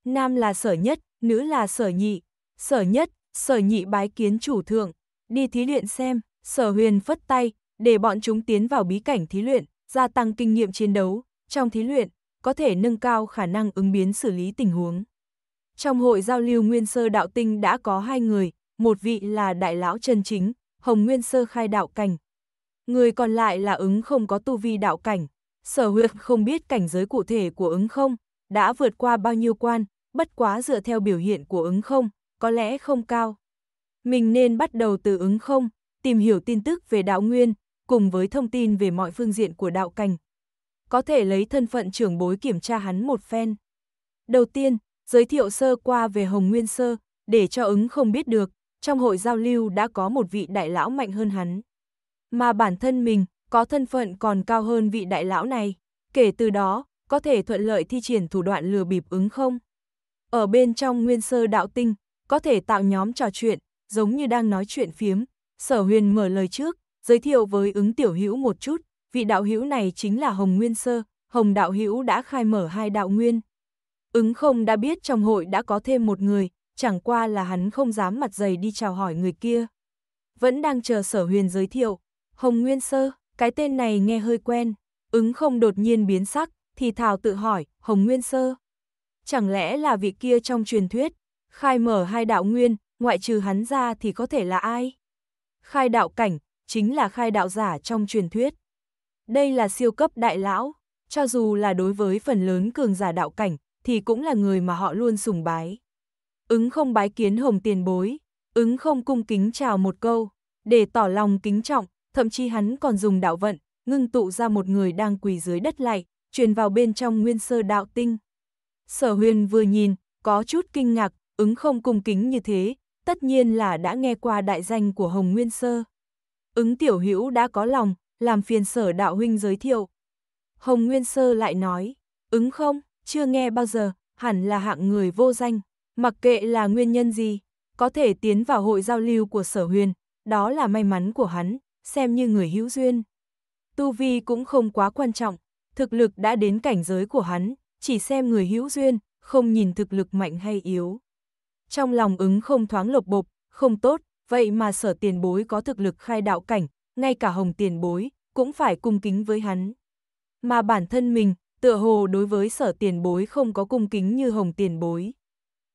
Nam là sở nhất, nữ là sở nhị, sở nhất, sở nhị bái kiến chủ thượng, đi thí luyện xem, sở huyền phất tay, để bọn chúng tiến vào bí cảnh thí luyện, gia tăng kinh nghiệm chiến đấu, trong thí luyện, có thể nâng cao khả năng ứng biến xử lý tình huống. Trong hội giao lưu Nguyên Sơ Đạo Tinh đã có hai người, một vị là Đại Lão chân Chính, Hồng Nguyên Sơ Khai Đạo Cảnh. Người còn lại là ứng không có tu vi đạo cảnh, sở huyệt không biết cảnh giới cụ thể của ứng không, đã vượt qua bao nhiêu quan, bất quá dựa theo biểu hiện của ứng không, có lẽ không cao. Mình nên bắt đầu từ ứng không, tìm hiểu tin tức về đạo nguyên, cùng với thông tin về mọi phương diện của đạo cảnh. Có thể lấy thân phận trưởng bối kiểm tra hắn một phen. Đầu tiên, giới thiệu sơ qua về Hồng Nguyên Sơ, để cho ứng không biết được, trong hội giao lưu đã có một vị đại lão mạnh hơn hắn. Mà bản thân mình, có thân phận còn cao hơn vị đại lão này, kể từ đó, có thể thuận lợi thi triển thủ đoạn lừa bịp ứng không? Ở bên trong Nguyên Sơ Đạo Tinh, có thể tạo nhóm trò chuyện, giống như đang nói chuyện phiếm, sở huyền mở lời trước, Giới thiệu với ứng tiểu hữu một chút, vị đạo hữu này chính là Hồng Nguyên Sơ, Hồng đạo hữu đã khai mở hai đạo nguyên. Ứng không đã biết trong hội đã có thêm một người, chẳng qua là hắn không dám mặt dày đi chào hỏi người kia. Vẫn đang chờ sở huyền giới thiệu, Hồng Nguyên Sơ, cái tên này nghe hơi quen, ứng không đột nhiên biến sắc, thì thào tự hỏi, Hồng Nguyên Sơ. Chẳng lẽ là vị kia trong truyền thuyết, khai mở hai đạo nguyên, ngoại trừ hắn ra thì có thể là ai? Khai đạo cảnh, chính là khai đạo giả trong truyền thuyết. Đây là siêu cấp đại lão, cho dù là đối với phần lớn cường giả đạo cảnh, thì cũng là người mà họ luôn sùng bái. Ứng không bái kiến hồng tiền bối, ứng không cung kính chào một câu, để tỏ lòng kính trọng, thậm chí hắn còn dùng đạo vận, ngưng tụ ra một người đang quỳ dưới đất lạy, truyền vào bên trong nguyên sơ đạo tinh. Sở huyền vừa nhìn, có chút kinh ngạc, ứng không cung kính như thế, tất nhiên là đã nghe qua đại danh của Hồng Nguyên Sơ. Ứng tiểu hữu đã có lòng, làm phiền sở đạo huynh giới thiệu. Hồng Nguyên Sơ lại nói, ứng không, chưa nghe bao giờ, hẳn là hạng người vô danh, mặc kệ là nguyên nhân gì, có thể tiến vào hội giao lưu của sở huyền, đó là may mắn của hắn, xem như người hữu duyên. Tu vi cũng không quá quan trọng, thực lực đã đến cảnh giới của hắn, chỉ xem người hữu duyên, không nhìn thực lực mạnh hay yếu. Trong lòng ứng không thoáng lột bộp, không tốt, vậy mà sở tiền bối có thực lực khai đạo cảnh, ngay cả hồng tiền bối, cũng phải cung kính với hắn. Mà bản thân mình, tựa hồ đối với sở tiền bối không có cung kính như hồng tiền bối.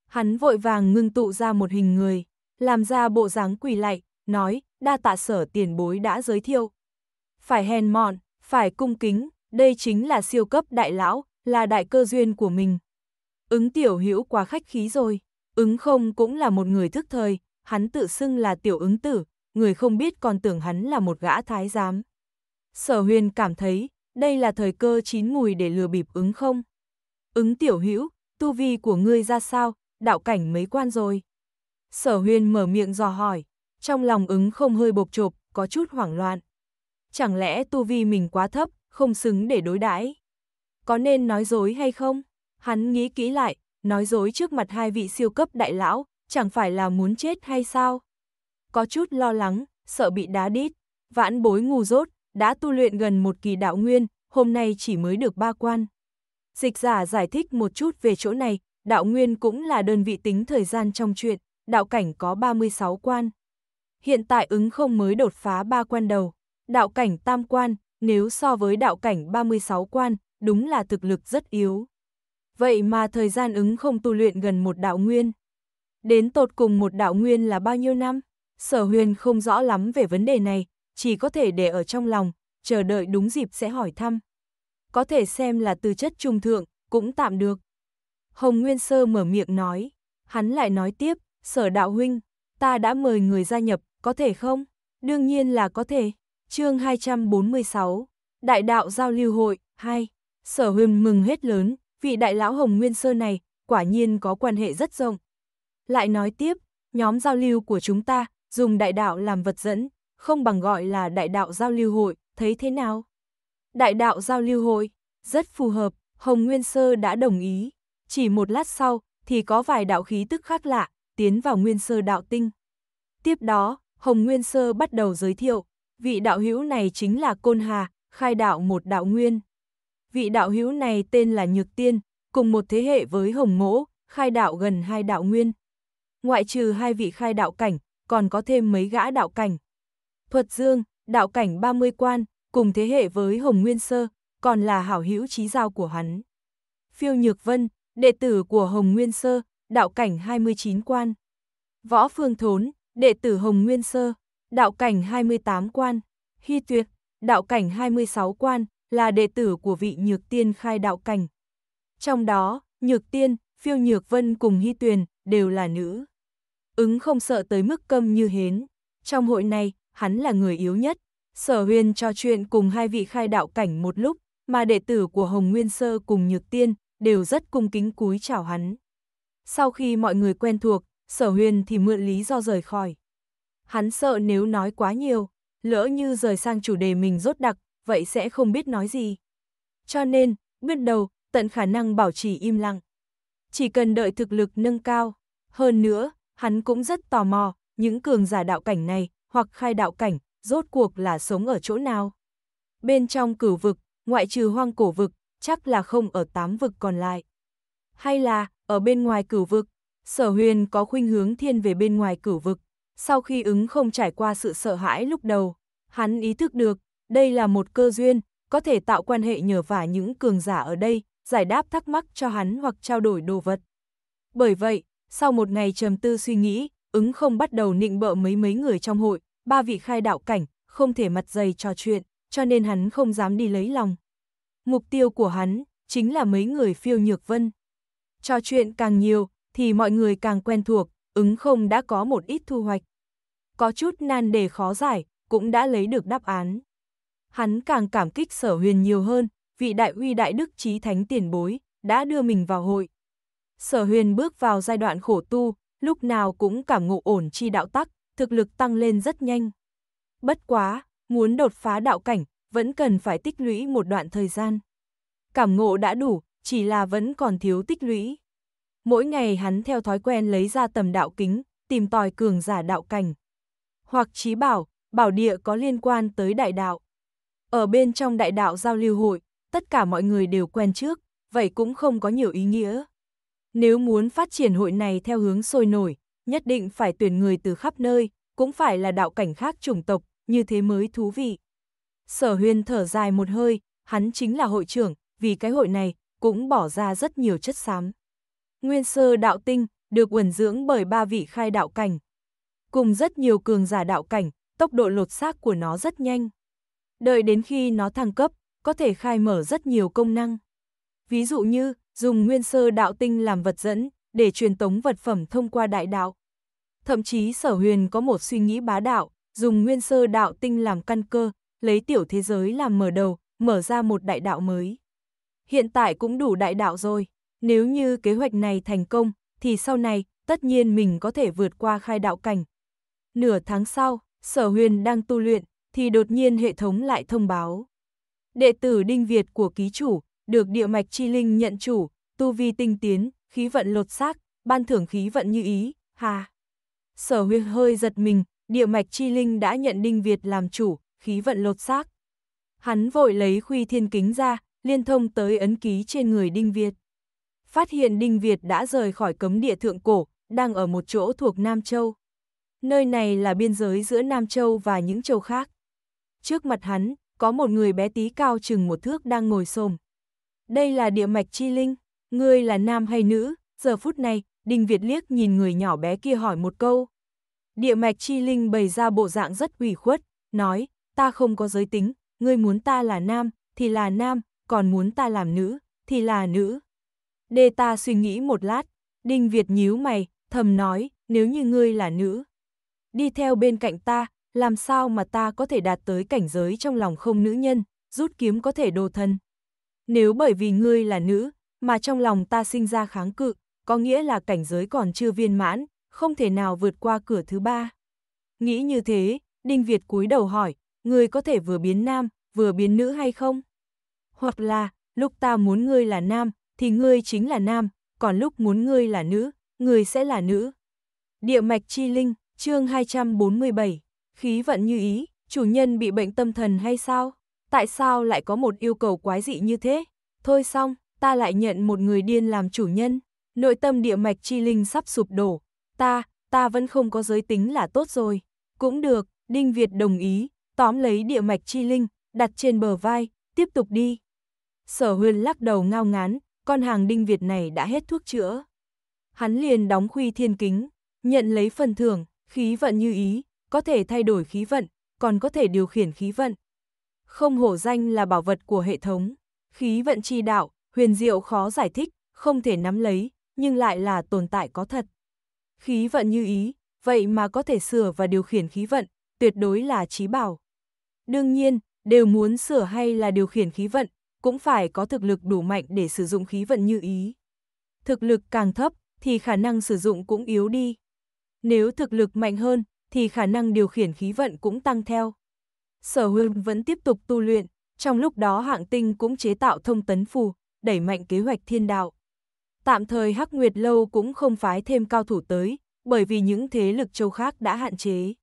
Hắn vội vàng ngưng tụ ra một hình người, làm ra bộ dáng quỳ lạy, nói, đa tạ sở tiền bối đã giới thiệu. Phải hèn mọn, phải cung kính, đây chính là siêu cấp đại lão, là đại cơ duyên của mình. Ứng tiểu hữu quá khách khí rồi, ứng không cũng là một người thức thời, hắn tự xưng là tiểu ứng tử, người không biết còn tưởng hắn là một gã thái giám. Sở huyền cảm thấy, đây là thời cơ chín mùi để lừa bịp ứng không? Ứng tiểu hữu, tu vi của ngươi ra sao, đạo cảnh mấy quan rồi? Sở huyền mở miệng dò hỏi, trong lòng ứng không hơi bộc chộp, có chút hoảng loạn. Chẳng lẽ tu vi mình quá thấp, không xứng để đối đãi? Có nên nói dối hay không? Hắn nghĩ kỹ lại, nói dối trước mặt hai vị siêu cấp đại lão, chẳng phải là muốn chết hay sao? Có chút lo lắng, sợ bị đá đít, vãn bối ngu rốt, đã tu luyện gần một kỳ đạo nguyên, hôm nay chỉ mới được ba quan. Dịch giả giải thích một chút về chỗ này, đạo nguyên cũng là đơn vị tính thời gian trong chuyện, đạo cảnh có 36 quan. Hiện tại ứng không mới đột phá ba quan đầu, đạo cảnh tam quan, nếu so với đạo cảnh 36 quan, đúng là thực lực rất yếu. Vậy mà thời gian ứng không tu luyện gần một đạo nguyên. Đến tột cùng một đạo nguyên là bao nhiêu năm? Sở huyền không rõ lắm về vấn đề này, chỉ có thể để ở trong lòng, chờ đợi đúng dịp sẽ hỏi thăm. Có thể xem là từ chất trung thượng, cũng tạm được. Hồng Nguyên Sơ mở miệng nói, hắn lại nói tiếp, sở đạo huynh, ta đã mời người gia nhập, có thể không? Đương nhiên là có thể. chương 246, Đại đạo giao lưu hội, 2, sở huyền mừng hết lớn, vị đại lão Hồng Nguyên Sơ này, quả nhiên có quan hệ rất rộng, lại nói tiếp, nhóm giao lưu của chúng ta dùng đại đạo làm vật dẫn, không bằng gọi là đại đạo giao lưu hội, thấy thế nào? Đại đạo giao lưu hội, rất phù hợp, Hồng Nguyên Sơ đã đồng ý. Chỉ một lát sau, thì có vài đạo khí tức khác lạ, tiến vào Nguyên Sơ đạo tinh. Tiếp đó, Hồng Nguyên Sơ bắt đầu giới thiệu, vị đạo hữu này chính là Côn Hà, khai đạo một đạo nguyên. Vị đạo hữu này tên là Nhược Tiên, cùng một thế hệ với Hồng Mỗ, khai đạo gần hai đạo nguyên, ngoại trừ hai vị khai đạo cảnh, còn có thêm mấy gã đạo cảnh. Thuật Dương, đạo cảnh 30 quan, cùng thế hệ với Hồng Nguyên Sơ, còn là hảo hữu trí giao của hắn. Phiêu Nhược Vân, đệ tử của Hồng Nguyên Sơ, đạo cảnh 29 quan. Võ Phương Thốn, đệ tử Hồng Nguyên Sơ, đạo cảnh 28 quan. Hy Tuyệt, đạo cảnh 26 quan, là đệ tử của vị Nhược Tiên khai đạo cảnh. Trong đó, Nhược Tiên, Phiêu Nhược Vân cùng Hy Tuyền, đều là nữ. Ứng không sợ tới mức câm như hến. Trong hội này, hắn là người yếu nhất. Sở huyền trò chuyện cùng hai vị khai đạo cảnh một lúc, mà đệ tử của Hồng Nguyên Sơ cùng Nhược Tiên đều rất cung kính cúi chào hắn. Sau khi mọi người quen thuộc, sở huyền thì mượn lý do rời khỏi. Hắn sợ nếu nói quá nhiều, lỡ như rời sang chủ đề mình rốt đặc, vậy sẽ không biết nói gì. Cho nên, biết đầu, tận khả năng bảo trì im lặng chỉ cần đợi thực lực nâng cao. Hơn nữa, hắn cũng rất tò mò, những cường giả đạo cảnh này, hoặc khai đạo cảnh, rốt cuộc là sống ở chỗ nào. Bên trong cửu vực, ngoại trừ hoang cổ vực, chắc là không ở tám vực còn lại. Hay là, ở bên ngoài cửu vực, sở huyền có khuynh hướng thiên về bên ngoài cửu vực. Sau khi ứng không trải qua sự sợ hãi lúc đầu, hắn ý thức được, đây là một cơ duyên, có thể tạo quan hệ nhờ vả những cường giả ở đây, giải đáp thắc mắc cho hắn hoặc trao đổi đồ vật. Bởi vậy, sau một ngày trầm tư suy nghĩ, ứng không bắt đầu nịnh bợ mấy mấy người trong hội, ba vị khai đạo cảnh, không thể mặt dày trò chuyện, cho nên hắn không dám đi lấy lòng. Mục tiêu của hắn chính là mấy người phiêu nhược vân. Trò chuyện càng nhiều, thì mọi người càng quen thuộc, ứng không đã có một ít thu hoạch. Có chút nan đề khó giải, cũng đã lấy được đáp án. Hắn càng cảm kích sở huyền nhiều hơn, vị đại uy đại đức trí thánh tiền bối, đã đưa mình vào hội. Sở huyền bước vào giai đoạn khổ tu, lúc nào cũng cảm ngộ ổn chi đạo tắc, thực lực tăng lên rất nhanh. Bất quá, muốn đột phá đạo cảnh, vẫn cần phải tích lũy một đoạn thời gian. Cảm ngộ đã đủ, chỉ là vẫn còn thiếu tích lũy. Mỗi ngày hắn theo thói quen lấy ra tầm đạo kính, tìm tòi cường giả đạo cảnh. Hoặc trí bảo, bảo địa có liên quan tới đại đạo. Ở bên trong đại đạo giao lưu hội, tất cả mọi người đều quen trước, vậy cũng không có nhiều ý nghĩa. Nếu muốn phát triển hội này theo hướng sôi nổi, nhất định phải tuyển người từ khắp nơi, cũng phải là đạo cảnh khác chủng tộc, như thế mới thú vị. Sở huyên thở dài một hơi, hắn chính là hội trưởng, vì cái hội này cũng bỏ ra rất nhiều chất xám. Nguyên sơ đạo tinh, được uẩn dưỡng bởi ba vị khai đạo cảnh. Cùng rất nhiều cường giả đạo cảnh, tốc độ lột xác của nó rất nhanh. Đợi đến khi nó thăng cấp, có thể khai mở rất nhiều công năng. Ví dụ như, dùng nguyên sơ đạo tinh làm vật dẫn, để truyền tống vật phẩm thông qua đại đạo. Thậm chí sở huyền có một suy nghĩ bá đạo, dùng nguyên sơ đạo tinh làm căn cơ, lấy tiểu thế giới làm mở đầu, mở ra một đại đạo mới. Hiện tại cũng đủ đại đạo rồi, nếu như kế hoạch này thành công, thì sau này, tất nhiên mình có thể vượt qua khai đạo cảnh. Nửa tháng sau, sở huyền đang tu luyện, thì đột nhiên hệ thống lại thông báo đệ tử Đinh Việt của ký chủ, được địa mạch chi linh nhận chủ, tu vi tinh tiến, khí vận lột xác, ban thưởng khí vận như ý, hà. Sở huyệt hơi giật mình, địa mạch chi linh đã nhận Đinh Việt làm chủ, khí vận lột xác. Hắn vội lấy khuy thiên kính ra, liên thông tới ấn ký trên người Đinh Việt. Phát hiện Đinh Việt đã rời khỏi cấm địa thượng cổ, đang ở một chỗ thuộc Nam Châu. Nơi này là biên giới giữa Nam Châu và những châu khác. Trước mặt hắn, có một người bé tí cao chừng một thước đang ngồi xồm. Đây là địa mạch chi linh, ngươi là nam hay nữ, giờ phút này, Đinh Việt liếc nhìn người nhỏ bé kia hỏi một câu. Địa mạch chi linh bày ra bộ dạng rất ủy khuất, nói, ta không có giới tính, ngươi muốn ta là nam, thì là nam, còn muốn ta làm nữ, thì là nữ. Đê ta suy nghĩ một lát, Đinh Việt nhíu mày, thầm nói, nếu như ngươi là nữ, đi theo bên cạnh ta, làm sao mà ta có thể đạt tới cảnh giới trong lòng không nữ nhân, rút kiếm có thể đồ thân. Nếu bởi vì ngươi là nữ, mà trong lòng ta sinh ra kháng cự, có nghĩa là cảnh giới còn chưa viên mãn, không thể nào vượt qua cửa thứ ba. Nghĩ như thế, Đinh Việt cúi đầu hỏi, ngươi có thể vừa biến nam, vừa biến nữ hay không? Hoặc là, lúc ta muốn ngươi là nam, thì ngươi chính là nam, còn lúc muốn ngươi là nữ, ngươi sẽ là nữ. Địa mạch chi linh, chương 247 khí vận như ý, chủ nhân bị bệnh tâm thần hay sao? Tại sao lại có một yêu cầu quái dị như thế? Thôi xong, ta lại nhận một người điên làm chủ nhân. Nội tâm địa mạch chi linh sắp sụp đổ. Ta, ta vẫn không có giới tính là tốt rồi. Cũng được, Đinh Việt đồng ý, tóm lấy địa mạch chi linh, đặt trên bờ vai, tiếp tục đi. Sở huyền lắc đầu ngao ngán, con hàng Đinh Việt này đã hết thuốc chữa. Hắn liền đóng khuy thiên kính, nhận lấy phần thưởng, khí vận như ý, có thể thay đổi khí vận, còn có thể điều khiển khí vận. Không hổ danh là bảo vật của hệ thống, khí vận chi đạo, huyền diệu khó giải thích, không thể nắm lấy, nhưng lại là tồn tại có thật. Khí vận như ý, vậy mà có thể sửa và điều khiển khí vận, tuyệt đối là trí bảo. Đương nhiên, đều muốn sửa hay là điều khiển khí vận, cũng phải có thực lực đủ mạnh để sử dụng khí vận như ý. Thực lực càng thấp, thì khả năng sử dụng cũng yếu đi. Nếu thực lực mạnh hơn, thì khả năng điều khiển khí vận cũng tăng theo. Sở Huyền vẫn tiếp tục tu luyện, trong lúc đó hạng tinh cũng chế tạo thông tấn phù, đẩy mạnh kế hoạch thiên đạo. Tạm thời Hắc Nguyệt Lâu cũng không phái thêm cao thủ tới, bởi vì những thế lực châu khác đã hạn chế.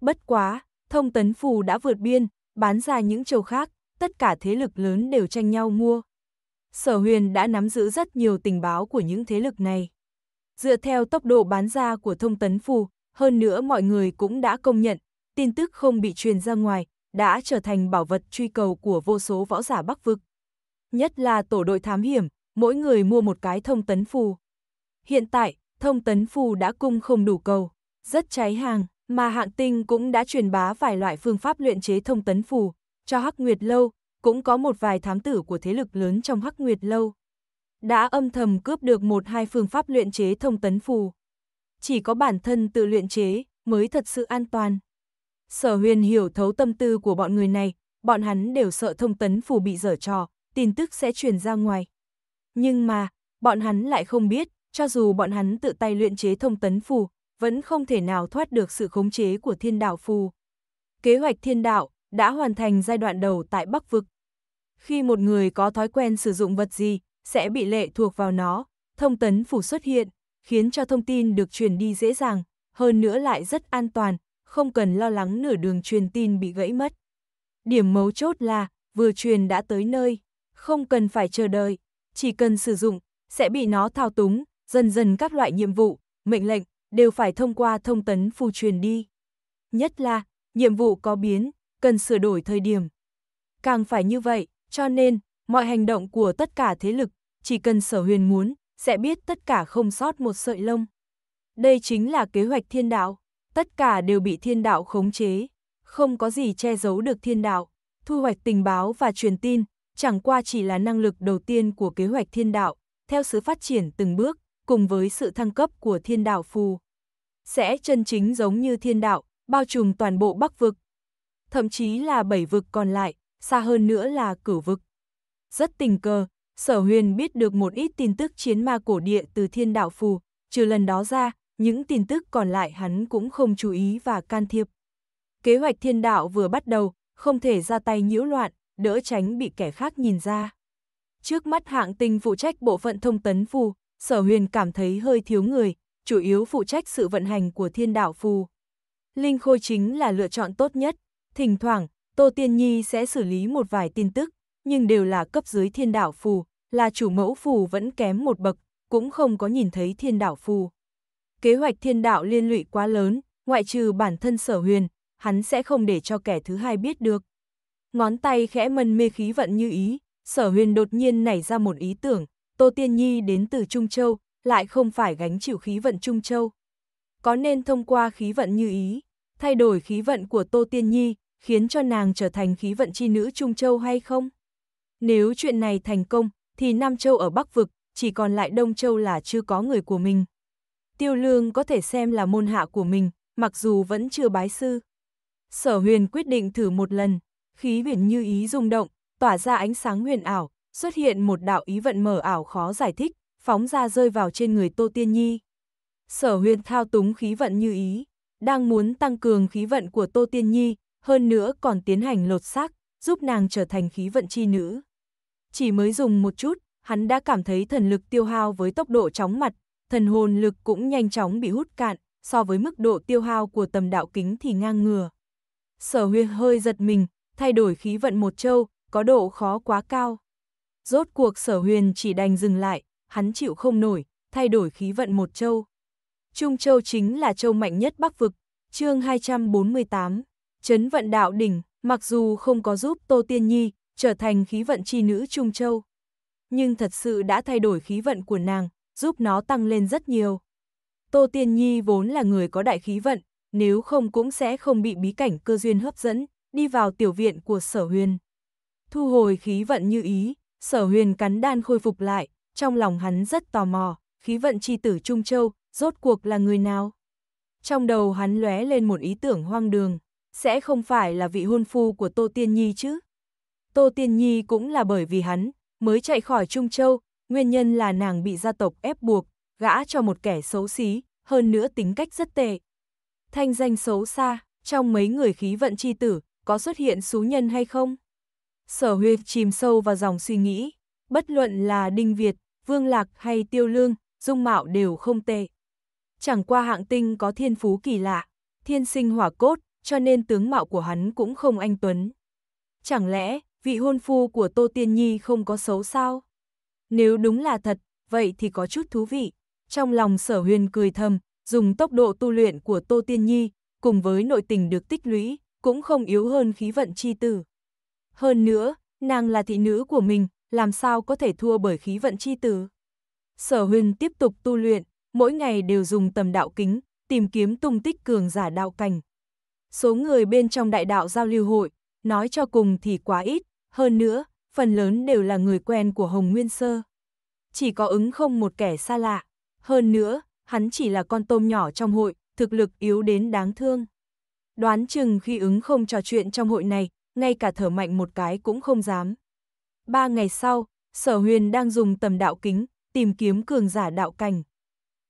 Bất quá, thông tấn phù đã vượt biên, bán ra những châu khác, tất cả thế lực lớn đều tranh nhau mua. Sở huyền đã nắm giữ rất nhiều tình báo của những thế lực này. Dựa theo tốc độ bán ra của thông tấn phù, hơn nữa mọi người cũng đã công nhận, tin tức không bị truyền ra ngoài, đã trở thành bảo vật truy cầu của vô số võ giả Bắc Vực. Nhất là tổ đội thám hiểm, mỗi người mua một cái thông tấn phù. Hiện tại, thông tấn phù đã cung không đủ cầu, rất cháy hàng, mà hạng tinh cũng đã truyền bá vài loại phương pháp luyện chế thông tấn phù, cho Hắc Nguyệt Lâu, cũng có một vài thám tử của thế lực lớn trong Hắc Nguyệt Lâu. Đã âm thầm cướp được một hai phương pháp luyện chế thông tấn phù chỉ có bản thân tự luyện chế mới thật sự an toàn. Sở huyền hiểu thấu tâm tư của bọn người này, bọn hắn đều sợ thông tấn phủ bị dở trò, tin tức sẽ truyền ra ngoài. Nhưng mà, bọn hắn lại không biết, cho dù bọn hắn tự tay luyện chế thông tấn phù, vẫn không thể nào thoát được sự khống chế của thiên đạo phù. Kế hoạch thiên đạo đã hoàn thành giai đoạn đầu tại Bắc Vực. Khi một người có thói quen sử dụng vật gì, sẽ bị lệ thuộc vào nó, thông tấn phù xuất hiện, khiến cho thông tin được truyền đi dễ dàng, hơn nữa lại rất an toàn, không cần lo lắng nửa đường truyền tin bị gãy mất. Điểm mấu chốt là, vừa truyền đã tới nơi, không cần phải chờ đợi, chỉ cần sử dụng, sẽ bị nó thao túng, dần dần các loại nhiệm vụ, mệnh lệnh, đều phải thông qua thông tấn phu truyền đi. Nhất là, nhiệm vụ có biến, cần sửa đổi thời điểm. Càng phải như vậy, cho nên, mọi hành động của tất cả thế lực, chỉ cần sở huyền muốn, sẽ biết tất cả không sót một sợi lông. Đây chính là kế hoạch thiên đạo, tất cả đều bị thiên đạo khống chế, không có gì che giấu được thiên đạo, thu hoạch tình báo và truyền tin, chẳng qua chỉ là năng lực đầu tiên của kế hoạch thiên đạo, theo sự phát triển từng bước, cùng với sự thăng cấp của thiên đạo phù. Sẽ chân chính giống như thiên đạo, bao trùm toàn bộ bắc vực, thậm chí là bảy vực còn lại, xa hơn nữa là cửu vực. Rất tình cờ, Sở huyền biết được một ít tin tức chiến ma cổ địa từ thiên đạo phù, trừ lần đó ra, những tin tức còn lại hắn cũng không chú ý và can thiệp. Kế hoạch thiên đạo vừa bắt đầu, không thể ra tay nhiễu loạn, đỡ tránh bị kẻ khác nhìn ra. Trước mắt hạng tinh phụ trách bộ phận thông tấn phù, sở huyền cảm thấy hơi thiếu người, chủ yếu phụ trách sự vận hành của thiên đạo phù. Linh Khôi chính là lựa chọn tốt nhất, thỉnh thoảng, Tô Tiên Nhi sẽ xử lý một vài tin tức, nhưng đều là cấp dưới thiên đạo phù, là chủ mẫu phù vẫn kém một bậc, cũng không có nhìn thấy thiên đảo phù. Kế hoạch thiên đạo liên lụy quá lớn, ngoại trừ bản thân sở huyền, hắn sẽ không để cho kẻ thứ hai biết được. Ngón tay khẽ mân mê khí vận như ý, sở huyền đột nhiên nảy ra một ý tưởng, Tô Tiên Nhi đến từ Trung Châu, lại không phải gánh chịu khí vận Trung Châu. Có nên thông qua khí vận như ý, thay đổi khí vận của Tô Tiên Nhi, khiến cho nàng trở thành khí vận chi nữ Trung Châu hay không? Nếu chuyện này thành công, thì Nam Châu ở Bắc Vực, chỉ còn lại Đông Châu là chưa có người của mình. Tiêu Lương có thể xem là môn hạ của mình, mặc dù vẫn chưa bái sư. Sở huyền quyết định thử một lần, khí biển như ý rung động, tỏa ra ánh sáng huyền ảo, xuất hiện một đạo ý vận mở ảo khó giải thích, phóng ra rơi vào trên người Tô Tiên Nhi. Sở huyền thao túng khí vận như ý, đang muốn tăng cường khí vận của Tô Tiên Nhi, hơn nữa còn tiến hành lột xác, giúp nàng trở thành khí vận chi nữ chỉ mới dùng một chút, hắn đã cảm thấy thần lực tiêu hao với tốc độ chóng mặt, thần hồn lực cũng nhanh chóng bị hút cạn, so với mức độ tiêu hao của tầm đạo kính thì ngang ngừa. Sở huyệt hơi giật mình, thay đổi khí vận một châu, có độ khó quá cao. Rốt cuộc sở huyền chỉ đành dừng lại, hắn chịu không nổi, thay đổi khí vận một châu. Trung châu chính là châu mạnh nhất bắc vực, chương 248, chấn vận đạo đỉnh, mặc dù không có giúp Tô Tiên Nhi, trở thành khí vận chi nữ Trung Châu. Nhưng thật sự đã thay đổi khí vận của nàng, giúp nó tăng lên rất nhiều. Tô Tiên Nhi vốn là người có đại khí vận, nếu không cũng sẽ không bị bí cảnh cơ duyên hấp dẫn, đi vào tiểu viện của sở huyền. Thu hồi khí vận như ý, sở huyền cắn đan khôi phục lại, trong lòng hắn rất tò mò, khí vận chi tử Trung Châu, rốt cuộc là người nào? Trong đầu hắn lóe lên một ý tưởng hoang đường, sẽ không phải là vị hôn phu của Tô Tiên Nhi chứ? Tô Tiên Nhi cũng là bởi vì hắn, mới chạy khỏi Trung Châu, nguyên nhân là nàng bị gia tộc ép buộc, gã cho một kẻ xấu xí, hơn nữa tính cách rất tệ. Thanh danh xấu xa, trong mấy người khí vận chi tử, có xuất hiện xú nhân hay không? Sở huyệt chìm sâu vào dòng suy nghĩ, bất luận là Đinh Việt, Vương Lạc hay Tiêu Lương, dung mạo đều không tệ. Chẳng qua hạng tinh có thiên phú kỳ lạ, thiên sinh hỏa cốt, cho nên tướng mạo của hắn cũng không anh Tuấn. Chẳng lẽ, vị hôn phu của Tô Tiên Nhi không có xấu sao? Nếu đúng là thật, vậy thì có chút thú vị. Trong lòng sở huyền cười thầm, dùng tốc độ tu luyện của Tô Tiên Nhi, cùng với nội tình được tích lũy, cũng không yếu hơn khí vận chi tử. Hơn nữa, nàng là thị nữ của mình, làm sao có thể thua bởi khí vận chi tử. Sở huyền tiếp tục tu luyện, mỗi ngày đều dùng tầm đạo kính, tìm kiếm tung tích cường giả đạo cảnh. Số người bên trong đại đạo giao lưu hội, nói cho cùng thì quá ít, hơn nữa, phần lớn đều là người quen của Hồng Nguyên Sơ. Chỉ có ứng không một kẻ xa lạ. Hơn nữa, hắn chỉ là con tôm nhỏ trong hội, thực lực yếu đến đáng thương. Đoán chừng khi ứng không trò chuyện trong hội này, ngay cả thở mạnh một cái cũng không dám. Ba ngày sau, sở huyền đang dùng tầm đạo kính, tìm kiếm cường giả đạo cảnh.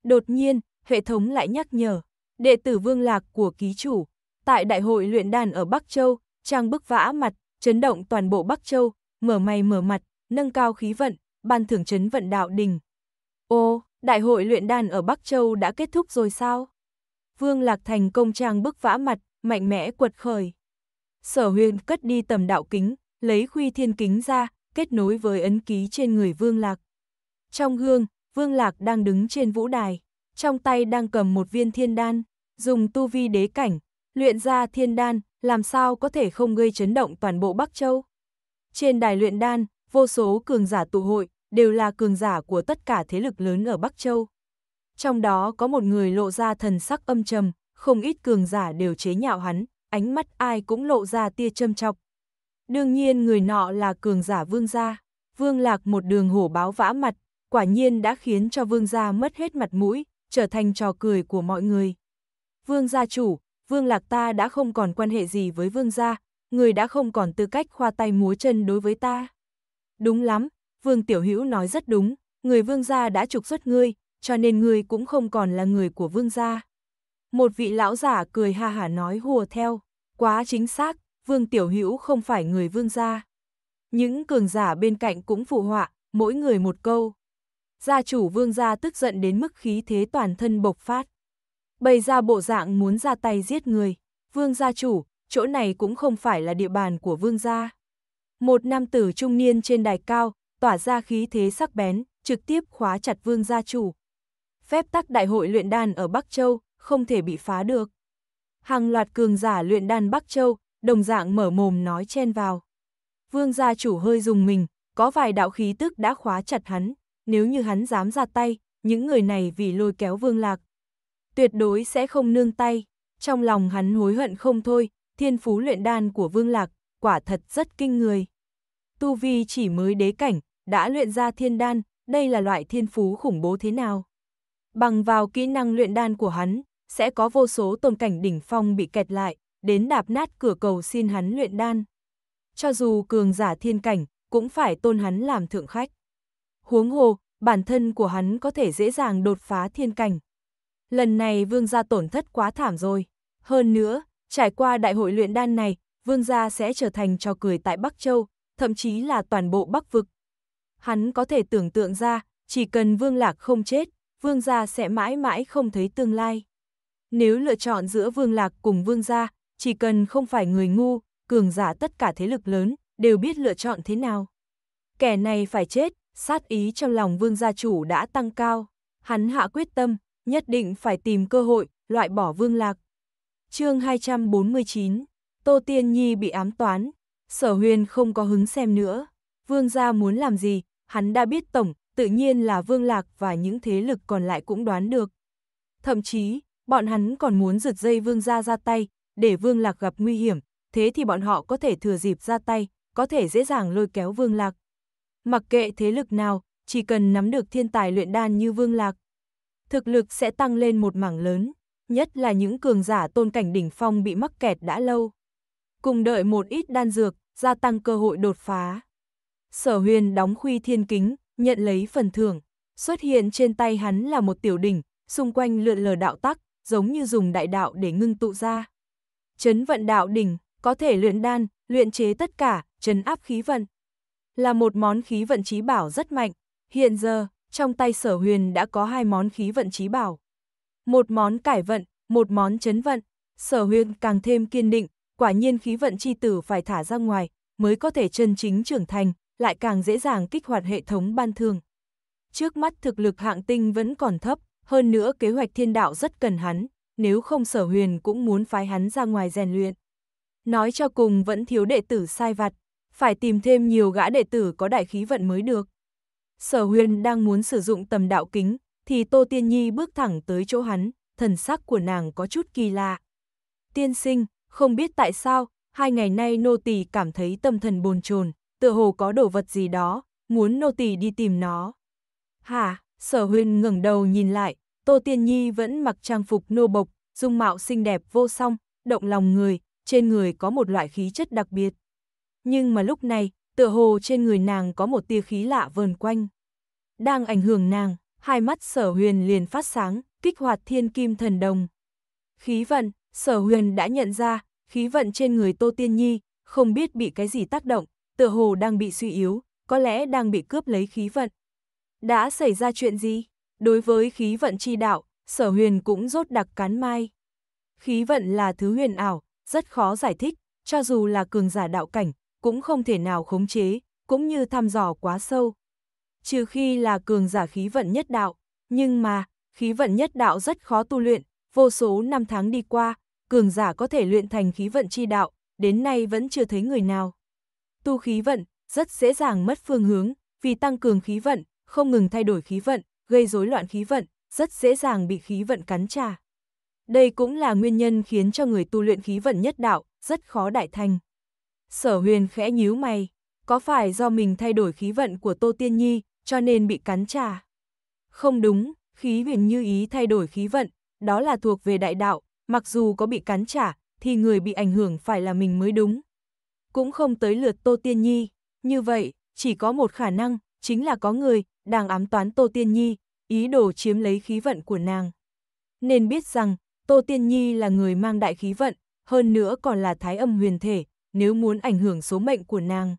Đột nhiên, hệ thống lại nhắc nhở, đệ tử vương lạc của ký chủ, tại đại hội luyện đàn ở Bắc Châu, trang bức vã mặt chấn động toàn bộ Bắc Châu, mở mày mở mặt, nâng cao khí vận, ban thưởng chấn vận đạo đình. Ô, đại hội luyện đan ở Bắc Châu đã kết thúc rồi sao? Vương Lạc Thành công trang bức vã mặt, mạnh mẽ quật khởi. Sở huyền cất đi tầm đạo kính, lấy khuy thiên kính ra, kết nối với ấn ký trên người Vương Lạc. Trong gương, Vương Lạc đang đứng trên vũ đài, trong tay đang cầm một viên thiên đan, dùng tu vi đế cảnh, luyện ra thiên đan, làm sao có thể không gây chấn động toàn bộ Bắc Châu. Trên đài luyện đan, vô số cường giả tụ hội, đều là cường giả của tất cả thế lực lớn ở Bắc Châu. Trong đó có một người lộ ra thần sắc âm trầm, không ít cường giả đều chế nhạo hắn, ánh mắt ai cũng lộ ra tia châm chọc. Đương nhiên người nọ là cường giả vương gia, vương lạc một đường hổ báo vã mặt, quả nhiên đã khiến cho vương gia mất hết mặt mũi, trở thành trò cười của mọi người. Vương gia chủ, Vương Lạc ta đã không còn quan hệ gì với Vương gia, người đã không còn tư cách khoa tay múa chân đối với ta. Đúng lắm, Vương Tiểu Hữu nói rất đúng, người Vương gia đã trục xuất ngươi, cho nên ngươi cũng không còn là người của Vương gia. Một vị lão giả cười ha hả nói hùa theo, quá chính xác, Vương Tiểu Hữu không phải người Vương gia. Những cường giả bên cạnh cũng phụ họa, mỗi người một câu. Gia chủ Vương gia tức giận đến mức khí thế toàn thân bộc phát bày ra bộ dạng muốn ra tay giết người. Vương gia chủ, chỗ này cũng không phải là địa bàn của vương gia. Một nam tử trung niên trên đài cao, tỏa ra khí thế sắc bén, trực tiếp khóa chặt vương gia chủ. Phép tắc đại hội luyện đan ở Bắc Châu, không thể bị phá được. Hàng loạt cường giả luyện đan Bắc Châu, đồng dạng mở mồm nói chen vào. Vương gia chủ hơi dùng mình, có vài đạo khí tức đã khóa chặt hắn, nếu như hắn dám ra tay, những người này vì lôi kéo vương lạc, tuyệt đối sẽ không nương tay. Trong lòng hắn hối hận không thôi, thiên phú luyện đan của Vương Lạc, quả thật rất kinh người. Tu Vi chỉ mới đế cảnh, đã luyện ra thiên đan, đây là loại thiên phú khủng bố thế nào? Bằng vào kỹ năng luyện đan của hắn, sẽ có vô số tồn cảnh đỉnh phong bị kẹt lại, đến đạp nát cửa cầu xin hắn luyện đan. Cho dù cường giả thiên cảnh, cũng phải tôn hắn làm thượng khách. Huống hồ, bản thân của hắn có thể dễ dàng đột phá thiên cảnh lần này vương gia tổn thất quá thảm rồi. Hơn nữa, trải qua đại hội luyện đan này, vương gia sẽ trở thành trò cười tại Bắc Châu, thậm chí là toàn bộ Bắc Vực. Hắn có thể tưởng tượng ra, chỉ cần vương lạc không chết, vương gia sẽ mãi mãi không thấy tương lai. Nếu lựa chọn giữa vương lạc cùng vương gia, chỉ cần không phải người ngu, cường giả tất cả thế lực lớn, đều biết lựa chọn thế nào. Kẻ này phải chết, sát ý trong lòng vương gia chủ đã tăng cao. Hắn hạ quyết tâm, nhất định phải tìm cơ hội, loại bỏ Vương Lạc. chương 249, Tô Tiên Nhi bị ám toán, sở huyền không có hứng xem nữa. Vương gia muốn làm gì, hắn đã biết tổng, tự nhiên là Vương Lạc và những thế lực còn lại cũng đoán được. Thậm chí, bọn hắn còn muốn giật dây Vương gia ra tay, để Vương Lạc gặp nguy hiểm, thế thì bọn họ có thể thừa dịp ra tay, có thể dễ dàng lôi kéo Vương Lạc. Mặc kệ thế lực nào, chỉ cần nắm được thiên tài luyện đan như Vương Lạc, thực lực sẽ tăng lên một mảng lớn, nhất là những cường giả tôn cảnh đỉnh phong bị mắc kẹt đã lâu. Cùng đợi một ít đan dược, gia tăng cơ hội đột phá. Sở huyền đóng khuy thiên kính, nhận lấy phần thưởng. Xuất hiện trên tay hắn là một tiểu đỉnh, xung quanh lượn lờ đạo tắc, giống như dùng đại đạo để ngưng tụ ra. Chấn vận đạo đỉnh, có thể luyện đan, luyện chế tất cả, chấn áp khí vận. Là một món khí vận trí bảo rất mạnh. Hiện giờ, trong tay sở huyền đã có hai món khí vận trí bảo. Một món cải vận, một món chấn vận, sở huyền càng thêm kiên định, quả nhiên khí vận chi tử phải thả ra ngoài, mới có thể chân chính trưởng thành, lại càng dễ dàng kích hoạt hệ thống ban thường. Trước mắt thực lực hạng tinh vẫn còn thấp, hơn nữa kế hoạch thiên đạo rất cần hắn, nếu không sở huyền cũng muốn phái hắn ra ngoài rèn luyện. Nói cho cùng vẫn thiếu đệ tử sai vặt, phải tìm thêm nhiều gã đệ tử có đại khí vận mới được sở huyền đang muốn sử dụng tầm đạo kính, thì Tô Tiên Nhi bước thẳng tới chỗ hắn, thần sắc của nàng có chút kỳ lạ. Tiên sinh, không biết tại sao, hai ngày nay nô tỳ cảm thấy tâm thần bồn chồn, tựa hồ có đồ vật gì đó, muốn nô tỳ đi tìm nó. Hà, sở huyền ngẩng đầu nhìn lại, Tô Tiên Nhi vẫn mặc trang phục nô bộc, dung mạo xinh đẹp vô song, động lòng người, trên người có một loại khí chất đặc biệt. Nhưng mà lúc này, tựa hồ trên người nàng có một tia khí lạ vờn quanh. Đang ảnh hưởng nàng, hai mắt sở huyền liền phát sáng, kích hoạt thiên kim thần đồng. Khí vận, sở huyền đã nhận ra, khí vận trên người Tô Tiên Nhi, không biết bị cái gì tác động, tựa hồ đang bị suy yếu, có lẽ đang bị cướp lấy khí vận. Đã xảy ra chuyện gì? Đối với khí vận chi đạo, sở huyền cũng rốt đặc cán mai. Khí vận là thứ huyền ảo, rất khó giải thích, cho dù là cường giả đạo cảnh, cũng không thể nào khống chế, cũng như thăm dò quá sâu. Trừ khi là cường giả khí vận nhất đạo, nhưng mà, khí vận nhất đạo rất khó tu luyện, vô số năm tháng đi qua, cường giả có thể luyện thành khí vận chi đạo, đến nay vẫn chưa thấy người nào. Tu khí vận, rất dễ dàng mất phương hướng, vì tăng cường khí vận, không ngừng thay đổi khí vận, gây rối loạn khí vận, rất dễ dàng bị khí vận cắn trả. Đây cũng là nguyên nhân khiến cho người tu luyện khí vận nhất đạo rất khó đại thành. Sở huyền khẽ nhíu mày, có phải do mình thay đổi khí vận của Tô Tiên Nhi, cho nên bị cắn trả? Không đúng, khí huyền như ý thay đổi khí vận, đó là thuộc về đại đạo, mặc dù có bị cắn trả, thì người bị ảnh hưởng phải là mình mới đúng. Cũng không tới lượt Tô Tiên Nhi, như vậy, chỉ có một khả năng, chính là có người đang ám toán Tô Tiên Nhi, ý đồ chiếm lấy khí vận của nàng. Nên biết rằng, Tô Tiên Nhi là người mang đại khí vận, hơn nữa còn là thái âm huyền thể, nếu muốn ảnh hưởng số mệnh của nàng.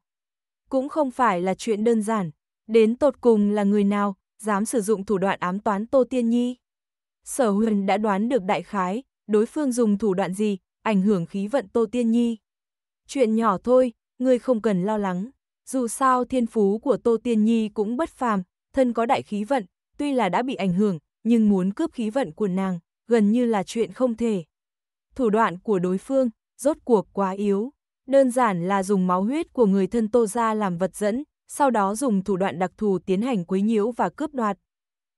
Cũng không phải là chuyện đơn giản, đến tột cùng là người nào dám sử dụng thủ đoạn ám toán Tô Tiên Nhi. Sở huyền đã đoán được đại khái, đối phương dùng thủ đoạn gì, ảnh hưởng khí vận Tô Tiên Nhi. Chuyện nhỏ thôi, ngươi không cần lo lắng, dù sao thiên phú của Tô Tiên Nhi cũng bất phàm, thân có đại khí vận, tuy là đã bị ảnh hưởng, nhưng muốn cướp khí vận của nàng, gần như là chuyện không thể. Thủ đoạn của đối phương, rốt cuộc quá yếu đơn giản là dùng máu huyết của người thân Tô Gia làm vật dẫn, sau đó dùng thủ đoạn đặc thù tiến hành quấy nhiễu và cướp đoạt.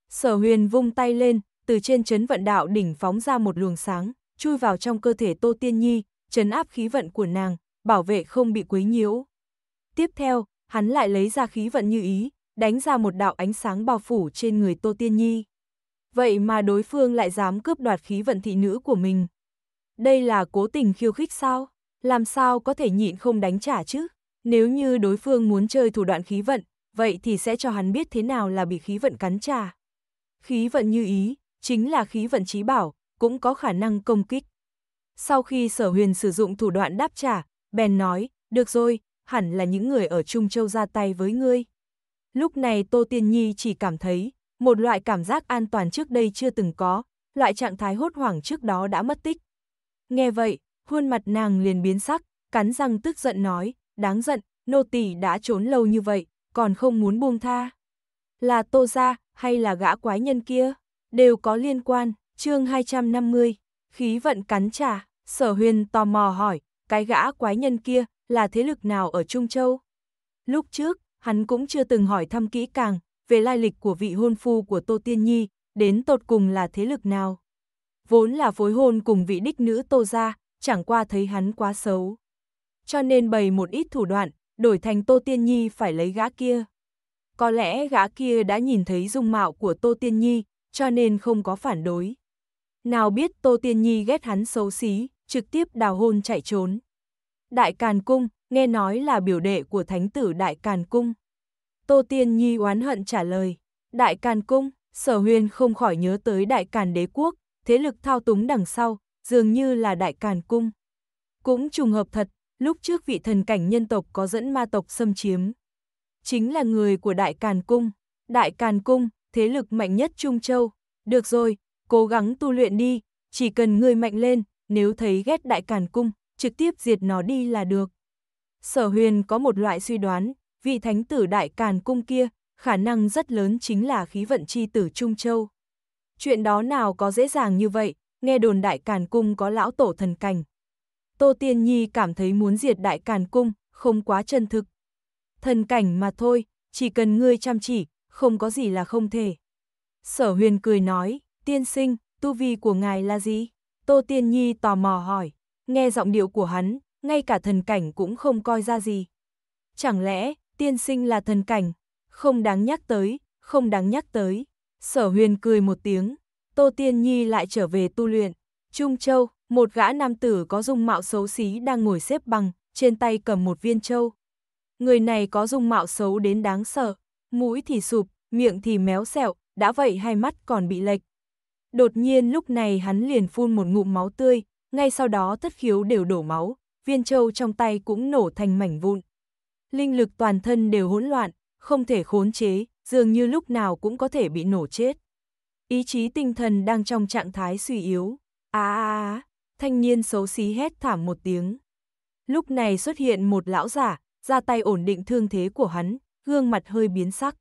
Sở huyền vung tay lên, từ trên chấn vận đạo đỉnh phóng ra một luồng sáng, chui vào trong cơ thể Tô Tiên Nhi, chấn áp khí vận của nàng, bảo vệ không bị quấy nhiễu. Tiếp theo, hắn lại lấy ra khí vận như ý, đánh ra một đạo ánh sáng bao phủ trên người Tô Tiên Nhi. Vậy mà đối phương lại dám cướp đoạt khí vận thị nữ của mình. Đây là cố tình khiêu khích sao? làm sao có thể nhịn không đánh trả chứ? Nếu như đối phương muốn chơi thủ đoạn khí vận, vậy thì sẽ cho hắn biết thế nào là bị khí vận cắn trả. Khí vận như ý, chính là khí vận trí bảo, cũng có khả năng công kích. Sau khi sở huyền sử dụng thủ đoạn đáp trả, bèn nói, được rồi, hẳn là những người ở Trung Châu ra tay với ngươi. Lúc này Tô Tiên Nhi chỉ cảm thấy, một loại cảm giác an toàn trước đây chưa từng có, loại trạng thái hốt hoảng trước đó đã mất tích. Nghe vậy, khuôn mặt nàng liền biến sắc, cắn răng tức giận nói, đáng giận, nô tỳ đã trốn lâu như vậy, còn không muốn buông tha. Là tô gia hay là gã quái nhân kia, đều có liên quan, chương 250, khí vận cắn trả, sở huyền tò mò hỏi, cái gã quái nhân kia là thế lực nào ở Trung Châu? Lúc trước, hắn cũng chưa từng hỏi thăm kỹ càng về lai lịch của vị hôn phu của Tô Tiên Nhi, đến tột cùng là thế lực nào. Vốn là phối hôn cùng vị đích nữ Tô Gia, chẳng qua thấy hắn quá xấu. Cho nên bày một ít thủ đoạn, đổi thành Tô Tiên Nhi phải lấy gã kia. Có lẽ gã kia đã nhìn thấy dung mạo của Tô Tiên Nhi, cho nên không có phản đối. Nào biết Tô Tiên Nhi ghét hắn xấu xí, trực tiếp đào hôn chạy trốn. Đại Càn Cung, nghe nói là biểu đệ của thánh tử Đại Càn Cung. Tô Tiên Nhi oán hận trả lời, Đại Càn Cung, Sở huyền không khỏi nhớ tới Đại Càn Đế Quốc, thế lực thao túng đằng sau, dường như là đại càn cung. Cũng trùng hợp thật, lúc trước vị thần cảnh nhân tộc có dẫn ma tộc xâm chiếm. Chính là người của đại càn cung. Đại càn cung, thế lực mạnh nhất Trung Châu. Được rồi, cố gắng tu luyện đi, chỉ cần người mạnh lên, nếu thấy ghét đại càn cung, trực tiếp diệt nó đi là được. Sở huyền có một loại suy đoán, vị thánh tử đại càn cung kia, khả năng rất lớn chính là khí vận chi tử Trung Châu. Chuyện đó nào có dễ dàng như vậy, nghe đồn đại càn cung có lão tổ thần cảnh. Tô Tiên Nhi cảm thấy muốn diệt đại càn cung, không quá chân thực. Thần cảnh mà thôi, chỉ cần ngươi chăm chỉ, không có gì là không thể. Sở huyền cười nói, tiên sinh, tu vi của ngài là gì? Tô Tiên Nhi tò mò hỏi, nghe giọng điệu của hắn, ngay cả thần cảnh cũng không coi ra gì. Chẳng lẽ, tiên sinh là thần cảnh? Không đáng nhắc tới, không đáng nhắc tới. Sở huyền cười một tiếng, Tô Tiên Nhi lại trở về tu luyện. Trung Châu, một gã nam tử có dung mạo xấu xí đang ngồi xếp bằng, trên tay cầm một viên châu. Người này có dung mạo xấu đến đáng sợ, mũi thì sụp, miệng thì méo xẹo, đã vậy hai mắt còn bị lệch. Đột nhiên lúc này hắn liền phun một ngụm máu tươi, ngay sau đó thất khiếu đều đổ máu, viên châu trong tay cũng nổ thành mảnh vụn. Linh lực toàn thân đều hỗn loạn, không thể khốn chế, dường như lúc nào cũng có thể bị nổ chết. Ý chí tinh thần đang trong trạng thái suy yếu. Á á á, thanh niên xấu xí hét thảm một tiếng. Lúc này xuất hiện một lão giả, ra tay ổn định thương thế của hắn, gương mặt hơi biến sắc.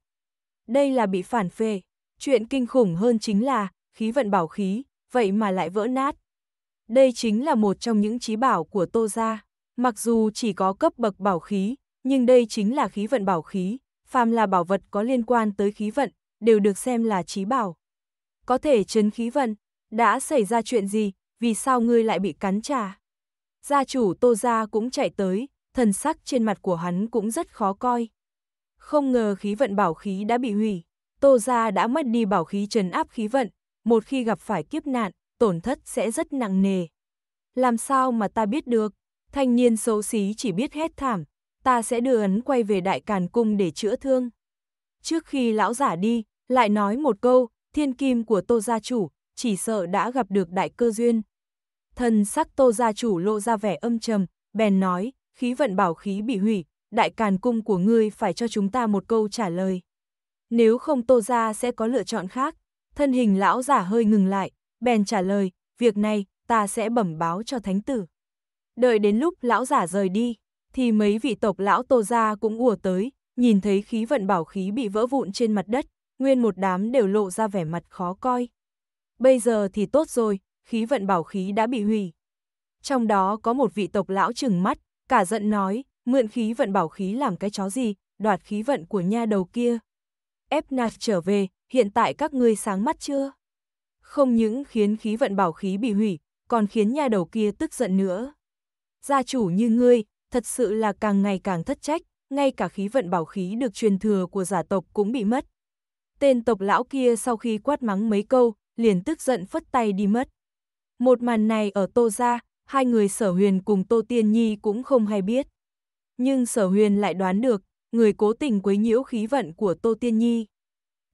Đây là bị phản phê. Chuyện kinh khủng hơn chính là, khí vận bảo khí, vậy mà lại vỡ nát. Đây chính là một trong những trí bảo của Tô Gia. Mặc dù chỉ có cấp bậc bảo khí, nhưng đây chính là khí vận bảo khí. Phàm là bảo vật có liên quan tới khí vận, đều được xem là trí bảo có thể chấn khí vận, đã xảy ra chuyện gì, vì sao ngươi lại bị cắn trả? Gia chủ Tô Gia cũng chạy tới, thần sắc trên mặt của hắn cũng rất khó coi. Không ngờ khí vận bảo khí đã bị hủy, Tô Gia đã mất đi bảo khí trấn áp khí vận, một khi gặp phải kiếp nạn, tổn thất sẽ rất nặng nề. Làm sao mà ta biết được, thanh niên xấu xí chỉ biết hét thảm, ta sẽ đưa ấn quay về đại càn cung để chữa thương. Trước khi lão giả đi, lại nói một câu, thiên kim của Tô gia chủ, chỉ sợ đã gặp được đại cơ duyên. Thần sắc Tô gia chủ lộ ra vẻ âm trầm, bèn nói, khí vận bảo khí bị hủy, đại càn cung của ngươi phải cho chúng ta một câu trả lời. Nếu không Tô gia sẽ có lựa chọn khác. Thân hình lão giả hơi ngừng lại, bèn trả lời, việc này ta sẽ bẩm báo cho thánh tử. Đợi đến lúc lão giả rời đi, thì mấy vị tộc lão Tô gia cũng ùa tới, nhìn thấy khí vận bảo khí bị vỡ vụn trên mặt đất, nguyên một đám đều lộ ra vẻ mặt khó coi. Bây giờ thì tốt rồi, khí vận bảo khí đã bị hủy. Trong đó có một vị tộc lão trừng mắt, cả giận nói, mượn khí vận bảo khí làm cái chó gì, đoạt khí vận của nha đầu kia. Ép nạt trở về, hiện tại các ngươi sáng mắt chưa? Không những khiến khí vận bảo khí bị hủy, còn khiến nha đầu kia tức giận nữa. Gia chủ như ngươi, thật sự là càng ngày càng thất trách, ngay cả khí vận bảo khí được truyền thừa của giả tộc cũng bị mất. Tên tộc lão kia sau khi quát mắng mấy câu, liền tức giận phất tay đi mất. Một màn này ở Tô Gia, hai người sở huyền cùng Tô Tiên Nhi cũng không hay biết. Nhưng sở huyền lại đoán được, người cố tình quấy nhiễu khí vận của Tô Tiên Nhi.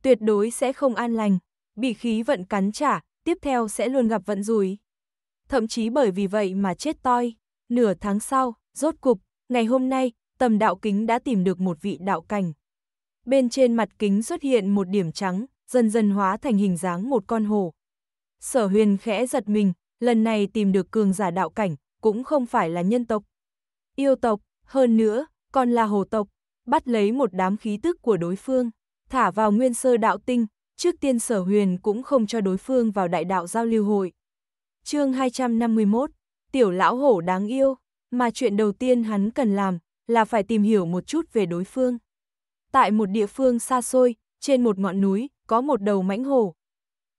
Tuyệt đối sẽ không an lành, bị khí vận cắn trả, tiếp theo sẽ luôn gặp vận rủi. Thậm chí bởi vì vậy mà chết toi. Nửa tháng sau, rốt cục, ngày hôm nay, tầm đạo kính đã tìm được một vị đạo cảnh bên trên mặt kính xuất hiện một điểm trắng, dần dần hóa thành hình dáng một con hổ. Sở huyền khẽ giật mình, lần này tìm được cường giả đạo cảnh, cũng không phải là nhân tộc. Yêu tộc, hơn nữa, còn là hồ tộc, bắt lấy một đám khí tức của đối phương, thả vào nguyên sơ đạo tinh, trước tiên sở huyền cũng không cho đối phương vào đại đạo giao lưu hội. chương 251, tiểu lão hổ đáng yêu, mà chuyện đầu tiên hắn cần làm là phải tìm hiểu một chút về đối phương tại một địa phương xa xôi, trên một ngọn núi, có một đầu mãnh hổ.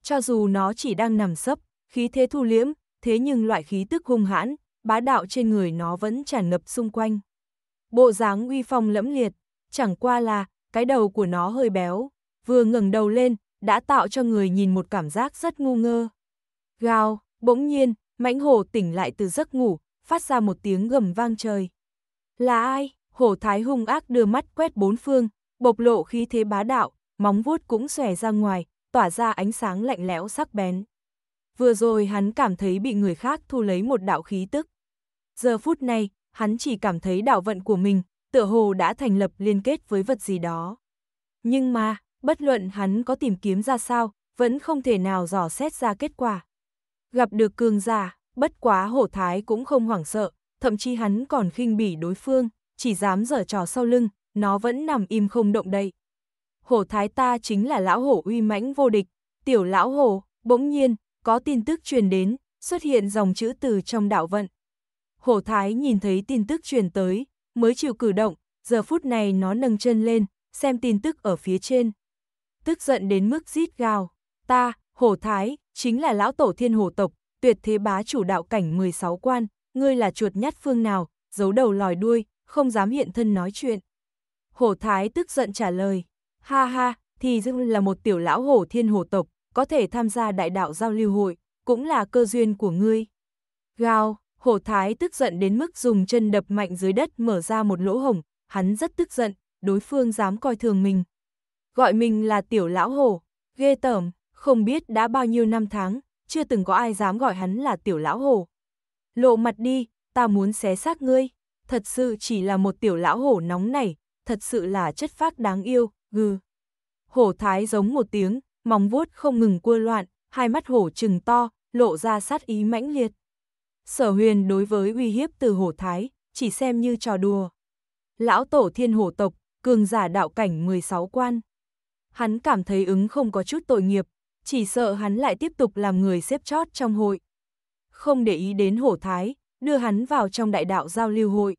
Cho dù nó chỉ đang nằm sấp, khí thế thu liễm, thế nhưng loại khí tức hung hãn, bá đạo trên người nó vẫn tràn ngập xung quanh. Bộ dáng uy phong lẫm liệt, chẳng qua là cái đầu của nó hơi béo, vừa ngẩng đầu lên, đã tạo cho người nhìn một cảm giác rất ngu ngơ. Gào, bỗng nhiên, mãnh hổ tỉnh lại từ giấc ngủ, phát ra một tiếng gầm vang trời. Là ai? Hổ thái hung ác đưa mắt quét bốn phương, bộc lộ khí thế bá đạo, móng vuốt cũng xòe ra ngoài, tỏa ra ánh sáng lạnh lẽo sắc bén. Vừa rồi hắn cảm thấy bị người khác thu lấy một đạo khí tức. Giờ phút này, hắn chỉ cảm thấy đạo vận của mình, tựa hồ đã thành lập liên kết với vật gì đó. Nhưng mà, bất luận hắn có tìm kiếm ra sao, vẫn không thể nào dò xét ra kết quả. Gặp được cường giả, bất quá hổ thái cũng không hoảng sợ, thậm chí hắn còn khinh bỉ đối phương, chỉ dám dở trò sau lưng, nó vẫn nằm im không động đậy. Hổ thái ta chính là lão hổ uy mãnh vô địch, tiểu lão hổ, bỗng nhiên, có tin tức truyền đến, xuất hiện dòng chữ từ trong đạo vận. Hổ thái nhìn thấy tin tức truyền tới, mới chịu cử động, giờ phút này nó nâng chân lên, xem tin tức ở phía trên. Tức giận đến mức rít gào, ta, hổ thái, chính là lão tổ thiên hổ tộc, tuyệt thế bá chủ đạo cảnh 16 quan, ngươi là chuột nhát phương nào, giấu đầu lòi đuôi, không dám hiện thân nói chuyện. Hổ Thái tức giận trả lời, ha ha, thì Dương là một tiểu lão hổ thiên hổ tộc, có thể tham gia đại đạo giao lưu hội, cũng là cơ duyên của ngươi. Gào, hổ Thái tức giận đến mức dùng chân đập mạnh dưới đất mở ra một lỗ hổng, hắn rất tức giận, đối phương dám coi thường mình. Gọi mình là tiểu lão hổ, ghê tởm, không biết đã bao nhiêu năm tháng, chưa từng có ai dám gọi hắn là tiểu lão hổ. Lộ mặt đi, ta muốn xé xác ngươi, thật sự chỉ là một tiểu lão hổ nóng nảy, thật sự là chất phác đáng yêu, gừ. Hổ thái giống một tiếng, móng vuốt không ngừng cua loạn, hai mắt hổ trừng to, lộ ra sát ý mãnh liệt. Sở huyền đối với uy hiếp từ hổ thái, chỉ xem như trò đùa. Lão tổ thiên hổ tộc, cường giả đạo cảnh 16 quan. Hắn cảm thấy ứng không có chút tội nghiệp, chỉ sợ hắn lại tiếp tục làm người xếp chót trong hội. Không để ý đến hổ thái, đưa hắn vào trong đại đạo giao lưu hội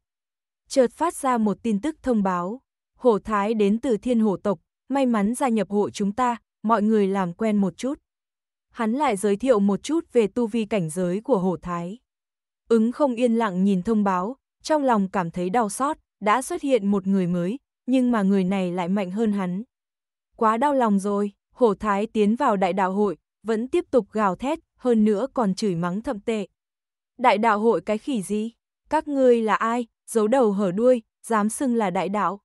chợt phát ra một tin tức thông báo. Hổ Thái đến từ thiên hổ tộc, may mắn gia nhập hộ chúng ta, mọi người làm quen một chút. Hắn lại giới thiệu một chút về tu vi cảnh giới của hổ Thái. Ứng không yên lặng nhìn thông báo, trong lòng cảm thấy đau xót, đã xuất hiện một người mới, nhưng mà người này lại mạnh hơn hắn. Quá đau lòng rồi, hổ Thái tiến vào đại đạo hội, vẫn tiếp tục gào thét, hơn nữa còn chửi mắng thậm tệ. Đại đạo hội cái khỉ gì? Các ngươi là ai, giấu đầu hở đuôi, dám xưng là đại đạo.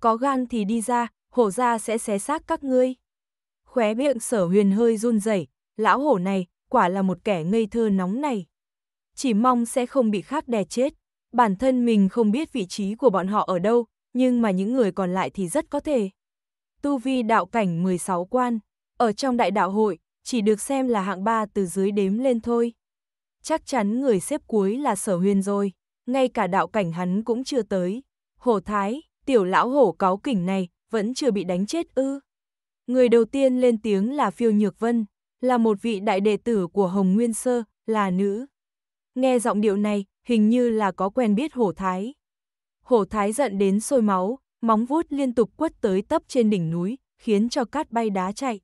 Có gan thì đi ra, hổ ra sẽ xé xác các ngươi. Khóe miệng sở huyền hơi run rẩy, lão hổ này, quả là một kẻ ngây thơ nóng này. Chỉ mong sẽ không bị khác đè chết. Bản thân mình không biết vị trí của bọn họ ở đâu, nhưng mà những người còn lại thì rất có thể. Tu vi đạo cảnh 16 quan, ở trong đại đạo hội, chỉ được xem là hạng 3 từ dưới đếm lên thôi chắc chắn người xếp cuối là sở huyền rồi, ngay cả đạo cảnh hắn cũng chưa tới. Hổ thái, tiểu lão hổ cáo kỉnh này, vẫn chưa bị đánh chết ư. Người đầu tiên lên tiếng là Phiêu Nhược Vân, là một vị đại đệ tử của Hồng Nguyên Sơ, là nữ. Nghe giọng điệu này, hình như là có quen biết hổ thái. Hổ thái giận đến sôi máu, móng vuốt liên tục quất tới tấp trên đỉnh núi, khiến cho cát bay đá chạy.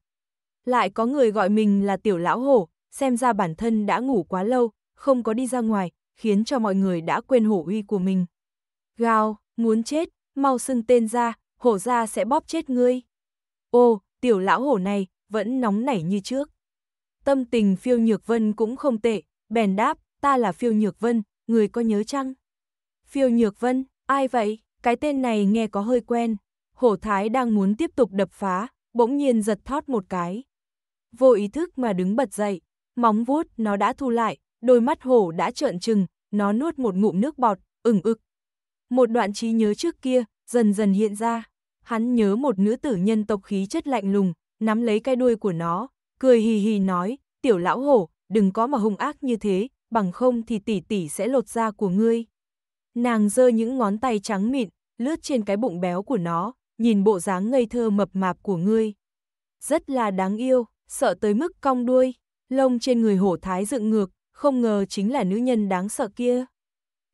Lại có người gọi mình là tiểu lão hổ, xem ra bản thân đã ngủ quá lâu, không có đi ra ngoài, khiến cho mọi người đã quên hổ uy của mình. Gào, muốn chết, mau xưng tên ra, hổ ra sẽ bóp chết ngươi. Ô, tiểu lão hổ này, vẫn nóng nảy như trước. Tâm tình phiêu nhược vân cũng không tệ, bèn đáp, ta là phiêu nhược vân, người có nhớ chăng? Phiêu nhược vân, ai vậy? Cái tên này nghe có hơi quen. Hổ thái đang muốn tiếp tục đập phá, bỗng nhiên giật thót một cái. Vô ý thức mà đứng bật dậy, móng vuốt nó đã thu lại, đôi mắt hổ đã trợn trừng, nó nuốt một ngụm nước bọt, ửng ực. Một đoạn trí nhớ trước kia, dần dần hiện ra. Hắn nhớ một nữ tử nhân tộc khí chất lạnh lùng, nắm lấy cái đuôi của nó, cười hì hì nói, tiểu lão hổ, đừng có mà hung ác như thế, bằng không thì tỷ tỷ sẽ lột da của ngươi. Nàng giơ những ngón tay trắng mịn, lướt trên cái bụng béo của nó, nhìn bộ dáng ngây thơ mập mạp của ngươi. Rất là đáng yêu, sợ tới mức cong đuôi lông trên người hổ thái dựng ngược, không ngờ chính là nữ nhân đáng sợ kia.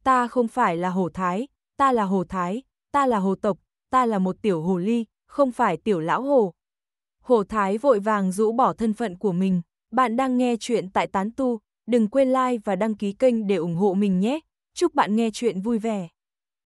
Ta không phải là hổ thái, ta là hổ thái, ta là hổ tộc, ta là một tiểu hồ ly, không phải tiểu lão hổ. Hổ thái vội vàng rũ bỏ thân phận của mình, bạn đang nghe chuyện tại tán tu, đừng quên like và đăng ký kênh để ủng hộ mình nhé. Chúc bạn nghe chuyện vui vẻ.